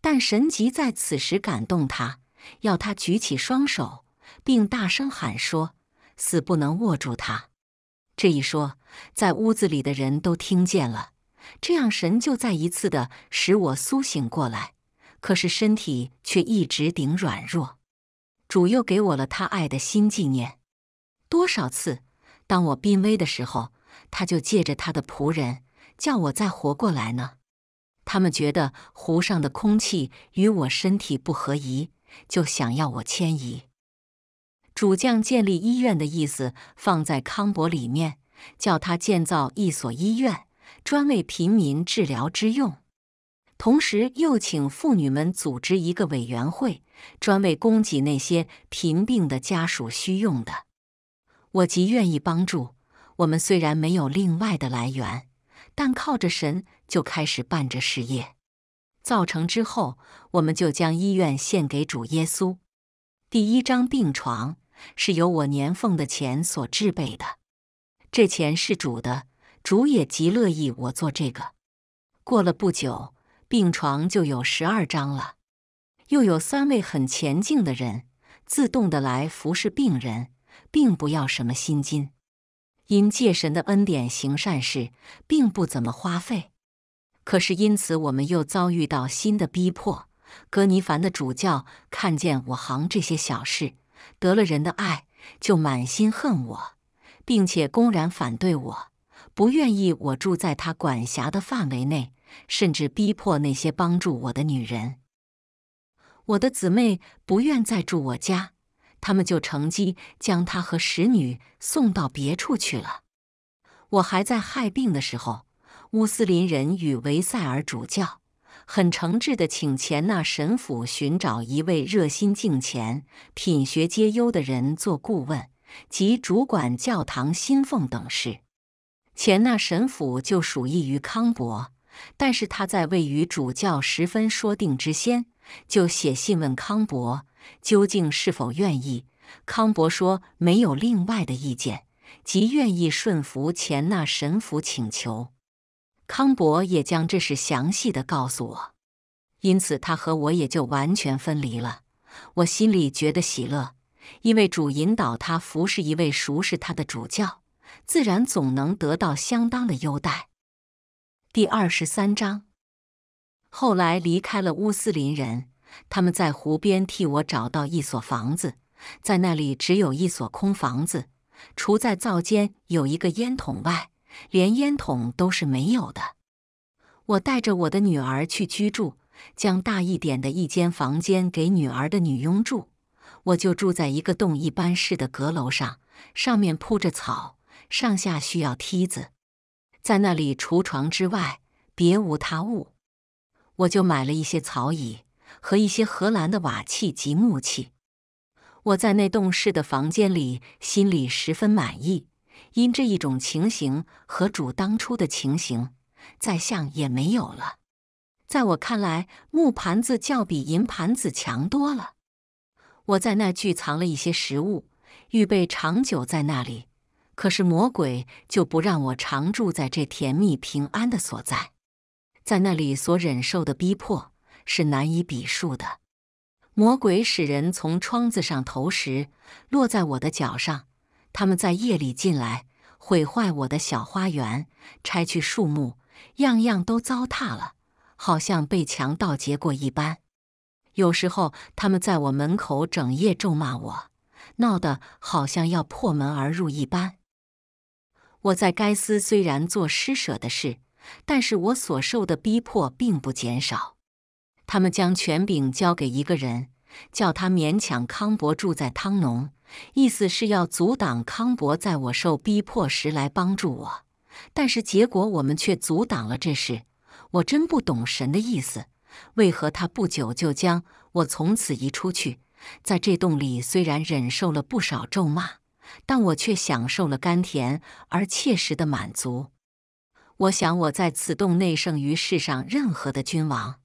但神即在此时感动他，要他举起双手，并大声喊说：“死不能握住他。”这一说，在屋子里的人都听见了。这样，神就再一次的使我苏醒过来。可是身体却一直顶软弱，主又给我了他爱的新纪念。多少次，当我濒危的时候，他就借着他的仆人叫我再活过来呢？他们觉得湖上的空气与我身体不合宜，就想要我迁移。主将建立医院的意思放在康伯里面，叫他建造一所医院，专为平民治疗之用。同时又请妇女们组织一个委员会，专为供给那些贫病的家属需用的。我极愿意帮助。我们虽然没有另外的来源，但靠着神就开始办着事业。造成之后，我们就将医院献给主耶稣。第一张病床是由我年俸的钱所制备的，这钱是主的，主也极乐意我做这个。过了不久。病床就有十二张了，又有三位很虔敬的人自动的来服侍病人，并不要什么薪金。因借神的恩典行善事，并不怎么花费。可是因此我们又遭遇到新的逼迫。格尼凡的主教看见我行这些小事，得了人的爱，就满心恨我，并且公然反对我，不愿意我住在他管辖的范围内。甚至逼迫那些帮助我的女人，我的姊妹不愿再住我家，他们就乘机将她和使女送到别处去了。我还在害病的时候，乌斯林人与维塞尔主教很诚挚的请钱纳神府寻找一位热心敬虔、品学皆优的人做顾问及主管教堂薪俸等事。钱纳神府就属意于康伯。但是他在未与主教十分说定之先，就写信问康伯究竟是否愿意。康伯说没有另外的意见，即愿意顺服前那神符请求。康博也将这事详细的告诉我，因此他和我也就完全分离了。我心里觉得喜乐，因为主引导他服侍一位熟识他的主教，自然总能得到相当的优待。第二十三章，后来离开了乌斯林人，他们在湖边替我找到一所房子，在那里只有一所空房子，除在灶间有一个烟筒外，连烟筒都是没有的。我带着我的女儿去居住，将大一点的一间房间给女儿的女佣住，我就住在一个洞一般式的阁楼上，上面铺着草，上下需要梯子。在那里，除床之外，别无他物。我就买了一些草椅和一些荷兰的瓦器及木器。我在那洞室的房间里，心里十分满意，因这一种情形和主当初的情形，再像也没有了。在我看来，木盘子较比银盘子强多了。我在那聚藏了一些食物，预备长久在那里。可是魔鬼就不让我常住在这甜蜜平安的所在，在那里所忍受的逼迫是难以比数的。魔鬼使人从窗子上投石落在我的脚上，他们在夜里进来毁坏我的小花园，拆去树木，样样都糟蹋了，好像被强盗劫过一般。有时候他们在我门口整夜咒骂我，闹得好像要破门而入一般。我在该斯虽然做施舍的事，但是我所受的逼迫并不减少。他们将权柄交给一个人，叫他勉强康伯住在汤农，意思是要阻挡康伯在我受逼迫时来帮助我。但是结果我们却阻挡了这事，我真不懂神的意思，为何他不久就将我从此移出去？在这洞里虽然忍受了不少咒骂。但我却享受了甘甜而切实的满足。我想，我在此洞内胜于世上任何的君王。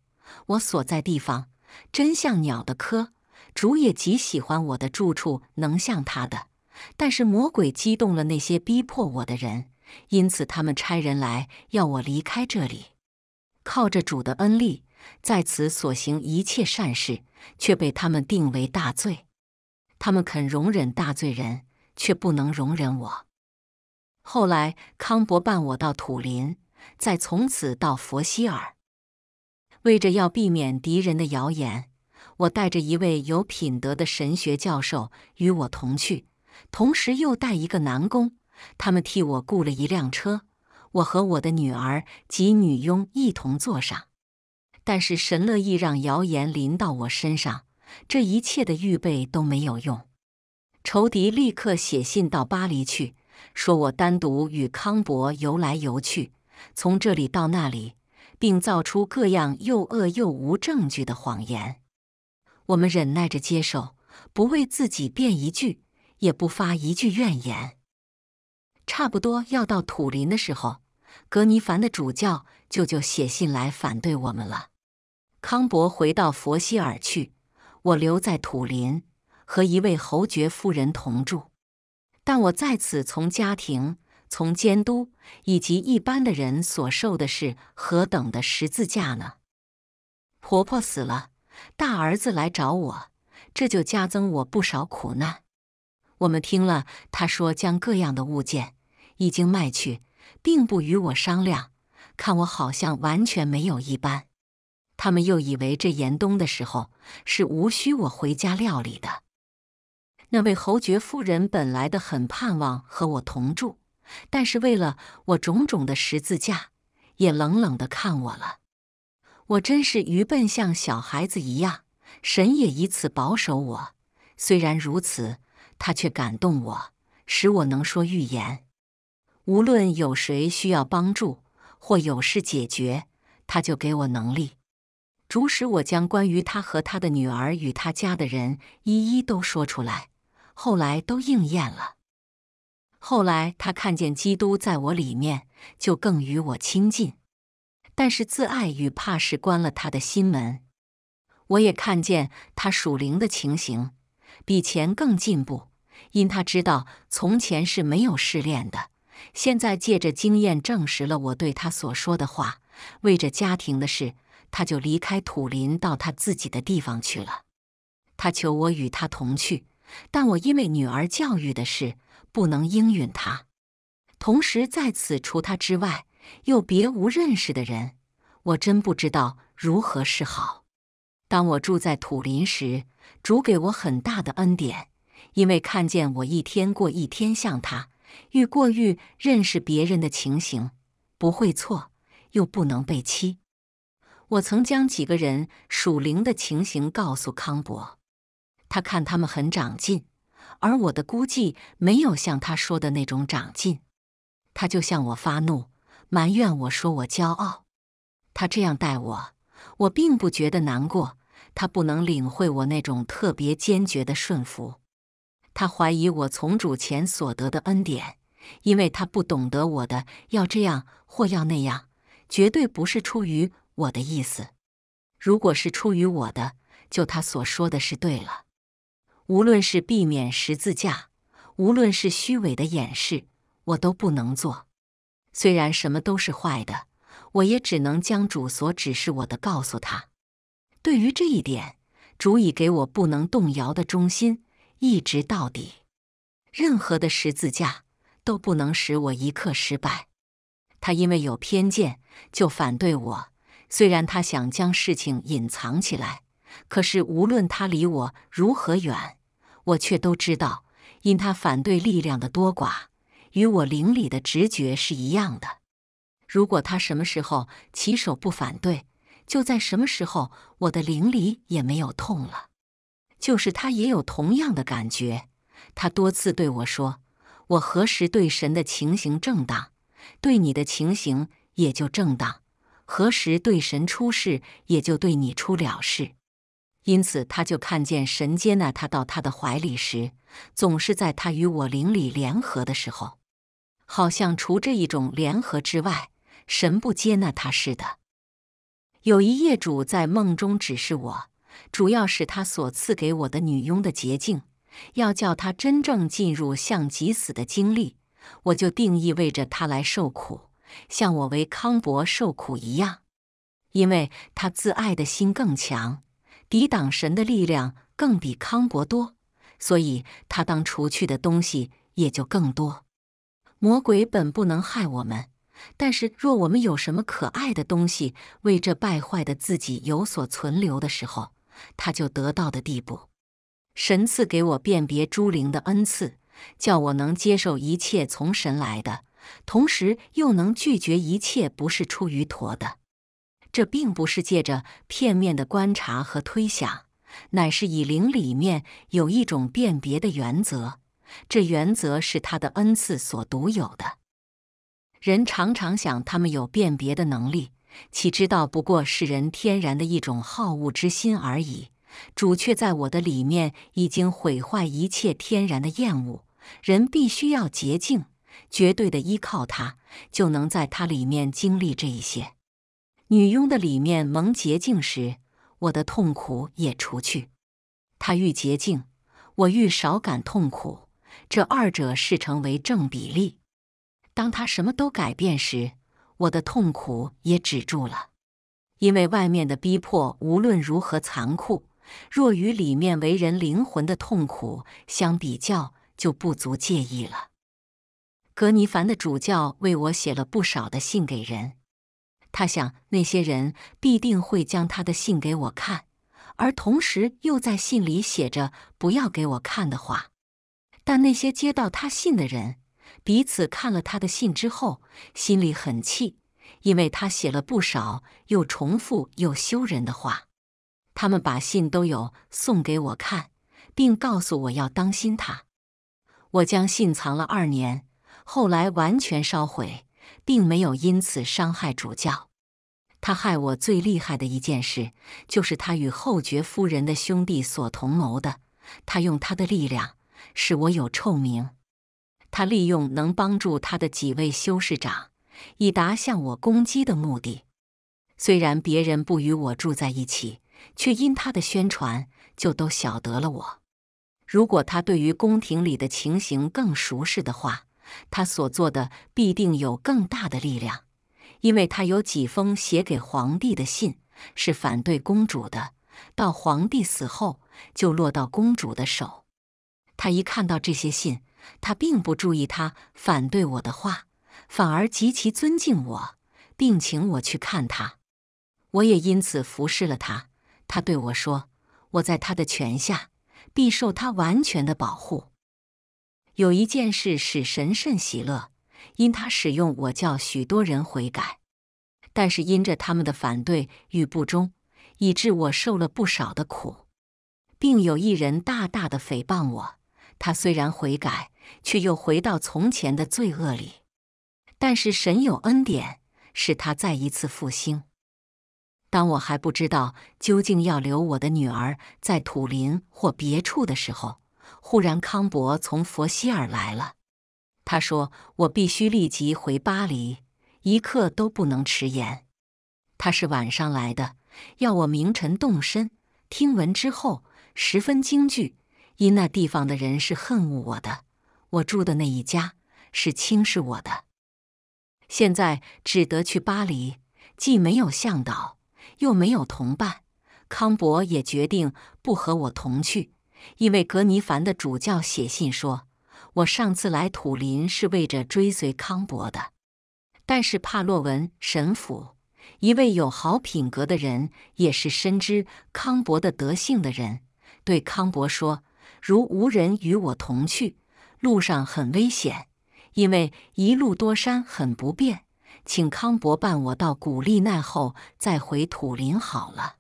我所在地方真像鸟的科，主也极喜欢我的住处能像他的。但是魔鬼激动了那些逼迫我的人，因此他们差人来要我离开这里。靠着主的恩力，在此所行一切善事，却被他们定为大罪。他们肯容忍大罪人。却不能容忍我。后来，康伯伴我到土林，再从此到佛希尔。为着要避免敌人的谣言，我带着一位有品德的神学教授与我同去，同时又带一个男工，他们替我雇了一辆车，我和我的女儿及女佣一同坐上。但是，神乐意让谣言临到我身上，这一切的预备都没有用。仇敌立刻写信到巴黎去，说我单独与康博游来游去，从这里到那里，并造出各样又恶又无证据的谎言。我们忍耐着接受，不为自己辩一句，也不发一句怨言。差不多要到土林的时候，格尼凡的主教舅舅写信来反对我们了。康博回到佛西尔去，我留在土林。和一位侯爵夫人同住，但我在此从家庭、从监督以及一般的人所受的是何等的十字架呢？婆婆死了，大儿子来找我，这就加增我不少苦难。我们听了他说将各样的物件已经卖去，并不与我商量，看我好像完全没有一般。他们又以为这严冬的时候是无需我回家料理的。那位侯爵夫人本来的很盼望和我同住，但是为了我种种的十字架，也冷冷的看我了。我真是愚笨，像小孩子一样。神也以此保守我。虽然如此，他却感动我，使我能说预言。无论有谁需要帮助或有事解决，他就给我能力，主使我将关于他和他的女儿与他家的人一一都说出来。后来都应验了。后来他看见基督在我里面，就更与我亲近。但是自爱与怕是关了他的心门。我也看见他属灵的情形比前更进步，因他知道从前是没有试炼的。现在借着经验，证实了我对他所说的话。为着家庭的事，他就离开土林，到他自己的地方去了。他求我与他同去。但我因为女儿教育的事不能应允他，同时在此除他之外又别无认识的人，我真不知道如何是好。当我住在土林时，主给我很大的恩典，因为看见我一天过一天，像他欲过欲认识别人的情形，不会错，又不能被欺。我曾将几个人属灵的情形告诉康伯。他看他们很长进，而我的估计没有像他说的那种长进。他就向我发怒，埋怨我说我骄傲。他这样待我，我并不觉得难过。他不能领会我那种特别坚决的顺服。他怀疑我从主前所得的恩典，因为他不懂得我的要这样或要那样，绝对不是出于我的意思。如果是出于我的，就他所说的是对了。无论是避免十字架，无论是虚伪的掩饰，我都不能做。虽然什么都是坏的，我也只能将主所指示我的告诉他。对于这一点，足以给我不能动摇的忠心，一直到底。任何的十字架都不能使我一刻失败。他因为有偏见就反对我，虽然他想将事情隐藏起来，可是无论他离我如何远。我却都知道，因他反对力量的多寡，与我灵里的直觉是一样的。如果他什么时候起手不反对，就在什么时候我的灵里也没有痛了。就是他也有同样的感觉。他多次对我说：“我何时对神的情形正当，对你的情形也就正当；何时对神出事，也就对你出了事。”因此，他就看见神接纳他到他的怀里时，总是在他与我灵里联合的时候，好像除这一种联合之外，神不接纳他似的。有一业主在梦中指示我，主要是他所赐给我的女佣的捷径，要叫他真正进入像极死的经历，我就定义为着他来受苦，像我为康伯受苦一样，因为他自爱的心更强。抵挡神的力量更比康伯多，所以他当除去的东西也就更多。魔鬼本不能害我们，但是若我们有什么可爱的东西为这败坏的自己有所存留的时候，他就得到的地步。神赐给我辨别诸灵的恩赐，叫我能接受一切从神来的，同时又能拒绝一切不是出于陀的。这并不是借着片面的观察和推想，乃是以灵里面有一种辨别的原则。这原则是他的恩赐所独有的。人常常想他们有辨别的能力，岂知道不过是人天然的一种好恶之心而已。主却在我的里面已经毁坏一切天然的厌恶。人必须要洁净，绝对的依靠他，就能在他里面经历这一些。女佣的里面蒙洁净时，我的痛苦也除去。她愈洁净，我愈少感痛苦，这二者是成为正比例。当她什么都改变时，我的痛苦也止住了，因为外面的逼迫无论如何残酷，若与里面为人灵魂的痛苦相比较，就不足介意了。格尼凡的主教为我写了不少的信给人。他想，那些人必定会将他的信给我看，而同时又在信里写着不要给我看的话。但那些接到他信的人，彼此看了他的信之后，心里很气，因为他写了不少又重复又羞人的话。他们把信都有送给我看，并告诉我要当心他。我将信藏了二年，后来完全烧毁。并没有因此伤害主教。他害我最厉害的一件事，就是他与侯爵夫人的兄弟所同谋的。他用他的力量使我有臭名。他利用能帮助他的几位修士长，以达向我攻击的目的。虽然别人不与我住在一起，却因他的宣传就都晓得了我。如果他对于宫廷里的情形更熟识的话。他所做的必定有更大的力量，因为他有几封写给皇帝的信是反对公主的。到皇帝死后，就落到公主的手。他一看到这些信，他并不注意他反对我的话，反而极其尊敬我，并请我去看他。我也因此服侍了他。他对我说：“我在他的权下，必受他完全的保护。”有一件事使神甚喜乐，因他使用我叫许多人悔改，但是因着他们的反对与不忠，以致我受了不少的苦，并有一人大大的诽谤我。他虽然悔改，却又回到从前的罪恶里。但是神有恩典，使他再一次复兴。当我还不知道究竟要留我的女儿在土林或别处的时候。忽然，康博从佛西尔来了。他说：“我必须立即回巴黎，一刻都不能迟延。”他是晚上来的，要我明晨动身。听闻之后，十分惊惧，因那地方的人是恨恶我的，我住的那一家是轻视我的。现在只得去巴黎，既没有向导，又没有同伴。康博也决定不和我同去。因为格尼凡的主教写信说：“我上次来土林是为着追随康伯的。”但是帕洛文神父，一位有好品格的人，也是深知康伯的德性的人，对康伯说：“如无人与我同去，路上很危险，因为一路多山，很不便。请康伯伴我到古利奈后再回土林好了。”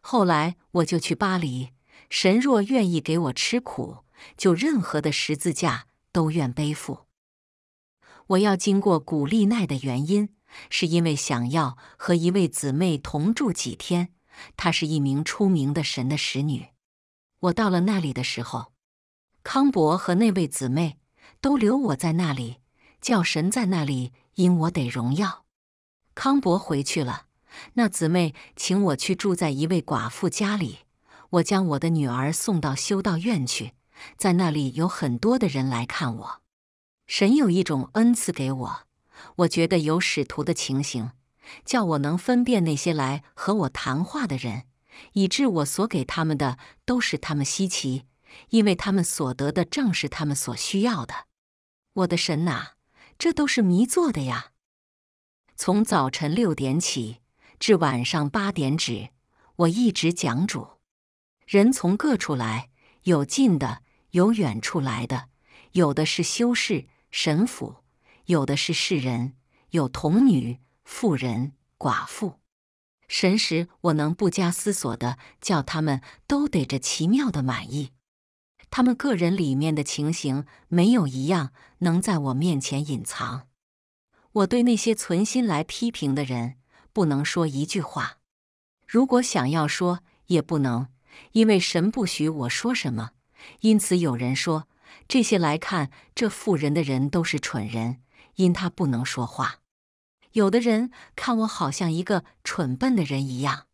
后来我就去巴黎。神若愿意给我吃苦，就任何的十字架都愿背负。我要经过古利奈的原因，是因为想要和一位姊妹同住几天。她是一名出名的神的使女。我到了那里的时候，康伯和那位姊妹都留我在那里，叫神在那里因我得荣耀。康伯回去了，那姊妹请我去住在一位寡妇家里。我将我的女儿送到修道院去，在那里有很多的人来看我。神有一种恩赐给我，我觉得有使徒的情形，叫我能分辨那些来和我谈话的人，以致我所给他们的都是他们稀奇，因为他们所得的正是他们所需要的。我的神哪，这都是迷做的呀！从早晨六点起至晚上八点止，我一直讲主。人从各处来，有近的，有远处来的，有的是修士、神府，有的是世人，有童女、妇人、寡妇。神时，我能不加思索的叫他们都得着奇妙的满意。他们个人里面的情形，没有一样能在我面前隐藏。我对那些存心来批评的人，不能说一句话；如果想要说，也不能。因为神不许我说什么，因此有人说这些来看这妇人的人都是蠢人，因他不能说话。有的人看我好像一个蠢笨的人一样。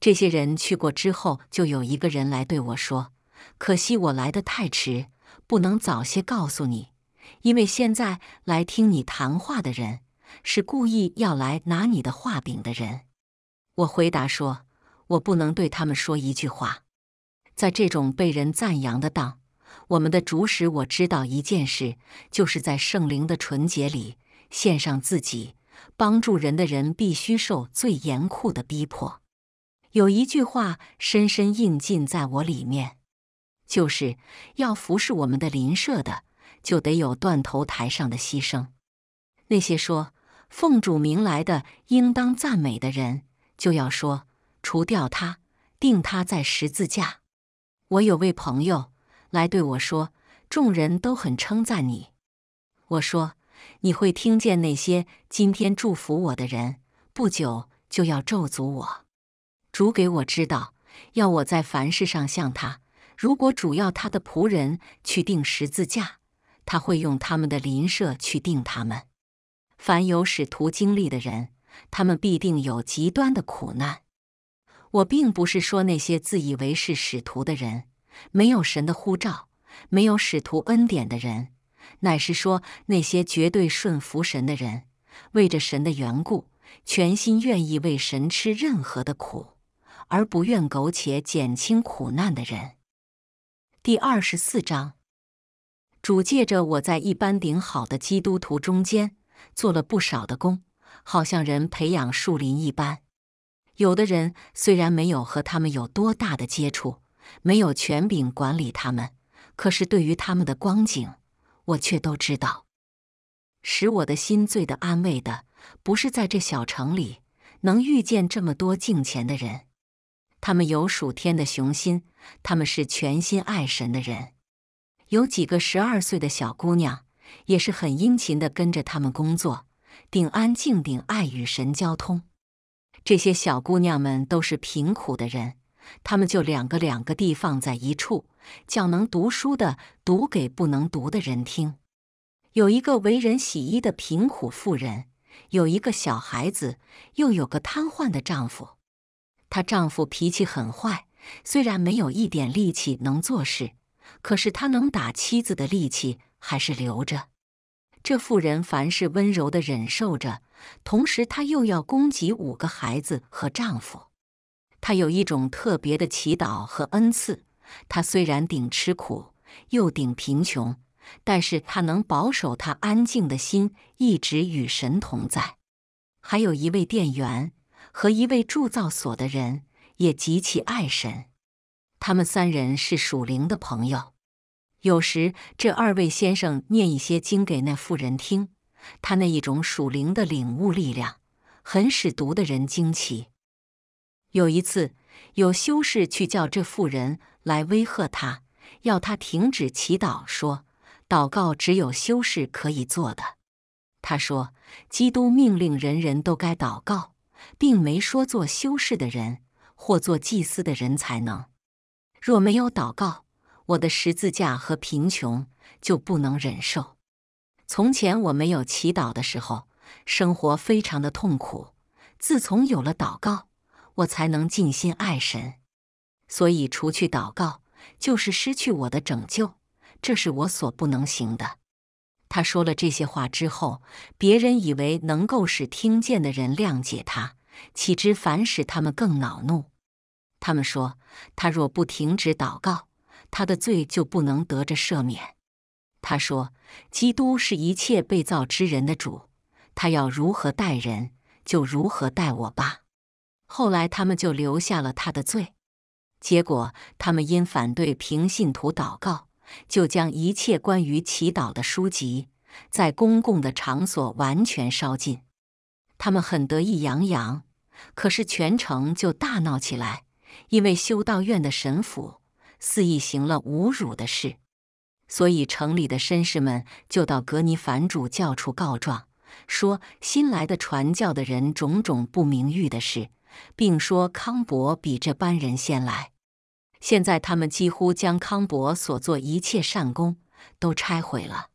这些人去过之后，就有一个人来对我说：“可惜我来的太迟，不能早些告诉你，因为现在来听你谈话的人是故意要来拿你的画饼的人。”我回答说。我不能对他们说一句话，在这种被人赞扬的当，我们的主使我知道一件事，就是在圣灵的纯洁里献上自己帮助人的人，必须受最严酷的逼迫。有一句话深深印进在我里面，就是要服侍我们的邻舍的，就得有断头台上的牺牲。那些说奉主名来的应当赞美的人，就要说。除掉他，定他在十字架。我有位朋友来对我说：“众人都很称赞你。”我说：“你会听见那些今天祝福我的人，不久就要咒诅我。”主给我知道，要我在凡事上向他。如果主要他的仆人去定十字架，他会用他们的邻舍去定他们。凡有使徒经历的人，他们必定有极端的苦难。我并不是说那些自以为是使徒的人，没有神的呼召，没有使徒恩典的人，乃是说那些绝对顺服神的人，为着神的缘故，全心愿意为神吃任何的苦，而不愿苟且减轻苦难的人。第二十四章，主借着我在一般顶好的基督徒中间做了不少的功，好像人培养树林一般。有的人虽然没有和他们有多大的接触，没有权柄管理他们，可是对于他们的光景，我却都知道。使我的心醉的安慰的，不是在这小城里能遇见这么多敬虔的人，他们有属天的雄心，他们是全心爱神的人。有几个十二岁的小姑娘，也是很殷勤的跟着他们工作，顶安静顶爱与神交通。这些小姑娘们都是贫苦的人，她们就两个两个地放在一处，叫能读书的读给不能读的人听。有一个为人洗衣的贫苦妇人，有一个小孩子，又有个瘫痪的丈夫。她丈夫脾气很坏，虽然没有一点力气能做事，可是他能打妻子的力气还是留着。这妇人凡是温柔地忍受着。同时，她又要供给五个孩子和丈夫。她有一种特别的祈祷和恩赐。她虽然顶吃苦，又顶贫穷，但是她能保守她安静的心，一直与神同在。还有一位店员和一位铸造所的人也极其爱神。他们三人是属灵的朋友。有时，这二位先生念一些经给那妇人听。他那一种属灵的领悟力量，很使读的人惊奇。有一次，有修士去叫这妇人来威吓他，要他停止祈祷，说祷告只有修士可以做的。他说：“基督命令人人都该祷告，并没说做修士的人或做祭司的人才能。若没有祷告，我的十字架和贫穷就不能忍受。”从前我没有祈祷的时候，生活非常的痛苦。自从有了祷告，我才能尽心爱神。所以，除去祷告，就是失去我的拯救，这是我所不能行的。他说了这些话之后，别人以为能够使听见的人谅解他，岂知反使他们更恼怒。他们说，他若不停止祷告，他的罪就不能得着赦免。他说：“基督是一切被造之人的主，他要如何待人，就如何待我吧。”后来他们就留下了他的罪。结果他们因反对平信徒祷告，就将一切关于祈祷的书籍在公共的场所完全烧尽。他们很得意洋洋，可是全城就大闹起来，因为修道院的神父肆意行了侮辱的事。所以，城里的绅士们就到格尼凡主教处告状，说新来的传教的人种种不名誉的事，并说康伯比这般人先来。现在，他们几乎将康伯所做一切善功都拆毁了。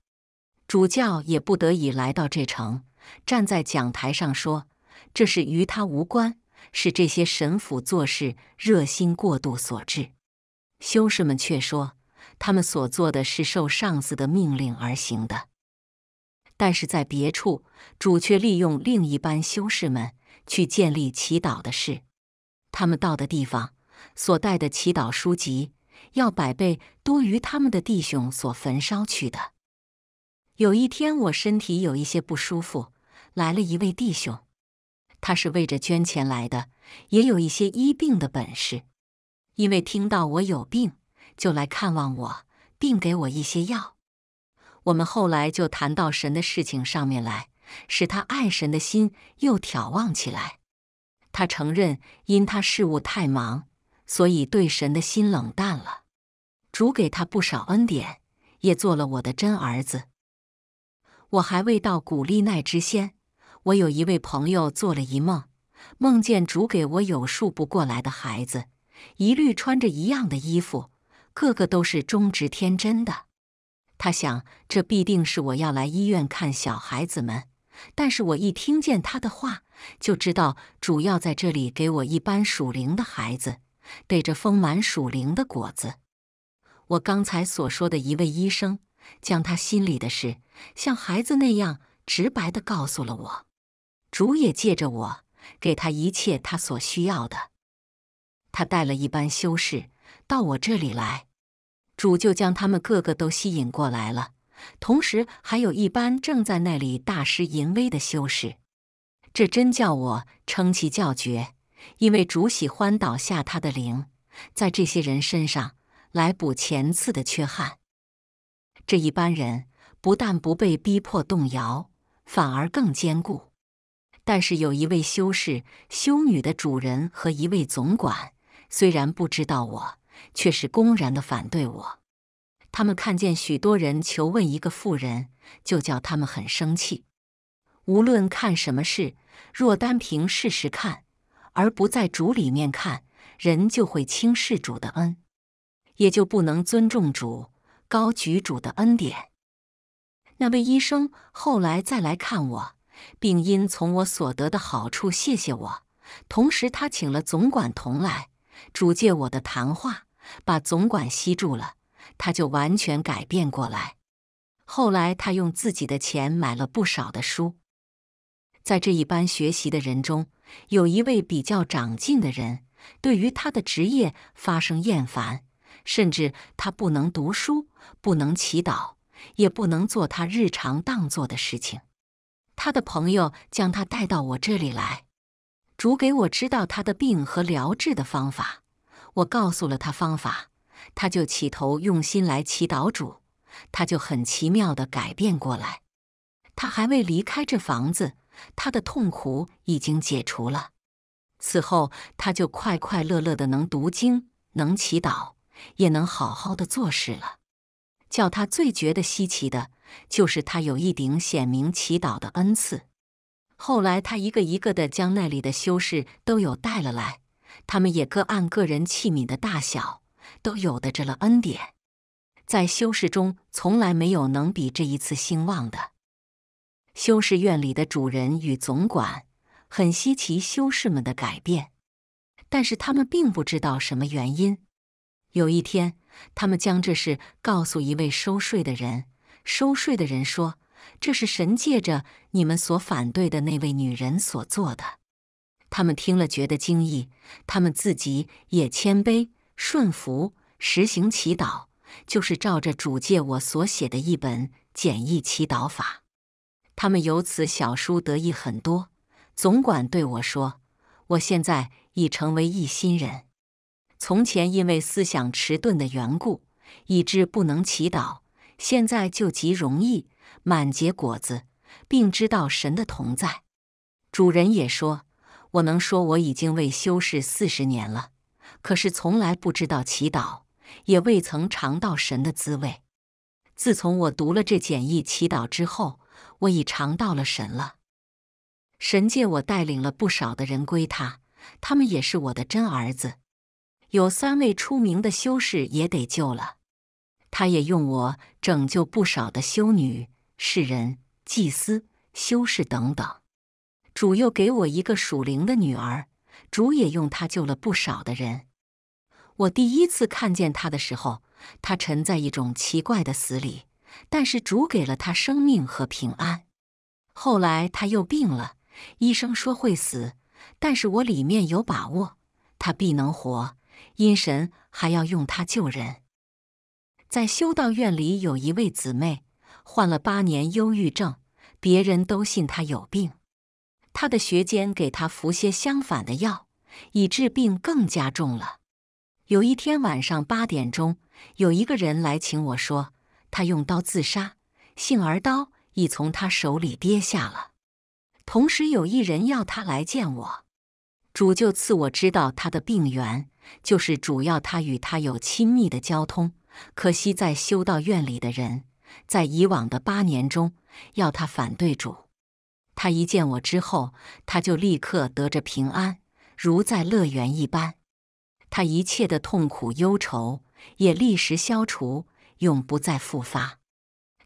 主教也不得已来到这城，站在讲台上说：“这是与他无关，是这些神父做事热心过度所致。”修士们却说。他们所做的是受上司的命令而行的，但是在别处，主却利用另一班修士们去建立祈祷的事。他们到的地方，所带的祈祷书籍要百倍多于他们的弟兄所焚烧去的。有一天，我身体有一些不舒服，来了一位弟兄，他是为着捐钱来的，也有一些医病的本事，因为听到我有病。就来看望我，并给我一些药。我们后来就谈到神的事情上面来，使他爱神的心又眺望起来。他承认因他事务太忙，所以对神的心冷淡了。主给他不少恩典，也做了我的真儿子。我还未到古利奈之先，我有一位朋友做了一梦，梦见主给我有数不过来的孩子，一律穿着一样的衣服。个个都是忠直天真的，他想，这必定是我要来医院看小孩子们。但是我一听见他的话，就知道主要在这里给我一班属灵的孩子，对着丰满属灵的果子。我刚才所说的一位医生，将他心里的事，像孩子那样直白地告诉了我。主也借着我，给他一切他所需要的。他带了一班修士。到我这里来，主就将他们个个都吸引过来了。同时，还有一班正在那里大施淫威的修士，这真叫我称其叫绝。因为主喜欢倒下他的灵在这些人身上来补前次的缺憾。这一般人不但不被逼迫动摇，反而更坚固。但是有一位修士、修女的主人和一位总管，虽然不知道我。却是公然的反对我。他们看见许多人求问一个妇人，就叫他们很生气。无论看什么事，若单凭事实看，而不在主里面看，人就会轻视主的恩，也就不能尊重主，高举主的恩典。那位医生后来再来看我，并因从我所得的好处谢谢我，同时他请了总管同来，主借我的谈话。把总管吸住了，他就完全改变过来。后来，他用自己的钱买了不少的书。在这一班学习的人中，有一位比较长进的人，对于他的职业发生厌烦，甚至他不能读书，不能祈祷，也不能做他日常当做的事情。他的朋友将他带到我这里来，主给我知道他的病和疗治的方法。我告诉了他方法，他就起头用心来祈祷主，他就很奇妙的改变过来。他还未离开这房子，他的痛苦已经解除了。此后，他就快快乐乐的能读经、能祈祷，也能好好的做事了。叫他最觉得稀奇的就是他有一顶显明祈祷的恩赐。后来，他一个一个的将那里的修士都有带了来。他们也各按个人器皿的大小，都有的着了恩典。在修士中，从来没有能比这一次兴旺的。修士院里的主人与总管很稀奇修士们的改变，但是他们并不知道什么原因。有一天，他们将这事告诉一位收税的人，收税的人说：“这是神借着你们所反对的那位女人所做的。”他们听了，觉得惊异；他们自己也谦卑顺服，实行祈祷，就是照着主借我所写的一本简易祈祷法。他们由此小书得益很多。总管对我说：“我现在已成为一心人，从前因为思想迟钝的缘故，以致不能祈祷；现在就极容易满结果子，并知道神的同在。”主人也说。我能说我已经为修士四十年了，可是从来不知道祈祷，也未曾尝到神的滋味。自从我读了这简易祈祷之后，我已尝到了神了。神界，我带领了不少的人归他，他们也是我的真儿子。有三位出名的修士也得救了，他也用我拯救不少的修女、世人、祭司、修士等等。主又给我一个属灵的女儿，主也用她救了不少的人。我第一次看见她的时候，她沉在一种奇怪的死里，但是主给了她生命和平安。后来她又病了，医生说会死，但是我里面有把握，她必能活。阴神还要用她救人。在修道院里有一位姊妹患了八年忧郁症，别人都信她有病。他的学监给他服些相反的药，以致病更加重了。有一天晚上八点钟，有一个人来请我说，他用刀自杀，幸而刀已从他手里跌下了。同时有一人要他来见我，主就赐我知道他的病源，就是主要他与他有亲密的交通。可惜在修道院里的人，在以往的八年中，要他反对主。他一见我之后，他就立刻得着平安，如在乐园一般。他一切的痛苦忧愁也立时消除，永不再复发。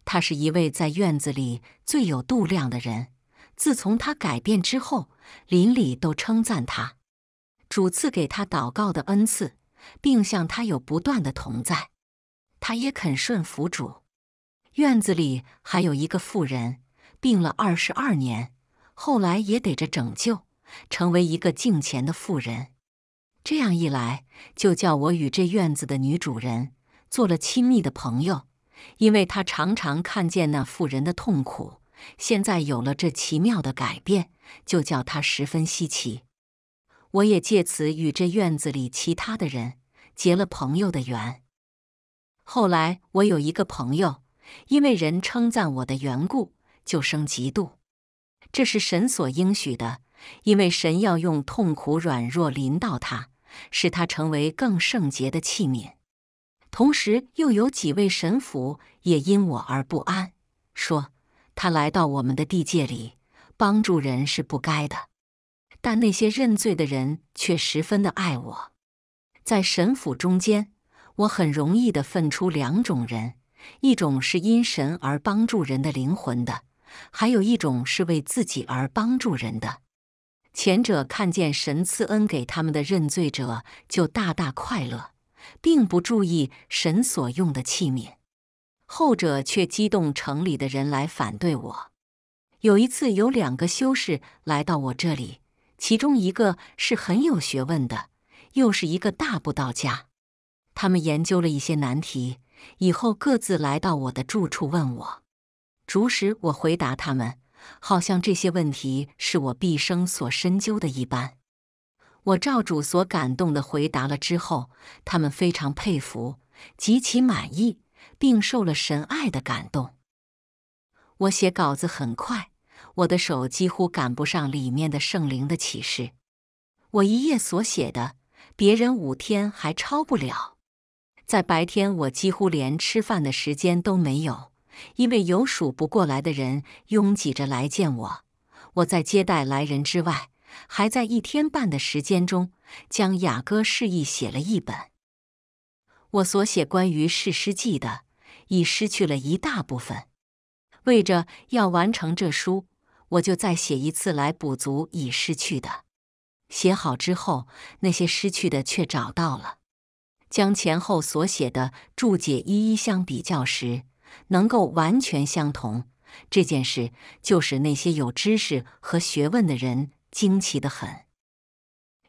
他是一位在院子里最有度量的人。自从他改变之后，邻里都称赞他。主赐给他祷告的恩赐，并向他有不断的同在。他也肯顺服主。院子里还有一个妇人。病了二十二年，后来也得着拯救，成为一个敬钱的妇人。这样一来，就叫我与这院子的女主人做了亲密的朋友，因为她常常看见那妇人的痛苦。现在有了这奇妙的改变，就叫她十分稀奇。我也借此与这院子里其他的人结了朋友的缘。后来，我有一个朋友，因为人称赞我的缘故。就生嫉妒，这是神所应许的，因为神要用痛苦、软弱临到他，使他成为更圣洁的器皿。同时，又有几位神父也因我而不安，说他来到我们的地界里帮助人是不该的。但那些认罪的人却十分的爱我，在神府中间，我很容易的分出两种人：一种是因神而帮助人的灵魂的。还有一种是为自己而帮助人的，前者看见神赐恩给他们的认罪者就大大快乐，并不注意神所用的器皿；后者却激动城里的人来反对我。有一次，有两个修士来到我这里，其中一个是很有学问的，又是一个大不道家。他们研究了一些难题以后，各自来到我的住处问我。逐时我回答他们，好像这些问题是我毕生所深究的一般。我照主所感动的回答了之后，他们非常佩服，极其满意，并受了神爱的感动。我写稿子很快，我的手几乎赶不上里面的圣灵的启示。我一页所写的，别人五天还抄不了。在白天，我几乎连吃饭的时间都没有。因为有数不过来的人拥挤着来见我，我在接待来人之外，还在一天半的时间中，将雅歌释义写了一本。我所写关于释诗记的，已失去了一大部分。为着要完成这书，我就再写一次来补足已失去的。写好之后，那些失去的却找到了。将前后所写的注解一一相比较时，能够完全相同这件事，就使那些有知识和学问的人惊奇的很。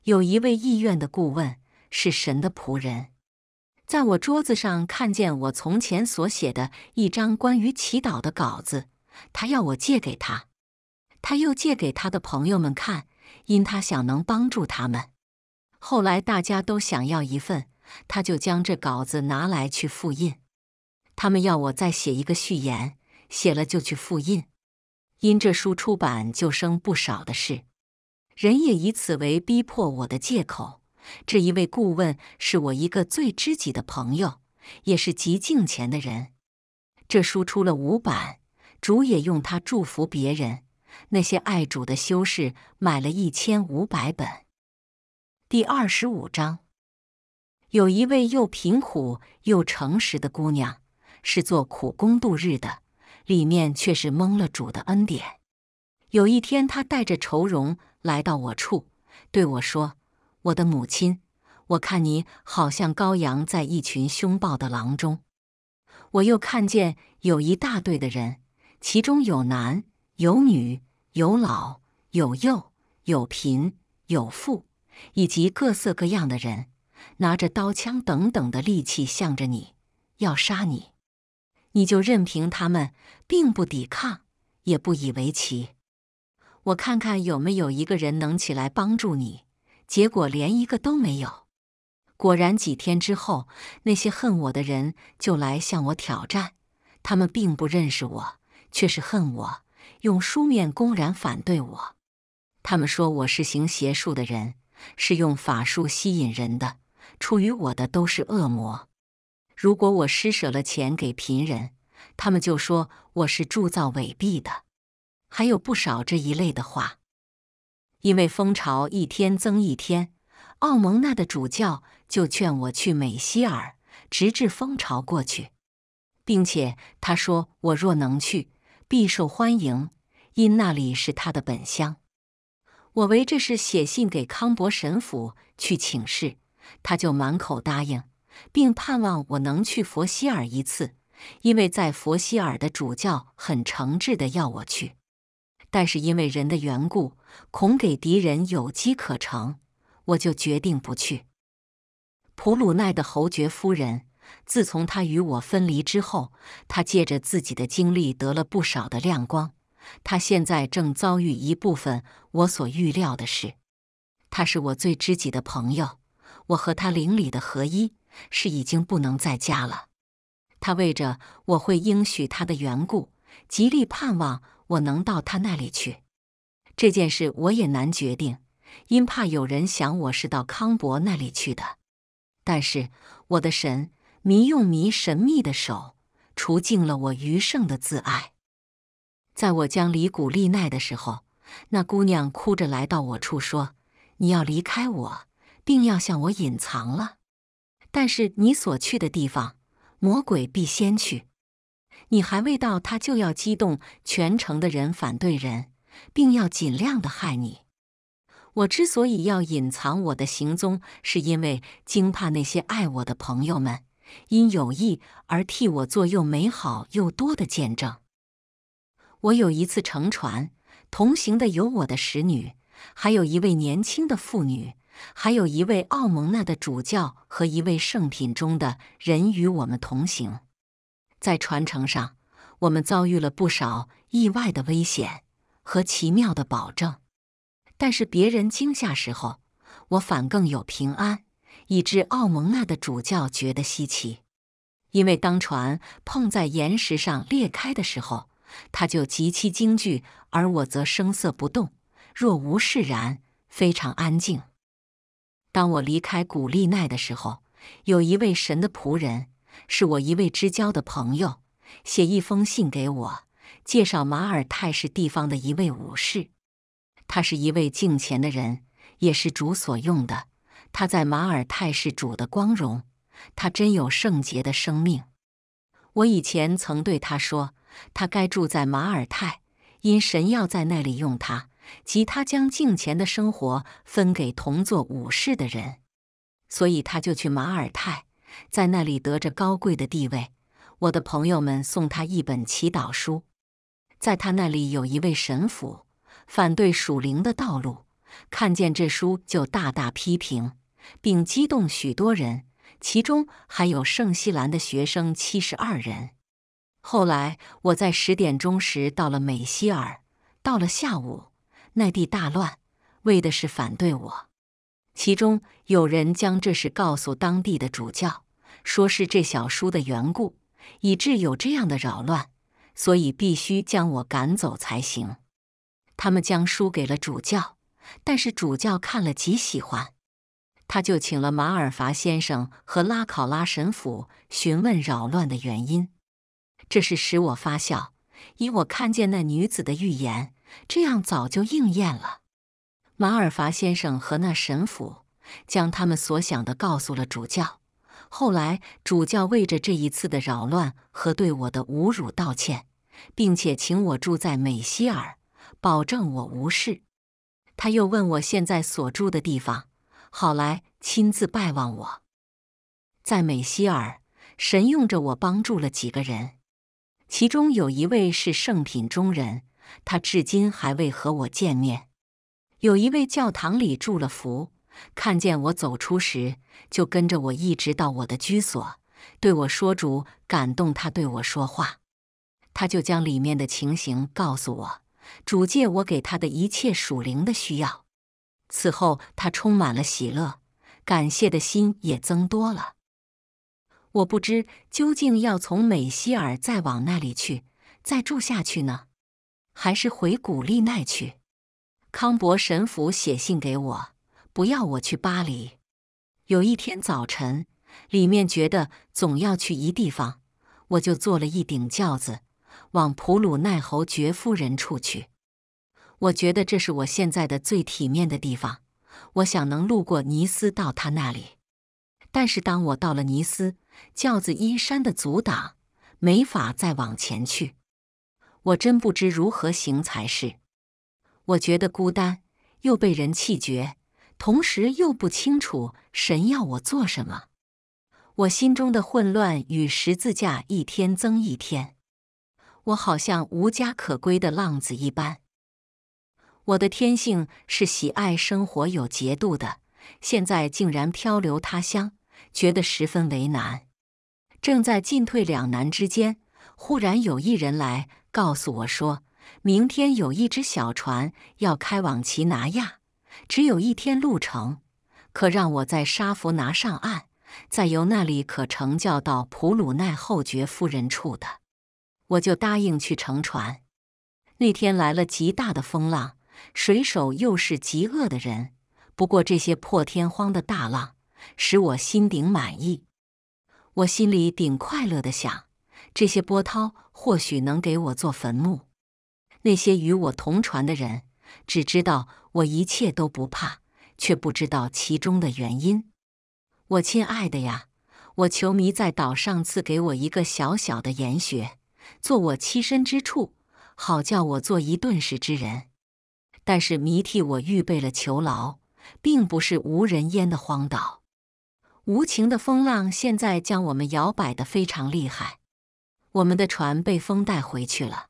有一位意愿的顾问是神的仆人，在我桌子上看见我从前所写的一张关于祈祷的稿子，他要我借给他，他又借给他的朋友们看，因他想能帮助他们。后来大家都想要一份，他就将这稿子拿来去复印。他们要我再写一个序言，写了就去复印。因这书出版就生不少的事，人也以此为逼迫我的借口。这一位顾问是我一个最知己的朋友，也是极敬钱的人。这书出了五版，主也用它祝福别人。那些爱主的修士买了一千五百本。第二十五章，有一位又贫苦又诚实的姑娘。是做苦工度日的，里面却是蒙了主的恩典。有一天，他带着愁容来到我处，对我说：“我的母亲，我看你好像羔羊在一群凶暴的狼中。我又看见有一大队的人，其中有男有女，有老有幼，有贫有富，以及各色各样的人，拿着刀枪等等的利器，向着你要杀你。”你就任凭他们，并不抵抗，也不以为奇。我看看有没有一个人能起来帮助你，结果连一个都没有。果然，几天之后，那些恨我的人就来向我挑战。他们并不认识我，却是恨我，用书面公然反对我。他们说我是行邪术的人，是用法术吸引人的，处于我的都是恶魔。如果我施舍了钱给贫人，他们就说我是铸造伪币的，还有不少这一类的话。因为蜂潮一天增一天，奥蒙纳的主教就劝我去美西尔，直至蜂潮过去，并且他说我若能去，必受欢迎，因那里是他的本乡。我为这事写信给康伯神父去请示，他就满口答应。并盼望我能去佛希尔一次，因为在佛希尔的主教很诚挚地要我去，但是因为人的缘故，恐给敌人有机可乘，我就决定不去。普鲁奈的侯爵夫人，自从他与我分离之后，他借着自己的经历得了不少的亮光，他现在正遭遇一部分我所预料的事。他是我最知己的朋友，我和他邻里的合一。是已经不能在家了。他为着我会应许他的缘故，极力盼望我能到他那里去。这件事我也难决定，因怕有人想我是到康伯那里去的。但是我的神，迷用迷神秘的手，除尽了我余剩的自爱。在我将离古丽奈的时候，那姑娘哭着来到我处，说：“你要离开我，并要向我隐藏了。”但是你所去的地方，魔鬼必先去。你还未到，他就要激动全城的人反对人，并要尽量的害你。我之所以要隐藏我的行踪，是因为惊怕那些爱我的朋友们，因友谊而替我做又美好又多的见证。我有一次乘船，同行的有我的使女，还有一位年轻的妇女。还有一位奥蒙纳的主教和一位圣品中的人与我们同行，在传承上，我们遭遇了不少意外的危险和奇妙的保证。但是别人惊吓时候，我反更有平安。以致奥蒙纳的主教觉得稀奇，因为当船碰在岩石上裂开的时候，他就极其惊惧，而我则声色不动，若无事然，非常安静。当我离开古利奈的时候，有一位神的仆人，是我一位知交的朋友，写一封信给我，介绍马尔泰是地方的一位武士。他是一位敬虔的人，也是主所用的。他在马尔泰是主的光荣，他真有圣洁的生命。我以前曾对他说，他该住在马尔泰，因神要在那里用他。即他将镜前的生活分给同做武士的人，所以他就去马尔泰，在那里得着高贵的地位。我的朋友们送他一本祈祷书，在他那里有一位神父反对属灵的道路，看见这书就大大批评，并激动许多人，其中还有圣西兰的学生七十二人。后来我在十点钟时到了美西尔，到了下午。内地大乱，为的是反对我。其中有人将这事告诉当地的主教，说是这小书的缘故，以致有这样的扰乱，所以必须将我赶走才行。他们将书给了主教，但是主教看了极喜欢，他就请了马尔伐先生和拉考拉神父询问扰乱的原因。这是使我发笑，以我看见那女子的预言。这样早就应验了。马尔伐先生和那神父将他们所想的告诉了主教。后来，主教为着这一次的扰乱和对我的侮辱道歉，并且请我住在美西尔，保证我无事。他又问我现在所住的地方，好来亲自拜望我。在美西尔，神用着我帮助了几个人，其中有一位是圣品中人。他至今还未和我见面。有一位教堂里祝了福，看见我走出时，就跟着我一直到我的居所，对我说：“主感动他对我说话。”他就将里面的情形告诉我。主借我给他的一切属灵的需要。此后，他充满了喜乐、感谢的心也增多了。我不知究竟要从美西尔再往那里去，再住下去呢？还是回古利奈去。康伯神父写信给我，不要我去巴黎。有一天早晨，里面觉得总要去一地方，我就坐了一顶轿子，往普鲁奈侯爵夫人处去。我觉得这是我现在的最体面的地方。我想能路过尼斯到他那里，但是当我到了尼斯，轿子依山的阻挡，没法再往前去。我真不知如何行才是。我觉得孤单，又被人气绝，同时又不清楚神要我做什么。我心中的混乱与十字架一天增一天。我好像无家可归的浪子一般。我的天性是喜爱生活有节度的，现在竟然漂流他乡，觉得十分为难，正在进退两难之间。忽然有一人来告诉我，说明天有一只小船要开往奇拿亚，只有一天路程，可让我在沙弗拿上岸，再由那里可乘轿到普鲁奈后爵夫人处的。我就答应去乘船。那天来了极大的风浪，水手又是极恶的人，不过这些破天荒的大浪使我心顶满意，我心里顶快乐的想。这些波涛或许能给我做坟墓。那些与我同船的人只知道我一切都不怕，却不知道其中的原因。我亲爱的呀，我球迷在岛上赐给我一个小小的岩穴，做我栖身之处，好叫我做一顿食之人。但是迷替我预备了囚牢，并不是无人烟的荒岛。无情的风浪现在将我们摇摆的非常厉害。我们的船被风带回去了。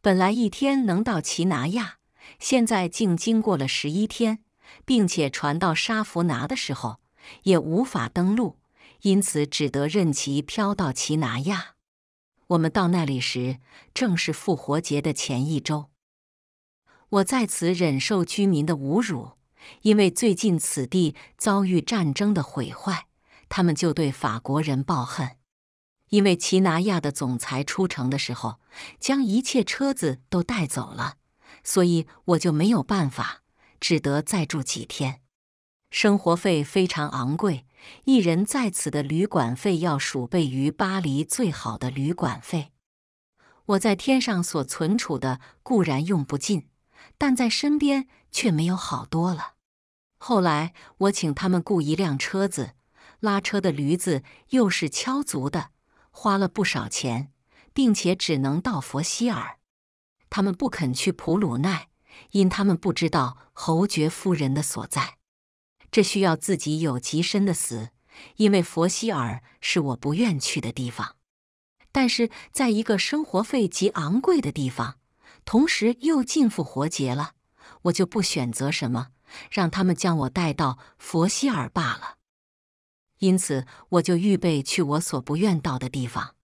本来一天能到奇拿亚，现在竟经过了十一天，并且船到沙弗拿的时候也无法登陆，因此只得任其漂到奇拿亚。我们到那里时，正是复活节的前一周。我在此忍受居民的侮辱，因为最近此地遭遇战争的毁坏，他们就对法国人抱恨。因为齐拿亚的总裁出城的时候，将一切车子都带走了，所以我就没有办法，只得再住几天。生活费非常昂贵，一人在此的旅馆费要数倍于巴黎最好的旅馆费。我在天上所存储的固然用不尽，但在身边却没有好多了。后来我请他们雇一辆车子，拉车的驴子又是敲足的。花了不少钱，并且只能到佛希尔。他们不肯去普鲁奈，因他们不知道侯爵夫人的所在。这需要自己有极深的死，因为佛希尔是我不愿去的地方。但是，在一个生活费极昂贵的地方，同时又近乎活节了，我就不选择什么，让他们将我带到佛希尔罢了。因此，我就预备去我所不愿到的地方。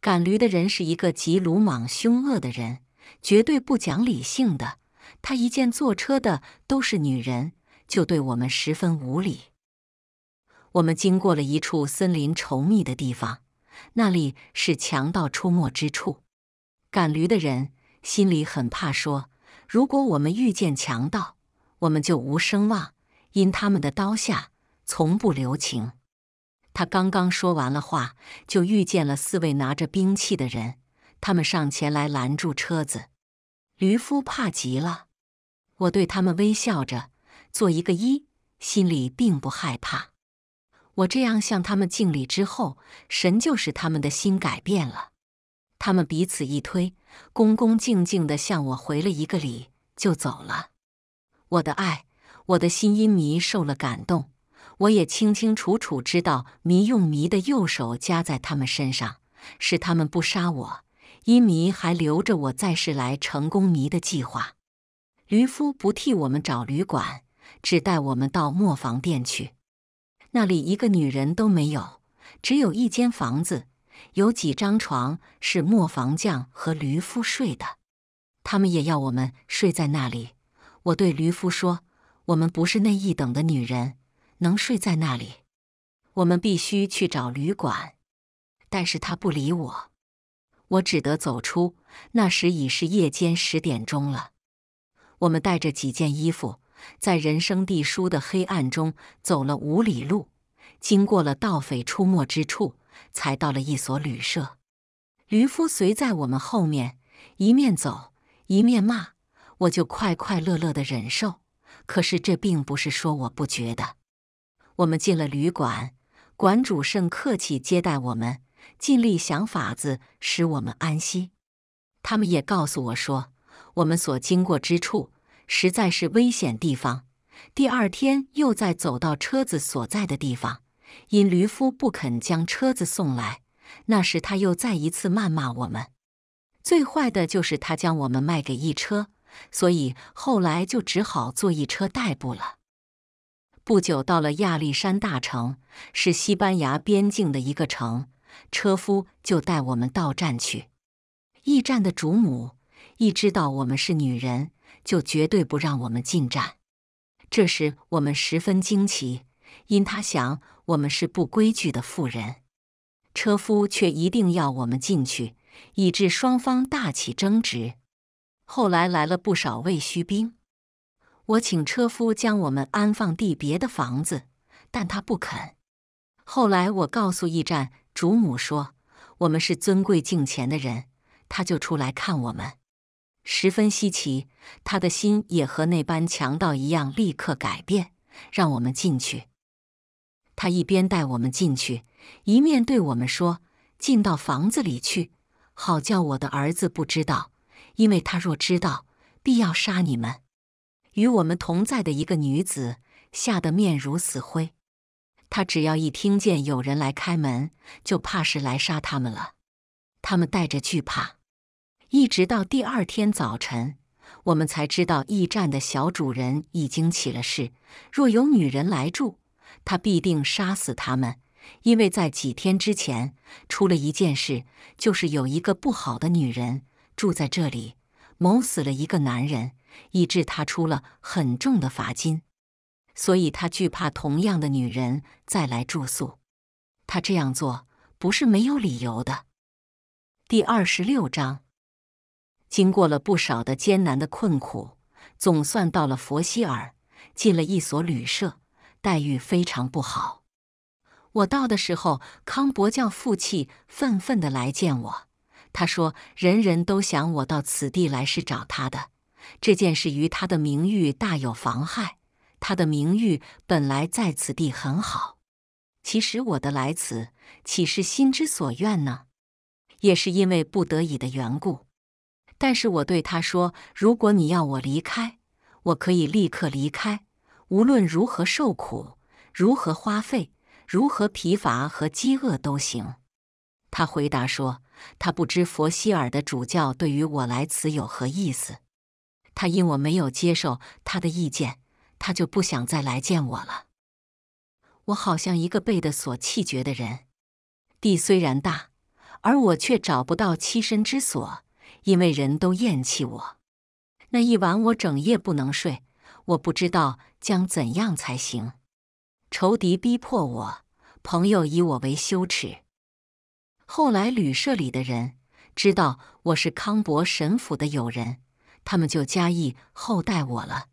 赶驴的人是一个极鲁莽凶恶的人，绝对不讲理性的。他一见坐车的都是女人，就对我们十分无礼。我们经过了一处森林稠密的地方，那里是强盗出没之处。赶驴的人心里很怕，说：如果我们遇见强盗，我们就无声望，因他们的刀下从不留情。他刚刚说完了话，就遇见了四位拿着兵器的人，他们上前来拦住车子。驴夫怕极了。我对他们微笑着，做一个揖，心里并不害怕。我这样向他们敬礼之后，神就使他们的心改变了。他们彼此一推，恭恭敬敬地向我回了一个礼，就走了。我的爱，我的心因迷受了感动。我也清清楚楚知道，迷用迷的右手夹在他们身上，是他们不杀我。因迷还留着我再世来成功迷的计划。驴夫不替我们找旅馆，只带我们到磨房店去。那里一个女人都没有，只有一间房子，有几张床是磨房匠和驴夫睡的。他们也要我们睡在那里。我对驴夫说：“我们不是那一等的女人。”能睡在那里，我们必须去找旅馆。但是他不理我，我只得走出。那时已是夜间十点钟了。我们带着几件衣服，在人生地疏的黑暗中走了五里路，经过了盗匪出没之处，才到了一所旅社。渔夫随在我们后面，一面走一面骂，我就快快乐乐的忍受。可是这并不是说我不觉得。我们进了旅馆，馆主甚客气接待我们，尽力想法子使我们安息。他们也告诉我说，我们所经过之处实在是危险地方。第二天又再走到车子所在的地方，因驴夫不肯将车子送来，那时他又再一次谩骂我们。最坏的就是他将我们卖给一车，所以后来就只好坐一车代步了。不久到了亚历山大城，是西班牙边境的一个城。车夫就带我们到站去。驿站的主母一知道我们是女人，就绝对不让我们进站。这时我们十分惊奇，因他想我们是不规矩的妇人。车夫却一定要我们进去，以致双方大起争执。后来来了不少卫戍兵。我请车夫将我们安放地别的房子，但他不肯。后来我告诉驿站主母说，我们是尊贵敬钱的人，他就出来看我们，十分稀奇。他的心也和那般强盗一样，立刻改变，让我们进去。他一边带我们进去，一面对我们说：“进到房子里去，好叫我的儿子不知道，因为他若知道，必要杀你们。”与我们同在的一个女子吓得面如死灰，她只要一听见有人来开门，就怕是来杀他们了。他们带着惧怕，一直到第二天早晨，我们才知道驿站的小主人已经起了誓：若有女人来住，他必定杀死他们。因为在几天之前出了一件事，就是有一个不好的女人住在这里，谋死了一个男人。以致他出了很重的罚金，所以他惧怕同样的女人再来住宿。他这样做不是没有理由的。第二十六章，经过了不少的艰难的困苦，总算到了佛希尔，进了一所旅社，待遇非常不好。我到的时候，康伯叫负气愤愤地来见我。他说：“人人都想我到此地来是找他的。”这件事于他的名誉大有妨害。他的名誉本来在此地很好。其实我的来此岂是心之所愿呢？也是因为不得已的缘故。但是我对他说：“如果你要我离开，我可以立刻离开。无论如何受苦、如何花费、如何疲乏和饥饿都行。”他回答说：“他不知佛希尔的主教对于我来此有何意思。”他因我没有接受他的意见，他就不想再来见我了。我好像一个被的所气绝的人，地虽然大，而我却找不到栖身之所，因为人都厌弃我。那一晚我整夜不能睡，我不知道将怎样才行。仇敌逼迫我，朋友以我为羞耻。后来旅社里的人知道我是康伯神府的友人。他们就加意厚待我了，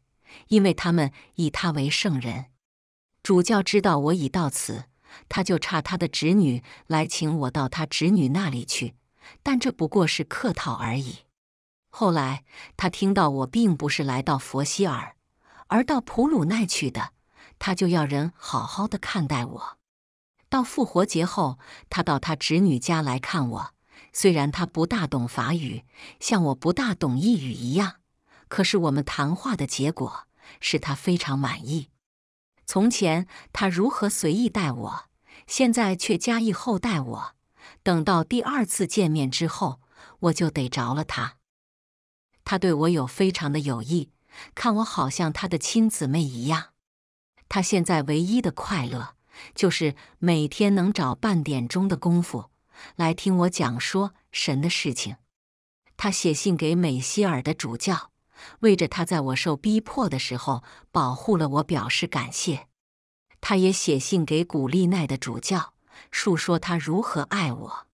因为他们以他为圣人。主教知道我已到此，他就差他的侄女来请我到他侄女那里去，但这不过是客套而已。后来他听到我并不是来到佛西尔，而到普鲁奈去的，他就要人好好的看待我。到复活节后，他到他侄女家来看我。虽然他不大懂法语，像我不大懂意语一样，可是我们谈话的结果使他非常满意。从前他如何随意待我，现在却加以厚待我。等到第二次见面之后，我就得着了他。他对我有非常的友谊，看我好像他的亲姊妹一样。他现在唯一的快乐就是每天能找半点钟的功夫。来听我讲说神的事情。他写信给美西尔的主教，为着他在我受逼迫的时候保护了我表示感谢。他也写信给古利奈的主教，述说他如何爱我。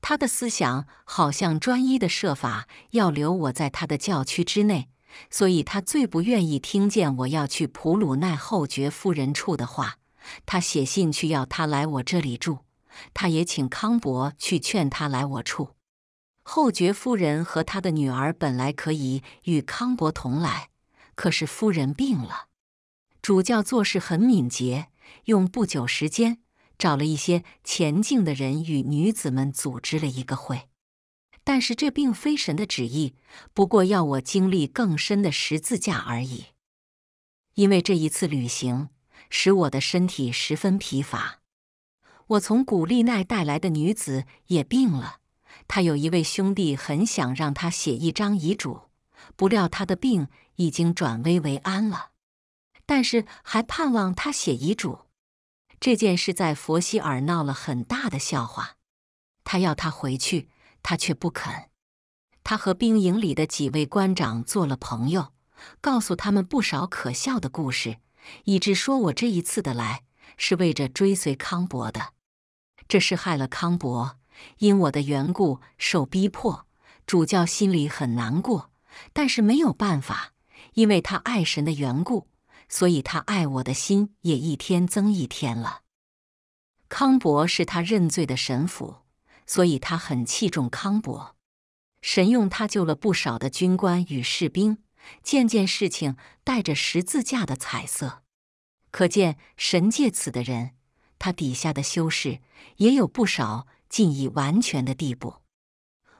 他的思想好像专一的设法要留我在他的教区之内，所以他最不愿意听见我要去普鲁奈后爵夫人处的话。他写信去要他来我这里住。他也请康伯去劝他来我处。侯爵夫人和他的女儿本来可以与康伯同来，可是夫人病了。主教做事很敏捷，用不久时间找了一些前进的人与女子们组织了一个会。但是这并非神的旨意，不过要我经历更深的十字架而已。因为这一次旅行使我的身体十分疲乏。我从古利奈带来的女子也病了，她有一位兄弟很想让她写一张遗嘱，不料她的病已经转危为安了，但是还盼望她写遗嘱。这件事在佛希尔闹了很大的笑话。他要他回去，他却不肯。他和兵营里的几位官长做了朋友，告诉他们不少可笑的故事，以致说我这一次的来是为着追随康伯的。这是害了康博，因我的缘故受逼迫，主教心里很难过，但是没有办法，因为他爱神的缘故，所以他爱我的心也一天增一天了。康博是他认罪的神父，所以他很器重康博，神用他救了不少的军官与士兵，件件事情带着十字架的彩色，可见神借此的人。他底下的修士也有不少进已完全的地步。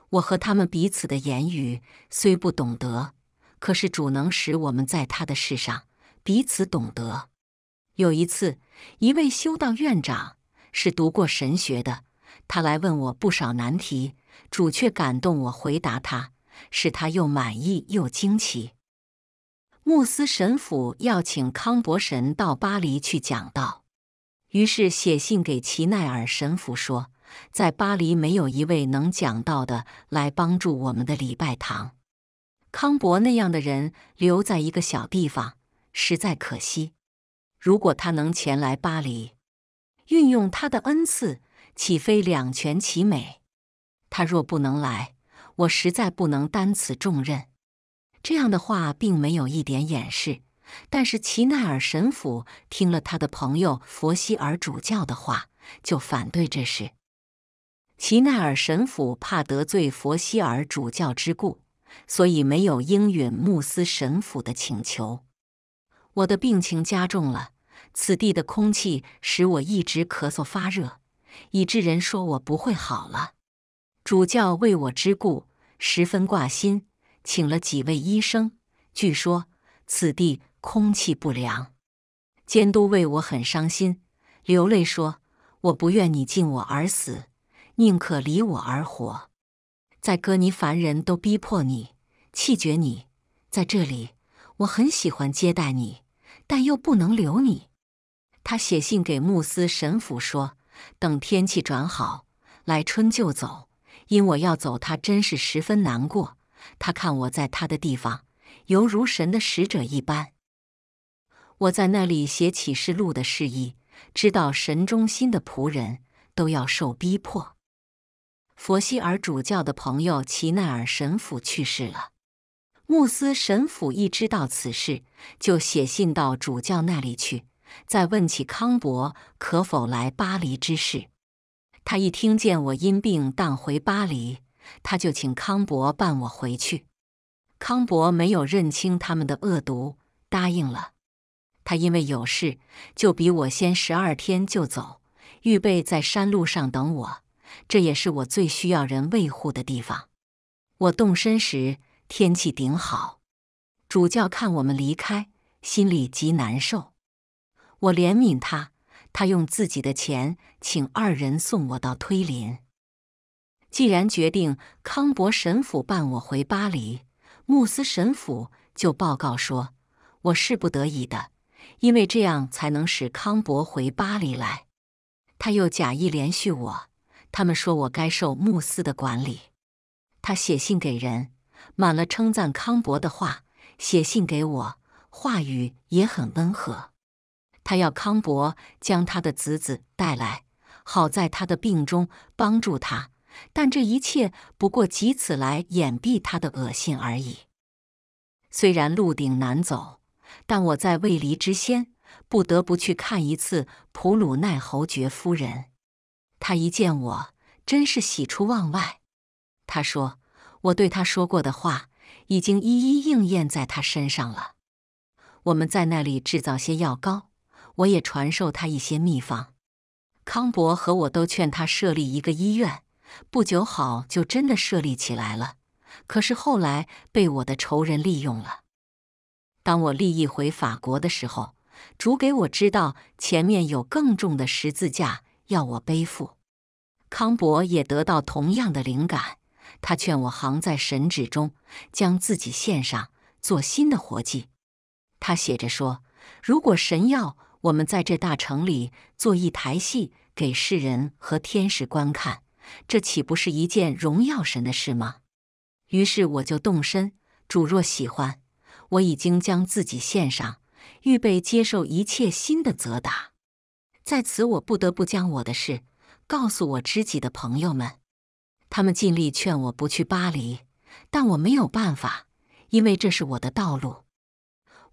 我和他们彼此的言语虽不懂得，可是主能使我们在他的事上彼此懂得。有一次，一位修道院长是读过神学的，他来问我不少难题，主却感动我回答他，使他又满意又惊奇。穆斯神府要请康伯神到巴黎去讲道。于是写信给齐奈尔神父说，在巴黎没有一位能讲到的来帮助我们的礼拜堂。康博那样的人留在一个小地方，实在可惜。如果他能前来巴黎，运用他的恩赐，岂非两全其美？他若不能来，我实在不能担此重任。这样的话，并没有一点掩饰。但是齐奈尔神父听了他的朋友佛西尔主教的话，就反对这事。齐奈尔神父怕得罪佛西尔主教之故，所以没有应允穆斯神父的请求。我的病情加重了，此地的空气使我一直咳嗽发热，以致人说我不会好了。主教为我之故十分挂心，请了几位医生。据说此地。空气不良，监督为我很伤心，流泪说：“我不愿你尽我而死，宁可离我而活。”在哥尼凡人都逼迫你，气绝你。在这里，我很喜欢接待你，但又不能留你。他写信给牧师神父说：“等天气转好，来春就走，因我要走，他真是十分难过。他看我在他的地方，犹如神的使者一般。”我在那里写启示录的事宜，知道神中心的仆人都要受逼迫。佛西尔主教的朋友齐奈尔神父去世了。穆斯神父一知道此事，就写信到主教那里去，再问起康伯可否来巴黎之事。他一听见我因病荡回巴黎，他就请康伯伴我回去。康伯没有认清他们的恶毒，答应了。他因为有事，就比我先十二天就走，预备在山路上等我。这也是我最需要人维护的地方。我动身时天气顶好，主教看我们离开，心里极难受。我怜悯他，他用自己的钱请二人送我到推林。既然决定康博神府伴我回巴黎，穆斯神府就报告说我是不得已的。因为这样才能使康博回巴黎来，他又假意联系我。他们说我该受穆斯的管理。他写信给人，满了称赞康博的话；写信给我，话语也很温和。他要康博将他的子子带来，好在他的病中帮助他。但这一切不过以此来掩蔽他的恶心而已。虽然路顶难走。但我在未离之先，不得不去看一次普鲁奈侯爵夫人。她一见我，真是喜出望外。她说：“我对她说过的话，已经一一应验在她身上了。”我们在那里制造些药膏，我也传授他一些秘方。康伯和我都劝他设立一个医院，不久好就真的设立起来了。可是后来被我的仇人利用了。当我立意回法国的时候，主给我知道前面有更重的十字架要我背负。康伯也得到同样的灵感，他劝我行在神旨中，将自己献上，做新的活计。他写着说：“如果神要我们在这大城里做一台戏给世人和天使观看，这岂不是一件荣耀神的事吗？”于是我就动身。主若喜欢。我已经将自己献上，预备接受一切新的责打。在此，我不得不将我的事告诉我知己的朋友们。他们尽力劝我不去巴黎，但我没有办法，因为这是我的道路。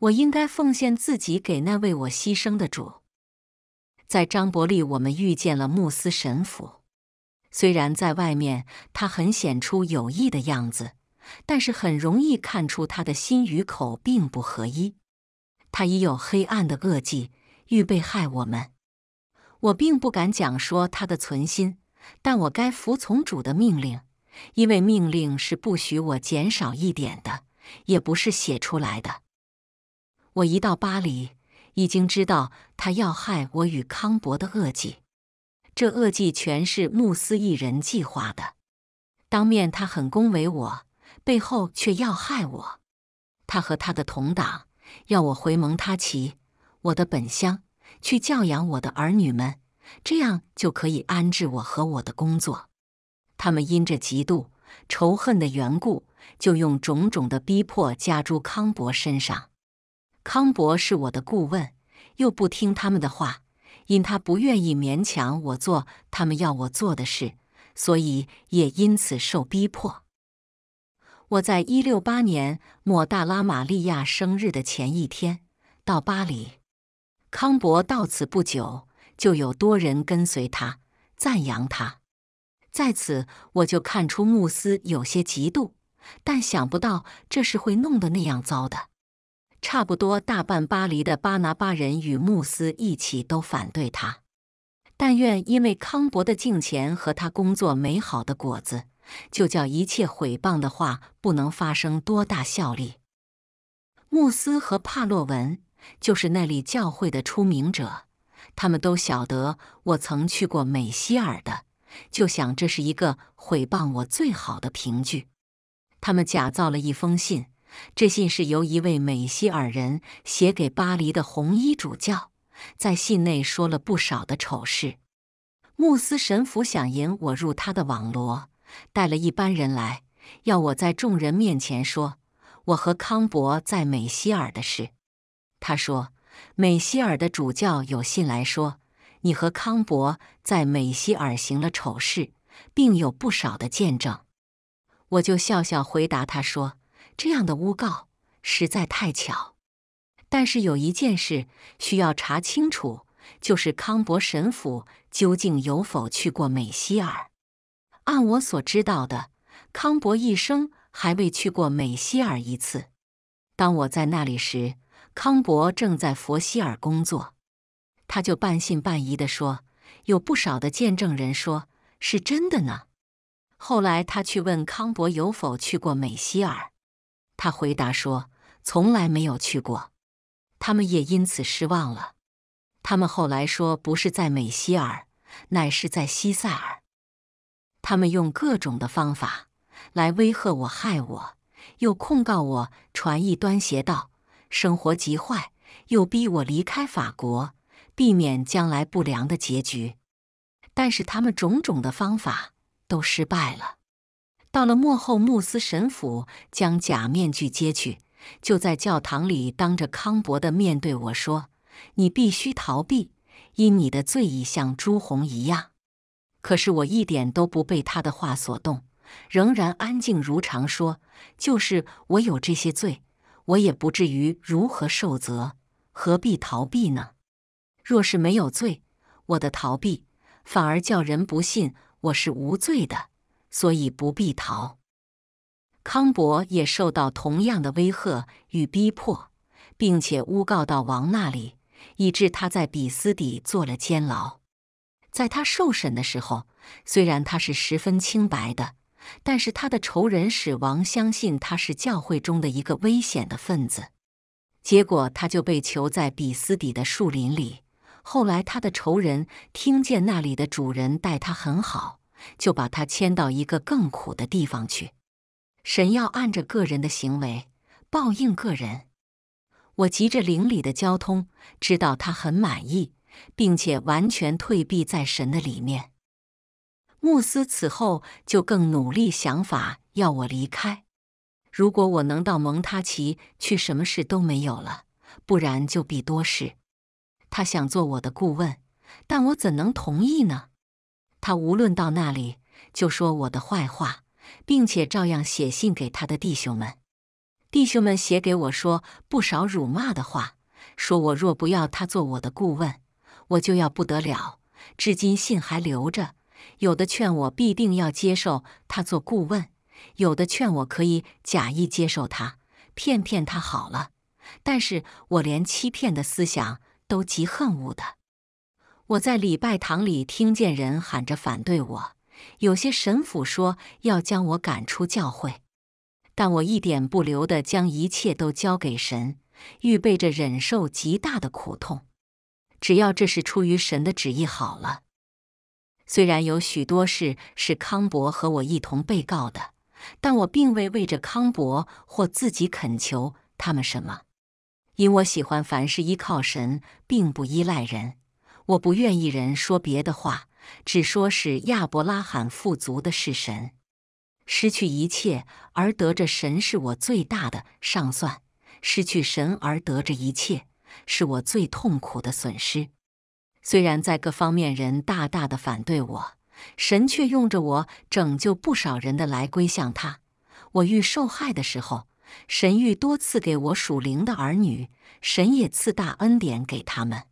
我应该奉献自己给那位我牺牲的主。在张伯利，我们遇见了穆斯神父。虽然在外面他很显出有意的样子。但是很容易看出他的心与口并不合一，他已有黑暗的恶计，预备害我们。我并不敢讲说他的存心，但我该服从主的命令，因为命令是不许我减少一点的，也不是写出来的。我一到巴黎，已经知道他要害我与康伯的恶计，这恶计全是穆斯一人计划的。当面他很恭维我。背后却要害我，他和他的同党要我回蒙他旗，我的本乡去教养我的儿女们，这样就可以安置我和我的工作。他们因着嫉妒仇恨的缘故，就用种种的逼迫加诸康伯身上。康伯是我的顾问，又不听他们的话，因他不愿意勉强我做他们要我做的事，所以也因此受逼迫。我在一六八年莫大拉玛利亚生日的前一天到巴黎，康博到此不久就有多人跟随他，赞扬他。在此，我就看出穆斯有些嫉妒，但想不到这是会弄得那样糟的。差不多大半巴黎的巴拿巴人与穆斯一起都反对他。但愿因为康博的敬虔和他工作美好的果子。就叫一切毁谤的话不能发生多大效力。穆斯和帕洛文就是那里教会的出名者，他们都晓得我曾去过美西尔的，就想这是一个毁谤我最好的凭据。他们假造了一封信，这信是由一位美西尔人写给巴黎的红衣主教，在信内说了不少的丑事。穆斯神父想引我入他的网罗。带了一班人来，要我在众人面前说我和康博在美希尔的事。他说，美希尔的主教有信来说，你和康博在美希尔行了丑事，并有不少的见证。我就笑笑回答他说：“这样的诬告实在太巧，但是有一件事需要查清楚，就是康博神父究竟有否去过美希尔。”按我所知道的，康博一生还未去过美西尔一次。当我在那里时，康博正在佛西尔工作，他就半信半疑的说：“有不少的见证人说是真的呢。”后来他去问康博有否去过美西尔，他回答说：“从来没有去过。”他们也因此失望了。他们后来说不是在美西尔，乃是在西塞尔。他们用各种的方法来威吓我、害我，又控告我传异端邪道，生活极坏，又逼我离开法国，避免将来不良的结局。但是他们种种的方法都失败了。到了幕后，穆斯神父将假面具揭去，就在教堂里当着康伯的面对我说：“你必须逃避，因你的罪已像朱红一样。”可是我一点都不被他的话所动，仍然安静如常，说：“就是我有这些罪，我也不至于如何受责，何必逃避呢？若是没有罪，我的逃避反而叫人不信我是无罪的，所以不必逃。”康伯也受到同样的威吓与逼迫，并且诬告到王那里，以致他在比斯底做了监牢。在他受审的时候，虽然他是十分清白的，但是他的仇人史王相信他是教会中的一个危险的分子，结果他就被囚在比斯底的树林里。后来，他的仇人听见那里的主人待他很好，就把他迁到一个更苦的地方去。神要按着个人的行为报应个人。我急着灵里的交通，知道他很满意。并且完全退避在神的里面。穆斯此后就更努力想法要我离开。如果我能到蒙他奇去，什么事都没有了；不然就必多事。他想做我的顾问，但我怎能同意呢？他无论到那里，就说我的坏话，并且照样写信给他的弟兄们。弟兄们写给我说不少辱骂的话，说我若不要他做我的顾问。我就要不得了，至今信还留着。有的劝我必定要接受他做顾问，有的劝我可以假意接受他，骗骗他好了。但是我连欺骗的思想都极恨恶的。我在礼拜堂里听见人喊着反对我，有些神父说要将我赶出教会，但我一点不留的将一切都交给神，预备着忍受极大的苦痛。只要这是出于神的旨意，好了。虽然有许多事是康伯和我一同被告的，但我并未为着康伯或自己恳求他们什么，因我喜欢凡事依靠神，并不依赖人。我不愿意人说别的话，只说是亚伯拉罕富足的是神。失去一切而得着神，是我最大的上算；失去神而得着一切。是我最痛苦的损失。虽然在各方面，人大大的反对我，神却用着我拯救不少人的来归向他。我遇受害的时候，神欲多赐给我属灵的儿女，神也赐大恩典给他们。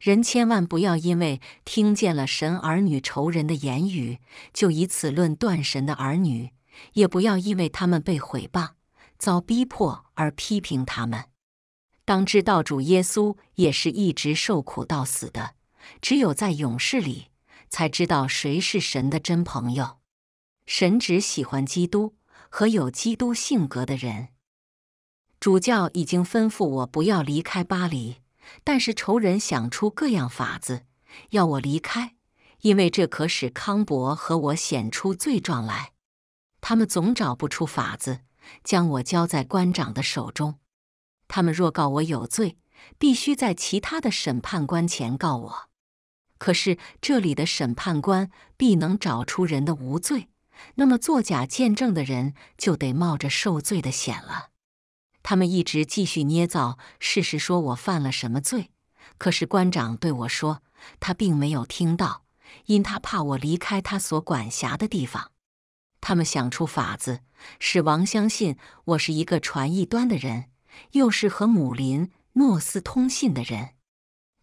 人千万不要因为听见了神儿女仇人的言语，就以此论断神的儿女；也不要因为他们被毁谤、遭逼迫而批评他们。当知道主耶稣也是一直受苦到死的，只有在勇士里才知道谁是神的真朋友。神只喜欢基督和有基督性格的人。主教已经吩咐我不要离开巴黎，但是仇人想出各样法子要我离开，因为这可使康伯和我显出罪状来。他们总找不出法子将我交在官长的手中。他们若告我有罪，必须在其他的审判官前告我。可是这里的审判官必能找出人的无罪，那么作假见证的人就得冒着受罪的险了。他们一直继续捏造事实，说我犯了什么罪。可是官长对我说，他并没有听到，因他怕我离开他所管辖的地方。他们想出法子，使王相信我是一个传异端的人。又是和姆林诺斯通信的人，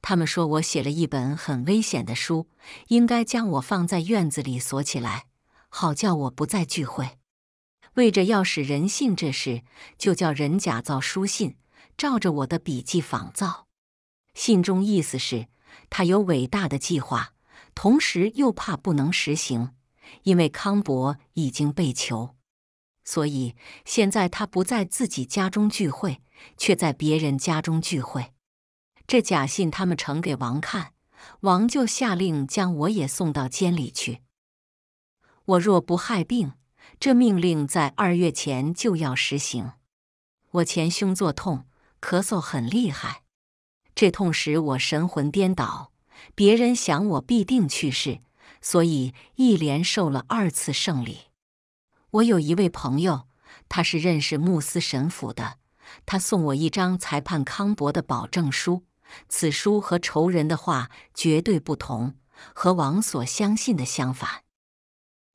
他们说我写了一本很危险的书，应该将我放在院子里锁起来，好叫我不再聚会。为着要使人性这事，就叫人假造书信，照着我的笔记仿造。信中意思是，他有伟大的计划，同时又怕不能实行，因为康博已经被囚。所以现在他不在自己家中聚会，却在别人家中聚会。这假信他们呈给王看，王就下令将我也送到监里去。我若不害病，这命令在二月前就要实行。我前胸作痛，咳嗽很厉害，这痛使我神魂颠倒。别人想我必定去世，所以一连受了二次圣礼。我有一位朋友，他是认识穆斯神府的。他送我一张裁判康博的保证书，此书和仇人的话绝对不同，和王所相信的相反。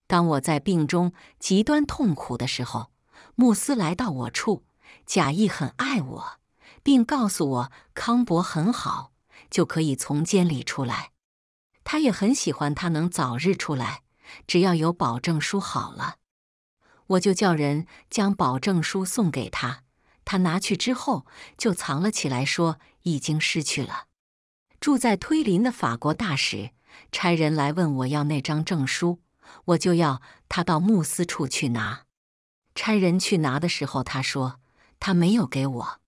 当我在病中极端痛苦的时候，穆斯来到我处，假意很爱我，并告诉我康博很好，就可以从监里出来。他也很喜欢他能早日出来，只要有保证书好了。我就叫人将保证书送给他，他拿去之后就藏了起来，说已经失去了。住在推林的法国大使差人来问我要那张证书，我就要他到穆斯处去拿。差人去拿的时候，他说他没有给我，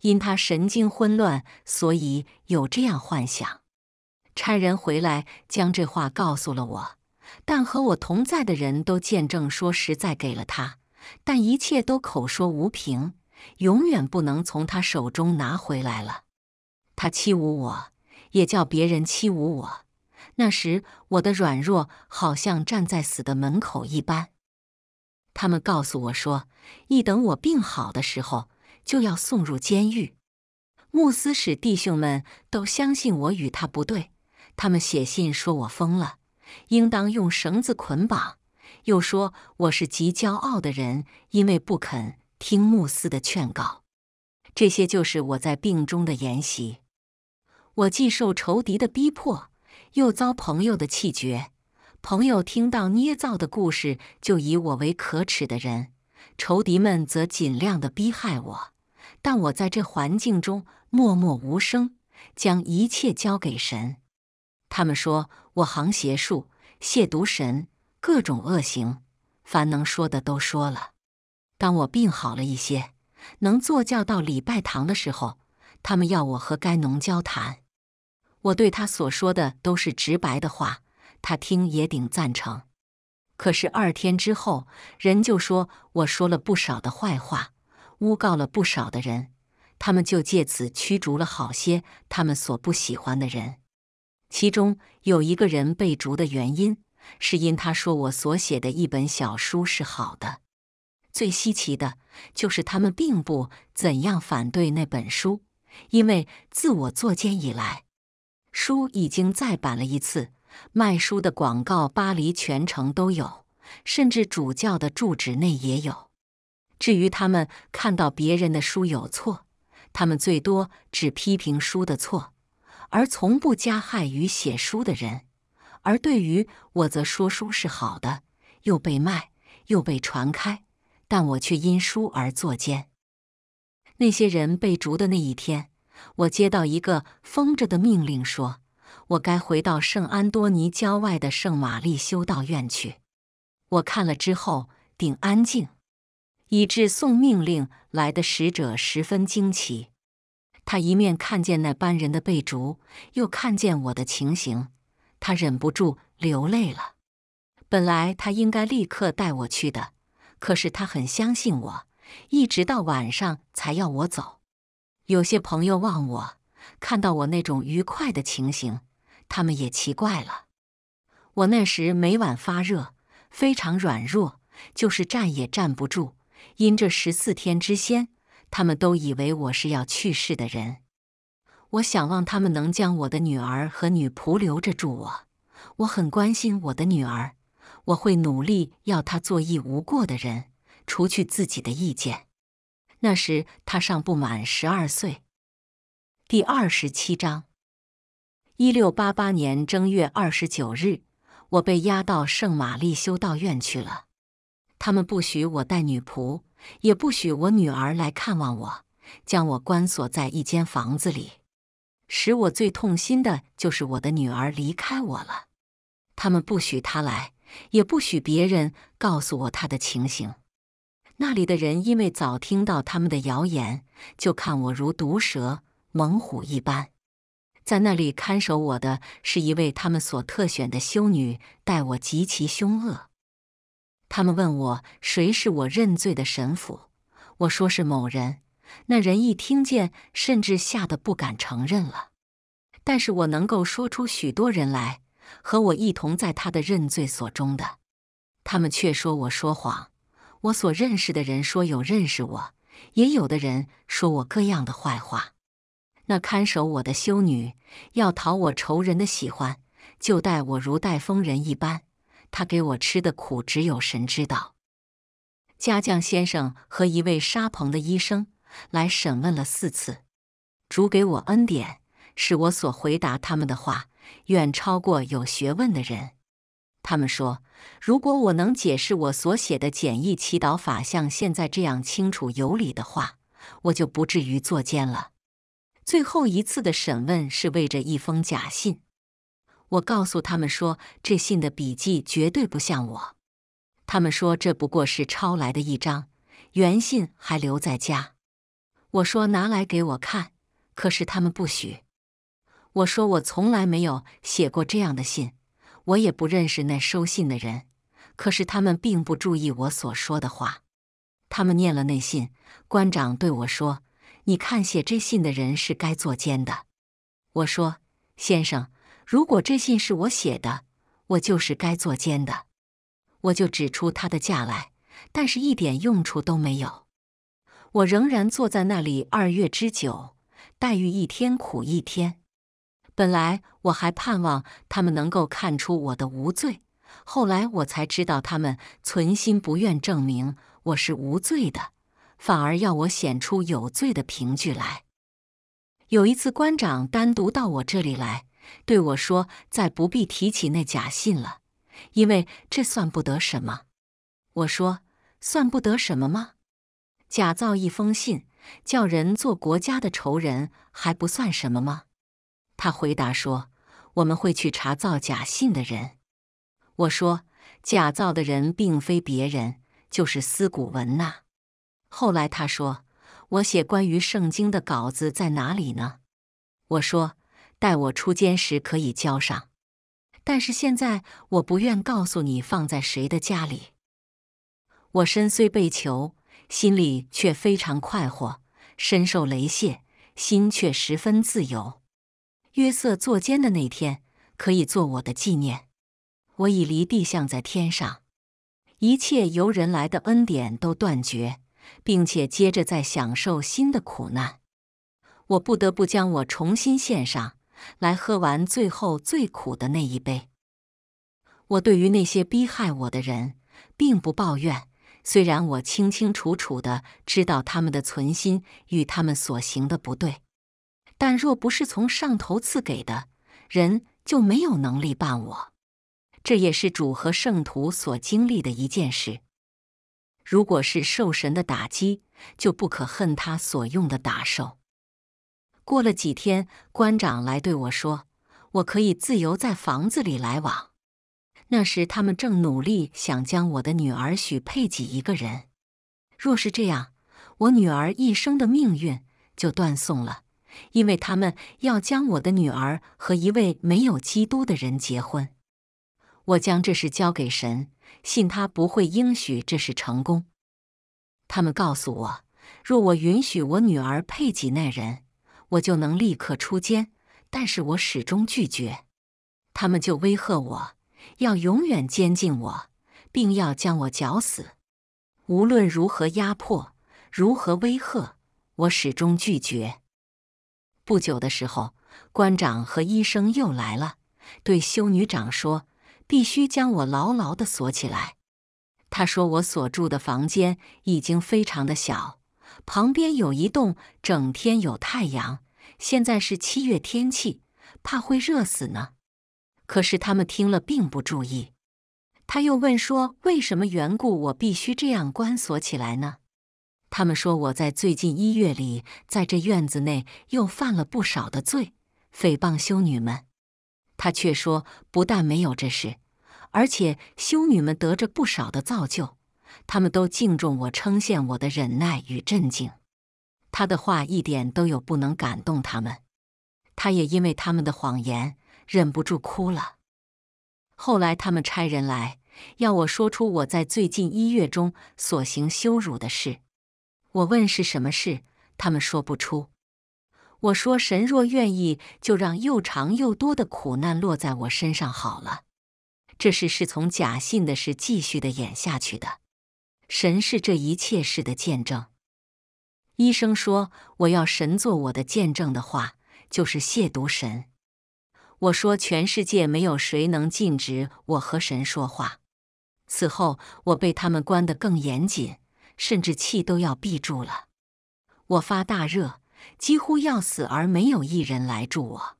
因他神经混乱，所以有这样幻想。差人回来将这话告诉了我。但和我同在的人都见证说，实在给了他，但一切都口说无凭，永远不能从他手中拿回来了。他欺侮我，也叫别人欺侮我。那时我的软弱，好像站在死的门口一般。他们告诉我说，一等我病好的时候，就要送入监狱。穆斯使弟兄们都相信我与他不对，他们写信说我疯了。应当用绳子捆绑。又说我是极骄傲的人，因为不肯听穆斯的劝告。这些就是我在病中的言习。我既受仇敌的逼迫，又遭朋友的气绝。朋友听到捏造的故事，就以我为可耻的人；仇敌们则尽量的逼害我。但我在这环境中默默无声，将一切交给神。他们说我行邪术、亵渎神、各种恶行，凡能说的都说了。当我病好了一些，能坐轿到礼拜堂的时候，他们要我和该农交谈。我对他所说的都是直白的话，他听也顶赞成。可是二天之后，人就说我说了不少的坏话，诬告了不少的人，他们就借此驱逐了好些他们所不喜欢的人。其中有一个人被逐的原因是因他说我所写的一本小书是好的。最稀奇的就是他们并不怎样反对那本书，因为自我作奸以来，书已经再版了一次，卖书的广告巴黎全城都有，甚至主教的住址内也有。至于他们看到别人的书有错，他们最多只批评书的错。而从不加害于写书的人，而对于我则说书是好的，又被卖，又被传开，但我却因书而作奸。那些人被逐的那一天，我接到一个封着的命令，说我该回到圣安多尼郊外的圣玛丽修道院去。我看了之后，顶安静，以致送命令来的使者十分惊奇。他一面看见那班人的背逐，又看见我的情形，他忍不住流泪了。本来他应该立刻带我去的，可是他很相信我，一直到晚上才要我走。有些朋友望我，看到我那种愉快的情形，他们也奇怪了。我那时每晚发热，非常软弱，就是站也站不住，因这十四天之先。他们都以为我是要去世的人，我想望他们能将我的女儿和女仆留着住我。我很关心我的女儿，我会努力要她做一无过的人，除去自己的意见。那时她尚不满十二岁。第二十七章，一六八八年正月二十九日，我被押到圣玛丽修道院去了。他们不许我带女仆。也不许我女儿来看望我，将我关锁在一间房子里。使我最痛心的就是我的女儿离开我了。他们不许她来，也不许别人告诉我她的情形。那里的人因为早听到他们的谣言，就看我如毒蛇猛虎一般。在那里看守我的是一位他们所特选的修女，待我极其凶恶。他们问我谁是我认罪的神父，我说是某人。那人一听见，甚至吓得不敢承认了。但是我能够说出许多人来和我一同在他的认罪所中的，他们却说我说谎。我所认识的人说有认识我，也有的人说我各样的坏话。那看守我的修女要讨我仇人的喜欢，就待我如待疯人一般。他给我吃的苦，只有神知道。家将先生和一位沙棚的医生来审问了四次。主给我恩典，使我所回答他们的话远超过有学问的人。他们说，如果我能解释我所写的简易祈祷法像现在这样清楚有理的话，我就不至于作奸了。最后一次的审问是为着一封假信。我告诉他们说，这信的笔迹绝对不像我。他们说这不过是抄来的一张，原信还留在家。我说拿来给我看，可是他们不许。我说我从来没有写过这样的信，我也不认识那收信的人。可是他们并不注意我所说的话。他们念了那信，官长对我说：“你看，写这信的人是该坐监的。”我说：“先生。”如果这信是我写的，我就是该作奸的，我就指出他的价来，但是一点用处都没有。我仍然坐在那里二月之久，黛玉一天苦一天。本来我还盼望他们能够看出我的无罪，后来我才知道他们存心不愿证明我是无罪的，反而要我显出有罪的凭据来。有一次，官长单独到我这里来。对我说：“再不必提起那假信了，因为这算不得什么。”我说：“算不得什么吗？假造一封信，叫人做国家的仇人，还不算什么吗？”他回答说：“我们会去查造假信的人。”我说：“假造的人并非别人，就是司古文呐。”后来他说：“我写关于圣经的稿子在哪里呢？”我说。待我出监时可以交上，但是现在我不愿告诉你放在谁的家里。我身虽被囚，心里却非常快活；身受雷谢，心却十分自由。约瑟坐监的那天，可以做我的纪念。我已离地向在天上，一切由人来的恩典都断绝，并且接着再享受新的苦难。我不得不将我重新献上。来喝完最后最苦的那一杯。我对于那些逼害我的人，并不抱怨，虽然我清清楚楚的知道他们的存心与他们所行的不对，但若不是从上头赐给的，人就没有能力办我。这也是主和圣徒所经历的一件事。如果是受神的打击，就不可恨他所用的打手。过了几天，官长来对我说：“我可以自由在房子里来往。”那时他们正努力想将我的女儿许配给一个人。若是这样，我女儿一生的命运就断送了，因为他们要将我的女儿和一位没有基督的人结婚。我将这事交给神，信他不会应许这事成功。他们告诉我，若我允许我女儿配给那人。我就能立刻出监，但是我始终拒绝。他们就威吓我，要永远监禁我，并要将我绞死。无论如何压迫，如何威吓，我始终拒绝。不久的时候，官长和医生又来了，对修女长说：“必须将我牢牢的锁起来。”他说：“我所住的房间已经非常的小。”旁边有一栋，整天有太阳。现在是七月天气，怕会热死呢。可是他们听了并不注意。他又问说：“为什么缘故我必须这样关锁起来呢？”他们说：“我在最近一月里，在这院子内又犯了不少的罪，诽谤修女们。”他却说：“不但没有这事，而且修女们得着不少的造就。”他们都敬重我，称羡我的忍耐与镇静。他的话一点都有不能感动他们。他也因为他们的谎言忍不住哭了。后来他们差人来要我说出我在最近一月中所行羞辱的事。我问是什么事，他们说不出。我说：神若愿意，就让又长又多的苦难落在我身上好了。这事是从假信的事继续的演下去的。神是这一切事的见证。医生说：“我要神做我的见证的话，就是亵渎神。”我说：“全世界没有谁能禁止我和神说话。”此后，我被他们关得更严谨，甚至气都要闭住了。我发大热，几乎要死，而没有一人来助我。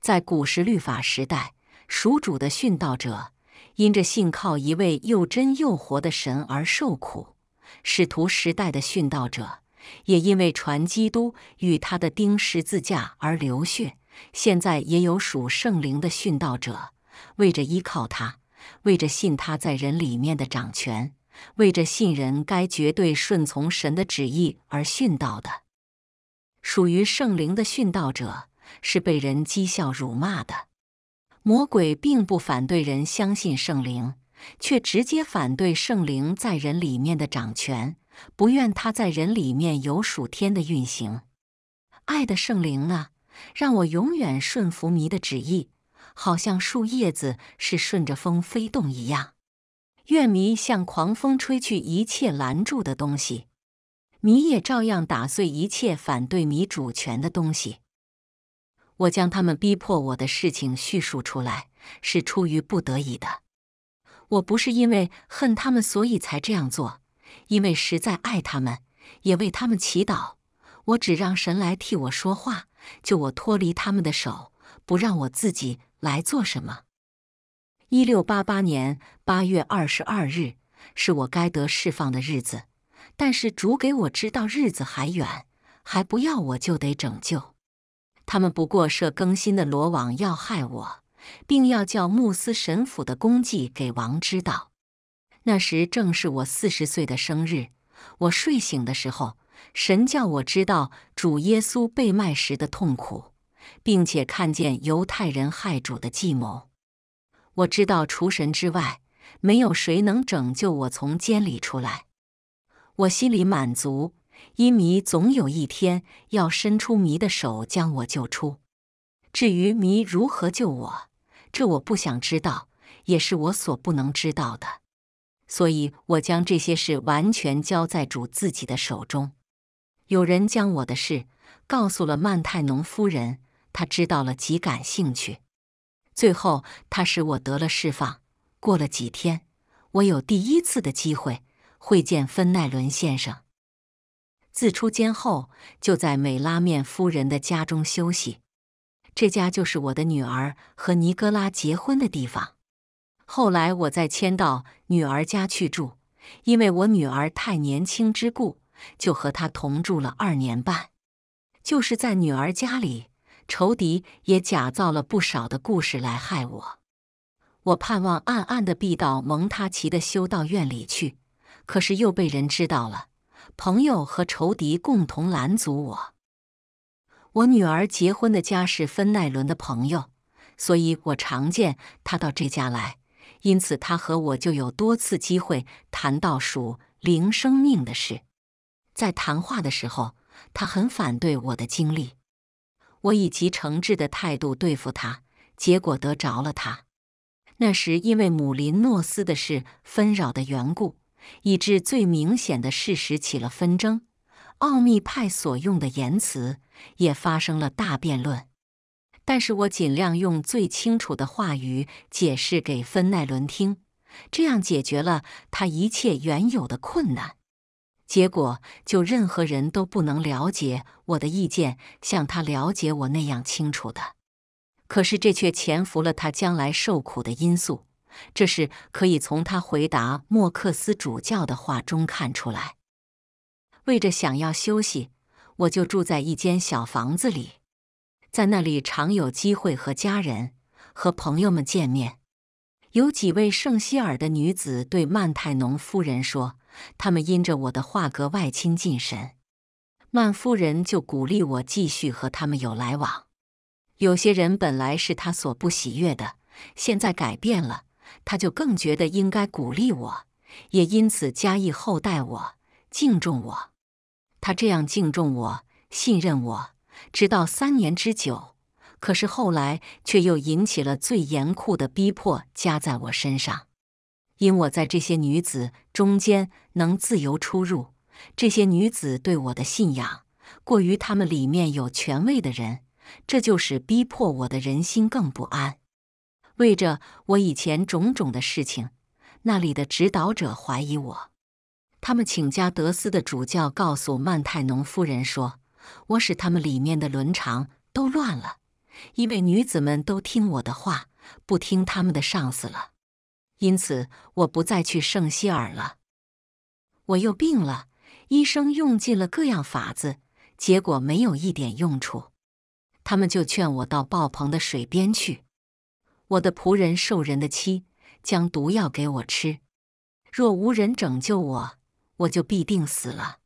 在古时律法时代，属主的殉道者。因着信靠一位又真又活的神而受苦，使徒时代的殉道者也因为传基督与他的钉十字架而流血。现在也有属圣灵的殉道者，为着依靠他，为着信他在人里面的掌权，为着信人该绝对顺从神的旨意而殉道的。属于圣灵的殉道者是被人讥笑辱骂的。魔鬼并不反对人相信圣灵，却直接反对圣灵在人里面的掌权，不愿他在人里面有属天的运行。爱的圣灵啊，让我永远顺服祢的旨意，好像树叶子是顺着风飞动一样。愿祢像狂风吹去一切拦住的东西，祢也照样打碎一切反对迷主权的东西。我将他们逼迫我的事情叙述出来，是出于不得已的。我不是因为恨他们，所以才这样做，因为实在爱他们，也为他们祈祷。我只让神来替我说话，救我脱离他们的手，不让我自己来做什么。一六八八年八月二十二日是我该得释放的日子，但是主给我知道日子还远，还不要我就得拯救。他们不过设更新的罗网要害我，并要叫穆斯神府的功绩给王知道。那时正是我四十岁的生日。我睡醒的时候，神叫我知道主耶稣被卖时的痛苦，并且看见犹太人害主的计谋。我知道除神之外，没有谁能拯救我从监里出来。我心里满足。因迷总有一天要伸出迷的手将我救出，至于迷如何救我，这我不想知道，也是我所不能知道的。所以，我将这些事完全交在主自己的手中。有人将我的事告诉了曼泰农夫人，他知道了，极感兴趣。最后，他使我得了释放。过了几天，我有第一次的机会会见芬奈伦先生。自出监后，就在美拉面夫人的家中休息。这家就是我的女儿和尼格拉结婚的地方。后来，我再迁到女儿家去住，因为我女儿太年轻之故，就和她同住了二年半。就是在女儿家里，仇敌也假造了不少的故事来害我。我盼望暗暗的避到蒙塔奇的修道院里去，可是又被人知道了。朋友和仇敌共同拦阻我。我女儿结婚的家是芬奈伦的朋友，所以我常见她到这家来，因此她和我就有多次机会谈到属灵生命的事。在谈话的时候，他很反对我的经历。我以极诚挚的态度对付他，结果得着了他。那时因为姆林诺斯的事纷扰的缘故。以致最明显的事实起了纷争，奥秘派所用的言辞也发生了大辩论。但是我尽量用最清楚的话语解释给芬奈伦听，这样解决了他一切原有的困难。结果就任何人都不能了解我的意见像他了解我那样清楚的。可是这却潜伏了他将来受苦的因素。这是可以从他回答莫克斯主教的话中看出来。为着想要休息，我就住在一间小房子里，在那里常有机会和家人和朋友们见面。有几位圣希尔的女子对曼泰农夫人说，他们因着我的话格外亲近神。曼夫人就鼓励我继续和他们有来往。有些人本来是他所不喜悦的，现在改变了。他就更觉得应该鼓励我，也因此加以厚待我、敬重我。他这样敬重我、信任我，直到三年之久。可是后来却又引起了最严酷的逼迫加在我身上，因我在这些女子中间能自由出入，这些女子对我的信仰过于她们里面有权位的人，这就使逼迫我的人心更不安。对着我以前种种的事情，那里的指导者怀疑我。他们请加德斯的主教告诉曼泰农夫人说：“我使他们里面的伦常都乱了，因为女子们都听我的话，不听他们的上司了。因此，我不再去圣希尔了。我又病了，医生用尽了各样法子，结果没有一点用处。他们就劝我到爆棚的水边去。”我的仆人受人的欺，将毒药给我吃。若无人拯救我，我就必定死了。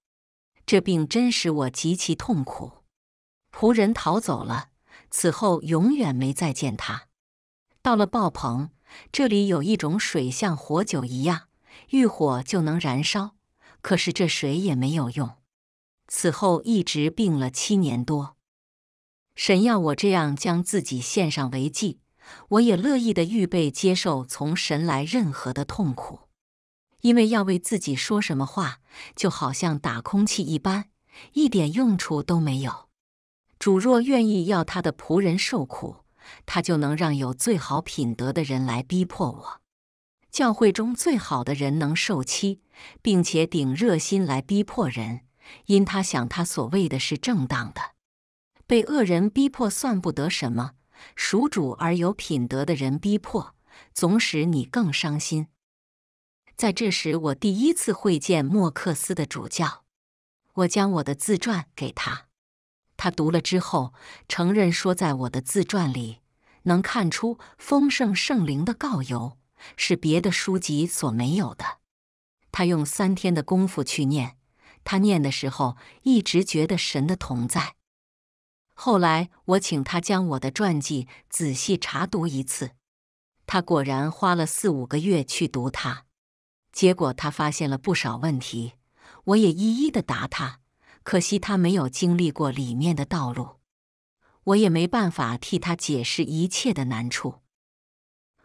这病真使我极其痛苦。仆人逃走了，此后永远没再见他。到了爆棚，这里有一种水，像火酒一样，遇火就能燃烧。可是这水也没有用。此后一直病了七年多。神要我这样将自己献上为祭。我也乐意的预备接受从神来任何的痛苦，因为要为自己说什么话，就好像打空气一般，一点用处都没有。主若愿意要他的仆人受苦，他就能让有最好品德的人来逼迫我。教会中最好的人能受欺，并且顶热心来逼迫人，因他想他所谓的是正当的。被恶人逼迫算不得什么。属主而有品德的人逼迫，总使你更伤心。在这时，我第一次会见莫克斯的主教。我将我的自传给他，他读了之后，承认说，在我的自传里能看出丰盛圣灵的告由是别的书籍所没有的。他用三天的功夫去念，他念的时候一直觉得神的同在。后来，我请他将我的传记仔细查读一次，他果然花了四五个月去读它，结果他发现了不少问题，我也一一的答他。可惜他没有经历过里面的道路，我也没办法替他解释一切的难处。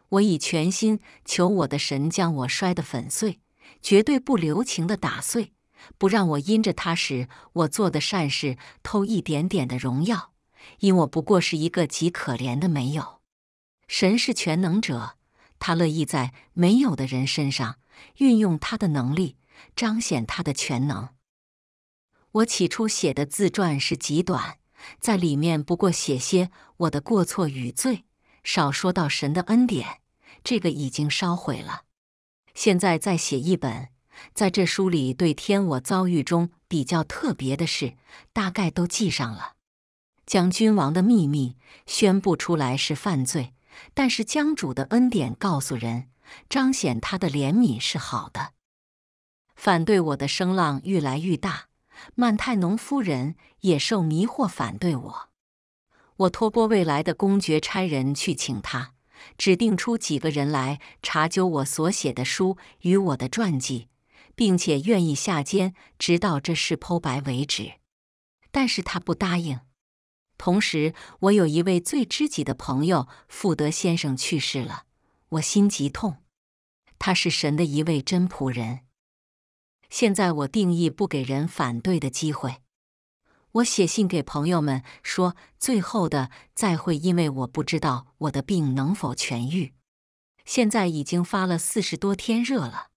我以全心求我的神将我摔得粉碎，绝对不留情的打碎。不让我因着他时我做的善事偷一点点的荣耀，因我不过是一个极可怜的没有。神是全能者，他乐意在没有的人身上运用他的能力，彰显他的全能。我起初写的自传是极短，在里面不过写些我的过错与罪，少说到神的恩典。这个已经烧毁了，现在再写一本。在这书里，对天我遭遇中比较特别的事，大概都记上了。将君王的秘密宣布出来是犯罪，但是将主的恩典告诉人，彰显他的怜悯是好的。反对我的声音浪愈来愈大，曼泰农夫人也受迷惑反对我。我托波未来的公爵差人去请他，指定出几个人来查究我所写的书与我的传记。并且愿意下监，直到这事剖白为止。但是他不答应。同时，我有一位最知己的朋友富德先生去世了，我心极痛。他是神的一位真仆人。现在我定义不给人反对的机会。我写信给朋友们说，最后的再会，因为我不知道我的病能否痊愈。现在已经发了四十多天热了。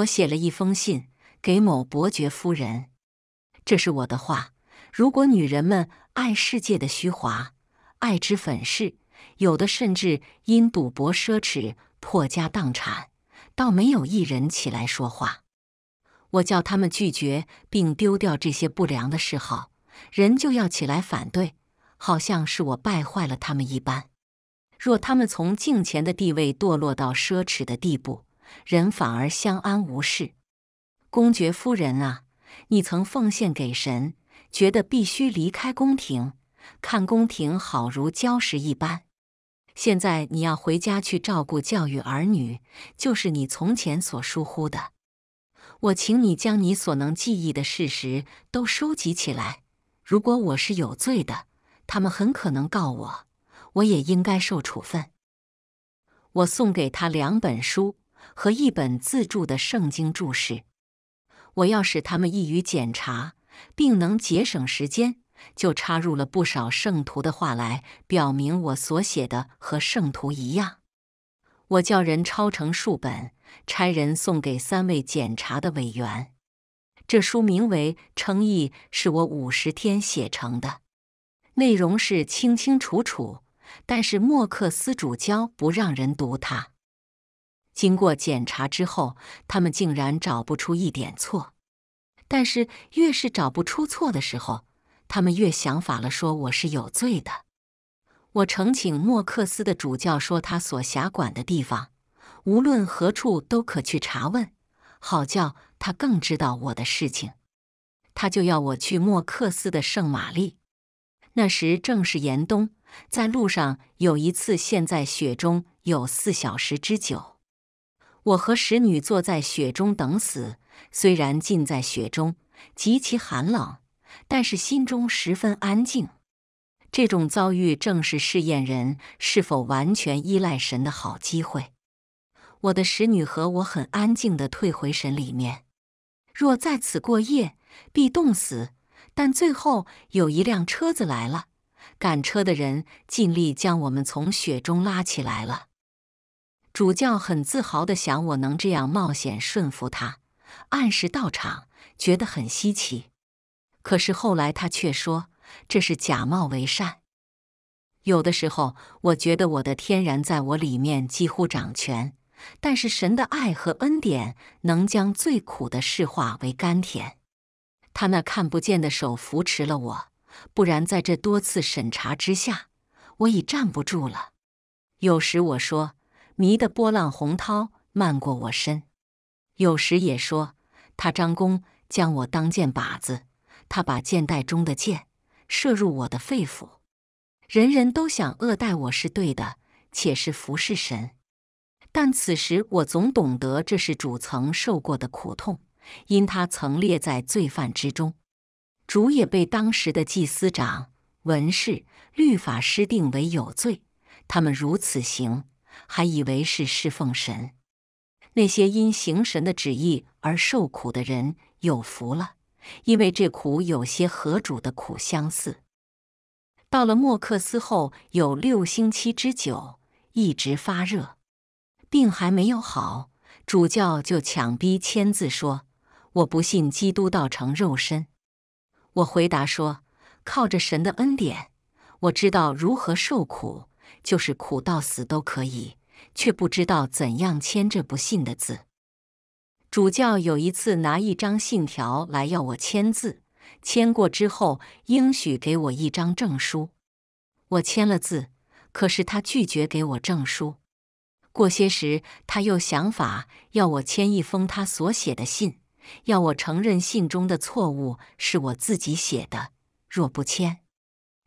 我写了一封信给某伯爵夫人，这是我的话：如果女人们爱世界的虚华，爱之粉饰，有的甚至因赌博奢侈破家荡产，倒没有一人起来说话。我叫他们拒绝并丢掉这些不良的嗜好，人就要起来反对，好像是我败坏了他们一般。若他们从镜前的地位堕落到奢侈的地步。人反而相安无事。公爵夫人啊，你曾奉献给神，觉得必须离开宫廷，看宫廷好如礁石一般。现在你要回家去照顾教育儿女，就是你从前所疏忽的。我请你将你所能记忆的事实都收集起来。如果我是有罪的，他们很可能告我，我也应该受处分。我送给他两本书。和一本自助的圣经注释，我要使他们易于检查，并能节省时间，就插入了不少圣徒的话来表明我所写的和圣徒一样。我叫人抄成数本，差人送给三位检查的委员。这书名为《称义》，是我五十天写成的，内容是清清楚楚。但是莫克斯主教不让人读它。经过检查之后，他们竟然找不出一点错。但是越是找不出错的时候，他们越想法了，说我是有罪的。我诚请莫克斯的主教说，他所辖管的地方，无论何处都可去查问，好叫他更知道我的事情。他就要我去莫克斯的圣玛丽。那时正是严冬，在路上有一次陷在雪中有四小时之久。我和使女坐在雪中等死，虽然浸在雪中，极其寒冷，但是心中十分安静。这种遭遇正是试验人是否完全依赖神的好机会。我的使女和我很安静地退回神里面。若在此过夜，必冻死。但最后有一辆车子来了，赶车的人尽力将我们从雪中拉起来了。主教很自豪地想：“我能这样冒险顺服他，按时到场，觉得很稀奇。”可是后来他却说：“这是假冒为善。”有的时候，我觉得我的天然在我里面几乎掌权，但是神的爱和恩典能将最苦的事化为甘甜。他那看不见的手扶持了我，不然在这多次审查之下，我已站不住了。有时我说。迷的波浪洪涛漫过我身，有时也说他张弓将我当箭靶子，他把箭袋中的箭射入我的肺腑。人人都想恶待我是对的，且是服侍神。但此时我总懂得这是主曾受过的苦痛，因他曾列在罪犯之中。主也被当时的祭司长、文士、律法师定为有罪，他们如此行。还以为是侍奉神，那些因行神的旨意而受苦的人有福了，因为这苦有些和主的苦相似。到了莫克斯后，有六星期之久一直发热，病还没有好，主教就强逼签字说：“我不信基督道成肉身。”我回答说：“靠着神的恩典，我知道如何受苦。”就是苦到死都可以，却不知道怎样签这不信的字。主教有一次拿一张信条来要我签字，签过之后应许给我一张证书。我签了字，可是他拒绝给我证书。过些时，他又想法要我签一封他所写的信，要我承认信中的错误是我自己写的。若不签，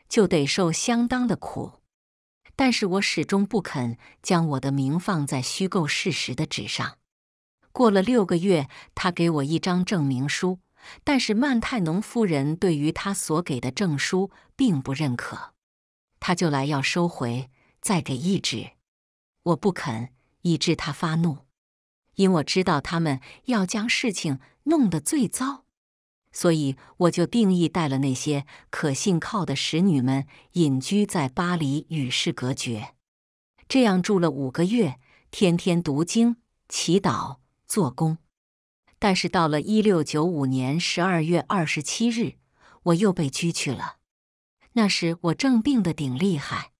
就得受相当的苦。但是我始终不肯将我的名放在虚构事实的纸上。过了六个月，他给我一张证明书，但是曼泰农夫人对于他所给的证书并不认可，他就来要收回，再给一纸，我不肯，以致他发怒，因我知道他们要将事情弄得最糟。所以，我就定义带了那些可信靠的使女们隐居在巴黎，与世隔绝。这样住了五个月，天天读经、祈祷、做工。但是到了一六九五年十二月二十七日，我又被拘去了。那时我正病得顶厉害，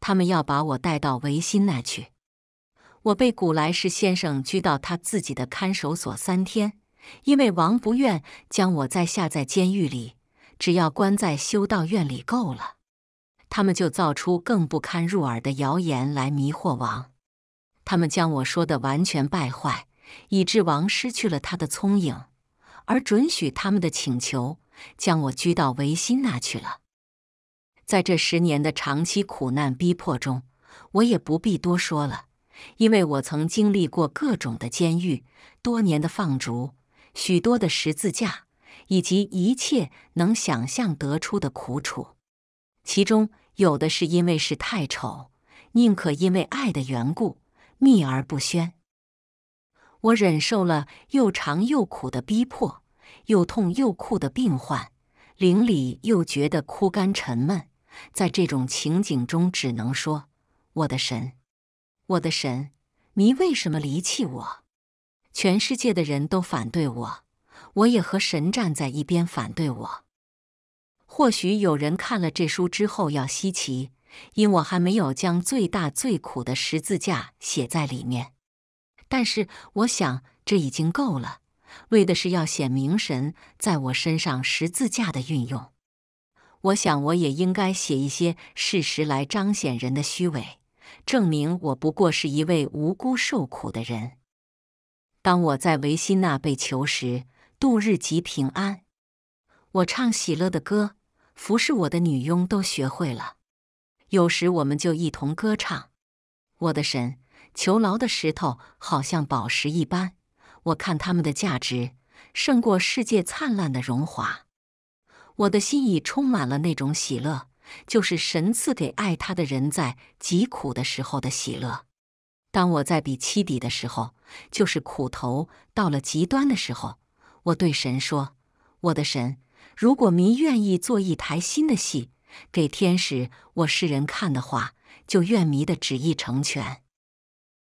他们要把我带到维新那去。我被古莱士先生拘到他自己的看守所三天。因为王不愿将我再下在监狱里，只要关在修道院里够了。他们就造出更不堪入耳的谣言来迷惑王。他们将我说的完全败坏，以致王失去了他的聪颖，而准许他们的请求，将我拘到维新那去了。在这十年的长期苦难逼迫中，我也不必多说了，因为我曾经历过各种的监狱、多年的放逐。许多的十字架，以及一切能想象得出的苦楚，其中有的是因为是太丑，宁可因为爱的缘故秘而不宣。我忍受了又长又苦的逼迫，又痛又酷的病患，邻里又觉得枯干沉闷，在这种情景中，只能说：我的神，我的神，你为什么离弃我？全世界的人都反对我，我也和神站在一边反对我。或许有人看了这书之后要稀奇，因我还没有将最大最苦的十字架写在里面。但是我想这已经够了，为的是要显明神在我身上十字架的运用。我想我也应该写一些事实来彰显人的虚伪，证明我不过是一位无辜受苦的人。当我在维辛纳被囚时，度日即平安。我唱喜乐的歌，服侍我的女佣都学会了。有时我们就一同歌唱。我的神，囚牢的石头好像宝石一般，我看他们的价值胜过世界灿烂的荣华。我的心已充满了那种喜乐，就是神赐给爱他的人在极苦的时候的喜乐。当我在比七底的时候，就是苦头到了极端的时候，我对神说：“我的神，如果您愿意做一台新的戏给天使、我世人看的话，就愿迷的旨意成全。”